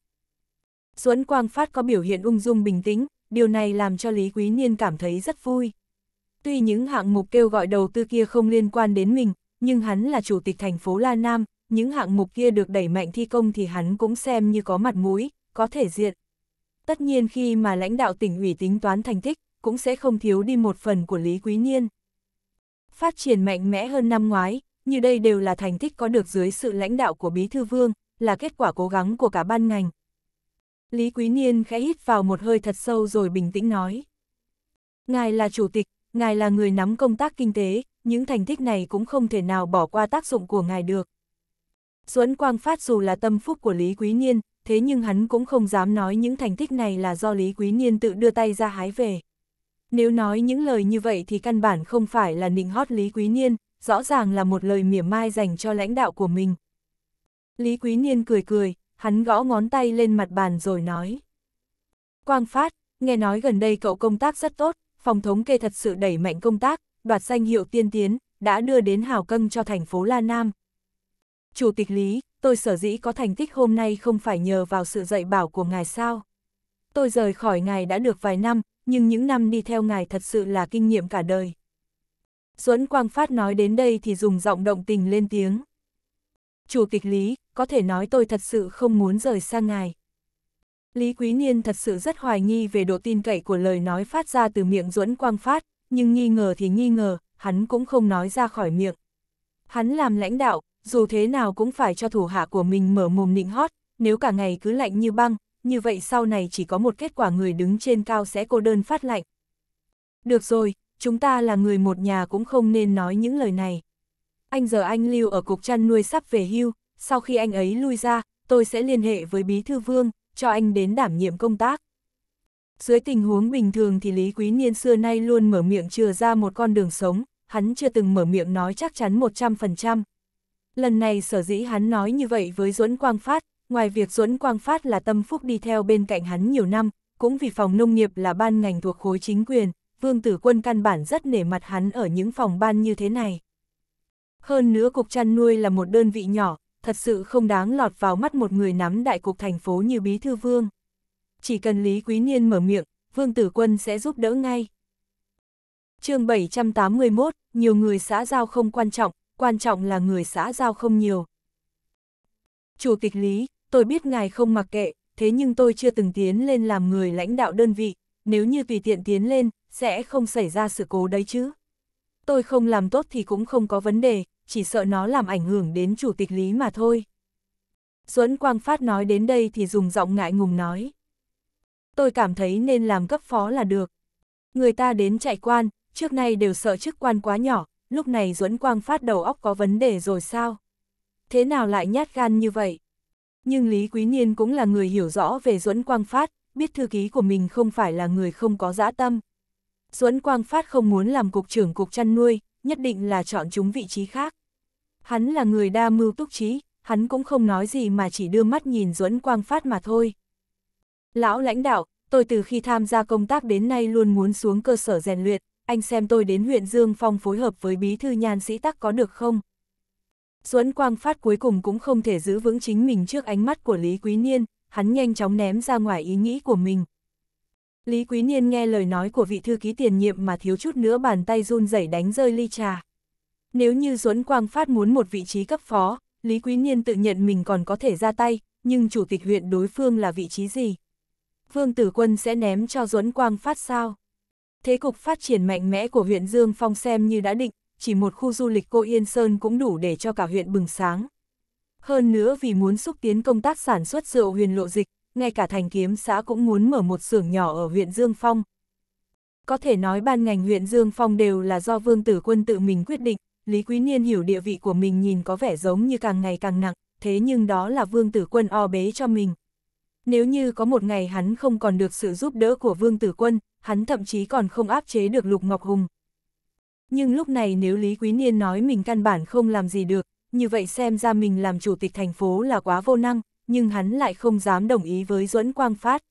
Duẫn Quang Phát có biểu hiện ung dung bình tĩnh, điều này làm cho Lý Quý Niên cảm thấy rất vui. Tuy những hạng mục kêu gọi đầu tư kia không liên quan đến mình, nhưng hắn là chủ tịch thành phố La Nam, những hạng mục kia được đẩy mạnh thi công thì hắn cũng xem như có mặt mũi, có thể diện. Tất nhiên khi mà lãnh đạo tỉnh ủy tính toán thành tích, cũng sẽ không thiếu đi một phần của Lý Quý Niên. Phát triển mạnh mẽ hơn năm ngoái, như đây đều là thành tích có được dưới sự lãnh đạo của Bí Thư Vương, là kết quả cố gắng của cả ban ngành. Lý Quý Niên khẽ hít vào một hơi thật sâu rồi bình tĩnh nói. Ngài là chủ tịch, ngài là người nắm công tác kinh tế, những thành tích này cũng không thể nào bỏ qua tác dụng của ngài được. Duẫn Quang Phát dù là tâm phúc của Lý Quý Niên, thế nhưng hắn cũng không dám nói những thành tích này là do Lý Quý Niên tự đưa tay ra hái về. Nếu nói những lời như vậy thì căn bản không phải là nịnh hót Lý Quý Niên, rõ ràng là một lời mỉa mai dành cho lãnh đạo của mình. Lý Quý Niên cười cười, hắn gõ ngón tay lên mặt bàn rồi nói. Quang Phát, nghe nói gần đây cậu công tác rất tốt, phòng thống kê thật sự đẩy mạnh công tác, đoạt danh hiệu tiên tiến, đã đưa đến hào cân cho thành phố La Nam. Chủ tịch Lý, tôi sở dĩ có thành tích hôm nay không phải nhờ vào sự dạy bảo của ngài sao. Tôi rời khỏi ngài đã được vài năm, nhưng những năm đi theo ngài thật sự là kinh nghiệm cả đời. Duẫn Quang Phát nói đến đây thì dùng giọng động tình lên tiếng. Chủ tịch Lý, có thể nói tôi thật sự không muốn rời xa ngài. Lý Quý Niên thật sự rất hoài nghi về độ tin cậy của lời nói phát ra từ miệng Duẫn Quang Phát, nhưng nghi ngờ thì nghi ngờ, hắn cũng không nói ra khỏi miệng. Hắn làm lãnh đạo, dù thế nào cũng phải cho thủ hạ của mình mở mồm nịnh hót, nếu cả ngày cứ lạnh như băng, như vậy sau này chỉ có một kết quả người đứng trên cao sẽ cô đơn phát lạnh. Được rồi, chúng ta là người một nhà cũng không nên nói những lời này. Anh giờ anh lưu ở cục chăn nuôi sắp về hưu, sau khi anh ấy lui ra, tôi sẽ liên hệ với Bí Thư Vương, cho anh đến đảm nhiệm công tác. Dưới tình huống bình thường thì Lý Quý Niên xưa nay luôn mở miệng chừa ra một con đường sống, hắn chưa từng mở miệng nói chắc chắn 100%. Lần này sở dĩ hắn nói như vậy với Duẫn Quang Phát, ngoài việc Duẫn Quang Phát là tâm phúc đi theo bên cạnh hắn nhiều năm, cũng vì phòng nông nghiệp là ban ngành thuộc khối chính quyền, Vương Tử Quân căn bản rất nể mặt hắn ở những phòng ban như thế này. Hơn nữa cục chăn nuôi là một đơn vị nhỏ, thật sự không đáng lọt vào mắt một người nắm đại cục thành phố như Bí Thư Vương chỉ cần Lý Quý Niên mở miệng, Vương Tử Quân sẽ giúp đỡ ngay. chương 781, nhiều người xã giao không quan trọng, quan trọng là người xã giao không nhiều. Chủ tịch Lý, tôi biết ngài không mặc kệ, thế nhưng tôi chưa từng tiến lên làm người lãnh đạo đơn vị, nếu như tùy tiện tiến lên, sẽ không xảy ra sự cố đấy chứ. Tôi không làm tốt thì cũng không có vấn đề, chỉ sợ nó làm ảnh hưởng đến chủ tịch Lý mà thôi. Duẫn Quang Phát nói đến đây thì dùng giọng ngại ngùng nói tôi cảm thấy nên làm cấp phó là được. Người ta đến chạy quan, trước nay đều sợ chức quan quá nhỏ, lúc này Duẫn Quang phát đầu óc có vấn đề rồi sao? Thế nào lại nhát gan như vậy? Nhưng Lý Quý Niên cũng là người hiểu rõ về Duẫn Quang Phát, biết thư ký của mình không phải là người không có dã tâm. Duẫn Quang Phát không muốn làm cục trưởng cục chăn nuôi, nhất định là chọn chúng vị trí khác. Hắn là người đa mưu túc trí, hắn cũng không nói gì mà chỉ đưa mắt nhìn Duẫn Quang Phát mà thôi. Lão lãnh đạo, tôi từ khi tham gia công tác đến nay luôn muốn xuống cơ sở rèn luyện, anh xem tôi đến huyện Dương Phong phối hợp với bí thư nhan sĩ tắc có được không? Xuân Quang Phát cuối cùng cũng không thể giữ vững chính mình trước ánh mắt của Lý Quý Niên, hắn nhanh chóng ném ra ngoài ý nghĩ của mình. Lý Quý Niên nghe lời nói của vị thư ký tiền nhiệm mà thiếu chút nữa bàn tay run rẩy đánh rơi ly trà. Nếu như Xuân Quang Phát muốn một vị trí cấp phó, Lý Quý Niên tự nhận mình còn có thể ra tay, nhưng chủ tịch huyện đối phương là vị trí gì, Vương Tử Quân sẽ ném cho Duẫn Quang phát sao? Thế cục phát triển mạnh mẽ của huyện Dương Phong xem như đã định, chỉ một khu du lịch cô Yên Sơn cũng đủ để cho cả huyện bừng sáng. Hơn nữa vì muốn xúc tiến công tác sản xuất rượu huyền lộ dịch, ngay cả thành kiếm xã cũng muốn mở một xưởng nhỏ ở huyện Dương Phong. Có thể nói ban ngành huyện Dương Phong đều là do Vương Tử Quân tự mình quyết định, Lý Quý Niên hiểu địa vị của mình nhìn có vẻ giống như càng ngày càng nặng, thế nhưng đó là Vương Tử Quân o bế cho mình. Nếu như có một ngày hắn không còn được sự giúp đỡ của Vương Tử Quân, hắn thậm chí còn không áp chế được Lục Ngọc Hùng. Nhưng lúc này nếu Lý Quý Niên nói mình căn bản không làm gì được, như vậy xem ra mình làm chủ tịch thành phố là quá vô năng, nhưng hắn lại không dám đồng ý với Duẫn Quang Phát.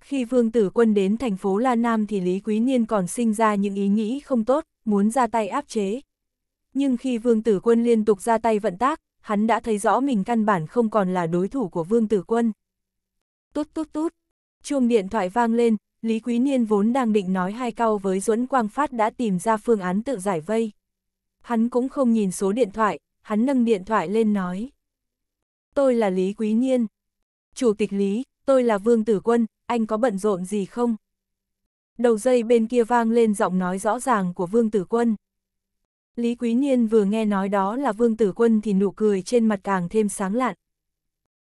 Khi Vương Tử Quân đến thành phố La Nam thì Lý Quý Niên còn sinh ra những ý nghĩ không tốt, muốn ra tay áp chế. Nhưng khi Vương Tử Quân liên tục ra tay vận tác, hắn đã thấy rõ mình căn bản không còn là đối thủ của Vương Tử Quân. Tút tút tút, chuông điện thoại vang lên, Lý Quý Niên vốn đang định nói hai câu với Duẫn Quang Phát đã tìm ra phương án tự giải vây. Hắn cũng không nhìn số điện thoại, hắn nâng điện thoại lên nói. Tôi là Lý Quý Niên. Chủ tịch Lý, tôi là Vương Tử Quân, anh có bận rộn gì không? Đầu dây bên kia vang lên giọng nói rõ ràng của Vương Tử Quân. Lý Quý Niên vừa nghe nói đó là Vương Tử Quân thì nụ cười trên mặt càng thêm sáng lạn.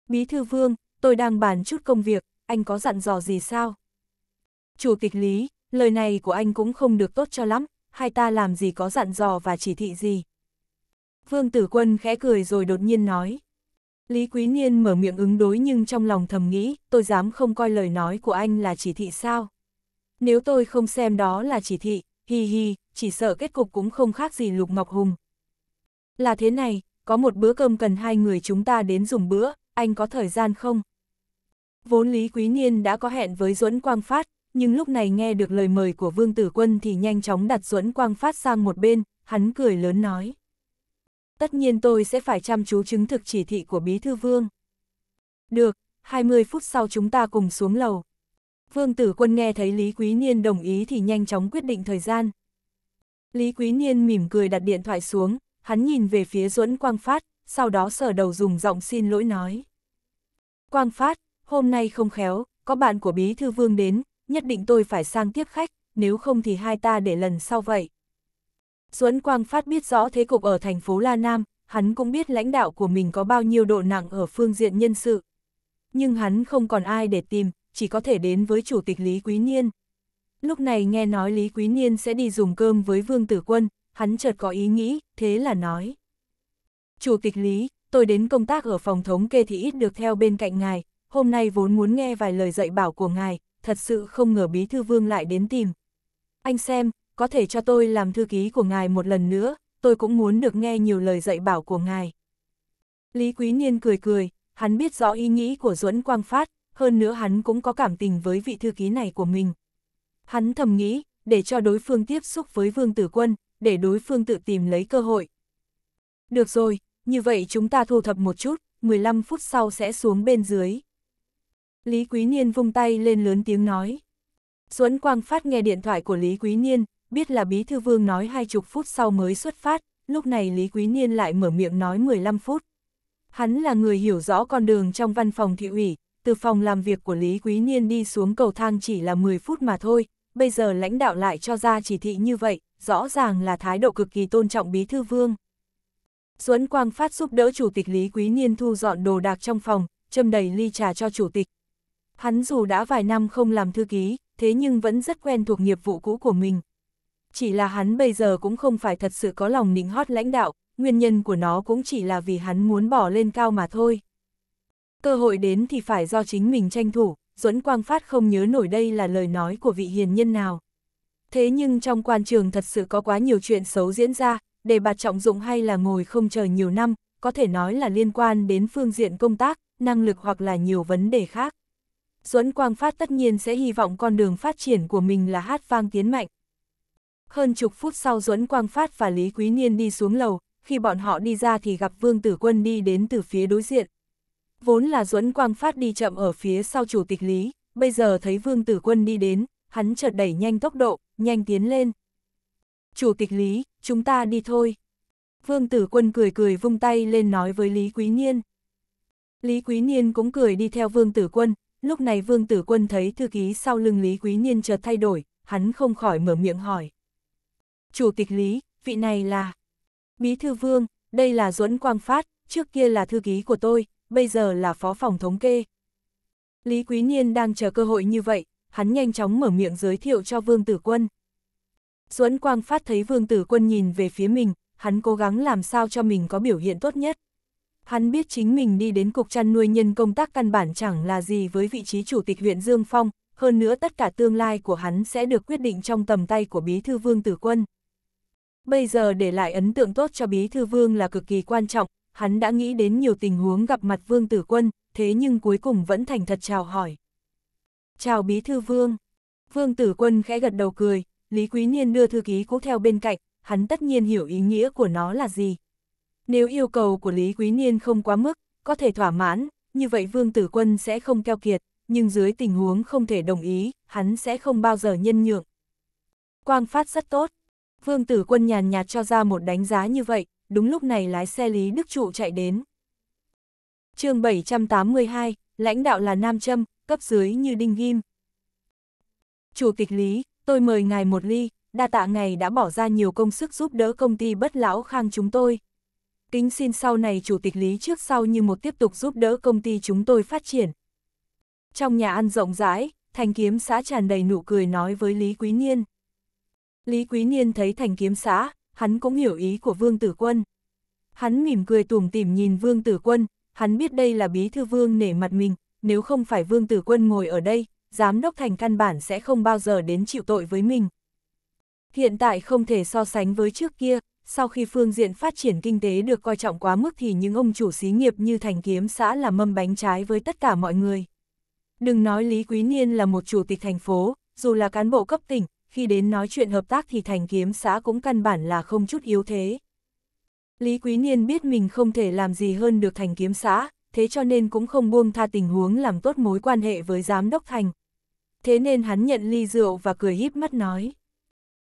Bí thư Vương, tôi đang bàn chút công việc, anh có dặn dò gì sao? Chủ tịch Lý, lời này của anh cũng không được tốt cho lắm, hai ta làm gì có dặn dò và chỉ thị gì? Vương Tử Quân khẽ cười rồi đột nhiên nói. Lý Quý Niên mở miệng ứng đối nhưng trong lòng thầm nghĩ, tôi dám không coi lời nói của anh là chỉ thị sao? Nếu tôi không xem đó là chỉ thị, hi hi, chỉ sợ kết cục cũng không khác gì Lục Ngọc Hùng. Là thế này, có một bữa cơm cần hai người chúng ta đến dùng bữa, anh có thời gian không? Vốn Lý Quý Niên đã có hẹn với Duẫn Quang Phát, nhưng lúc này nghe được lời mời của Vương Tử Quân thì nhanh chóng đặt Duẫn Quang Phát sang một bên, hắn cười lớn nói. Tất nhiên tôi sẽ phải chăm chú chứng thực chỉ thị của Bí Thư Vương. Được, 20 phút sau chúng ta cùng xuống lầu. Vương Tử Quân nghe thấy Lý Quý Niên đồng ý thì nhanh chóng quyết định thời gian. Lý Quý Niên mỉm cười đặt điện thoại xuống, hắn nhìn về phía Duẫn Quang Phát, sau đó sở đầu dùng giọng xin lỗi nói. Quang Phát, hôm nay không khéo, có bạn của Bí Thư Vương đến, nhất định tôi phải sang tiếp khách, nếu không thì hai ta để lần sau vậy. Xuân Quang Phát biết rõ thế cục ở thành phố La Nam, hắn cũng biết lãnh đạo của mình có bao nhiêu độ nặng ở phương diện nhân sự. Nhưng hắn không còn ai để tìm, chỉ có thể đến với Chủ tịch Lý Quý Niên. Lúc này nghe nói Lý Quý Niên sẽ đi dùng cơm với Vương Tử Quân, hắn chợt có ý nghĩ, thế là nói. Chủ tịch Lý, tôi đến công tác ở phòng thống kê thì ít được theo bên cạnh ngài, hôm nay vốn muốn nghe vài lời dạy bảo của ngài, thật sự không ngờ bí thư vương lại đến tìm. Anh xem, có thể cho tôi làm thư ký của ngài một lần nữa, tôi cũng muốn được nghe nhiều lời dạy bảo của ngài. Lý Quý Niên cười cười, hắn biết rõ ý nghĩ của Duẫn Quang Phát, hơn nữa hắn cũng có cảm tình với vị thư ký này của mình. Hắn thầm nghĩ, để cho đối phương tiếp xúc với Vương Tử Quân, để đối phương tự tìm lấy cơ hội. Được rồi, như vậy chúng ta thu thập một chút, 15 phút sau sẽ xuống bên dưới. Lý Quý Niên vung tay lên lớn tiếng nói. Duẫn Quang Phát nghe điện thoại của Lý Quý Niên, biết là Bí Thư Vương nói hai chục phút sau mới xuất phát, lúc này Lý Quý Niên lại mở miệng nói 15 phút. Hắn là người hiểu rõ con đường trong văn phòng thị ủy, từ phòng làm việc của Lý Quý Niên đi xuống cầu thang chỉ là 10 phút mà thôi, bây giờ lãnh đạo lại cho ra chỉ thị như vậy, rõ ràng là thái độ cực kỳ tôn trọng Bí Thư Vương. Duẫn Quang Phát giúp đỡ Chủ tịch Lý Quý Niên thu dọn đồ đạc trong phòng, châm đầy ly trà cho Chủ tịch, Hắn dù đã vài năm không làm thư ký, thế nhưng vẫn rất quen thuộc nghiệp vụ cũ của mình. Chỉ là hắn bây giờ cũng không phải thật sự có lòng nịnh hót lãnh đạo, nguyên nhân của nó cũng chỉ là vì hắn muốn bỏ lên cao mà thôi. Cơ hội đến thì phải do chính mình tranh thủ, Duẫn Quang Phát không nhớ nổi đây là lời nói của vị hiền nhân nào. Thế nhưng trong quan trường thật sự có quá nhiều chuyện xấu diễn ra, để bạt trọng dụng hay là ngồi không chờ nhiều năm, có thể nói là liên quan đến phương diện công tác, năng lực hoặc là nhiều vấn đề khác. Duẫn Quang Phát tất nhiên sẽ hy vọng con đường phát triển của mình là hát vang tiến mạnh. Hơn chục phút sau Duẫn Quang Phát và Lý Quý Niên đi xuống lầu, khi bọn họ đi ra thì gặp Vương Tử Quân đi đến từ phía đối diện. Vốn là Duẫn Quang Phát đi chậm ở phía sau chủ tịch Lý, bây giờ thấy Vương Tử Quân đi đến, hắn chợt đẩy nhanh tốc độ, nhanh tiến lên. Chủ tịch Lý, chúng ta đi thôi. Vương Tử Quân cười cười vung tay lên nói với Lý Quý Niên. Lý Quý Niên cũng cười đi theo Vương Tử Quân, lúc này Vương Tử Quân thấy thư ký sau lưng Lý Quý Niên chợt thay đổi, hắn không khỏi mở miệng hỏi. Chủ tịch Lý, vị này là... Bí thư Vương, đây là Duẫn Quang Phát, trước kia là thư ký của tôi, bây giờ là phó phòng thống kê. Lý Quý Niên đang chờ cơ hội như vậy, hắn nhanh chóng mở miệng giới thiệu cho Vương Tử Quân. Duẫn Quang Phát thấy Vương Tử Quân nhìn về phía mình, hắn cố gắng làm sao cho mình có biểu hiện tốt nhất. Hắn biết chính mình đi đến cục chăn nuôi nhân công tác căn bản chẳng là gì với vị trí chủ tịch huyện Dương Phong, hơn nữa tất cả tương lai của hắn sẽ được quyết định trong tầm tay của bí thư vương tử quân. Bây giờ để lại ấn tượng tốt cho bí thư vương là cực kỳ quan trọng, hắn đã nghĩ đến nhiều tình huống gặp mặt vương tử quân, thế nhưng cuối cùng vẫn thành thật chào hỏi. Chào bí thư vương. Vương tử quân khẽ gật đầu cười, Lý Quý Niên đưa thư ký cũ theo bên cạnh, hắn tất nhiên hiểu ý nghĩa của nó là gì, nếu yêu cầu của Lý Quý Niên không quá mức, có thể thỏa mãn, như vậy Vương Tử Quân sẽ không keo kiệt, nhưng dưới tình huống không thể đồng ý, hắn sẽ không bao giờ nhân nhượng. Quang phát rất tốt. Vương Tử Quân nhàn nhạt cho ra một đánh giá như vậy, đúng lúc này lái xe Lý Đức Trụ chạy đến. chương 782, lãnh đạo là Nam trâm cấp dưới như Đinh Ghim. Chủ tịch Lý, tôi mời ngài một ly, đa tạ ngài đã bỏ ra nhiều công sức giúp đỡ công ty bất lão khang chúng tôi kính xin sau này chủ tịch Lý trước sau như một tiếp tục giúp đỡ công ty chúng tôi phát triển. Trong nhà ăn rộng rãi, Thành Kiếm xã tràn đầy nụ cười nói với Lý Quý Niên. Lý Quý Niên thấy Thành Kiếm xã, hắn cũng hiểu ý của Vương Tử Quân. Hắn mỉm cười tủm tỉm nhìn Vương Tử Quân, hắn biết đây là bí thư Vương nể mặt mình, nếu không phải Vương Tử Quân ngồi ở đây, giám đốc thành căn bản sẽ không bao giờ đến chịu tội với mình. Hiện tại không thể so sánh với trước kia, sau khi phương diện phát triển kinh tế được coi trọng quá mức thì những ông chủ xí nghiệp như thành kiếm xã là mâm bánh trái với tất cả mọi người. Đừng nói Lý Quý Niên là một chủ tịch thành phố, dù là cán bộ cấp tỉnh, khi đến nói chuyện hợp tác thì thành kiếm xã cũng căn bản là không chút yếu thế. Lý Quý Niên biết mình không thể làm gì hơn được thành kiếm xã, thế cho nên cũng không buông tha tình huống làm tốt mối quan hệ với giám đốc thành. Thế nên hắn nhận ly rượu và cười híp mắt nói.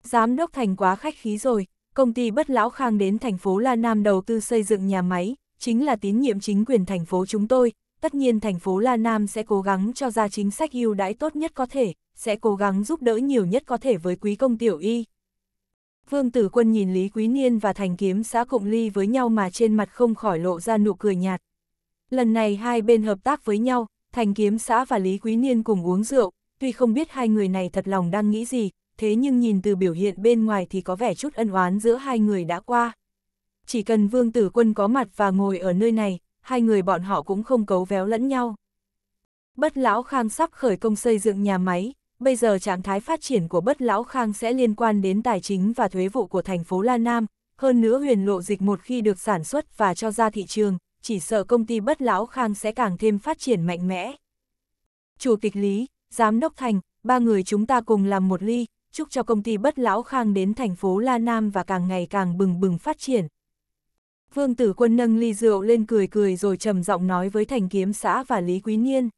Giám đốc thành quá khách khí rồi, công ty Bất Lão Khang đến thành phố La Nam đầu tư xây dựng nhà máy, chính là tín nhiệm chính quyền thành phố chúng tôi, tất nhiên thành phố La Nam sẽ cố gắng cho ra chính sách ưu đãi tốt nhất có thể, sẽ cố gắng giúp đỡ nhiều nhất có thể với quý công tiểu y. Vương Tử Quân nhìn Lý Quý Niên và Thành Kiếm xã Cụng Ly với nhau mà trên mặt không khỏi lộ ra nụ cười nhạt. Lần này hai bên hợp tác với nhau, Thành Kiếm xã và Lý Quý Niên cùng uống rượu, tuy không biết hai người này thật lòng đang nghĩ gì, thế nhưng nhìn từ biểu hiện bên ngoài thì có vẻ chút ân oán giữa hai người đã qua. Chỉ cần Vương Tử Quân có mặt và ngồi ở nơi này, hai người bọn họ cũng không cấu véo lẫn nhau. Bất Lão Khang sắp khởi công xây dựng nhà máy, bây giờ trạng thái phát triển của Bất Lão Khang sẽ liên quan đến tài chính và thuế vụ của thành phố La Nam, hơn nữa huyền lộ dịch một khi được sản xuất và cho ra thị trường, chỉ sợ công ty Bất Lão Khang sẽ càng thêm phát triển mạnh mẽ. Chủ tịch Lý, Giám đốc Thành, ba người chúng ta cùng làm một ly, chúc cho công ty bất lão khang đến thành phố La Nam và càng ngày càng bừng bừng phát triển. Vương tử quân nâng ly rượu lên cười cười rồi trầm giọng nói với thành kiếm xã và Lý Quý Niên.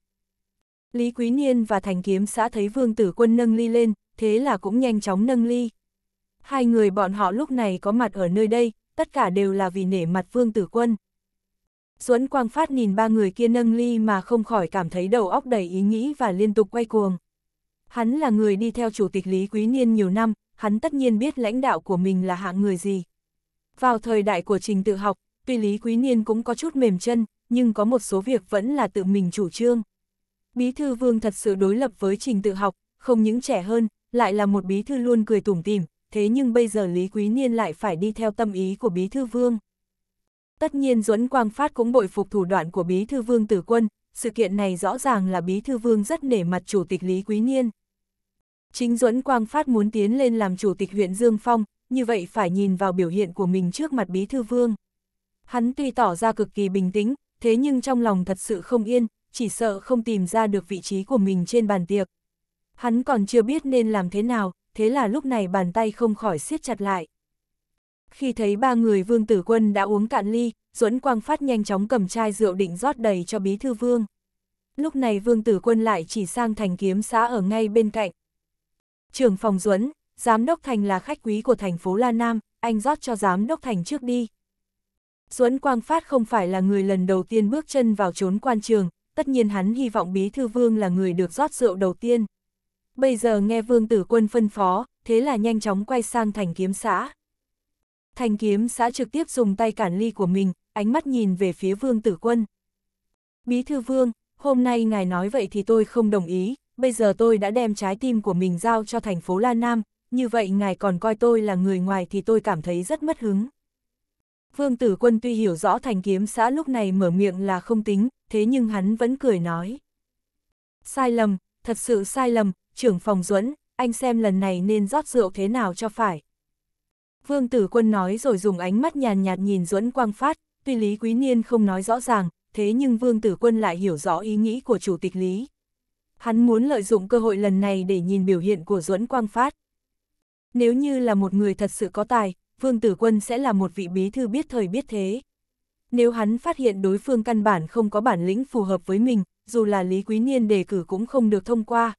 Lý Quý Niên và thành kiếm xã thấy vương tử quân nâng ly lên, thế là cũng nhanh chóng nâng ly. Hai người bọn họ lúc này có mặt ở nơi đây, tất cả đều là vì nể mặt vương tử quân. Duẫn Quang Phát nhìn ba người kia nâng ly mà không khỏi cảm thấy đầu óc đầy ý nghĩ và liên tục quay cuồng. Hắn là người đi theo chủ tịch Lý Quý Niên nhiều năm, hắn tất nhiên biết lãnh đạo của mình là hạng người gì. Vào thời đại của trình tự học, tuy Lý Quý Niên cũng có chút mềm chân, nhưng có một số việc vẫn là tự mình chủ trương. Bí thư vương thật sự đối lập với trình tự học, không những trẻ hơn, lại là một bí thư luôn cười tủm tỉm, thế nhưng bây giờ Lý Quý Niên lại phải đi theo tâm ý của bí thư vương. Tất nhiên Duẫn Quang Phát cũng bội phục thủ đoạn của bí thư vương tử quân, sự kiện này rõ ràng là bí thư vương rất nể mặt chủ tịch Lý Quý Niên. Chính Duẫn Quang Phát muốn tiến lên làm chủ tịch huyện Dương Phong, như vậy phải nhìn vào biểu hiện của mình trước mặt Bí Thư Vương. Hắn tuy tỏ ra cực kỳ bình tĩnh, thế nhưng trong lòng thật sự không yên, chỉ sợ không tìm ra được vị trí của mình trên bàn tiệc. Hắn còn chưa biết nên làm thế nào, thế là lúc này bàn tay không khỏi siết chặt lại. Khi thấy ba người Vương Tử Quân đã uống cạn ly, Duẫn Quang Phát nhanh chóng cầm chai rượu định rót đầy cho Bí Thư Vương. Lúc này Vương Tử Quân lại chỉ sang thành kiếm xã ở ngay bên cạnh, trưởng phòng Duẫn, giám đốc thành là khách quý của thành phố La Nam, anh rót cho giám đốc thành trước đi. Duẫn Quang Phát không phải là người lần đầu tiên bước chân vào trốn quan trường, tất nhiên hắn hy vọng Bí Thư Vương là người được rót rượu đầu tiên. Bây giờ nghe Vương Tử Quân phân phó, thế là nhanh chóng quay sang thành kiếm xã. Thành kiếm xã trực tiếp dùng tay cản ly của mình, ánh mắt nhìn về phía Vương Tử Quân. Bí Thư Vương, hôm nay ngài nói vậy thì tôi không đồng ý, bây giờ tôi đã đem trái tim của mình giao cho thành phố La Nam, như vậy ngài còn coi tôi là người ngoài thì tôi cảm thấy rất mất hứng. Vương Tử Quân tuy hiểu rõ thành kiếm xã lúc này mở miệng là không tính, thế nhưng hắn vẫn cười nói. Sai lầm, thật sự sai lầm, trưởng phòng duẫn anh xem lần này nên rót rượu thế nào cho phải. Vương Tử Quân nói rồi dùng ánh mắt nhàn nhạt nhìn duẫn Quang Phát, tuy Lý Quý Niên không nói rõ ràng, thế nhưng Vương Tử Quân lại hiểu rõ ý nghĩ của Chủ tịch Lý, hắn muốn lợi dụng cơ hội lần này để nhìn biểu hiện của Duẫn Quang Phát. Nếu như là một người thật sự có tài, Vương Tử Quân sẽ là một vị bí thư biết thời biết thế. Nếu hắn phát hiện đối phương căn bản không có bản lĩnh phù hợp với mình, dù là Lý Quý Niên đề cử cũng không được thông qua.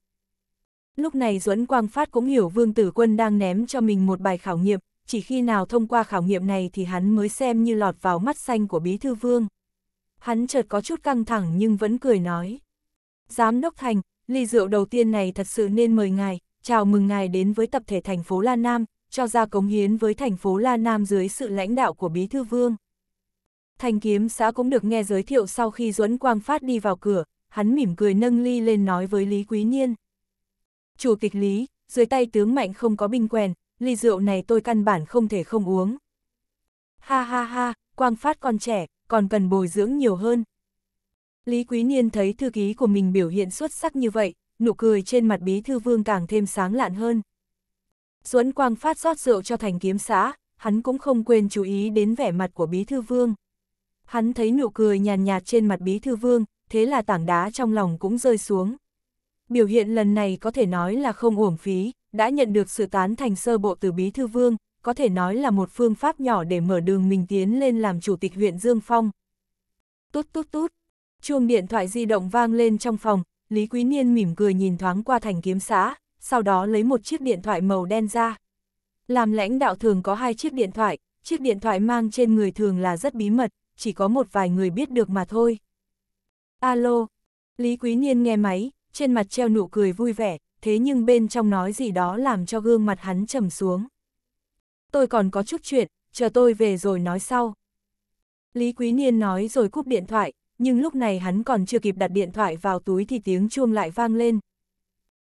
Lúc này Duẫn Quang Phát cũng hiểu Vương Tử Quân đang ném cho mình một bài khảo nghiệm, chỉ khi nào thông qua khảo nghiệm này thì hắn mới xem như lọt vào mắt xanh của Bí Thư Vương. Hắn chợt có chút căng thẳng nhưng vẫn cười nói. Giám đốc Thành, ly rượu đầu tiên này thật sự nên mời ngài, chào mừng ngài đến với tập thể thành phố La Nam, cho ra cống hiến với thành phố La Nam dưới sự lãnh đạo của Bí Thư Vương. Thành kiếm xã cũng được nghe giới thiệu sau khi Duẫn Quang Phát đi vào cửa, hắn mỉm cười nâng ly lên nói với Lý Quý Niên. Chủ tịch Lý, dưới tay tướng mạnh không có binh quèn, ly rượu này tôi căn bản không thể không uống. Ha ha ha, Quang Phát còn trẻ, còn cần bồi dưỡng nhiều hơn. Lý Quý Niên thấy thư ký của mình biểu hiện xuất sắc như vậy, nụ cười trên mặt bí thư vương càng thêm sáng lạn hơn. Duẫn Quang phát rót rượu cho thành kiếm xã, hắn cũng không quên chú ý đến vẻ mặt của bí thư vương. Hắn thấy nụ cười nhàn nhạt, trên mặt bí thư vương, thế là tảng đá trong lòng cũng rơi xuống. Biểu hiện lần này có thể nói là không uổng phí, đã nhận được sự tán thành sơ bộ từ bí thư vương, có thể nói là một phương pháp nhỏ để mở đường mình tiến lên làm chủ tịch huyện Dương Phong. Tút tút tút, Chuông điện thoại di động vang lên trong phòng, Lý Quý Niên mỉm cười nhìn thoáng qua thành kiếm xã, sau đó lấy một chiếc điện thoại màu đen ra. Làm lãnh đạo thường có hai chiếc điện thoại, chiếc điện thoại mang trên người thường là rất bí mật, chỉ có một vài người biết được mà thôi. Alo, Lý Quý Niên nghe máy, trên mặt treo nụ cười vui vẻ, thế nhưng bên trong nói gì đó làm cho gương mặt hắn trầm xuống. Tôi còn có chút chuyện, chờ tôi về rồi nói sau. Lý Quý Niên nói rồi cúp điện thoại, nhưng lúc này hắn còn chưa kịp đặt điện thoại vào túi thì tiếng chuông lại vang lên.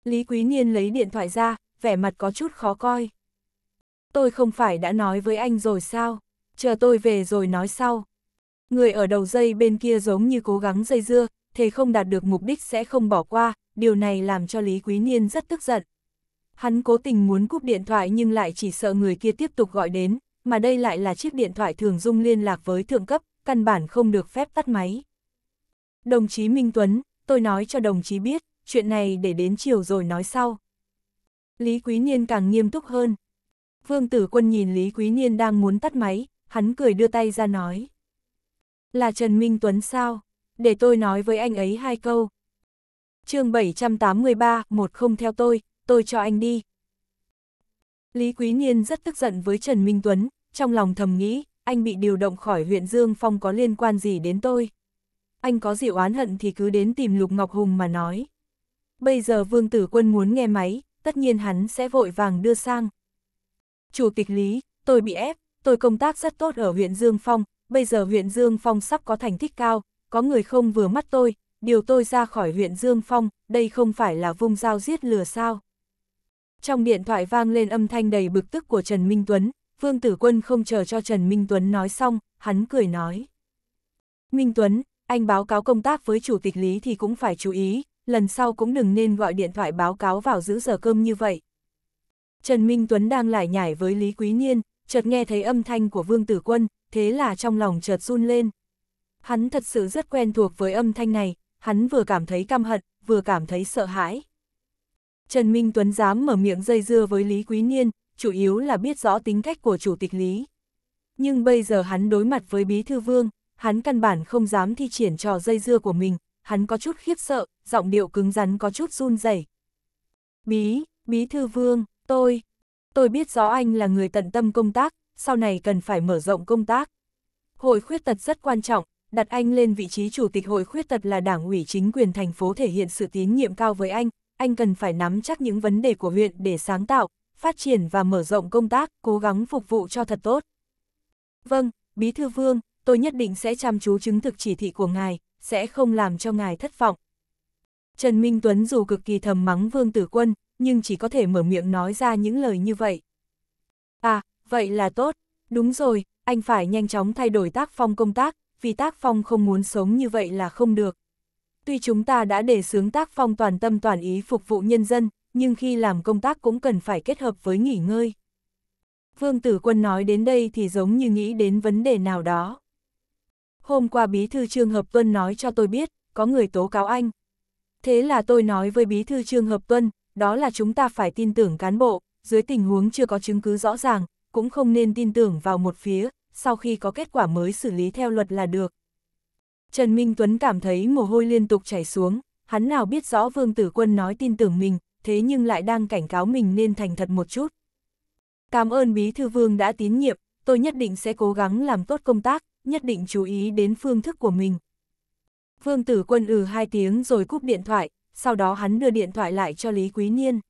Lý Quý Niên lấy điện thoại ra, vẻ mặt có chút khó coi. Tôi không phải đã nói với anh rồi sao, chờ tôi về rồi nói sau. Người ở đầu dây bên kia giống như cố gắng dây dưa, thế không đạt được mục đích sẽ không bỏ qua, điều này làm cho Lý Quý Niên rất tức giận. Hắn cố tình muốn cúp điện thoại nhưng lại chỉ sợ người kia tiếp tục gọi đến, mà đây lại là chiếc điện thoại thường dung liên lạc với thượng cấp, căn bản không được phép tắt máy. Đồng chí Minh Tuấn, tôi nói cho đồng chí biết, chuyện này để đến chiều rồi nói sau. Lý Quý Niên càng nghiêm túc hơn. Vương Tử Quân nhìn Lý Quý Niên đang muốn tắt máy, hắn cười đưa tay ra nói. Là Trần Minh Tuấn sao? Để tôi nói với anh ấy hai câu. chương 783, một không theo tôi, tôi cho anh đi. Lý Quý Niên rất tức giận với Trần Minh Tuấn, trong lòng thầm nghĩ, anh bị điều động khỏi huyện Dương Phong có liên quan gì đến tôi anh có gì oán hận thì cứ đến tìm Lục Ngọc Hùng mà nói. Bây giờ Vương Tử Quân muốn nghe máy, tất nhiên hắn sẽ vội vàng đưa sang. Chủ tịch Lý, tôi bị ép, tôi công tác rất tốt ở huyện Dương Phong, bây giờ huyện Dương Phong sắp có thành tích cao, có người không vừa mắt tôi, điều tôi ra khỏi huyện Dương Phong, đây không phải là vung dao giết lừa sao. Trong điện thoại vang lên âm thanh đầy bực tức của Trần Minh Tuấn, Vương Tử Quân không chờ cho Trần Minh Tuấn nói xong, hắn cười nói. Minh Tuấn, anh báo cáo công tác với chủ tịch Lý thì cũng phải chú ý, lần sau cũng đừng nên gọi điện thoại báo cáo vào giữ giờ cơm như vậy. Trần Minh Tuấn đang lải nhải với Lý Quý Niên, chợt nghe thấy âm thanh của Vương Tử Quân, thế là trong lòng chợt run lên. Hắn thật sự rất quen thuộc với âm thanh này, hắn vừa cảm thấy căm hận, vừa cảm thấy sợ hãi. Trần Minh Tuấn dám mở miệng dây dưa với Lý Quý Niên, chủ yếu là biết rõ tính cách của Chủ tịch Lý. Nhưng bây giờ hắn đối mặt với Bí Thư Vương, hắn căn bản không dám thi triển trò dây dưa của mình, hắn có chút khiếp sợ, giọng điệu cứng rắn có chút run rẩy. Bí, bí thư vương, tôi, tôi biết rõ anh là người tận tâm công tác, sau này cần phải mở rộng công tác. Hội khuyết tật rất quan trọng, đặt anh lên vị trí chủ tịch hội khuyết tật là đảng ủy chính quyền thành phố thể hiện sự tín nhiệm cao với anh, anh cần phải nắm chắc những vấn đề của huyện để sáng tạo, phát triển và mở rộng công tác, cố gắng phục vụ cho thật tốt. Vâng, Bí Thư Vương, tôi nhất định sẽ chăm chú chứng thực chỉ thị của ngài, sẽ không làm cho ngài thất vọng. Trần Minh Tuấn dù cực kỳ thầm mắng Vương Tử Quân, nhưng chỉ có thể mở miệng nói ra những lời như vậy. À, vậy là tốt, đúng rồi, anh phải nhanh chóng thay đổi tác phong công tác, vì tác phong không muốn sống như vậy là không được. Tuy chúng ta đã đề xướng tác phong toàn tâm toàn ý phục vụ nhân dân, nhưng khi làm công tác cũng cần phải kết hợp với nghỉ ngơi. Vương Tử Quân nói đến đây thì giống như nghĩ đến vấn đề nào đó hôm qua Bí Thư Trương Hợp Tuân nói cho tôi biết, có người tố cáo anh. Thế là tôi nói với Bí Thư Trương Hợp Tuân, đó là chúng ta phải tin tưởng cán bộ, dưới tình huống chưa có chứng cứ rõ ràng, cũng không nên tin tưởng vào một phía, sau khi có kết quả mới xử lý theo luật là được. Trần Minh Tuấn cảm thấy mồ hôi liên tục chảy xuống, hắn nào biết rõ Vương Tử Quân nói tin tưởng mình, thế nhưng lại đang cảnh cáo mình nên thành thật một chút. Cảm ơn Bí Thư Vương đã tín nhiệm, tôi nhất định sẽ cố gắng làm tốt công tác, nhất định chú ý đến phương thức của mình. Vương tử quân ừ hai tiếng rồi cúp điện thoại, sau đó hắn đưa điện thoại lại cho Lý Quý Niên.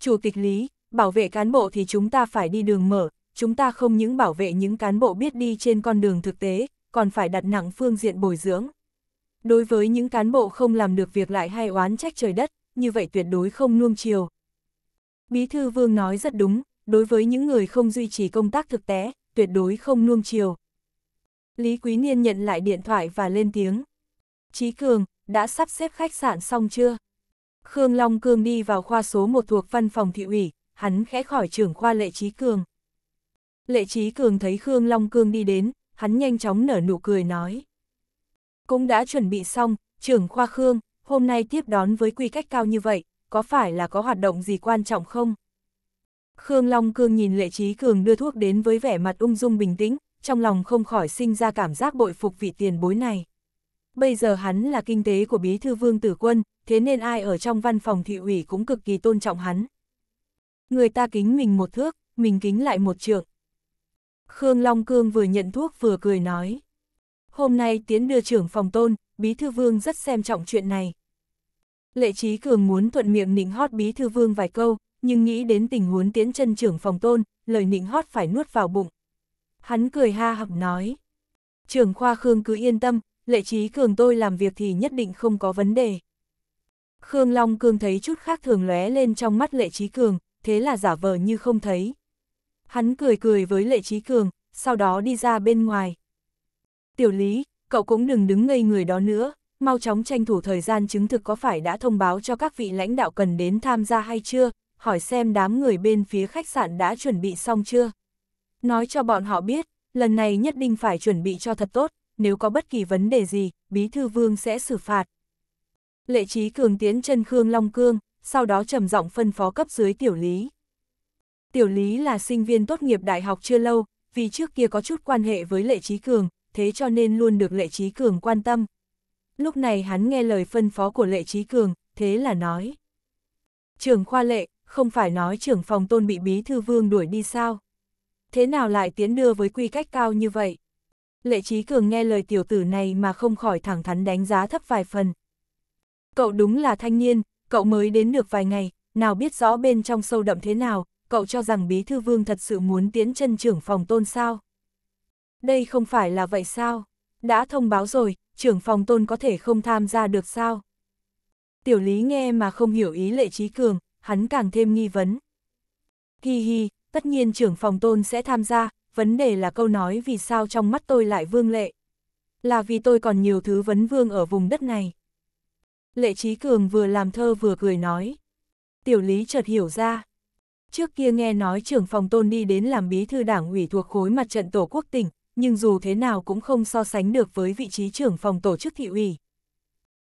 Chủ tịch Lý, bảo vệ cán bộ thì chúng ta phải đi đường mở, chúng ta không những bảo vệ những cán bộ biết đi trên con đường thực tế, còn phải đặt nặng phương diện bồi dưỡng. Đối với những cán bộ không làm được việc lại hay oán trách trời đất, như vậy tuyệt đối không nuông chiều. Bí thư Vương nói rất đúng, đối với những người không duy trì công tác thực tế, tuyệt đối không nuông chiều. Lý Quý Niên nhận lại điện thoại và lên tiếng. Chí Cường, đã sắp xếp khách sạn xong chưa? Khương Long Cương đi vào khoa số 1 thuộc văn phòng thị ủy, hắn khẽ khỏi trưởng khoa Lệ Chí Cường. Lệ Chí Cường thấy Khương Long Cương đi đến, hắn nhanh chóng nở nụ cười nói. Cũng đã chuẩn bị xong, trưởng khoa Khương, hôm nay tiếp đón với quy cách cao như vậy, có phải là có hoạt động gì quan trọng không? Khương Long Cương nhìn Lệ Chí Cường đưa thuốc đến với vẻ mặt ung dung bình tĩnh, trong lòng không khỏi sinh ra cảm giác bội phục vị tiền bối này. Bây giờ hắn là kinh tế của bí thư vương tử quân, thế nên ai ở trong văn phòng thị ủy cũng cực kỳ tôn trọng hắn. Người ta kính mình một thước, mình kính lại một trượng. Khương Long Cương vừa nhận thuốc vừa cười nói. Hôm nay tiến đưa trưởng phòng tôn, bí thư vương rất xem trọng chuyện này. Lệ trí cường muốn thuận miệng nịnh hót bí thư vương vài câu, nhưng nghĩ đến tình huống tiến chân trưởng phòng tôn, lời nịnh hót phải nuốt vào bụng hắn cười ha hập nói. Trưởng khoa Khương cứ yên tâm, lệ trí cường tôi làm việc thì nhất định không có vấn đề. Khương Long Cương thấy chút khác thường lóe lên trong mắt lệ trí cường, thế là giả vờ như không thấy. Hắn cười cười với lệ trí cường, sau đó đi ra bên ngoài. Tiểu lý, cậu cũng đừng đứng ngây người đó nữa, mau chóng tranh thủ thời gian chứng thực có phải đã thông báo cho các vị lãnh đạo cần đến tham gia hay chưa, hỏi xem đám người bên phía khách sạn đã chuẩn bị xong chưa nói cho bọn họ biết, lần này nhất định phải chuẩn bị cho thật tốt, nếu có bất kỳ vấn đề gì, Bí Thư Vương sẽ xử phạt. Lệ trí cường tiến chân Khương Long Cương, sau đó trầm giọng phân phó cấp dưới tiểu lý. Tiểu lý là sinh viên tốt nghiệp đại học chưa lâu, vì trước kia có chút quan hệ với lệ trí cường, thế cho nên luôn được lệ trí cường quan tâm. Lúc này hắn nghe lời phân phó của lệ trí cường, thế là nói. Trường khoa lệ, không phải nói trưởng phòng tôn bị bí thư vương đuổi đi sao? thế nào lại tiến đưa với quy cách cao như vậy? Lệ Trí Cường nghe lời tiểu tử này mà không khỏi thẳng thắn đánh giá thấp vài phần. Cậu đúng là thanh niên, cậu mới đến được vài ngày, nào biết rõ bên trong sâu đậm thế nào, cậu cho rằng Bí Thư Vương thật sự muốn tiến chân trưởng phòng tôn sao? Đây không phải là vậy sao? Đã thông báo rồi, trưởng phòng tôn có thể không tham gia được sao? Tiểu Lý nghe mà không hiểu ý Lệ Trí Cường, hắn càng thêm nghi vấn. Hi hi, tất nhiên trưởng phòng tôn sẽ tham gia, vấn đề là câu nói vì sao trong mắt tôi lại vương lệ. Là vì tôi còn nhiều thứ vấn vương ở vùng đất này. Lệ Trí Cường vừa làm thơ vừa cười nói. Tiểu lý chợt hiểu ra. Trước kia nghe nói trưởng phòng tôn đi đến làm bí thư đảng ủy thuộc khối mặt trận tổ quốc tỉnh, nhưng dù thế nào cũng không so sánh được với vị trí trưởng phòng tổ chức thị ủy.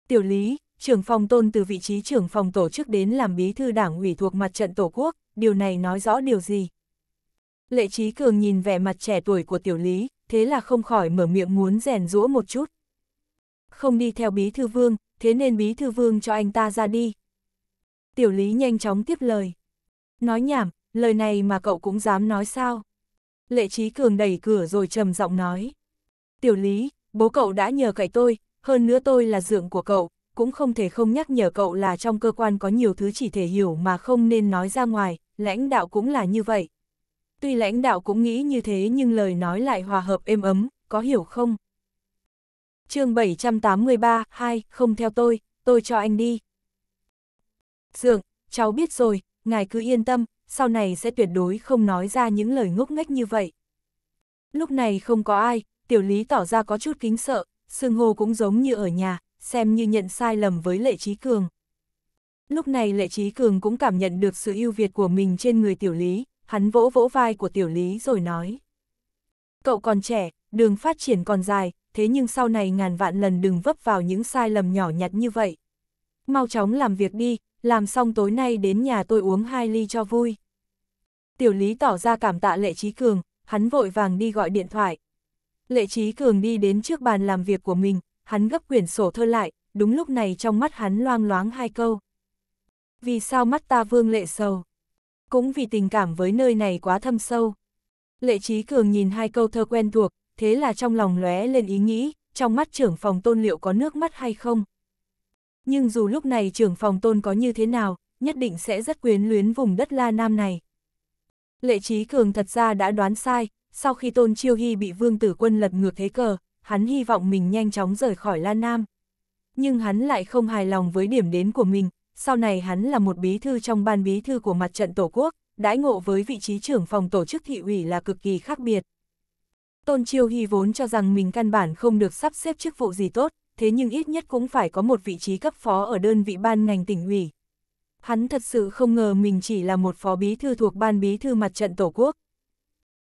Tiểu lý, trưởng phòng tôn từ vị trí trưởng phòng tổ chức đến làm bí thư đảng ủy thuộc mặt trận tổ quốc, điều này nói rõ điều gì? Lệ trí cường nhìn vẻ mặt trẻ tuổi của tiểu lý, thế là không khỏi mở miệng muốn rèn rũa một chút. Không đi theo bí thư vương, thế nên bí thư vương cho anh ta ra đi. Tiểu lý nhanh chóng tiếp lời. Nói nhảm, lời này mà cậu cũng dám nói sao? Lệ trí cường đẩy cửa rồi trầm giọng nói. Tiểu lý, bố cậu đã nhờ cậy tôi, hơn nữa tôi là dượng của cậu, cũng không thể không nhắc nhở cậu là trong cơ quan có nhiều thứ chỉ thể hiểu mà không nên nói ra ngoài, lãnh đạo cũng là như vậy. Tuy lãnh đạo cũng nghĩ như thế nhưng lời nói lại hòa hợp êm ấm, có hiểu không? chương 783, 2, không theo tôi, tôi cho anh đi. Dượng, cháu biết rồi, ngài cứ yên tâm, sau này sẽ tuyệt đối không nói ra những lời ngốc nghếch như vậy. Lúc này không có ai, tiểu lý tỏ ra có chút kính sợ, sương hồ cũng giống như ở nhà, xem như nhận sai lầm với lệ trí cường. Lúc này lệ trí cường cũng cảm nhận được sự ưu việt của mình trên người tiểu lý, hắn vỗ vỗ vai của tiểu lý rồi nói. Cậu còn trẻ, đường phát triển còn dài, thế nhưng sau này ngàn vạn lần đừng vấp vào những sai lầm nhỏ nhặt như vậy. Mau chóng làm việc đi, làm xong tối nay đến nhà tôi uống hai ly cho vui. Tiểu lý tỏ ra cảm tạ lệ trí cường, hắn vội vàng đi gọi điện thoại. Lệ trí cường đi đến trước bàn làm việc của mình, hắn gấp quyển sổ thơ lại, đúng lúc này trong mắt hắn loang loáng hai câu. Vì sao mắt ta vương lệ sầu? cũng vì tình cảm với nơi này quá thâm sâu. Lệ trí cường nhìn hai câu thơ quen thuộc, thế là trong lòng lóe lên ý nghĩ, trong mắt trưởng phòng tôn liệu có nước mắt hay không. Nhưng dù lúc này trưởng phòng tôn có như thế nào, nhất định sẽ rất quyến luyến vùng đất La Nam này. Lệ trí cường thật ra đã đoán sai, sau khi tôn chiêu hy bị vương tử quân lật ngược thế cờ, hắn hy vọng mình nhanh chóng rời khỏi La Nam. Nhưng hắn lại không hài lòng với điểm đến của mình, sau này hắn là một bí thư trong ban bí thư của mặt trận Tổ quốc, đãi ngộ với vị trí trưởng phòng tổ chức thị ủy là cực kỳ khác biệt. Tôn Chiêu Hy vốn cho rằng mình căn bản không được sắp xếp chức vụ gì tốt, thế nhưng ít nhất cũng phải có một vị trí cấp phó ở đơn vị ban ngành tỉnh ủy. Hắn thật sự không ngờ mình chỉ là một phó bí thư thuộc ban bí thư mặt trận Tổ quốc.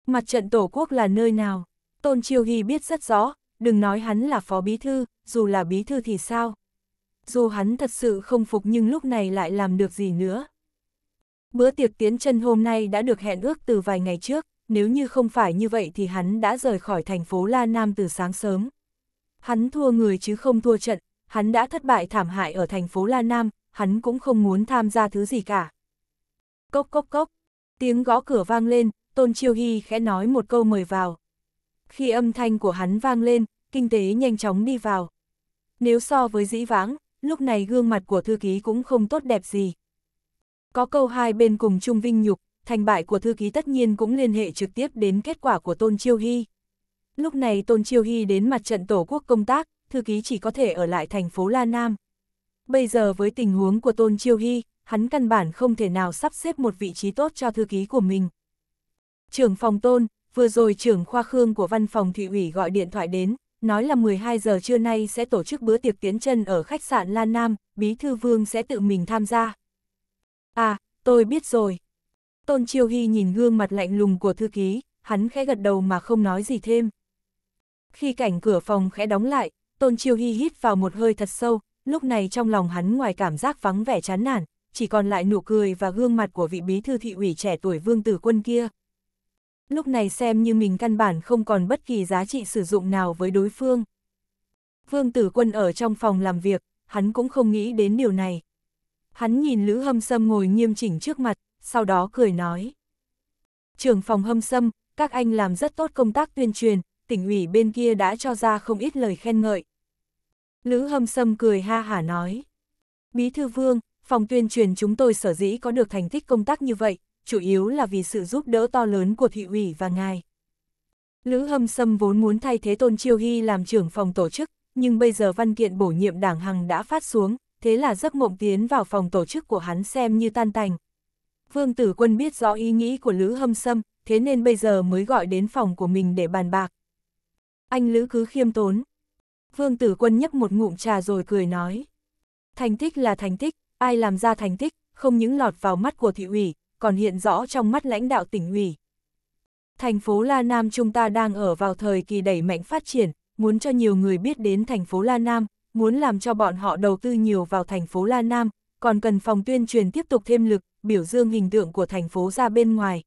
Mặt trận Tổ quốc là nơi nào? Tôn Chiêu Hy biết rất rõ, đừng nói hắn là phó bí thư, dù là bí thư thì sao, dù hắn thật sự không phục nhưng lúc này lại làm được gì nữa. Bữa tiệc tiến chân hôm nay đã được hẹn ước từ vài ngày trước, nếu như không phải như vậy thì hắn đã rời khỏi thành phố La Nam từ sáng sớm. Hắn thua người chứ không thua trận, hắn đã thất bại thảm hại ở thành phố La Nam, hắn cũng không muốn tham gia thứ gì cả. Cốc cốc cốc, tiếng gõ cửa vang lên, Tôn Chiêu Hy khẽ nói một câu mời vào. Khi âm thanh của hắn vang lên, kinh tế nhanh chóng đi vào. Nếu so với dĩ vãng, lúc này gương mặt của thư ký cũng không tốt đẹp gì. Có câu hai bên cùng chung vinh nhục, thành bại của thư ký tất nhiên cũng liên hệ trực tiếp đến kết quả của Tôn Chiêu Hy. Lúc này Tôn Chiêu Hy đến mặt trận Tổ quốc công tác, thư ký chỉ có thể ở lại thành phố La Nam. Bây giờ với tình huống của Tôn Chiêu Hy, hắn căn bản không thể nào sắp xếp một vị trí tốt cho thư ký của mình. Trưởng phòng Tôn, vừa rồi trưởng khoa Khương của văn phòng thị ủy gọi điện thoại đến, nói là 12 giờ trưa nay sẽ tổ chức bữa tiệc tiến chân ở khách sạn Lan Nam, Bí Thư Vương sẽ tự mình tham gia. À, tôi biết rồi. Tôn Chiêu Hy nhìn gương mặt lạnh lùng của thư ký, hắn khẽ gật đầu mà không nói gì thêm. Khi cảnh cửa phòng khẽ đóng lại, Tôn Chiêu Hy hít vào một hơi thật sâu, lúc này trong lòng hắn ngoài cảm giác vắng vẻ chán nản, chỉ còn lại nụ cười và gương mặt của vị bí thư thị ủy trẻ tuổi Vương Tử Quân kia lúc này xem như mình căn bản không còn bất kỳ giá trị sử dụng nào với đối phương. Vương Tử Quân ở trong phòng làm việc, hắn cũng không nghĩ đến điều này. Hắn nhìn Lữ Hâm Sâm ngồi nghiêm chỉnh trước mặt, sau đó cười nói. Trưởng phòng Hâm Sâm, các anh làm rất tốt công tác tuyên truyền, tỉnh ủy bên kia đã cho ra không ít lời khen ngợi. Lữ Hâm Sâm cười ha hả nói. Bí thư Vương, phòng tuyên truyền chúng tôi sở dĩ có được thành tích công tác như vậy, chủ yếu là vì sự giúp đỡ to lớn của thị ủy và ngài. Lữ Hâm Sâm vốn muốn thay thế Tôn Chiêu Hy làm trưởng phòng tổ chức, nhưng bây giờ văn kiện bổ nhiệm đảng Hằng đã phát xuống, thế là giấc mộng tiến vào phòng tổ chức của hắn xem như tan tành. Vương Tử Quân biết rõ ý nghĩ của Lữ Hâm Sâm, thế nên bây giờ mới gọi đến phòng của mình để bàn bạc. Anh Lữ cứ khiêm tốn. Vương Tử Quân nhấp một ngụm trà rồi cười nói. Thành tích là thành tích, ai làm ra thành tích, không những lọt vào mắt của thị ủy, còn hiện rõ trong mắt lãnh đạo tỉnh ủy. Thành phố La Nam chúng ta đang ở vào thời kỳ đẩy mạnh phát triển, muốn cho nhiều người biết đến thành phố La Nam, muốn làm cho bọn họ đầu tư nhiều vào thành phố La Nam, còn cần phòng tuyên truyền tiếp tục thêm lực, biểu dương hình tượng của thành phố ra bên ngoài.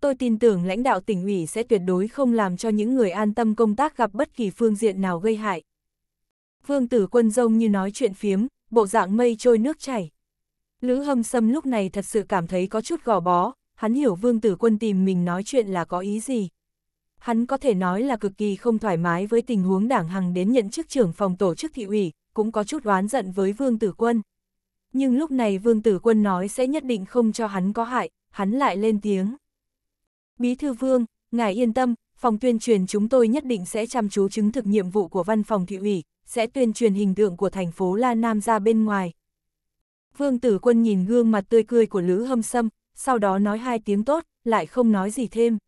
Tôi tin tưởng lãnh đạo tỉnh ủy sẽ tuyệt đối không làm cho những người an tâm công tác gặp bất kỳ phương diện nào gây hại. Vương tử quân rông như nói chuyện phiếm, bộ dạng mây trôi nước chảy. Lữ Hâm Sâm lúc này thật sự cảm thấy có chút gò bó, hắn hiểu Vương Tử Quân tìm mình nói chuyện là có ý gì. Hắn có thể nói là cực kỳ không thoải mái với tình huống đảng Hằng đến nhận chức trưởng phòng tổ chức thị ủy, cũng có chút oán giận với Vương Tử Quân. Nhưng lúc này Vương Tử Quân nói sẽ nhất định không cho hắn có hại, hắn lại lên tiếng. Bí thư Vương, ngài yên tâm, phòng tuyên truyền chúng tôi nhất định sẽ chăm chú chứng thực nhiệm vụ của văn phòng thị ủy, sẽ tuyên truyền hình tượng của thành phố La Nam ra bên ngoài, Vương tử quân nhìn gương mặt tươi cười của Lữ Hâm Sâm, sau đó nói hai tiếng tốt, lại không nói gì thêm.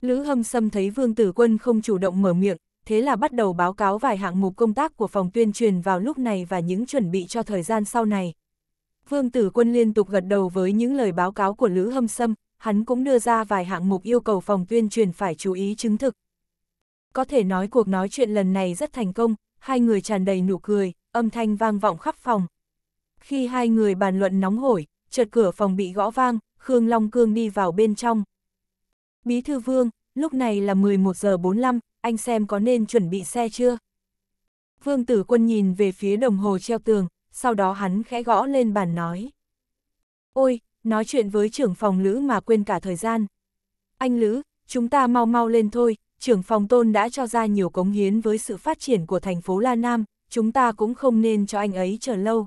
Lữ Hâm Sâm thấy Vương tử quân không chủ động mở miệng, thế là bắt đầu báo cáo vài hạng mục công tác của phòng tuyên truyền vào lúc này và những chuẩn bị cho thời gian sau này. Vương tử quân liên tục gật đầu với những lời báo cáo của Lữ Hâm Sâm, hắn cũng đưa ra vài hạng mục yêu cầu phòng tuyên truyền phải chú ý chứng thực. Có thể nói cuộc nói chuyện lần này rất thành công, hai người tràn đầy nụ cười, âm thanh vang vọng khắp phòng, khi hai người bàn luận nóng hổi, chợt cửa phòng bị gõ vang, Khương Long Cương đi vào bên trong. Bí thư Vương, lúc này là 11 giờ 45, anh xem có nên chuẩn bị xe chưa? Vương Tử Quân nhìn về phía đồng hồ treo tường, sau đó hắn khẽ gõ lên bàn nói. Ôi, nói chuyện với trưởng phòng Lữ mà quên cả thời gian. Anh Lữ, chúng ta mau mau lên thôi, trưởng phòng Tôn đã cho ra nhiều cống hiến với sự phát triển của thành phố La Nam, chúng ta cũng không nên cho anh ấy chờ lâu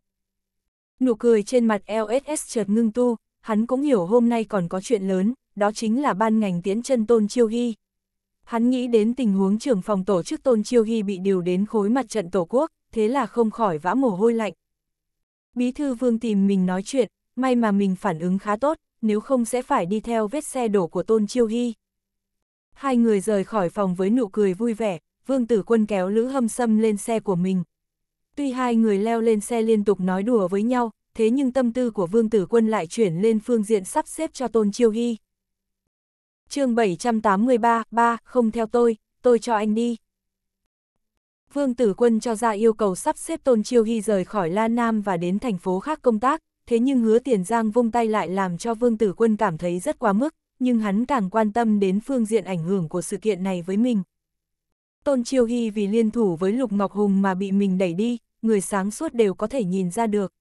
nụ cười trên mặt LSS chợt ngưng tu, hắn cũng hiểu hôm nay còn có chuyện lớn, đó chính là ban ngành tiến chân Tôn Chiêu Hy. Hắn nghĩ đến tình huống trưởng phòng tổ chức Tôn Chiêu Hy bị điều đến khối mặt trận Tổ quốc, thế là không khỏi vã mồ hôi lạnh. Bí thư vương tìm mình nói chuyện, may mà mình phản ứng khá tốt, nếu không sẽ phải đi theo vết xe đổ của Tôn Chiêu Hy. Hai người rời khỏi phòng với nụ cười vui vẻ, vương tử quân kéo Lữ Hâm Sâm lên xe của mình, Tuy hai người leo lên xe liên tục nói đùa với nhau, thế nhưng tâm tư của Vương Tử Quân lại chuyển lên phương diện sắp xếp cho Tôn Chiêu Hy. chương 783, ba không theo tôi, tôi cho anh đi. Vương Tử Quân cho ra yêu cầu sắp xếp Tôn Chiêu Hy rời khỏi La Nam và đến thành phố khác công tác, thế nhưng hứa tiền giang vung tay lại làm cho Vương Tử Quân cảm thấy rất quá mức, nhưng hắn càng quan tâm đến phương diện ảnh hưởng của sự kiện này với mình. Tôn Chiêu Hy vì liên thủ với Lục Ngọc Hùng mà bị mình đẩy đi, người sáng suốt đều có thể nhìn ra được.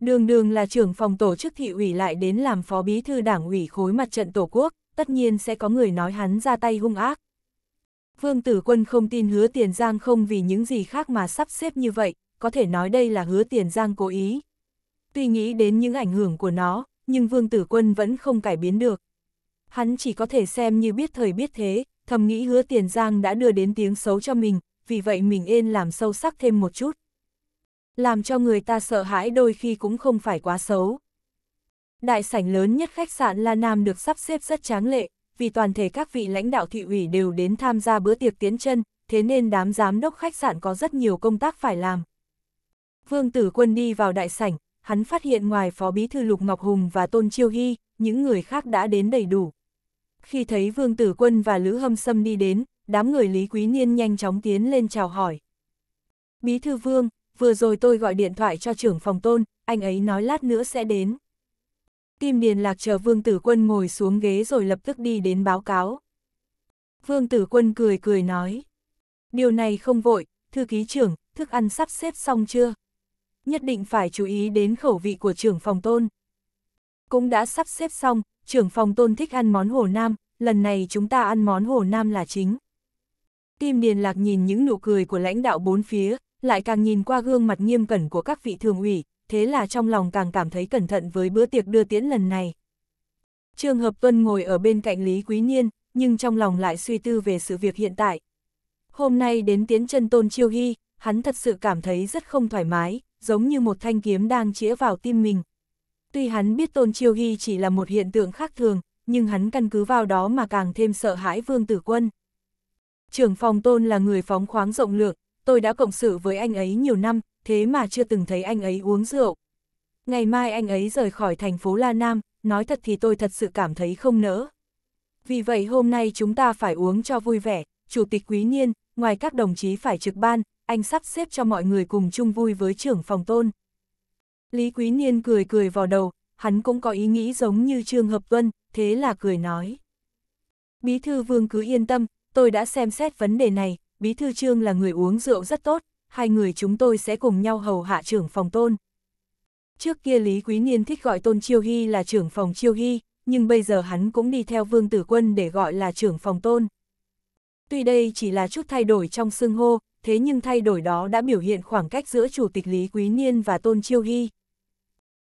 Đường đường là trưởng phòng tổ chức thị ủy lại đến làm phó bí thư đảng ủy khối mặt trận tổ quốc, tất nhiên sẽ có người nói hắn ra tay hung ác. Vương Tử Quân không tin hứa tiền giang không vì những gì khác mà sắp xếp như vậy, có thể nói đây là hứa tiền giang cố ý. Tuy nghĩ đến những ảnh hưởng của nó, nhưng Vương Tử Quân vẫn không cải biến được. Hắn chỉ có thể xem như biết thời biết thế, thầm nghĩ hứa tiền giang đã đưa đến tiếng xấu cho mình, vì vậy mình nên làm sâu sắc thêm một chút làm cho người ta sợ hãi đôi khi cũng không phải quá xấu. Đại sảnh lớn nhất khách sạn La Nam được sắp xếp rất tráng lệ, vì toàn thể các vị lãnh đạo thị ủy đều đến tham gia bữa tiệc tiến chân, thế nên đám giám đốc khách sạn có rất nhiều công tác phải làm. Vương Tử Quân đi vào đại sảnh, hắn phát hiện ngoài Phó Bí Thư Lục Ngọc Hùng và Tôn Chiêu Hy, những người khác đã đến đầy đủ. Khi thấy Vương Tử Quân và Lữ Hâm Sâm đi đến, đám người Lý Quý Niên nhanh chóng tiến lên chào hỏi. Bí Thư Vương, vừa rồi tôi gọi điện thoại cho trưởng phòng tôn, anh ấy nói lát nữa sẽ đến. Kim Điền Lạc chờ Vương Tử Quân ngồi xuống ghế rồi lập tức đi đến báo cáo. Vương Tử Quân cười cười nói. Điều này không vội, thư ký trưởng, thức ăn sắp xếp xong chưa? Nhất định phải chú ý đến khẩu vị của trưởng phòng tôn. Cũng đã sắp xếp xong, trưởng phòng tôn thích ăn món Hồ Nam, lần này chúng ta ăn món Hồ Nam là chính. Kim Điền Lạc nhìn những nụ cười của lãnh đạo bốn phía, lại càng nhìn qua gương mặt nghiêm cẩn của các vị thường ủy, thế là trong lòng càng cảm thấy cẩn thận với bữa tiệc đưa tiễn lần này. Trường Hợp vân ngồi ở bên cạnh Lý Quý Niên, nhưng trong lòng lại suy tư về sự việc hiện tại. Hôm nay đến tiến chân Tôn Chiêu Hy, hắn thật sự cảm thấy rất không thoải mái, giống như một thanh kiếm đang chĩa vào tim mình. Tuy hắn biết Tôn Chiêu Hy chỉ là một hiện tượng khác thường, nhưng hắn căn cứ vào đó mà càng thêm sợ hãi Vương Tử Quân. Trưởng phòng Tôn là người phóng khoáng rộng lượng, tôi đã cộng sự với anh ấy nhiều năm, thế mà chưa từng thấy anh ấy uống rượu. Ngày mai anh ấy rời khỏi thành phố La Nam, nói thật thì tôi thật sự cảm thấy không nỡ. Vì vậy hôm nay chúng ta phải uống cho vui vẻ, Chủ tịch Quý Niên, ngoài các đồng chí phải trực ban, anh sắp xếp cho mọi người cùng chung vui với trưởng phòng tôn. Lý Quý Niên cười cười vào đầu, hắn cũng có ý nghĩ giống như Trương Hợp Tuân, thế là cười nói. Bí thư vương cứ yên tâm, tôi đã xem xét vấn đề này, Bí thư Trương là người uống rượu rất tốt, hai người chúng tôi sẽ cùng nhau hầu hạ trưởng phòng tôn. Trước kia Lý Quý Niên thích gọi Tôn Chiêu Hy là trưởng phòng Chiêu Hy, nhưng bây giờ hắn cũng đi theo Vương Tử Quân để gọi là trưởng phòng tôn. Tuy đây chỉ là chút thay đổi trong xưng hô, thế nhưng thay đổi đó đã biểu hiện khoảng cách giữa Chủ tịch Lý Quý Niên và Tôn Chiêu Hy.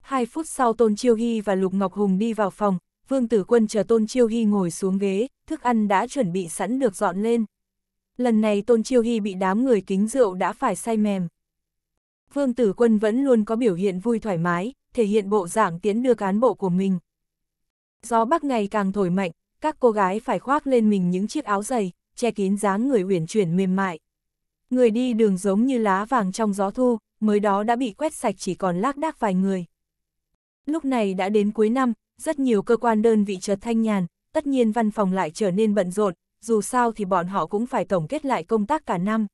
Hai phút sau Tôn Chiêu Hy và Lục Ngọc Hùng đi vào phòng, Vương Tử Quân chờ Tôn Chiêu Hy ngồi xuống ghế, thức ăn đã chuẩn bị sẵn được dọn lên. Lần này Tôn Chiêu Hy bị đám người kính rượu đã phải say mềm. Vương Tử Quân vẫn luôn có biểu hiện vui thoải mái, thể hiện bộ dạng tiến đưa cán bộ của mình. Gió bắc ngày càng thổi mạnh, các cô gái phải khoác lên mình những chiếc áo dày, che kín dáng người uyển chuyển mềm mại. Người đi đường giống như lá vàng trong gió thu, mới đó đã bị quét sạch chỉ còn lác đác vài người. Lúc này đã đến cuối năm, rất nhiều cơ quan đơn vị chợt thanh nhàn, tất nhiên văn phòng lại trở nên bận rộn, dù sao thì bọn họ cũng phải tổng kết lại công tác cả năm.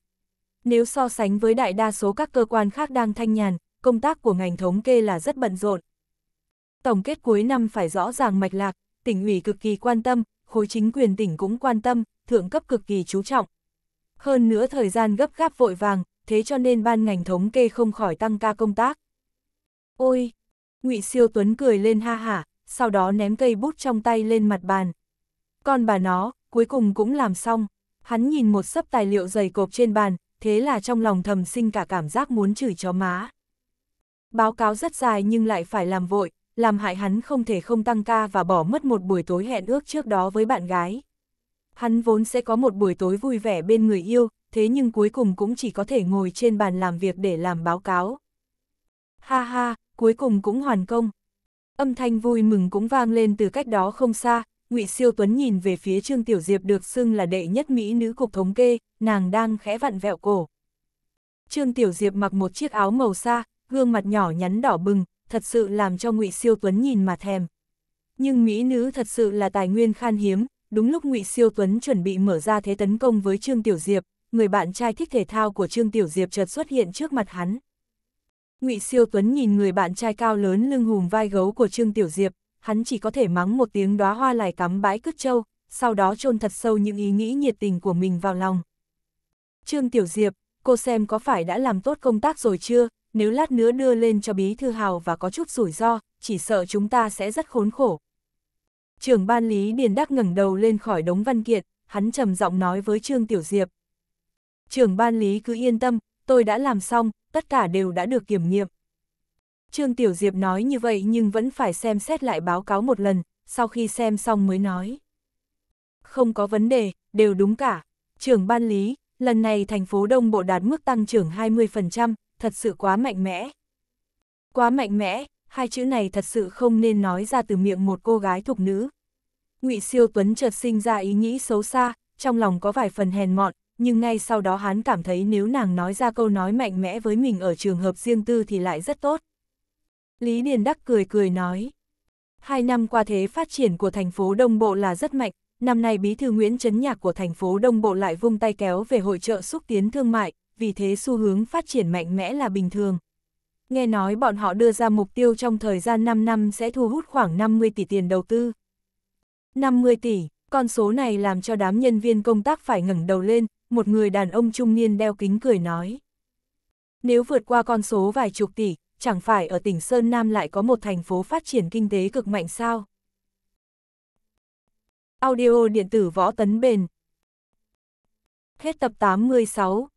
Nếu so sánh với đại đa số các cơ quan khác đang thanh nhàn, công tác của ngành thống kê là rất bận rộn. Tổng kết cuối năm phải rõ ràng mạch lạc, tỉnh ủy cực kỳ quan tâm, khối chính quyền tỉnh cũng quan tâm, thượng cấp cực kỳ chú trọng. Hơn nữa thời gian gấp gáp vội vàng, thế cho nên ban ngành thống kê không khỏi tăng ca công tác. Ôi! ngụy Siêu Tuấn cười lên ha hả, sau đó ném cây bút trong tay lên mặt bàn. còn bà nó, cuối cùng cũng làm xong. Hắn nhìn một sấp tài liệu dày cộp trên bàn, thế là trong lòng thầm sinh cả cảm giác muốn chửi chó má. Báo cáo rất dài nhưng lại phải làm vội, làm hại hắn không thể không tăng ca và bỏ mất một buổi tối hẹn ước trước đó với bạn gái. Hắn vốn sẽ có một buổi tối vui vẻ bên người yêu, thế nhưng cuối cùng cũng chỉ có thể ngồi trên bàn làm việc để làm báo cáo. Ha ha, cuối cùng cũng hoàn công. Âm thanh vui mừng cũng vang lên từ cách đó không xa, Ngụy Siêu Tuấn nhìn về phía Trương Tiểu Diệp được xưng là đệ nhất mỹ nữ cục thống kê, nàng đang khẽ vặn vẹo cổ. Trương Tiểu Diệp mặc một chiếc áo màu xa, gương mặt nhỏ nhắn đỏ bừng, thật sự làm cho Ngụy Siêu Tuấn nhìn mà thèm. Nhưng mỹ nữ thật sự là tài nguyên khan hiếm, đúng lúc Ngụy Siêu Tuấn chuẩn bị mở ra thế tấn công với Trương Tiểu Diệp, người bạn trai thích thể thao của Trương Tiểu Diệp chợt xuất hiện trước mặt hắn. Ngụy Siêu Tuấn nhìn người bạn trai cao lớn lưng hùm vai gấu của Trương Tiểu Diệp, hắn chỉ có thể mắng một tiếng đóa hoa lại cắm bãi cứt trâu, sau đó chôn thật sâu những ý nghĩ nhiệt tình của mình vào lòng. Trương Tiểu Diệp, cô xem có phải đã làm tốt công tác rồi chưa, nếu lát nữa đưa lên cho Bí Thư Hào và có chút rủi ro, chỉ sợ chúng ta sẽ rất khốn khổ. Trưởng ban lý Điền Đắc ngẩng đầu lên khỏi đống văn kiện, hắn trầm giọng nói với Trương Tiểu Diệp. Trưởng ban lý cứ yên tâm, tôi đã làm xong, tất cả đều đã được kiểm nghiệm. Trương Tiểu Diệp nói như vậy nhưng vẫn phải xem xét lại báo cáo một lần, sau khi xem xong mới nói. Không có vấn đề, đều đúng cả. Trưởng ban lý, lần này thành phố Đông Bộ đạt mức tăng trưởng 20%, thật sự quá mạnh mẽ. Quá mạnh mẽ, hai chữ này thật sự không nên nói ra từ miệng một cô gái thục nữ. ngụy Siêu Tuấn chợt sinh ra ý nghĩ xấu xa, trong lòng có vài phần hèn mọn, nhưng ngay sau đó hắn cảm thấy nếu nàng nói ra câu nói mạnh mẽ với mình ở trường hợp riêng tư thì lại rất tốt. Lý Điền Đắc cười cười nói. Hai năm qua thế phát triển của thành phố Đông Bộ là rất mạnh, năm nay bí thư Nguyễn Trấn Nhạc của thành phố Đông Bộ lại vung tay kéo về hội trợ xúc tiến thương mại, vì thế xu hướng phát triển mạnh mẽ là bình thường. Nghe nói bọn họ đưa ra mục tiêu trong thời gian 5 năm sẽ thu hút khoảng 50 tỷ tiền đầu tư. 50 tỷ, con số này làm cho đám nhân viên công tác phải ngẩng đầu lên, một người đàn ông trung niên đeo kính cười nói. Nếu vượt qua con số vài chục tỷ, chẳng phải ở tỉnh Sơn Nam lại có một thành phố phát triển kinh tế cực mạnh sao? Audio điện tử võ tấn bền Hết tập 86